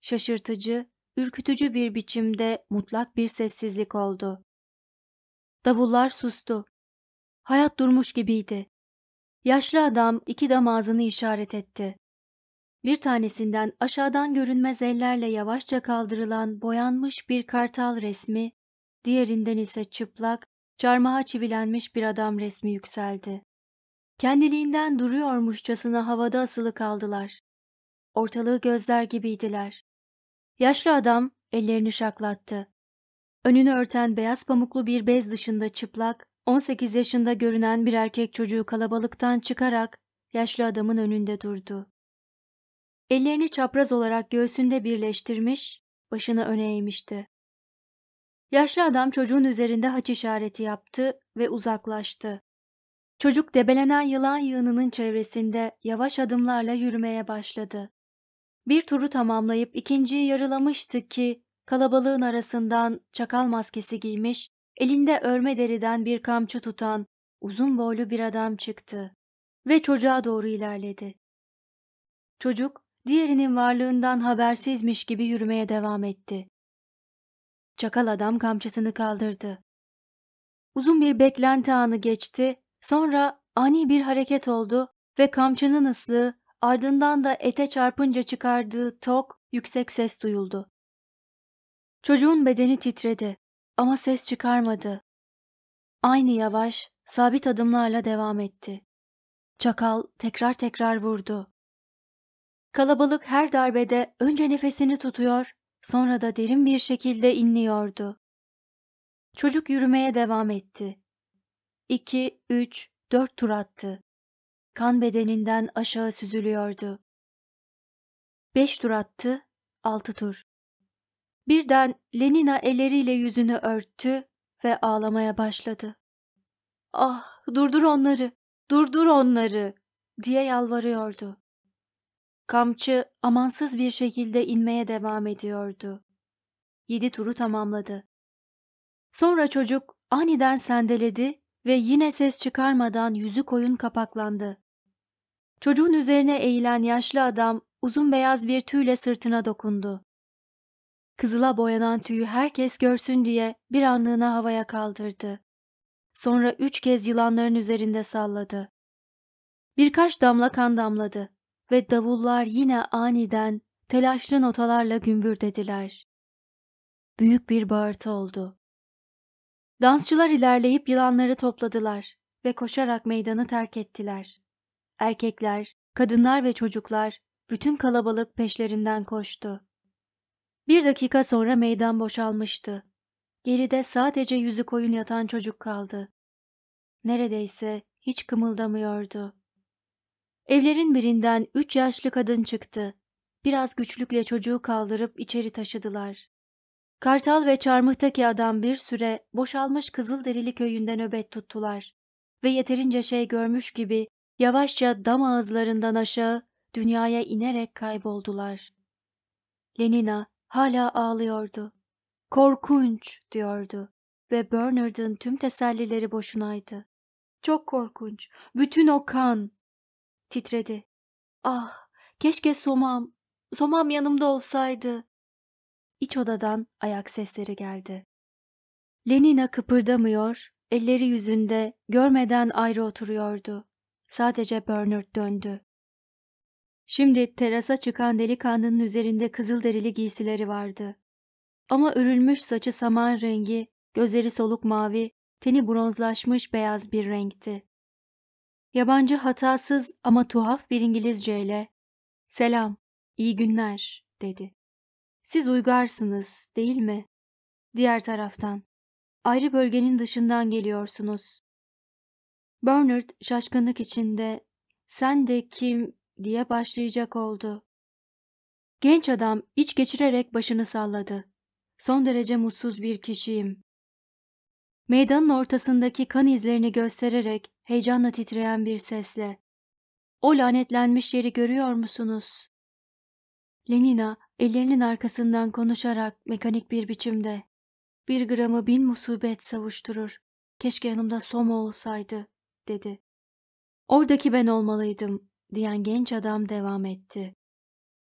Şaşırtıcı ürkütücü bir biçimde mutlak bir sessizlik oldu. Davullar sustu. Hayat durmuş gibiydi. Yaşlı adam iki damazını işaret etti. Bir tanesinden aşağıdan görünmez ellerle yavaşça kaldırılan boyanmış bir kartal resmi, diğerinden ise çıplak, çarmıha çivilenmiş bir adam resmi yükseldi. Kendiliğinden duruyormuşçasına havada asılı kaldılar. Ortalığı gözler gibiydiler. Yaşlı adam ellerini şaklattı. Önünü örten beyaz pamuklu bir bez dışında çıplak, 18 yaşında görünen bir erkek çocuğu kalabalıktan çıkarak yaşlı adamın önünde durdu. Ellerini çapraz olarak göğsünde birleştirmiş, başını öne eğmişti. Yaşlı adam çocuğun üzerinde haç işareti yaptı ve uzaklaştı. Çocuk debelenen yılan yığınının çevresinde yavaş adımlarla yürümeye başladı. Bir turu tamamlayıp ikinciyi yarılamıştık ki kalabalığın arasından çakal maskesi giymiş, elinde örme deriden bir kamçı tutan uzun boylu bir adam çıktı ve çocuğa doğru ilerledi. Çocuk diğerinin varlığından habersizmiş gibi yürümeye devam etti. Çakal adam kamçısını kaldırdı. Uzun bir beklenti anı geçti, sonra ani bir hareket oldu ve kamçının ıslığı Ardından da ete çarpınca çıkardığı tok, yüksek ses duyuldu. Çocuğun bedeni titredi ama ses çıkarmadı. Aynı yavaş, sabit adımlarla devam etti. Çakal tekrar tekrar vurdu. Kalabalık her darbede önce nefesini tutuyor, sonra da derin bir şekilde inliyordu. Çocuk yürümeye devam etti. İki, üç, dört tur attı kan bedeninden aşağı süzülüyordu. Beş tur attı, altı tur. Birden Lenina elleriyle yüzünü örttü ve ağlamaya başladı. Ah, durdur onları, durdur onları diye yalvarıyordu. Kamçı amansız bir şekilde inmeye devam ediyordu. Yedi turu tamamladı. Sonra çocuk aniden sendeledi ve yine ses çıkarmadan yüzü koyun kapaklandı. Çocuğun üzerine eğilen yaşlı adam uzun beyaz bir tüyle sırtına dokundu. Kızıla boyanan tüyü herkes görsün diye bir anlığına havaya kaldırdı. Sonra üç kez yılanların üzerinde salladı. Birkaç damla kan damladı ve davullar yine aniden telaşlı notalarla gümbürdediler. Büyük bir bağırtı oldu. Dansçılar ilerleyip yılanları topladılar ve koşarak meydanı terk ettiler. Erkekler, kadınlar ve çocuklar, bütün kalabalık peşlerinden koştu. Bir dakika sonra meydan boşalmıştı. Geride sadece yüzü koyun yatan çocuk kaldı. Neredeyse hiç kımıldamıyordu. Evlerin birinden üç yaşlı kadın çıktı. Biraz güçlükle çocuğu kaldırıp içeri taşıdılar. Kartal ve Çarmıh'taki adam bir süre boşalmış Kızılderili köyünden öbet tuttular ve yeterince şey görmüş gibi Yavaşça dam ağızlarından aşağı dünyaya inerek kayboldular. Lenina hala ağlıyordu. Korkunç diyordu ve Bernard'ın tüm tesellileri boşunaydı. Çok korkunç. Bütün o kan. Titredi. Ah, keşke Somam, Somam yanımda olsaydı. İç odadan ayak sesleri geldi. Lenina kıpırdamıyor, elleri yüzünde görmeden ayrı oturuyordu. Sadece Bernard döndü. Şimdi terasa çıkan delikanlının üzerinde kızıl derili giysileri vardı. Ama örülmüş saçı saman rengi, gözleri soluk mavi, teni bronzlaşmış beyaz bir renkti. Yabancı hatasız ama tuhaf bir İngilizceyle ''Selam, iyi günler'' dedi. ''Siz uygarsınız, değil mi?'' Diğer taraftan ''Ayrı bölgenin dışından geliyorsunuz. Bernard şaşkınlık içinde sen de kim diye başlayacak oldu. Genç adam iç geçirerek başını salladı. Son derece mutsuz bir kişiyim. Meydanın ortasındaki kan izlerini göstererek heyecanla titreyen bir sesle. O lanetlenmiş yeri görüyor musunuz? Lenina ellerinin arkasından konuşarak mekanik bir biçimde. Bir gramı bin musibet savuşturur. Keşke yanımda Soma olsaydı dedi. Oradaki ben olmalıydım diyen genç adam devam etti.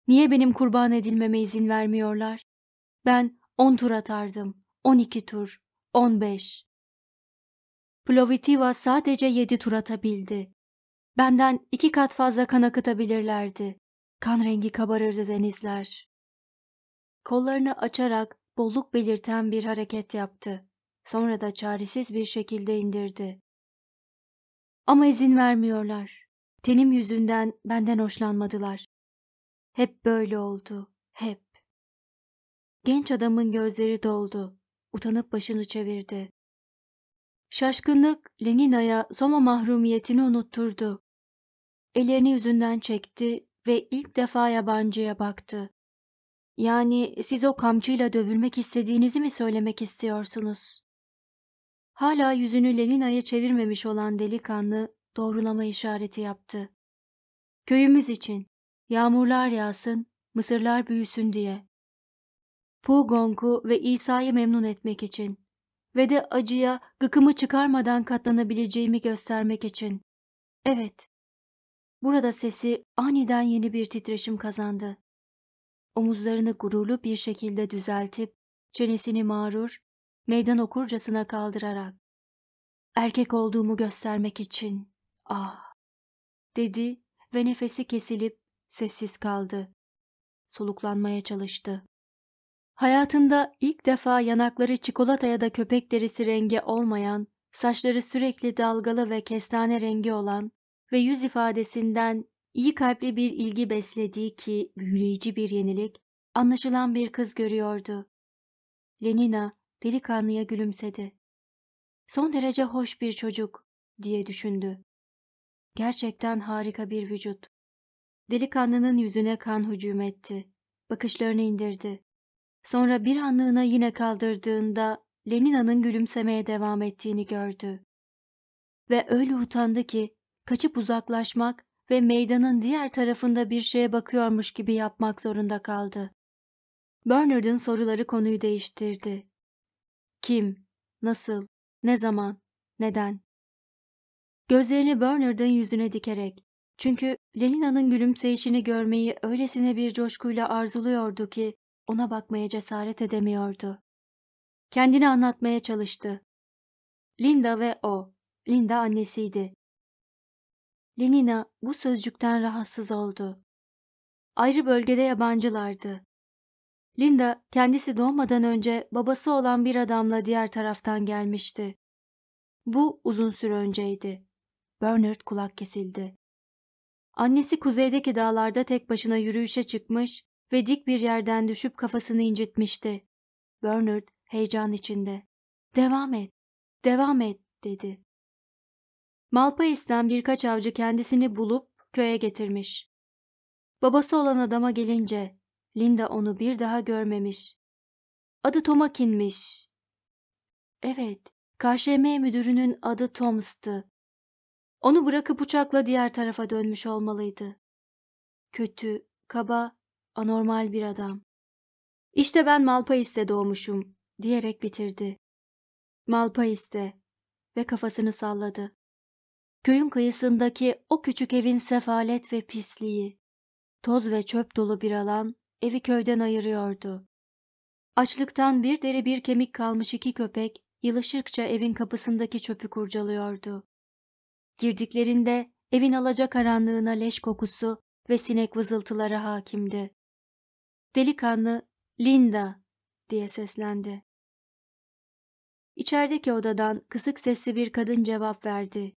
Niye benim kurban edilmeme izin vermiyorlar? Ben on tur atardım, on iki tur, on beş. Plovitiva sadece yedi tur atabildi. Benden iki kat fazla kan akıtabilirlerdi. Kan rengi kabarırdı denizler. Kollarını açarak bolluk belirten bir hareket yaptı. Sonra da çaresiz bir şekilde indirdi. Ama izin vermiyorlar. Tenim yüzünden benden hoşlanmadılar. Hep böyle oldu, hep. Genç adamın gözleri doldu. Utanıp başını çevirdi. Şaşkınlık Lenina'ya Soma mahrumiyetini unutturdu. Ellerini yüzünden çekti ve ilk defa yabancıya baktı. Yani siz o kamçıyla dövülmek istediğinizi mi söylemek istiyorsunuz? Hala yüzünü Lenina'ya çevirmemiş olan delikanlı doğrulama işareti yaptı. Köyümüz için, yağmurlar yağsın, mısırlar büyüsün diye. Pu Pugong'u ve İsa'yı memnun etmek için ve de acıya gıkımı çıkarmadan katlanabileceğimi göstermek için. Evet. Burada sesi aniden yeni bir titreşim kazandı. Omuzlarını gururlu bir şekilde düzeltip çenesini mağrur meydan okurcasına kaldırarak erkek olduğumu göstermek için ah dedi ve nefesi kesilip sessiz kaldı. Soluklanmaya çalıştı. Hayatında ilk defa yanakları çikolata ya da köpek derisi rengi olmayan, saçları sürekli dalgalı ve kestane rengi olan ve yüz ifadesinden iyi kalpli bir ilgi beslediği ki büyüleyici bir yenilik, anlaşılan bir kız görüyordu. Lenina delikanlıya gülümsedi. Son derece hoş bir çocuk diye düşündü. Gerçekten harika bir vücut. Delikanlının yüzüne kan hücum etti. Bakışlarını indirdi. Sonra bir anlığına yine kaldırdığında Lenina'nın gülümsemeye devam ettiğini gördü. Ve öyle utandı ki kaçıp uzaklaşmak ve meydanın diğer tarafında bir şeye bakıyormuş gibi yapmak zorunda kaldı. Bernard'ın soruları konuyu değiştirdi. Kim? Nasıl? Ne zaman? Neden? Gözlerini Bernard'ın yüzüne dikerek. Çünkü Lelina'nın gülümseyişini görmeyi öylesine bir coşkuyla arzuluyordu ki ona bakmaya cesaret edemiyordu. Kendini anlatmaya çalıştı. Linda ve o. Linda annesiydi. Lenina bu sözcükten rahatsız oldu. Ayrı bölgede yabancılardı. Linda kendisi doğmadan önce babası olan bir adamla diğer taraftan gelmişti. Bu uzun süre önceydi. Bernard kulak kesildi. Annesi kuzeydeki dağlarda tek başına yürüyüşe çıkmış ve dik bir yerden düşüp kafasını incitmişti. Bernard heyecan içinde. Devam et, devam et dedi. Malpais'ten birkaç avcı kendisini bulup köye getirmiş. Babası olan adama gelince Linda onu bir daha görmemiş. Adı Tomakin'miş. Evet, KŞM müdürünün adı Toms'tı. Onu bırakıp uçakla diğer tarafa dönmüş olmalıydı. Kötü, kaba, anormal bir adam. İşte ben Malpais'te doğmuşum diyerek bitirdi. Malpais'te ve kafasını salladı. Köyün kıyısındaki o küçük evin sefalet ve pisliği, toz ve çöp dolu bir alan evi köyden ayırıyordu. Açlıktan bir deri bir kemik kalmış iki köpek yılışıkça evin kapısındaki çöpü kurcalıyordu. Girdiklerinde evin alacakaranlığına leş kokusu ve sinek vızıltıları hakimdi. Delikanlı Linda diye seslendi. İçerideki odadan kısık sesli bir kadın cevap verdi.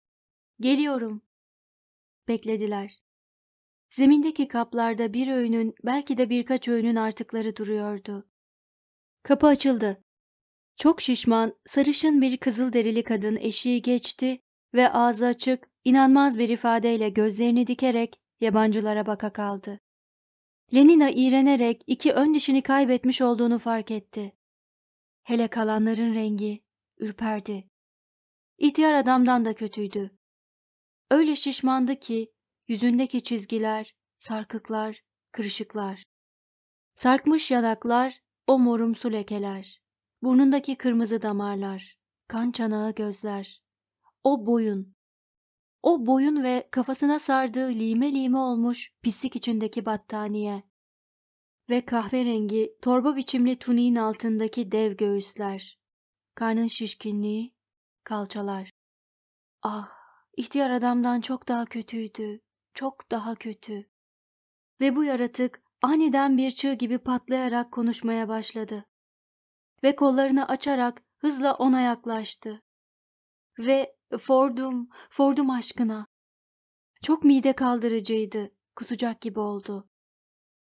Geliyorum. Beklediler. Zemindeki kaplarda bir öğünün belki de birkaç öğünün artıkları duruyordu. Kapı açıldı. Çok şişman, sarışın bir kızıl derili kadın eşiği geçti ve ağzı açık, inanmaz bir ifadeyle gözlerini dikerek yabancılara baka kaldı. Lenina iğrenerek iki ön dişini kaybetmiş olduğunu fark etti. Hele kalanların rengi ürperdi. İhtiyar adamdan da kötüydü. Öyle şişmandı ki Yüzündeki çizgiler, sarkıklar, kırışıklar. Sarkmış yanaklar, o morumsu lekeler. Burnundaki kırmızı damarlar, kan çanağı gözler. O boyun, o boyun ve kafasına sardığı lime lime olmuş pislik içindeki battaniye ve kahverengi torba biçimli tuniğin altındaki dev göğüsler, karnın şişkinliği, kalçalar. Ah, ihtiyar adamdan çok daha kötüydü çok daha kötü. Ve bu yaratık aniden bir çığ gibi patlayarak konuşmaya başladı. Ve kollarını açarak hızla ona yaklaştı. Ve Ford'um, Ford'um aşkına. Çok mide kaldırıcıydı, kusacak gibi oldu.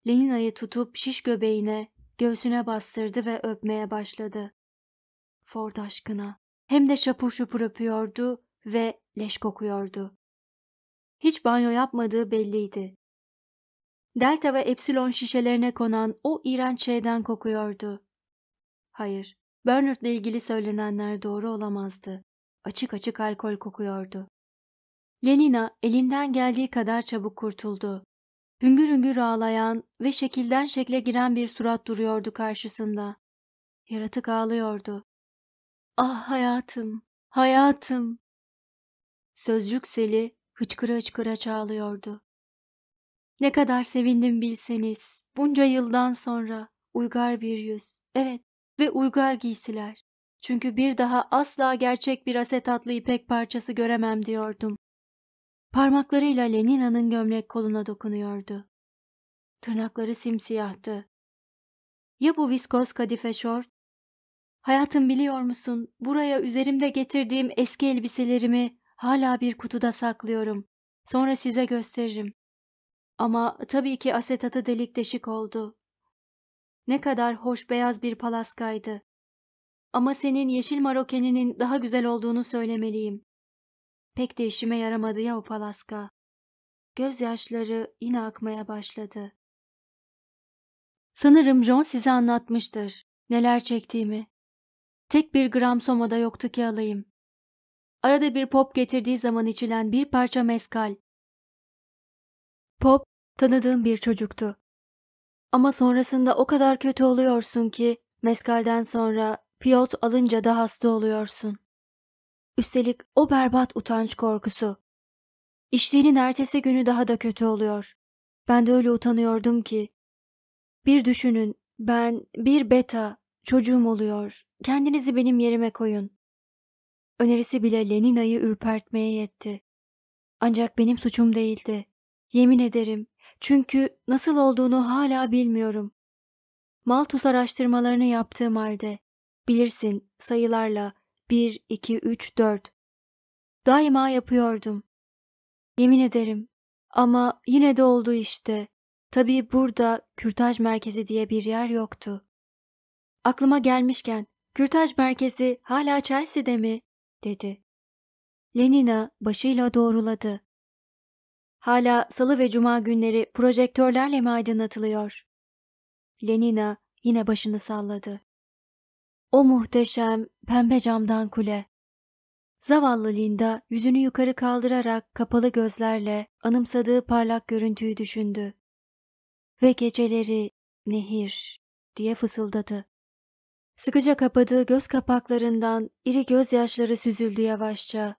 Lenina'yı tutup şiş göbeğine, göğsüne bastırdı ve öpmeye başladı. Ford aşkına. Hem de şapur şupur öpüyordu ve leş kokuyordu hiç banyo yapmadığı belliydi. Delta ve Epsilon şişelerine konan o iğrenç şeyden kokuyordu. Hayır, Bernard'la ilgili söylenenler doğru olamazdı. Açık açık alkol kokuyordu. Lenina elinden geldiği kadar çabuk kurtuldu. Hüngür hüngür ağlayan ve şekilden şekle giren bir surat duruyordu karşısında. Yaratık ağlıyordu. Ah hayatım, hayatım. Sözcük seli hıçkıra hıçkıra çağlıyordu. Ne kadar sevindim bilseniz, bunca yıldan sonra uygar bir yüz, evet ve uygar giysiler. Çünkü bir daha asla gerçek bir asetatlı ipek parçası göremem diyordum. Parmaklarıyla Lenina'nın gömlek koluna dokunuyordu. Tırnakları simsiyahtı. Ya bu viskoz kadife şort? Hayatım biliyor musun, buraya üzerimde getirdiğim eski elbiselerimi Hala bir kutuda saklıyorum. Sonra size gösteririm. Ama tabii ki asetatı delik deşik oldu. Ne kadar hoş beyaz bir palaskaydı. Ama senin yeşil marokeninin daha güzel olduğunu söylemeliyim. Pek de işime yaramadı ya o palaska. Gözyaşları yine akmaya başladı. Sanırım John size anlatmıştır neler çektiğimi. Tek bir gram somada yoktu ki alayım arada bir pop getirdiği zaman içilen bir parça meskal. Pop, tanıdığım bir çocuktu. Ama sonrasında o kadar kötü oluyorsun ki meskalden sonra piyot alınca da hasta oluyorsun. Üstelik o berbat utanç korkusu. İçtiğinin ertesi günü daha da kötü oluyor. Ben de öyle utanıyordum ki. Bir düşünün, ben bir beta, çocuğum oluyor. Kendinizi benim yerime koyun önerisi bile Lenina'yı ürpertmeye yetti. Ancak benim suçum değildi. Yemin ederim. Çünkü nasıl olduğunu hala bilmiyorum. Malthus araştırmalarını yaptığım halde, bilirsin sayılarla 1, 2, 3, 4. Daima yapıyordum. Yemin ederim. Ama yine de oldu işte. Tabii burada kürtaj merkezi diye bir yer yoktu. Aklıma gelmişken, kürtaj merkezi hala Chelsea'de mi? dedi. Lenina başıyla doğruladı. Hala salı ve cuma günleri projektörlerle mi aydınlatılıyor? Lenina yine başını salladı. O muhteşem pembe camdan kule. Zavallı Linda yüzünü yukarı kaldırarak kapalı gözlerle anımsadığı parlak görüntüyü düşündü. Ve geceleri nehir diye fısıldadı. Sıkıca kapadığı göz kapaklarından iri gözyaşları süzüldü yavaşça.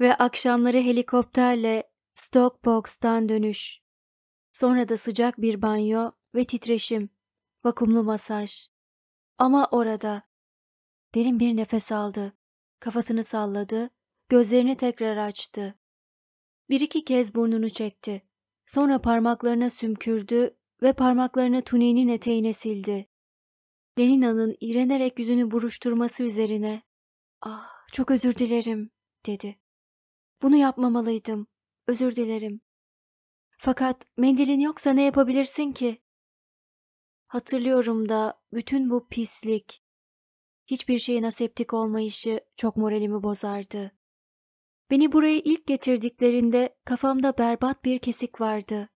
Ve akşamları helikopterle Stockbox'tan dönüş. Sonra da sıcak bir banyo ve titreşim, vakumlu masaj. Ama orada. Derin bir nefes aldı. Kafasını salladı, gözlerini tekrar açtı. Bir iki kez burnunu çekti. Sonra parmaklarına sümkürdü ve parmaklarını tuniğinin eteğine sildi. Lenina'nın iğrenerek yüzünü buruşturması üzerine ''Ah çok özür dilerim'' dedi. ''Bunu yapmamalıydım. Özür dilerim. Fakat mendilin yoksa ne yapabilirsin ki?'' Hatırlıyorum da bütün bu pislik, hiçbir şeyin aseptik olmayışı çok moralimi bozardı. Beni buraya ilk getirdiklerinde kafamda berbat bir kesik vardı.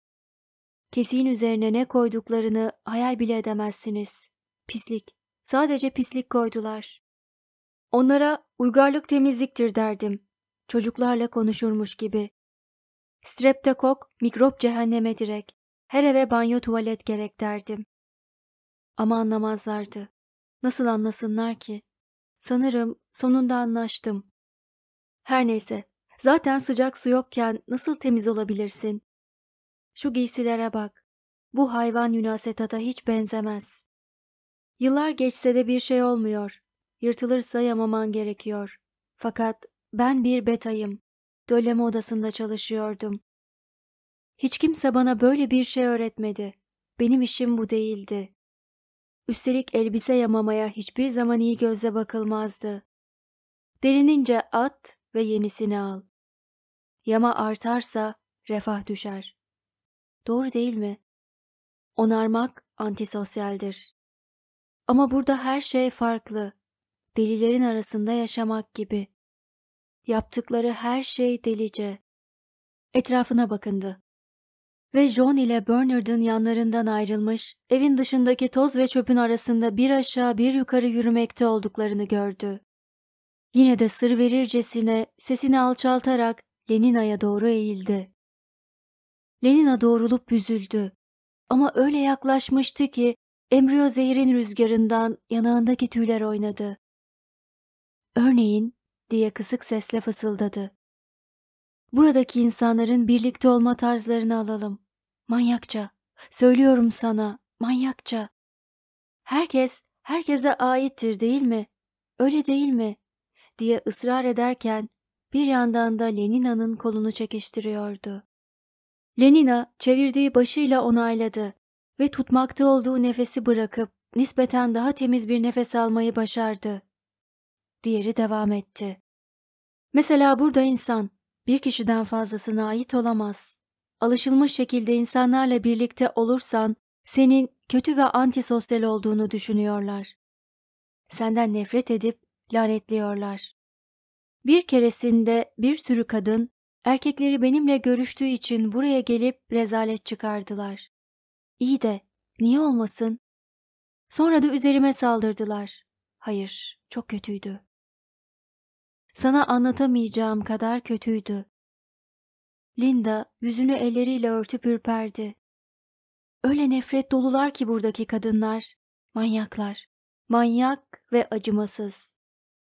Kesiğin üzerine ne koyduklarını hayal bile edemezsiniz. Pislik. Sadece pislik koydular. Onlara uygarlık temizliktir derdim. Çocuklarla konuşurmuş gibi. Streptokok mikrop cehenneme direk. Her eve banyo tuvalet gerek derdim. Ama anlamazlardı. Nasıl anlasınlar ki? Sanırım sonunda anlaştım. Her neyse, zaten sıcak su yokken nasıl temiz olabilirsin? Şu giysilere bak. Bu hayvan Yunaseta'da hiç benzemez. Yıllar geçse de bir şey olmuyor. Yırtılırsa yamaman gerekiyor. Fakat ben bir betayım. Döleme odasında çalışıyordum. Hiç kimse bana böyle bir şey öğretmedi. Benim işim bu değildi. Üstelik elbise yamamaya hiçbir zaman iyi gözle bakılmazdı. Delinince at ve yenisini al. Yama artarsa refah düşer. Doğru değil mi? Onarmak antisosyaldir. Ama burada her şey farklı. Delilerin arasında yaşamak gibi. Yaptıkları her şey delice. Etrafına bakındı. Ve John ile Bernard'ın yanlarından ayrılmış, evin dışındaki toz ve çöpün arasında bir aşağı bir yukarı yürümekte olduklarını gördü. Yine de sır verircesine sesini alçaltarak Lenina'ya doğru eğildi. Lenina doğrulup büzüldü. Ama öyle yaklaşmıştı ki Embriyo zehirin rüzgarından yanağındaki tüyler oynadı. Örneğin diye kısık sesle fısıldadı. Buradaki insanların birlikte olma tarzlarını alalım. Manyakça. Söylüyorum sana, manyakça. Herkes, herkese aittir değil mi? Öyle değil mi? diye ısrar ederken bir yandan da Lenina'nın kolunu çekiştiriyordu. Lenina çevirdiği başıyla onayladı ve tutmakta olduğu nefesi bırakıp nispeten daha temiz bir nefes almayı başardı. Diğeri devam etti. Mesela burada insan bir kişiden fazlasına ait olamaz. Alışılmış şekilde insanlarla birlikte olursan senin kötü ve antisosyal olduğunu düşünüyorlar. Senden nefret edip lanetliyorlar. Bir keresinde bir sürü kadın erkekleri benimle görüştüğü için buraya gelip rezalet çıkardılar. İyi de niye olmasın? Sonra da üzerime saldırdılar. Hayır, çok kötüydü. Sana anlatamayacağım kadar kötüydü. Linda yüzünü elleriyle örtüp ürperdi. Öyle nefret dolular ki buradaki kadınlar. Manyaklar. Manyak ve acımasız.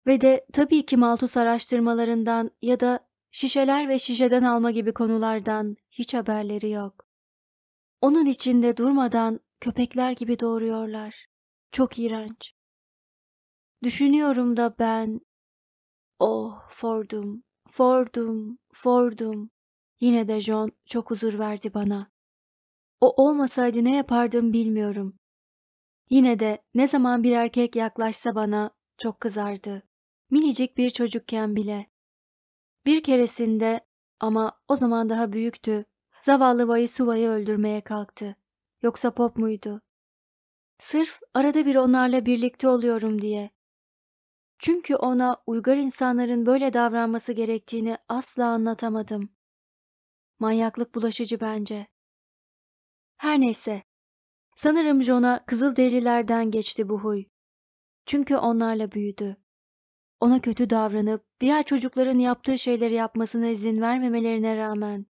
Ve de tabii ki Malthus araştırmalarından ya da şişeler ve şişeden alma gibi konulardan hiç haberleri yok. Onun içinde durmadan köpekler gibi doğuruyorlar. Çok iğrenç. Düşünüyorum da ben, oh Ford'um, Ford'um, Ford'um. Yine de John çok huzur verdi bana. O olmasaydı ne yapardım bilmiyorum. Yine de ne zaman bir erkek yaklaşsa bana çok kızardı. Minicik bir çocukken bile. Bir keresinde ama o zaman daha büyüktü. Zavallı Vaisuva'yı öldürmeye kalktı. Yoksa Pop muydu? Sırf arada bir onlarla birlikte oluyorum diye. Çünkü ona uygar insanların böyle davranması gerektiğini asla anlatamadım. Manyaklık bulaşıcı bence. Her neyse. Sanırım Jon'a Kızılderililerden geçti bu huy. Çünkü onlarla büyüdü. Ona kötü davranıp diğer çocukların yaptığı şeyleri yapmasına izin vermemelerine rağmen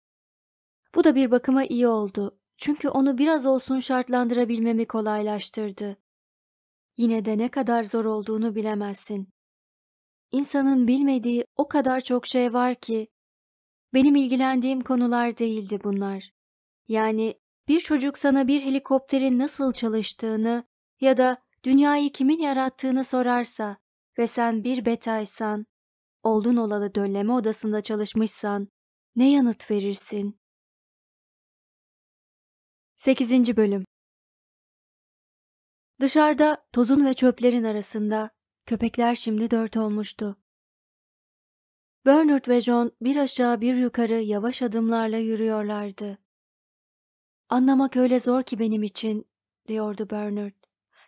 bu da bir bakıma iyi oldu. Çünkü onu biraz olsun şartlandırabilmemi kolaylaştırdı. Yine de ne kadar zor olduğunu bilemezsin. İnsanın bilmediği o kadar çok şey var ki. Benim ilgilendiğim konular değildi bunlar. Yani bir çocuk sana bir helikopterin nasıl çalıştığını ya da dünyayı kimin yarattığını sorarsa ve sen bir betaysan, oldun olalı dölleme odasında çalışmışsan ne yanıt verirsin? 8. Bölüm Dışarıda tozun ve çöplerin arasında köpekler şimdi dört olmuştu. Bernard ve John bir aşağı bir yukarı yavaş adımlarla yürüyorlardı. Anlamak öyle zor ki benim için, diyordu Bernard.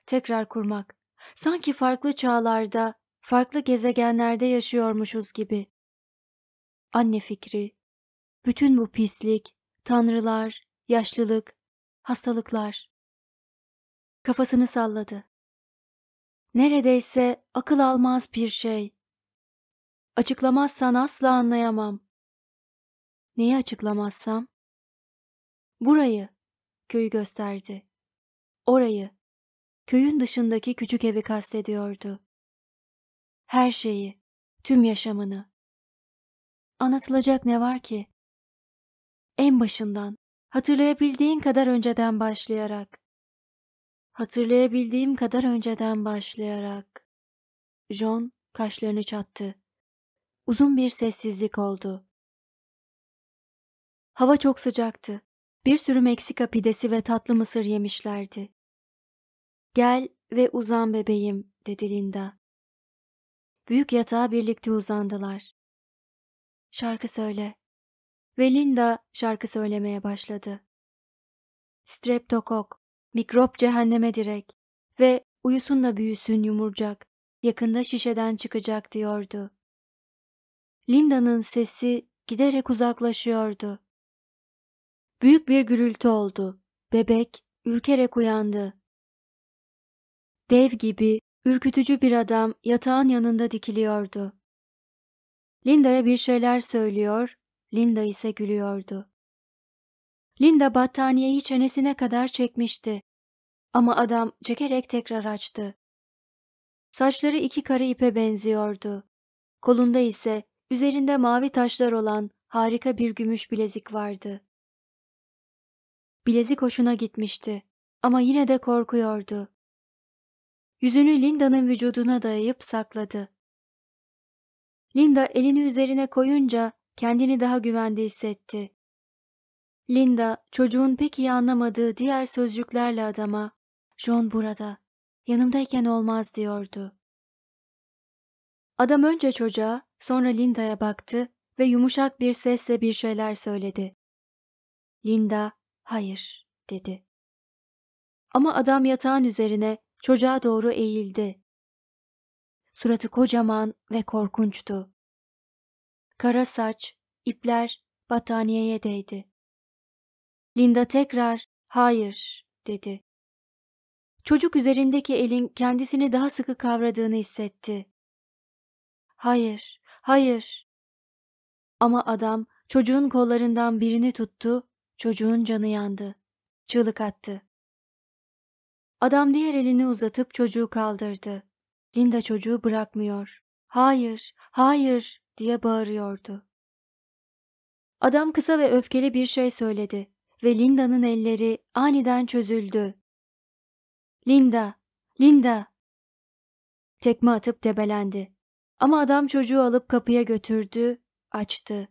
Tekrar kurmak. Sanki farklı çağlarda, farklı gezegenlerde yaşıyormuşuz gibi. Anne fikri. Bütün bu pislik, tanrılar, yaşlılık, hastalıklar. Kafasını salladı. Neredeyse akıl almaz bir şey. Açıklamazsan asla anlayamam. Neyi açıklamazsam? Burayı, köyü gösterdi. Orayı, köyün dışındaki küçük evi kastediyordu. Her şeyi, tüm yaşamını. Anlatılacak ne var ki? En başından, Hatırlayabildiğin kadar önceden başlayarak. Hatırlayabildiğim kadar önceden başlayarak. John kaşlarını çattı. Uzun bir sessizlik oldu. Hava çok sıcaktı. Bir sürü Meksika pidesi ve tatlı mısır yemişlerdi. Gel ve uzan bebeğim, dedi Linda. Büyük yatağa birlikte uzandılar. Şarkı söyle, ve Linda şarkı söylemeye başladı. Streptokok, mikrop cehenneme direk ve uyusun da büyüsün yumurcak, yakında şişeden çıkacak diyordu. Linda'nın sesi giderek uzaklaşıyordu. Büyük bir gürültü oldu. Bebek ürkerek uyandı. Dev gibi ürkütücü bir adam yatağın yanında dikiliyordu. Linda'ya bir şeyler söylüyor Linda ise gülüyordu. Linda battaniyeyi çenesine kadar çekmişti. Ama adam çekerek tekrar açtı. Saçları iki karı ipe benziyordu. Kolunda ise üzerinde mavi taşlar olan harika bir gümüş bilezik vardı. Bilezik hoşuna gitmişti ama yine de korkuyordu. Yüzünü Linda'nın vücuduna dayayıp sakladı. Linda elini üzerine koyunca kendini daha güvende hissetti. Linda, çocuğun pek iyi anlamadığı diğer sözcüklerle adama, ''John burada, yanımdayken olmaz.'' diyordu. Adam önce çocuğa, sonra Linda'ya baktı ve yumuşak bir sesle bir şeyler söyledi. Linda, hayır, dedi. Ama adam yatağın üzerine çocuğa doğru eğildi. Suratı kocaman ve korkunçtu. Kara saç, ipler battaniyeye değdi. Linda tekrar hayır dedi. Çocuk üzerindeki elin kendisini daha sıkı kavradığını hissetti. Hayır, hayır. Ama adam çocuğun kollarından birini tuttu, çocuğun canı yandı. Çığlık attı. Adam diğer elini uzatıp çocuğu kaldırdı. Linda çocuğu bırakmıyor. Hayır, hayır diye bağırıyordu. Adam kısa ve öfkeli bir şey söyledi ve Linda'nın elleri aniden çözüldü. Linda, Linda! Tekme atıp debelendi. Ama adam çocuğu alıp kapıya götürdü, açtı.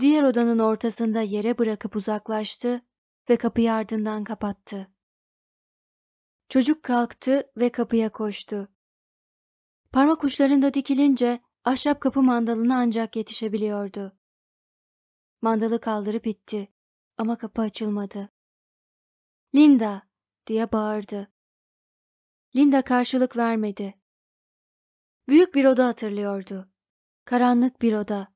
Diğer odanın ortasında yere bırakıp uzaklaştı ve kapıyı ardından kapattı. Çocuk kalktı ve kapıya koştu. Parmak uçlarında dikilince Ahşap kapı mandalına ancak yetişebiliyordu. Mandalı kaldırıp itti ama kapı açılmadı. Linda diye bağırdı. Linda karşılık vermedi. Büyük bir oda hatırlıyordu. Karanlık bir oda.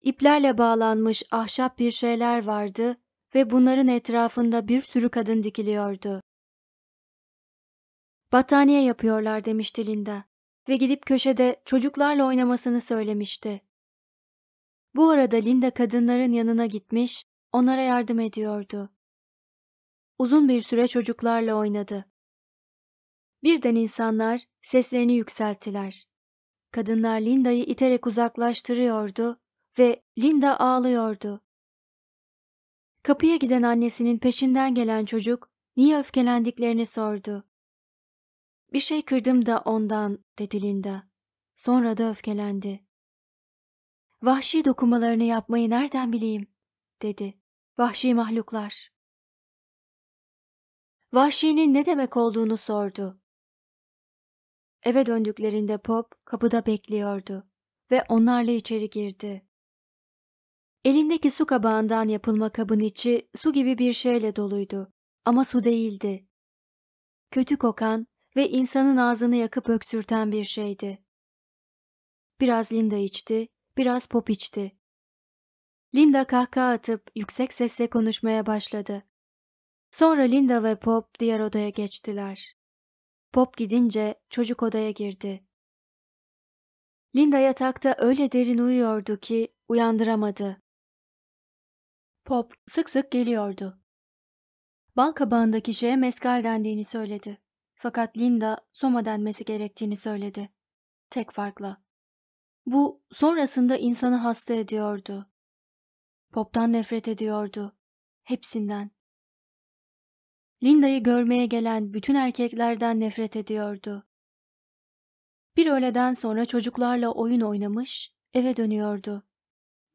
İplerle bağlanmış ahşap bir şeyler vardı ve bunların etrafında bir sürü kadın dikiliyordu. Battaniye yapıyorlar demişti Linda ve gidip köşede çocuklarla oynamasını söylemişti. Bu arada Linda kadınların yanına gitmiş, onlara yardım ediyordu. Uzun bir süre çocuklarla oynadı. Birden insanlar seslerini yükselttiler. Kadınlar Linda'yı iterek uzaklaştırıyordu ve Linda ağlıyordu. Kapıya giden annesinin peşinden gelen çocuk niye öfkelendiklerini sordu. Bir şey kırdım da ondan dedi Linda. Sonra da öfkelendi. Vahşi dokumalarını yapmayı nereden bileyim dedi. Vahşi mahluklar. Vahşinin ne demek olduğunu sordu. Eve döndüklerinde Pop kapıda bekliyordu ve onlarla içeri girdi. Elindeki su kabağından yapılma kabın içi su gibi bir şeyle doluydu ama su değildi. Kötü kokan, ve insanın ağzını yakıp öksürten bir şeydi. Biraz Linda içti, biraz Pop içti. Linda kahkaha atıp yüksek sesle konuşmaya başladı. Sonra Linda ve Pop diğer odaya geçtiler. Pop gidince çocuk odaya girdi. Linda yatakta öyle derin uyuyordu ki uyandıramadı. Pop sık sık geliyordu. Bal kabağındaki şeye meskal dendiğini söyledi. Fakat Linda Soma denmesi gerektiğini söyledi. Tek farkla. Bu sonrasında insanı hasta ediyordu. Pop'tan nefret ediyordu. Hepsinden. Linda'yı görmeye gelen bütün erkeklerden nefret ediyordu. Bir öğleden sonra çocuklarla oyun oynamış, eve dönüyordu.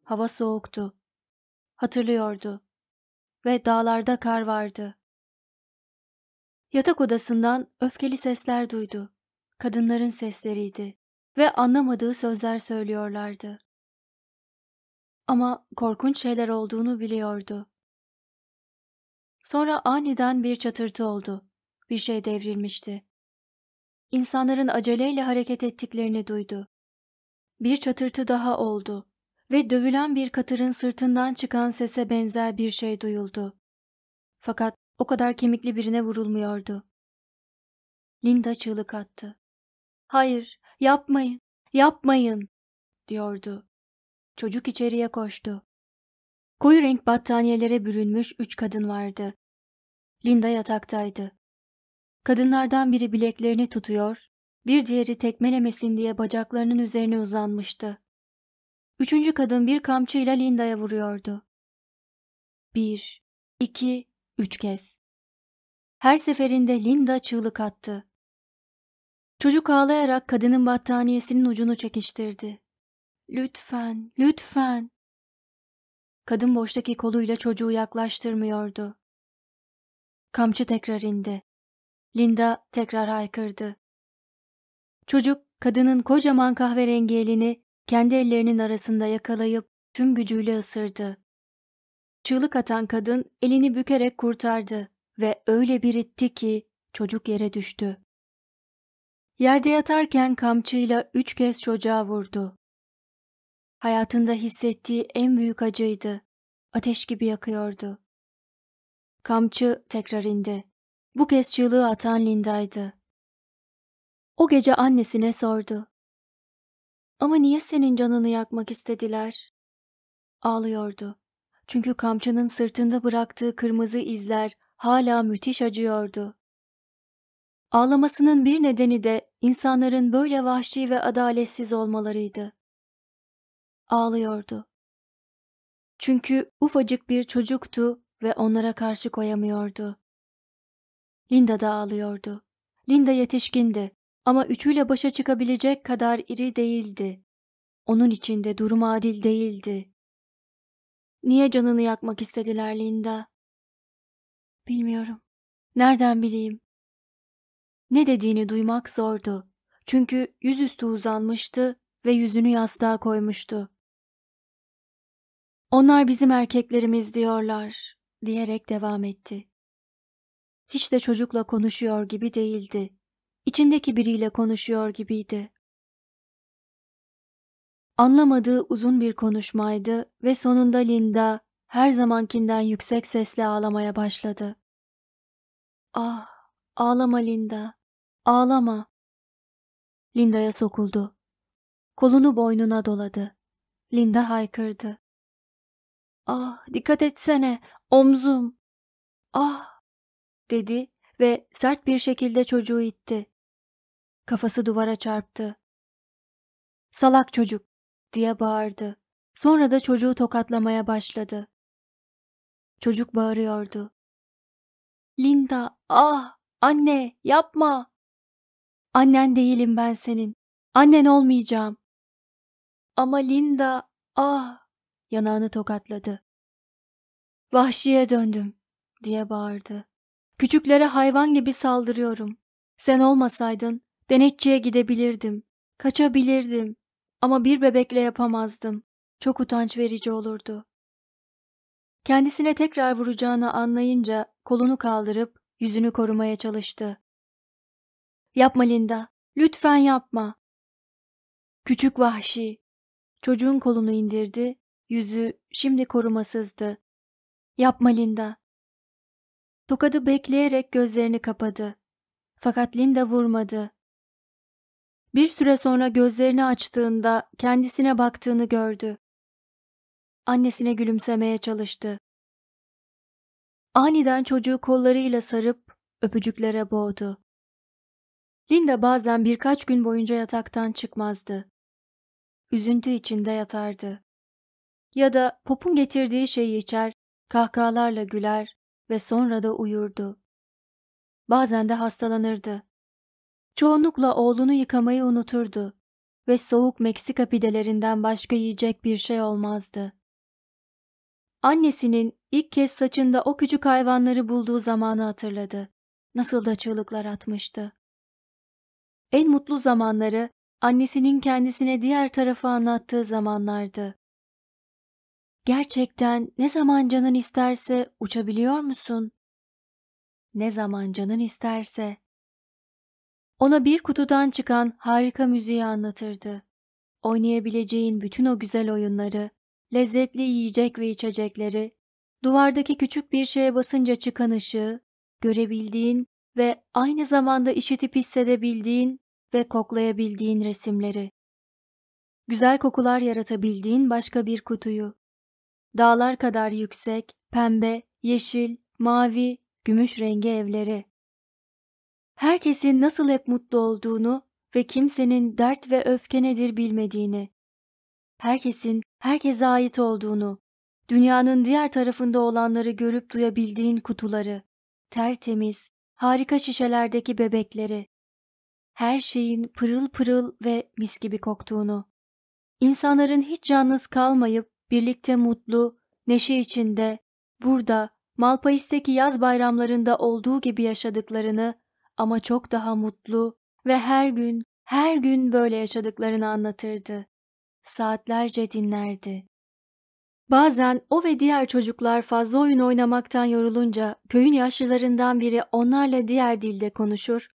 Hava soğuktu. Hatırlıyordu. Ve dağlarda kar vardı. Yatak odasından öfkeli sesler duydu. Kadınların sesleriydi ve anlamadığı sözler söylüyorlardı. Ama korkunç şeyler olduğunu biliyordu. Sonra aniden bir çatırtı oldu. Bir şey devrilmişti. İnsanların aceleyle hareket ettiklerini duydu. Bir çatırtı daha oldu ve dövülen bir katırın sırtından çıkan sese benzer bir şey duyuldu. Fakat o kadar kemikli birine vurulmuyordu. Linda çığlık attı. Hayır, yapmayın, yapmayın, diyordu. Çocuk içeriye koştu. Koyu renk battaniyelere bürünmüş üç kadın vardı. Linda yataktaydı. Kadınlardan biri bileklerini tutuyor, bir diğeri tekmelemesin diye bacaklarının üzerine uzanmıştı. Üçüncü kadın bir kamçıyla Linda'ya vuruyordu. Bir, iki, Üç kez. Her seferinde Linda çığlık attı. Çocuk ağlayarak kadının battaniyesinin ucunu çekiştirdi. Lütfen, lütfen. Kadın boştaki koluyla çocuğu yaklaştırmıyordu. Kamçı tekrar indi. Linda tekrar haykırdı. Çocuk kadının kocaman kahverengi elini kendi ellerinin arasında yakalayıp tüm gücüyle ısırdı. Çığlık atan kadın elini bükerek kurtardı ve öyle bir itti ki çocuk yere düştü. Yerde yatarken kamçıyla üç kez çocuğa vurdu. Hayatında hissettiği en büyük acıydı. Ateş gibi yakıyordu. Kamçı tekrar indi. Bu kez çığlığı atan Linda'ydı. O gece annesine sordu. Ama niye senin canını yakmak istediler? Ağlıyordu. Çünkü kamçının sırtında bıraktığı kırmızı izler hala müthiş acıyordu. Ağlamasının bir nedeni de insanların böyle vahşi ve adaletsiz olmalarıydı. Ağlıyordu. Çünkü ufacık bir çocuktu ve onlara karşı koyamıyordu. Linda da ağlıyordu. Linda yetişkindi ama üçüyle başa çıkabilecek kadar iri değildi. Onun içinde durum adil değildi. Niye canını yakmak istediler Linda? Bilmiyorum. Nereden bileyim? Ne dediğini duymak zordu. Çünkü yüzüstü uzanmıştı ve yüzünü yastığa koymuştu. Onlar bizim erkeklerimiz diyorlar diyerek devam etti. Hiç de çocukla konuşuyor gibi değildi. İçindeki biriyle konuşuyor gibiydi. Anlamadığı uzun bir konuşmaydı ve sonunda Linda her zamankinden yüksek sesle ağlamaya başladı. Ah, ağlama Linda, ağlama. Linda'ya sokuldu. Kolunu boynuna doladı. Linda haykırdı. Ah, dikkat etsene, omzum. Ah, dedi ve sert bir şekilde çocuğu itti. Kafası duvara çarptı. Salak çocuk, diye bağırdı. Sonra da çocuğu tokatlamaya başladı. Çocuk bağırıyordu. Linda, ah, anne, yapma. Annen değilim ben senin. Annen olmayacağım. Ama Linda, ah, yanağını tokatladı. Vahşiye döndüm, diye bağırdı. Küçüklere hayvan gibi saldırıyorum. Sen olmasaydın denetçiye gidebilirdim, kaçabilirdim, ama bir bebekle yapamazdım. Çok utanç verici olurdu. Kendisine tekrar vuracağını anlayınca kolunu kaldırıp yüzünü korumaya çalıştı. Yapma Linda, lütfen yapma. Küçük vahşi. Çocuğun kolunu indirdi, yüzü şimdi korumasızdı. Yapma Linda. Tokadı bekleyerek gözlerini kapadı. Fakat Linda vurmadı. Bir süre sonra gözlerini açtığında kendisine baktığını gördü. Annesine gülümsemeye çalıştı. Aniden çocuğu kollarıyla sarıp öpücüklere boğdu. Linda bazen birkaç gün boyunca yataktan çıkmazdı. Üzüntü içinde yatardı. Ya da Pop'un getirdiği şeyi içer, kahkahalarla güler ve sonra da uyurdu. Bazen de hastalanırdı. Çoğunlukla oğlunu yıkamayı unuturdu ve soğuk Meksika pidelerinden başka yiyecek bir şey olmazdı. Annesinin ilk kez saçında o küçük hayvanları bulduğu zamanı hatırladı. Nasıl da çığlıklar atmıştı. En mutlu zamanları annesinin kendisine diğer tarafı anlattığı zamanlardı. Gerçekten ne zaman canın isterse uçabiliyor musun? Ne zaman canın isterse. Ona bir kutudan çıkan harika müziği anlatırdı. Oynayabileceğin bütün o güzel oyunları, lezzetli yiyecek ve içecekleri, duvardaki küçük bir şeye basınca çıkan ışığı, görebildiğin ve aynı zamanda işitip hissedebildiğin ve koklayabildiğin resimleri. Güzel kokular yaratabildiğin başka bir kutuyu. Dağlar kadar yüksek, pembe, yeşil, mavi, gümüş rengi evleri herkesin nasıl hep mutlu olduğunu ve kimsenin dert ve öfke nedir bilmediğini, herkesin herkese ait olduğunu, dünyanın diğer tarafında olanları görüp duyabildiğin kutuları, tertemiz, harika şişelerdeki bebekleri, her şeyin pırıl pırıl ve mis gibi koktuğunu, insanların hiç yalnız kalmayıp birlikte mutlu, neşe içinde, burada, Malpais'teki yaz bayramlarında olduğu gibi yaşadıklarını ama çok daha mutlu ve her gün, her gün böyle yaşadıklarını anlatırdı. Saatlerce dinlerdi. Bazen o ve diğer çocuklar fazla oyun oynamaktan yorulunca köyün yaşlılarından biri onlarla diğer dilde konuşur,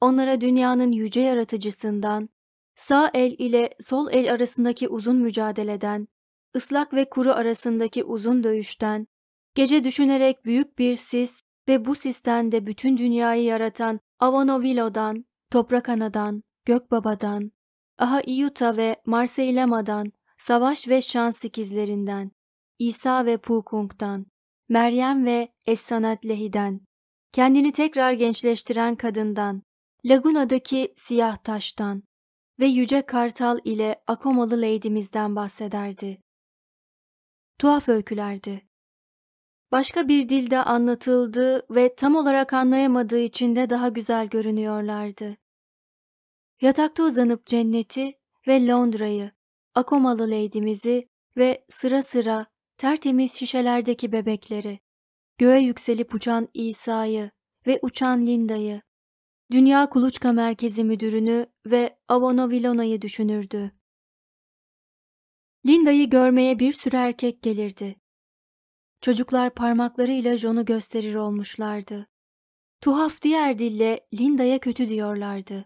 onlara dünyanın yüce yaratıcısından, sağ el ile sol el arasındaki uzun mücadeleden, ıslak ve kuru arasındaki uzun dövüşten, gece düşünerek büyük bir sis ve bu sisten de bütün dünyayı yaratan Avonovilo'dan, Toprak Ana'dan, Gökbaba'dan, Aha Iuta ve Marseillama'dan, Savaş ve Şans ikizlerinden, İsa ve Pukung'dan, Meryem ve Essanat Lehi'den, kendini tekrar gençleştiren kadından, Laguna'daki siyah taştan ve Yüce Kartal ile Akomalı Lady'mizden bahsederdi. Tuhaf öykülerdi başka bir dilde anlatıldı ve tam olarak anlayamadığı için de daha güzel görünüyorlardı. Yatakta uzanıp cenneti ve Londra'yı, Akomalı leydimizi ve sıra sıra tertemiz şişelerdeki bebekleri, göğe yükselip uçan İsa'yı ve uçan Linda'yı, Dünya Kuluçka Merkezi Müdürünü ve Avano Vilona'yı düşünürdü. Linda'yı görmeye bir sürü erkek gelirdi. Çocuklar parmaklarıyla John'u gösterir olmuşlardı. Tuhaf diğer dille Linda'ya kötü diyorlardı.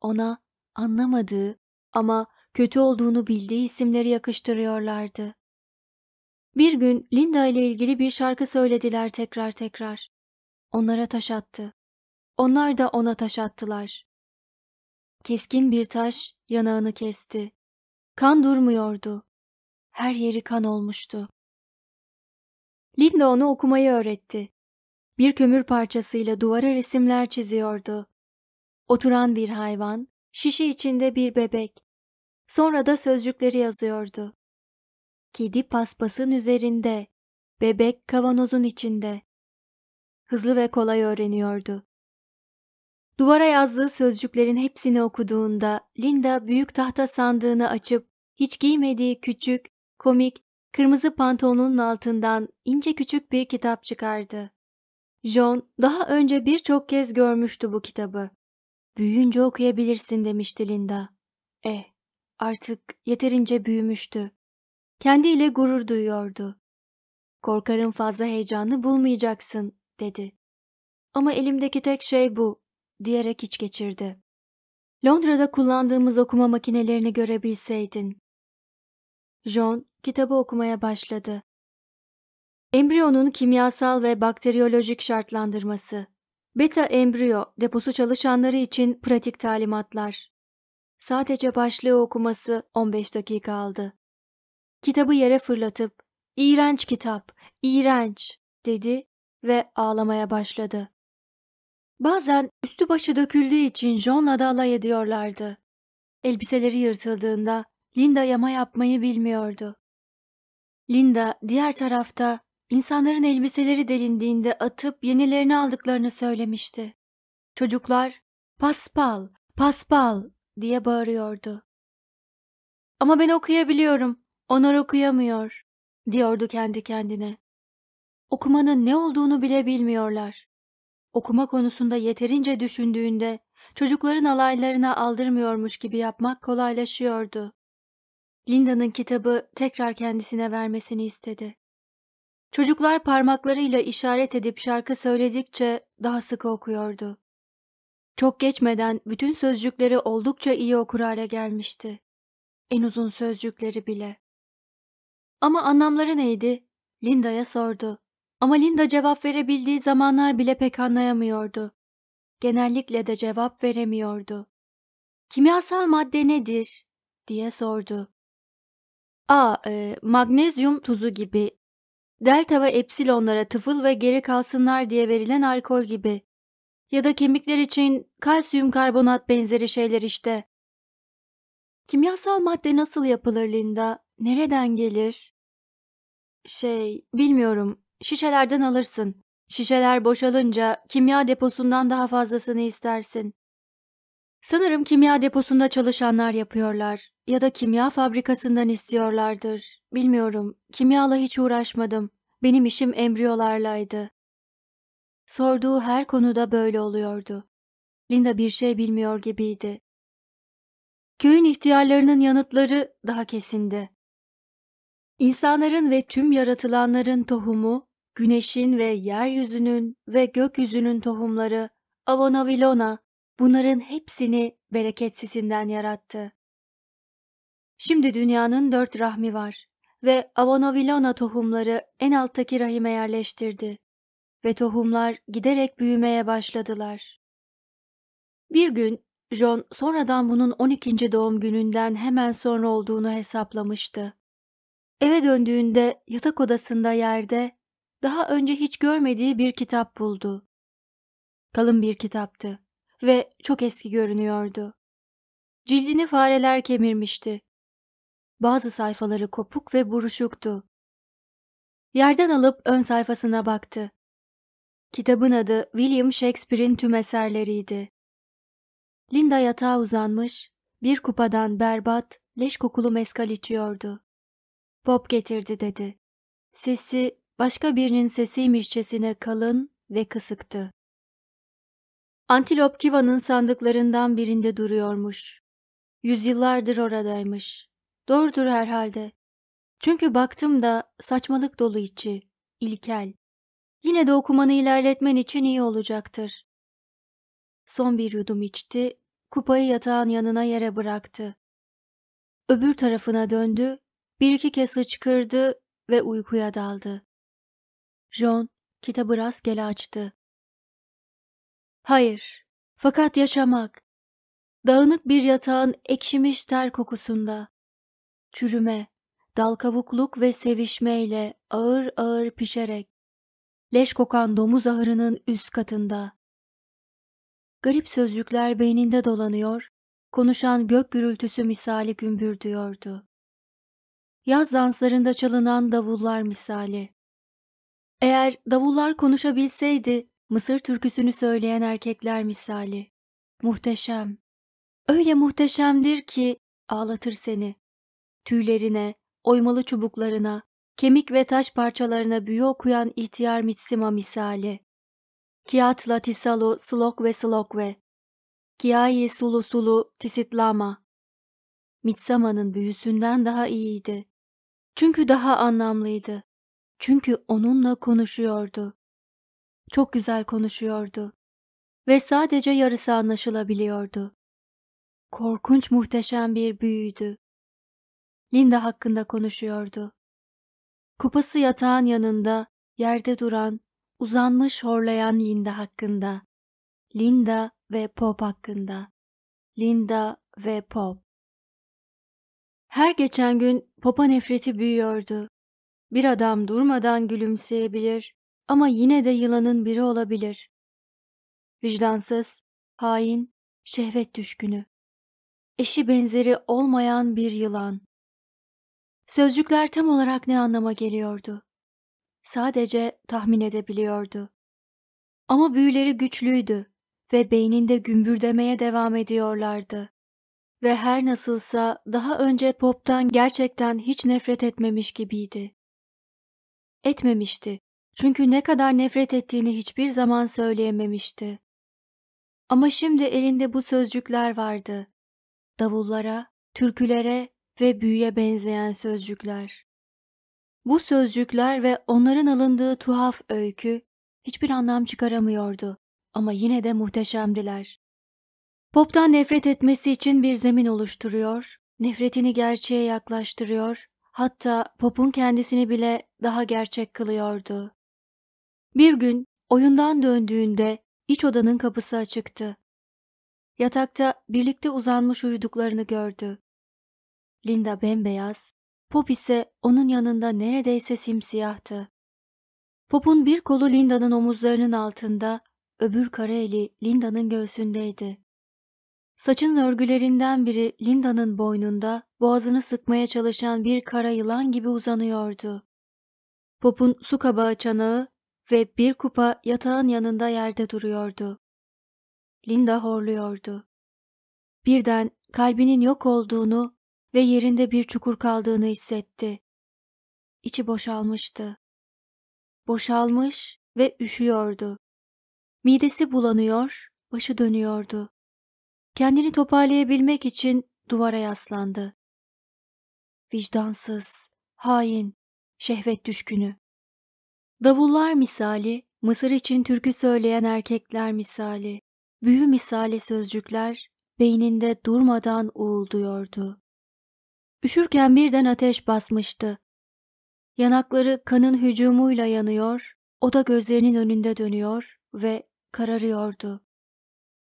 Ona anlamadığı ama kötü olduğunu bildiği isimleri yakıştırıyorlardı. Bir gün Linda ile ilgili bir şarkı söylediler tekrar tekrar. Onlara taş attı. Onlar da ona taş attılar. Keskin bir taş yanağını kesti. Kan durmuyordu. Her yeri kan olmuştu. Linda onu okumayı öğretti. Bir kömür parçasıyla duvara resimler çiziyordu. Oturan bir hayvan, şişe içinde bir bebek. Sonra da sözcükleri yazıyordu. Kedi paspasın üzerinde, bebek kavanozun içinde. Hızlı ve kolay öğreniyordu. Duvara yazdığı sözcüklerin hepsini okuduğunda Linda büyük tahta sandığını açıp hiç giymediği küçük, komik kırmızı pantolonunun altından ince küçük bir kitap çıkardı. John daha önce birçok kez görmüştü bu kitabı. Büyüyünce okuyabilirsin demişti Linda. Eh, artık yeterince büyümüştü. Kendiyle gurur duyuyordu. Korkarım fazla heyecanı bulmayacaksın, dedi. Ama elimdeki tek şey bu, diyerek iç geçirdi. Londra'da kullandığımız okuma makinelerini görebilseydin. John kitabı okumaya başladı. Embriyonun kimyasal ve bakteriyolojik şartlandırması. Beta embriyo deposu çalışanları için pratik talimatlar. Sadece başlığı okuması 15 dakika aldı. Kitabı yere fırlatıp, iğrenç kitap, iğrenç dedi ve ağlamaya başladı. Bazen üstü başı döküldüğü için John'la da alay ediyorlardı. Elbiseleri yırtıldığında Linda yama yapmayı bilmiyordu. Linda diğer tarafta insanların elbiseleri delindiğinde atıp yenilerini aldıklarını söylemişti. Çocuklar paspal, paspal diye bağırıyordu. Ama ben okuyabiliyorum, onlar okuyamıyor diyordu kendi kendine. Okumanın ne olduğunu bile bilmiyorlar. Okuma konusunda yeterince düşündüğünde çocukların alaylarına aldırmıyormuş gibi yapmak kolaylaşıyordu. Linda'nın kitabı tekrar kendisine vermesini istedi. Çocuklar parmaklarıyla işaret edip şarkı söyledikçe daha sıkı okuyordu. Çok geçmeden bütün sözcükleri oldukça iyi okur hale gelmişti. En uzun sözcükleri bile. Ama anlamları neydi? Linda'ya sordu. Ama Linda cevap verebildiği zamanlar bile pek anlayamıyordu. Genellikle de cevap veremiyordu. Kimyasal madde nedir? diye sordu. A. E, magnezyum tuzu gibi. Delta ve epsilonlara tıfıl ve geri kalsınlar diye verilen alkol gibi. Ya da kemikler için kalsiyum karbonat benzeri şeyler işte. Kimyasal madde nasıl yapılır Linda? Nereden gelir? Şey, bilmiyorum. Şişelerden alırsın. Şişeler boşalınca kimya deposundan daha fazlasını istersin. Sanırım kimya deposunda çalışanlar yapıyorlar ya da kimya fabrikasından istiyorlardır. Bilmiyorum, kimyala hiç uğraşmadım. Benim işim embriyolarlaydı. Sorduğu her konuda böyle oluyordu. Linda bir şey bilmiyor gibiydi. Köyün ihtiyarlarının yanıtları daha kesindi. İnsanların ve tüm yaratılanların tohumu, güneşin ve yeryüzünün ve gökyüzünün tohumları, Avonavilona, bunların hepsini bereketsizinden yarattı. Şimdi dünyanın dört rahmi var ve Avonovilona tohumları en alttaki rahime yerleştirdi ve tohumlar giderek büyümeye başladılar. Bir gün John sonradan bunun 12. doğum gününden hemen sonra olduğunu hesaplamıştı. Eve döndüğünde yatak odasında yerde daha önce hiç görmediği bir kitap buldu. Kalın bir kitaptı ve çok eski görünüyordu. Cildini fareler kemirmişti. Bazı sayfaları kopuk ve buruşuktu. Yerden alıp ön sayfasına baktı. Kitabın adı William Shakespeare'in tüm eserleriydi. Linda yatağa uzanmış, bir kupadan berbat, leş kokulu meskal içiyordu. Bob getirdi dedi. Sesi başka birinin sesiymişçesine kalın ve kısıktı. Antilop Kiva'nın sandıklarından birinde duruyormuş. Yüzyıllardır oradaymış. Doğrudur herhalde. Çünkü baktım da saçmalık dolu içi, ilkel. Yine de okumanı ilerletmen için iyi olacaktır. Son bir yudum içti, kupayı yatağın yanına yere bıraktı. Öbür tarafına döndü, bir iki kez hıçkırdı ve uykuya daldı. John kitabı rastgele açtı. Hayır, fakat yaşamak. Dağınık bir yatağın ekşimiş ter kokusunda. Çürüme, dal kavukluk ve sevişmeyle ağır ağır pişerek. Leş kokan domuz ahırının üst katında. Garip sözcükler beyninde dolanıyor, konuşan gök gürültüsü misali gümbürdüyordu. Yaz danslarında çalınan davullar misali. Eğer davullar konuşabilseydi Mısır türküsünü söyleyen erkekler misali. Muhteşem. Öyle muhteşemdir ki ağlatır seni. Tüylerine, oymalı çubuklarına, kemik ve taş parçalarına büyü okuyan ihtiyar Mitsima misali. Kiatla ve slokve ve, kiai sulu sulu tisitlama. Mitsama'nın büyüsünden daha iyiydi. Çünkü daha anlamlıydı. Çünkü onunla konuşuyordu. Çok güzel konuşuyordu ve sadece yarısı anlaşılabiliyordu. Korkunç muhteşem bir büyüydü. Linda hakkında konuşuyordu. Kupası yatağın yanında, yerde duran, uzanmış horlayan Linda hakkında. Linda ve Pop hakkında. Linda ve Pop. Her geçen gün Pop'a nefreti büyüyordu. Bir adam durmadan gülümseyebilir, ama yine de yılanın biri olabilir. Vicdansız, hain, şehvet düşkünü. Eşi benzeri olmayan bir yılan. Sözcükler tam olarak ne anlama geliyordu? Sadece tahmin edebiliyordu. Ama büyüleri güçlüydü ve beyninde gümbürdemeye devam ediyorlardı. Ve her nasılsa daha önce pop'tan gerçekten hiç nefret etmemiş gibiydi. Etmemişti. Çünkü ne kadar nefret ettiğini hiçbir zaman söyleyememişti. Ama şimdi elinde bu sözcükler vardı. Davullara, türkülere ve büyüye benzeyen sözcükler. Bu sözcükler ve onların alındığı tuhaf öykü hiçbir anlam çıkaramıyordu ama yine de muhteşemdiler. Pop'tan nefret etmesi için bir zemin oluşturuyor, nefretini gerçeğe yaklaştırıyor, hatta Pop'un kendisini bile daha gerçek kılıyordu. Bir gün oyundan döndüğünde iç odanın kapısı açıktı. Yatakta birlikte uzanmış uyuduklarını gördü. Linda bembeyaz, Pop ise onun yanında neredeyse simsiyahtı. Pop'un bir kolu Linda'nın omuzlarının altında, öbür kara eli Linda'nın göğsündeydi. Saçın örgülerinden biri Linda'nın boynunda boğazını sıkmaya çalışan bir kara yılan gibi uzanıyordu. Pop'un su kabağı çanağı ve bir kupa yatağın yanında yerde duruyordu. Linda horluyordu. Birden kalbinin yok olduğunu ve yerinde bir çukur kaldığını hissetti. İçi boşalmıştı. Boşalmış ve üşüyordu. Midesi bulanıyor, başı dönüyordu. Kendini toparlayabilmek için duvara yaslandı. Vicdansız, hain, şehvet düşkünü. Davullar misali, Mısır için türkü söyleyen erkekler misali, büyü misali sözcükler beyninde durmadan uğulduyordu. Üşürken birden ateş basmıştı. Yanakları kanın hücumuyla yanıyor, o da gözlerinin önünde dönüyor ve kararıyordu.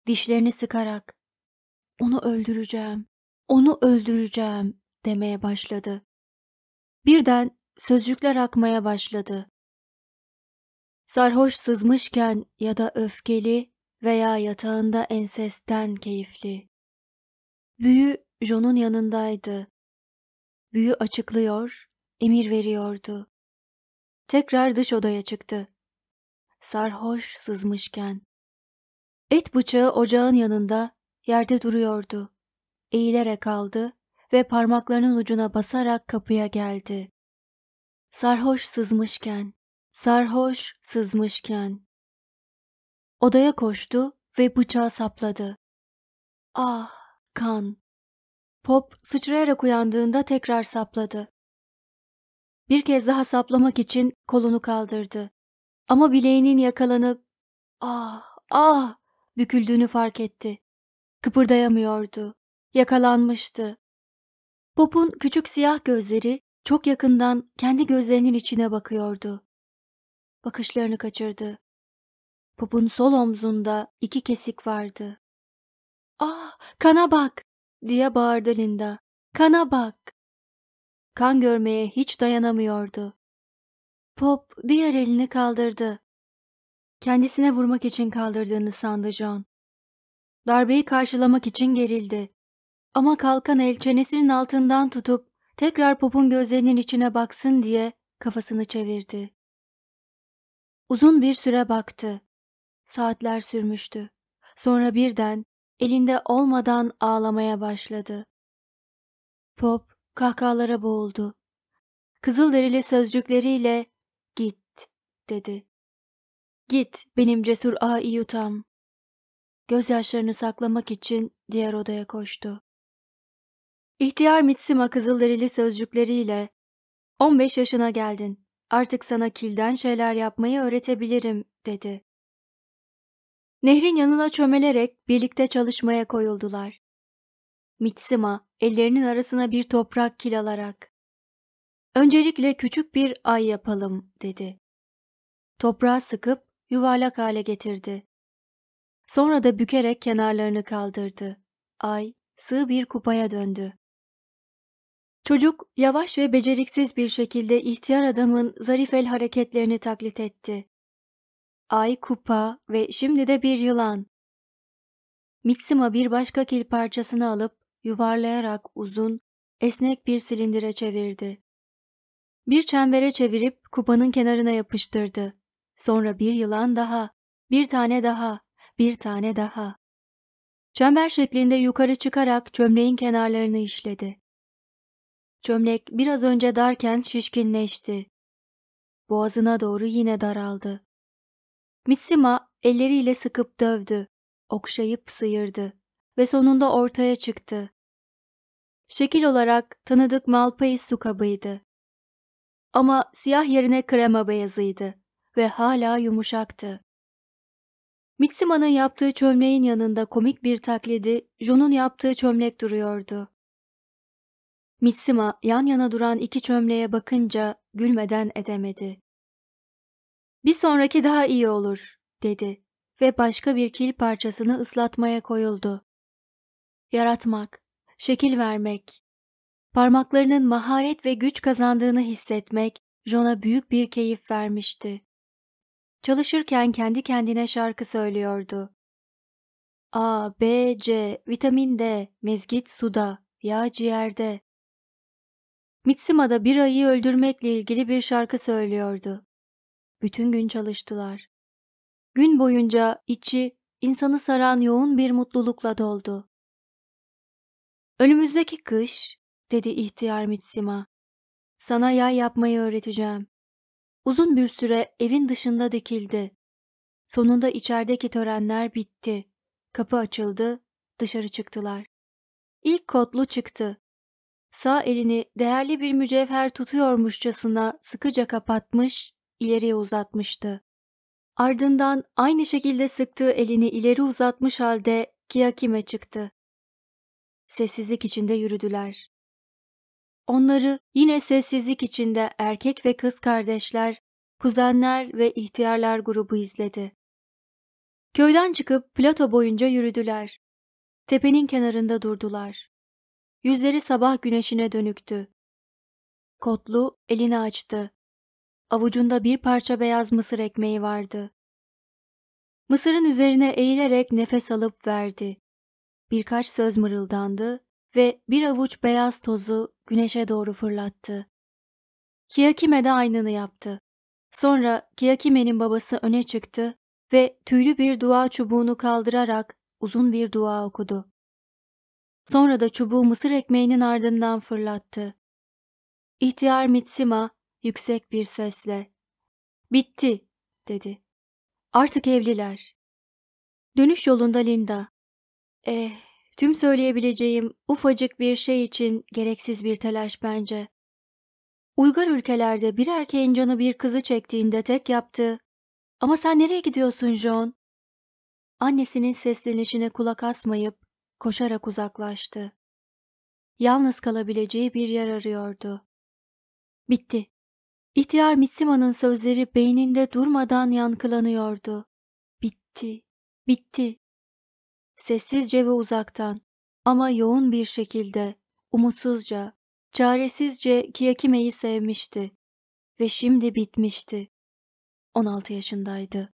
Dişlerini sıkarak, onu öldüreceğim, onu öldüreceğim demeye başladı. Birden sözcükler akmaya başladı. Sarhoş sızmışken ya da öfkeli veya yatağında ensesten keyifli. Büyü John'un yanındaydı. Büyü açıklıyor, emir veriyordu. Tekrar dış odaya çıktı. Sarhoş sızmışken. Et bıçağı ocağın yanında yerde duruyordu. Eğilerek aldı ve parmaklarının ucuna basarak kapıya geldi. Sarhoş sızmışken. Sarhoş sızmışken. Odaya koştu ve bıçağı sapladı. Ah kan. Pop sıçrayarak uyandığında tekrar sapladı. Bir kez daha saplamak için kolunu kaldırdı. Ama bileğinin yakalanıp ah ah büküldüğünü fark etti. Kıpırdayamıyordu. Yakalanmıştı. Pop'un küçük siyah gözleri çok yakından kendi gözlerinin içine bakıyordu. Bakışlarını kaçırdı. Pop'un sol omzunda iki kesik vardı. ''Ah, kana bak!'' diye bağırdı Linda. ''Kana bak!'' Kan görmeye hiç dayanamıyordu. Pop diğer elini kaldırdı. Kendisine vurmak için kaldırdığını sandı John. Darbeyi karşılamak için gerildi. Ama kalkan el çenesinin altından tutup tekrar Pop'un gözlerinin içine baksın diye kafasını çevirdi. Uzun bir süre baktı. Saatler sürmüştü. Sonra birden elinde olmadan ağlamaya başladı. Pop kahkahalara boğuldu. Kızılderili sözcükleriyle git dedi. Git benim cesur ağa yutam. Gözyaşlarını saklamak için diğer odaya koştu. İhtiyar Mitsima Kızılderili sözcükleriyle 15 yaşına geldin. Artık sana kilden şeyler yapmayı öğretebilirim, dedi. Nehrin yanına çömelerek birlikte çalışmaya koyuldular. Mitsima ellerinin arasına bir toprak kil alarak. Öncelikle küçük bir ay yapalım, dedi. Toprağı sıkıp yuvarlak hale getirdi. Sonra da bükerek kenarlarını kaldırdı. Ay sığ bir kupaya döndü. Çocuk yavaş ve beceriksiz bir şekilde ihtiyar adamın zarif el hareketlerini taklit etti. Ay kupa ve şimdi de bir yılan. Mitsima bir başka kil parçasını alıp yuvarlayarak uzun, esnek bir silindire çevirdi. Bir çembere çevirip kupanın kenarına yapıştırdı. Sonra bir yılan daha, bir tane daha, bir tane daha. Çember şeklinde yukarı çıkarak çömleğin kenarlarını işledi. Çömlek biraz önce darken şişkinleşti. Boğazına doğru yine daraldı. Mitsima elleriyle sıkıp dövdü, okşayıp sıyırdı ve sonunda ortaya çıktı. Şekil olarak tanıdık Malpais su kabıydı. Ama siyah yerine krema beyazıydı ve hala yumuşaktı. Mitsima'nın yaptığı çömleğin yanında komik bir taklidi John'un yaptığı çömlek duruyordu. Mitsima yan yana duran iki çömleğe bakınca gülmeden edemedi. Bir sonraki daha iyi olur, dedi ve başka bir kil parçasını ıslatmaya koyuldu. Yaratmak, şekil vermek, parmaklarının maharet ve güç kazandığını hissetmek Jon'a büyük bir keyif vermişti. Çalışırken kendi kendine şarkı söylüyordu. A, B, C, vitamin D, mezgit suda, yağ ciğerde, Mitsima da bir ayıyı öldürmekle ilgili bir şarkı söylüyordu. Bütün gün çalıştılar. Gün boyunca içi insanı saran yoğun bir mutlulukla doldu. Önümüzdeki kış, dedi ihtiyar Mitsima. Sana yay yapmayı öğreteceğim. Uzun bir süre evin dışında dikildi. Sonunda içerideki törenler bitti. Kapı açıldı, dışarı çıktılar. İlk kotlu çıktı. Sağ elini değerli bir mücevher tutuyormuşçasına sıkıca kapatmış, ileriye uzatmıştı. Ardından aynı şekilde sıktığı elini ileri uzatmış halde Kiyakim'e çıktı. Sessizlik içinde yürüdüler. Onları yine sessizlik içinde erkek ve kız kardeşler, kuzenler ve ihtiyarlar grubu izledi. Köyden çıkıp plato boyunca yürüdüler. Tepenin kenarında durdular. Yüzleri sabah güneşine dönüktü. Kotlu elini açtı. Avucunda bir parça beyaz mısır ekmeği vardı. Mısırın üzerine eğilerek nefes alıp verdi. Birkaç söz mırıldandı ve bir avuç beyaz tozu güneşe doğru fırlattı. Kiyakime de aynını yaptı. Sonra Kiyakime'nin babası öne çıktı ve tüylü bir dua çubuğunu kaldırarak uzun bir dua okudu. Sonra da çubuğu mısır ekmeğinin ardından fırlattı. İhtiyar Mitsima yüksek bir sesle ''Bitti'' dedi. ''Artık evliler.'' Dönüş yolunda Linda ''Eh, tüm söyleyebileceğim ufacık bir şey için gereksiz bir telaş bence.'' Uygar ülkelerde bir erkeğin canı bir kızı çektiğinde tek yaptı. ''Ama sen nereye gidiyorsun John?'' Annesinin seslenişine kulak asmayıp Koşarak uzaklaştı. Yalnız kalabileceği bir yer arıyordu. Bitti. İhtiyar Mitsima'nın sözleri beyninde durmadan yankılanıyordu. Bitti, bitti. Sessizce ve uzaktan ama yoğun bir şekilde, umutsuzca, çaresizce Kiyakime'yi sevmişti ve şimdi bitmişti. 16 yaşındaydı.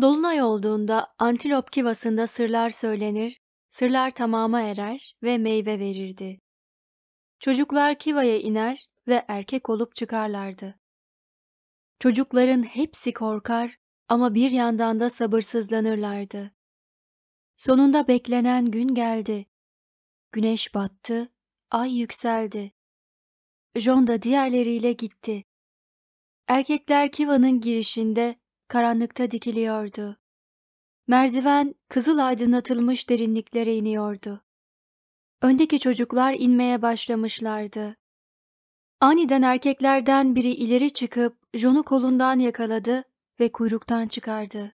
Dolunay olduğunda antilop kivasında sırlar söylenir, sırlar tamama erer ve meyve verirdi. Çocuklar kivaya iner ve erkek olup çıkarlardı. Çocukların hepsi korkar ama bir yandan da sabırsızlanırlardı. Sonunda beklenen gün geldi. Güneş battı, ay yükseldi. John da diğerleriyle gitti. Erkekler Kiva'nın girişinde karanlıkta dikiliyordu. Merdiven kızıl aydınlatılmış derinliklere iniyordu. Öndeki çocuklar inmeye başlamışlardı. Aniden erkeklerden biri ileri çıkıp John'u kolundan yakaladı ve kuyruktan çıkardı.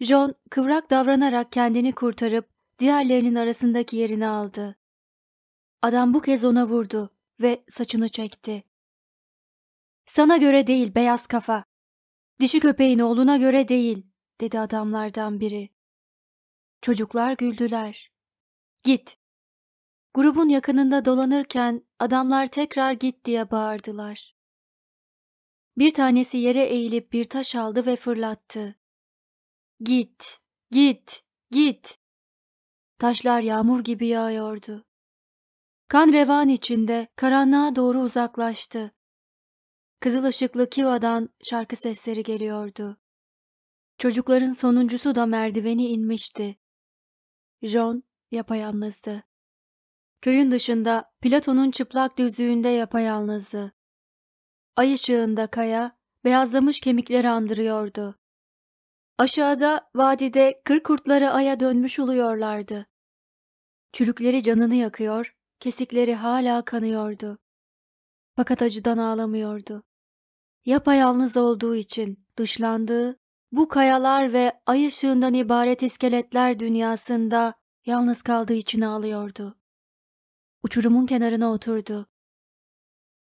John kıvrak davranarak kendini kurtarıp diğerlerinin arasındaki yerini aldı. Adam bu kez ona vurdu ve saçını çekti. Sana göre değil beyaz kafa Dişi köpeğin oğluna göre değil, dedi adamlardan biri. Çocuklar güldüler. Git. Grubun yakınında dolanırken adamlar tekrar git diye bağırdılar. Bir tanesi yere eğilip bir taş aldı ve fırlattı. Git, git, git. Taşlar yağmur gibi yağıyordu. Kan revan içinde karanlığa doğru uzaklaştı. Kızıl ışıklı Kiva'dan şarkı sesleri geliyordu. Çocukların sonuncusu da merdiveni inmişti. John yapayalnızdı. Köyün dışında Platon'un çıplak düzlüğünde yapayalnızdı. Ay ışığında kaya beyazlamış kemikleri andırıyordu. Aşağıda vadide kır kurtları aya dönmüş oluyorlardı. Çürükleri canını yakıyor, kesikleri hala kanıyordu. Fakat acıdan ağlamıyordu yapayalnız olduğu için dışlandığı, bu kayalar ve ay ışığından ibaret iskeletler dünyasında yalnız kaldığı için ağlıyordu. Uçurumun kenarına oturdu.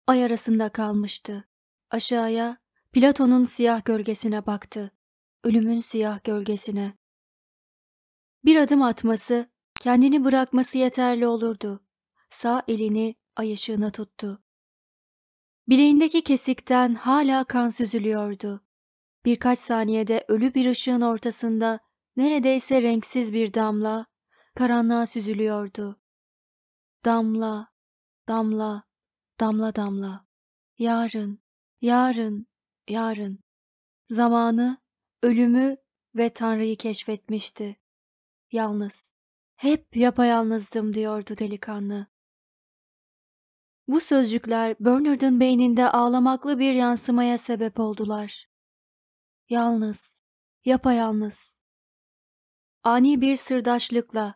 Ay arasında kalmıştı. Aşağıya, Platon'un siyah gölgesine baktı. Ölümün siyah gölgesine. Bir adım atması, kendini bırakması yeterli olurdu. Sağ elini ay ışığına tuttu. Bileğindeki kesikten hala kan süzülüyordu. Birkaç saniyede ölü bir ışığın ortasında neredeyse renksiz bir damla karanlığa süzülüyordu. Damla, damla, damla damla. Yarın, yarın, yarın. Zamanı, ölümü ve Tanrı'yı keşfetmişti. Yalnız, hep yapayalnızdım diyordu delikanlı. Bu sözcükler Bernard'ın beyninde ağlamaklı bir yansımaya sebep oldular. Yalnız, yapayalnız. Ani bir sırdaşlıkla,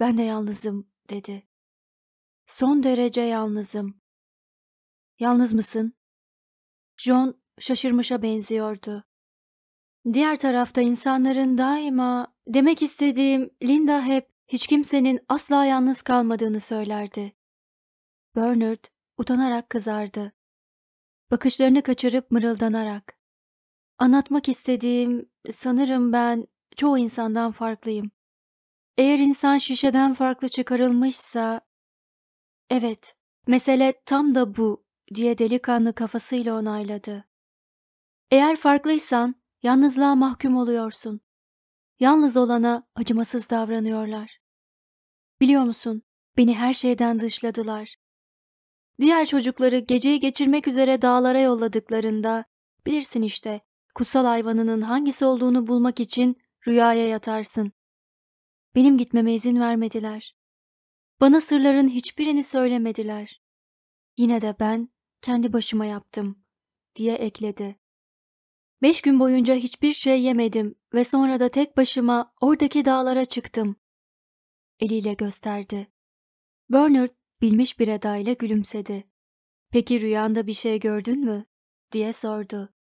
ben de yalnızım dedi. Son derece yalnızım. Yalnız mısın? John şaşırmışa benziyordu. Diğer tarafta insanların daima, demek istediğim Linda hep hiç kimsenin asla yalnız kalmadığını söylerdi. Bernard utanarak kızardı. Bakışlarını kaçırıp mırıldanarak. Anlatmak istediğim, sanırım ben çoğu insandan farklıyım. Eğer insan şişeden farklı çıkarılmışsa, evet, mesele tam da bu diye delikanlı kafasıyla onayladı. Eğer farklıysan, yalnızlığa mahkum oluyorsun. Yalnız olana acımasız davranıyorlar. Biliyor musun, beni her şeyden dışladılar. Diğer çocukları geceyi geçirmek üzere dağlara yolladıklarında bilirsin işte kutsal hayvanının hangisi olduğunu bulmak için rüyaya yatarsın. Benim gitmeme izin vermediler. Bana sırların hiçbirini söylemediler. Yine de ben kendi başıma yaptım diye ekledi. Beş gün boyunca hiçbir şey yemedim ve sonra da tek başıma oradaki dağlara çıktım. Eliyle gösterdi. Bernard bilmiş bir edayla gülümsedi. Peki rüyanda bir şey gördün mü? diye sordu.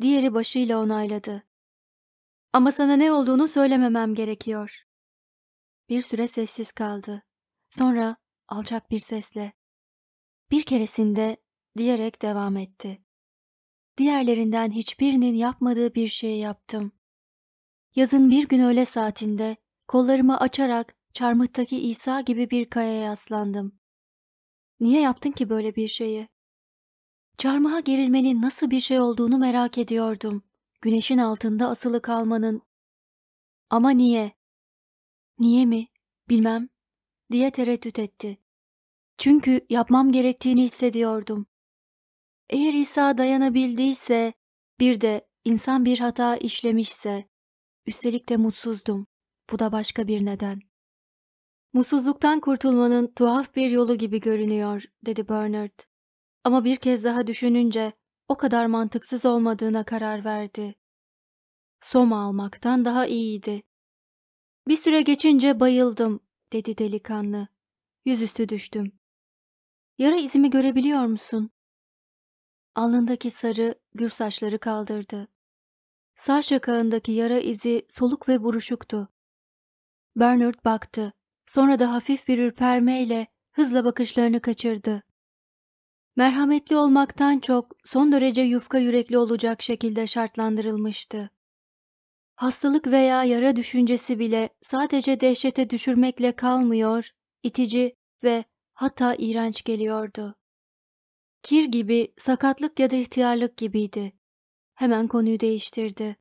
Diğeri başıyla onayladı. Ama sana ne olduğunu söylememem gerekiyor. Bir süre sessiz kaldı. Sonra alçak bir sesle bir keresinde diyerek devam etti. Diğerlerinden hiçbirinin yapmadığı bir şey yaptım. Yazın bir gün öğle saatinde kollarımı açarak Çarmıhtaki İsa gibi bir kayaya yaslandım. Niye yaptın ki böyle bir şeyi? Çarmıha gerilmenin nasıl bir şey olduğunu merak ediyordum. Güneşin altında asılı kalmanın. Ama niye? Niye mi? Bilmem diye tereddüt etti. Çünkü yapmam gerektiğini hissediyordum. Eğer İsa dayanabildiyse, bir de insan bir hata işlemişse, üstelik de mutsuzdum. Bu da başka bir neden. Mutsuzluktan kurtulmanın tuhaf bir yolu gibi görünüyor, dedi Bernard. Ama bir kez daha düşününce o kadar mantıksız olmadığına karar verdi. Soma almaktan daha iyiydi. Bir süre geçince bayıldım, dedi delikanlı. Yüzüstü düştüm. Yara izimi görebiliyor musun? Alnındaki sarı, gür saçları kaldırdı. Sağ şakağındaki yara izi soluk ve buruşuktu. Bernard baktı. Sonra da hafif bir ürpermeyle hızla bakışlarını kaçırdı. Merhametli olmaktan çok son derece yufka yürekli olacak şekilde şartlandırılmıştı. Hastalık veya yara düşüncesi bile sadece dehşete düşürmekle kalmıyor, itici ve hatta iğrenç geliyordu. Kir gibi, sakatlık ya da ihtiyarlık gibiydi. Hemen konuyu değiştirdi.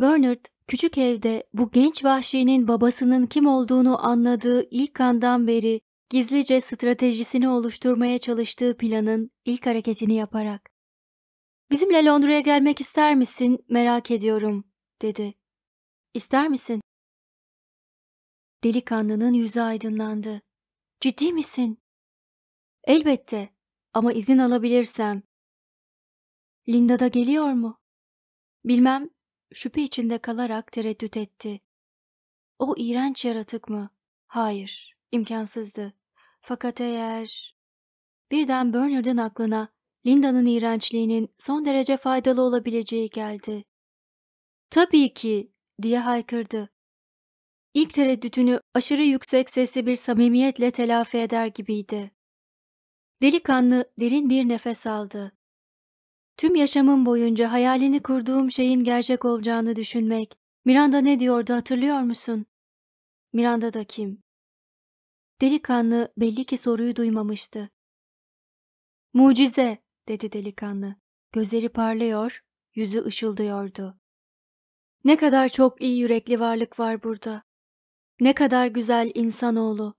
Bernard Küçük evde bu genç vahşinin babasının kim olduğunu anladığı ilk andan beri gizlice stratejisini oluşturmaya çalıştığı planın ilk hareketini yaparak. ''Bizimle Londra'ya gelmek ister misin? Merak ediyorum.'' dedi. ''İster misin?'' Delikanlının yüzü aydınlandı. ''Ciddi misin?'' ''Elbette ama izin alabilirsem.'' ''Linda da geliyor mu?'' ''Bilmem, şüphe içinde kalarak tereddüt etti. O iğrenç yaratık mı? Hayır, imkansızdı. Fakat eğer... Birden Bernard'ın aklına Linda'nın iğrençliğinin son derece faydalı olabileceği geldi. Tabii ki, diye haykırdı. İlk tereddütünü aşırı yüksek sesli bir samimiyetle telafi eder gibiydi. Delikanlı derin bir nefes aldı. Tüm yaşamım boyunca hayalini kurduğum şeyin gerçek olacağını düşünmek. Miranda ne diyordu hatırlıyor musun? Miranda da kim? Delikanlı belli ki soruyu duymamıştı. Mucize, dedi delikanlı. Gözleri parlıyor, yüzü ışıldıyordu. Ne kadar çok iyi yürekli varlık var burada. Ne kadar güzel insanoğlu.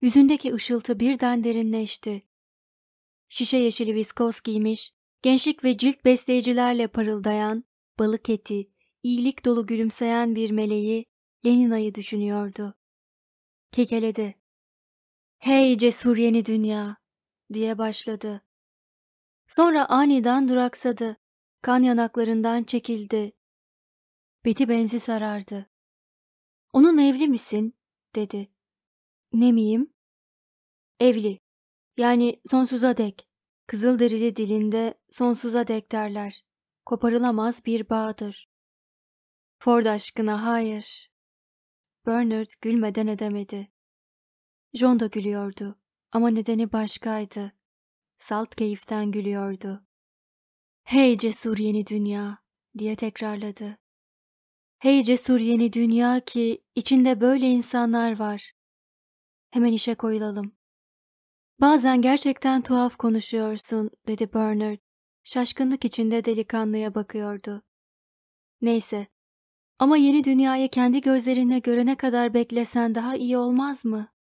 Yüzündeki ışıltı birden derinleşti şişe yeşili viskoz giymiş, gençlik ve cilt besleyicilerle parıldayan, balık eti, iyilik dolu gülümseyen bir meleği, Lenina'yı düşünüyordu. Kekeledi. Hey cesur yeni dünya, diye başladı. Sonra aniden duraksadı. Kan yanaklarından çekildi. Beti benzi sarardı. Onun evli misin? dedi. Ne miyim? Evli. Yani sonsuza dek. Kızılderili dilinde sonsuza dek derler. Koparılamaz bir bağdır. Ford aşkına hayır. Bernard gülmeden edemedi. John da gülüyordu ama nedeni başkaydı. Salt keyiften gülüyordu. Hey cesur yeni dünya diye tekrarladı. Hey cesur yeni dünya ki içinde böyle insanlar var. Hemen işe koyulalım. Bazen gerçekten tuhaf konuşuyorsun dedi Bernard. Şaşkınlık içinde delikanlıya bakıyordu. Neyse. Ama yeni dünyayı kendi gözlerinle görene kadar beklesen daha iyi olmaz mı?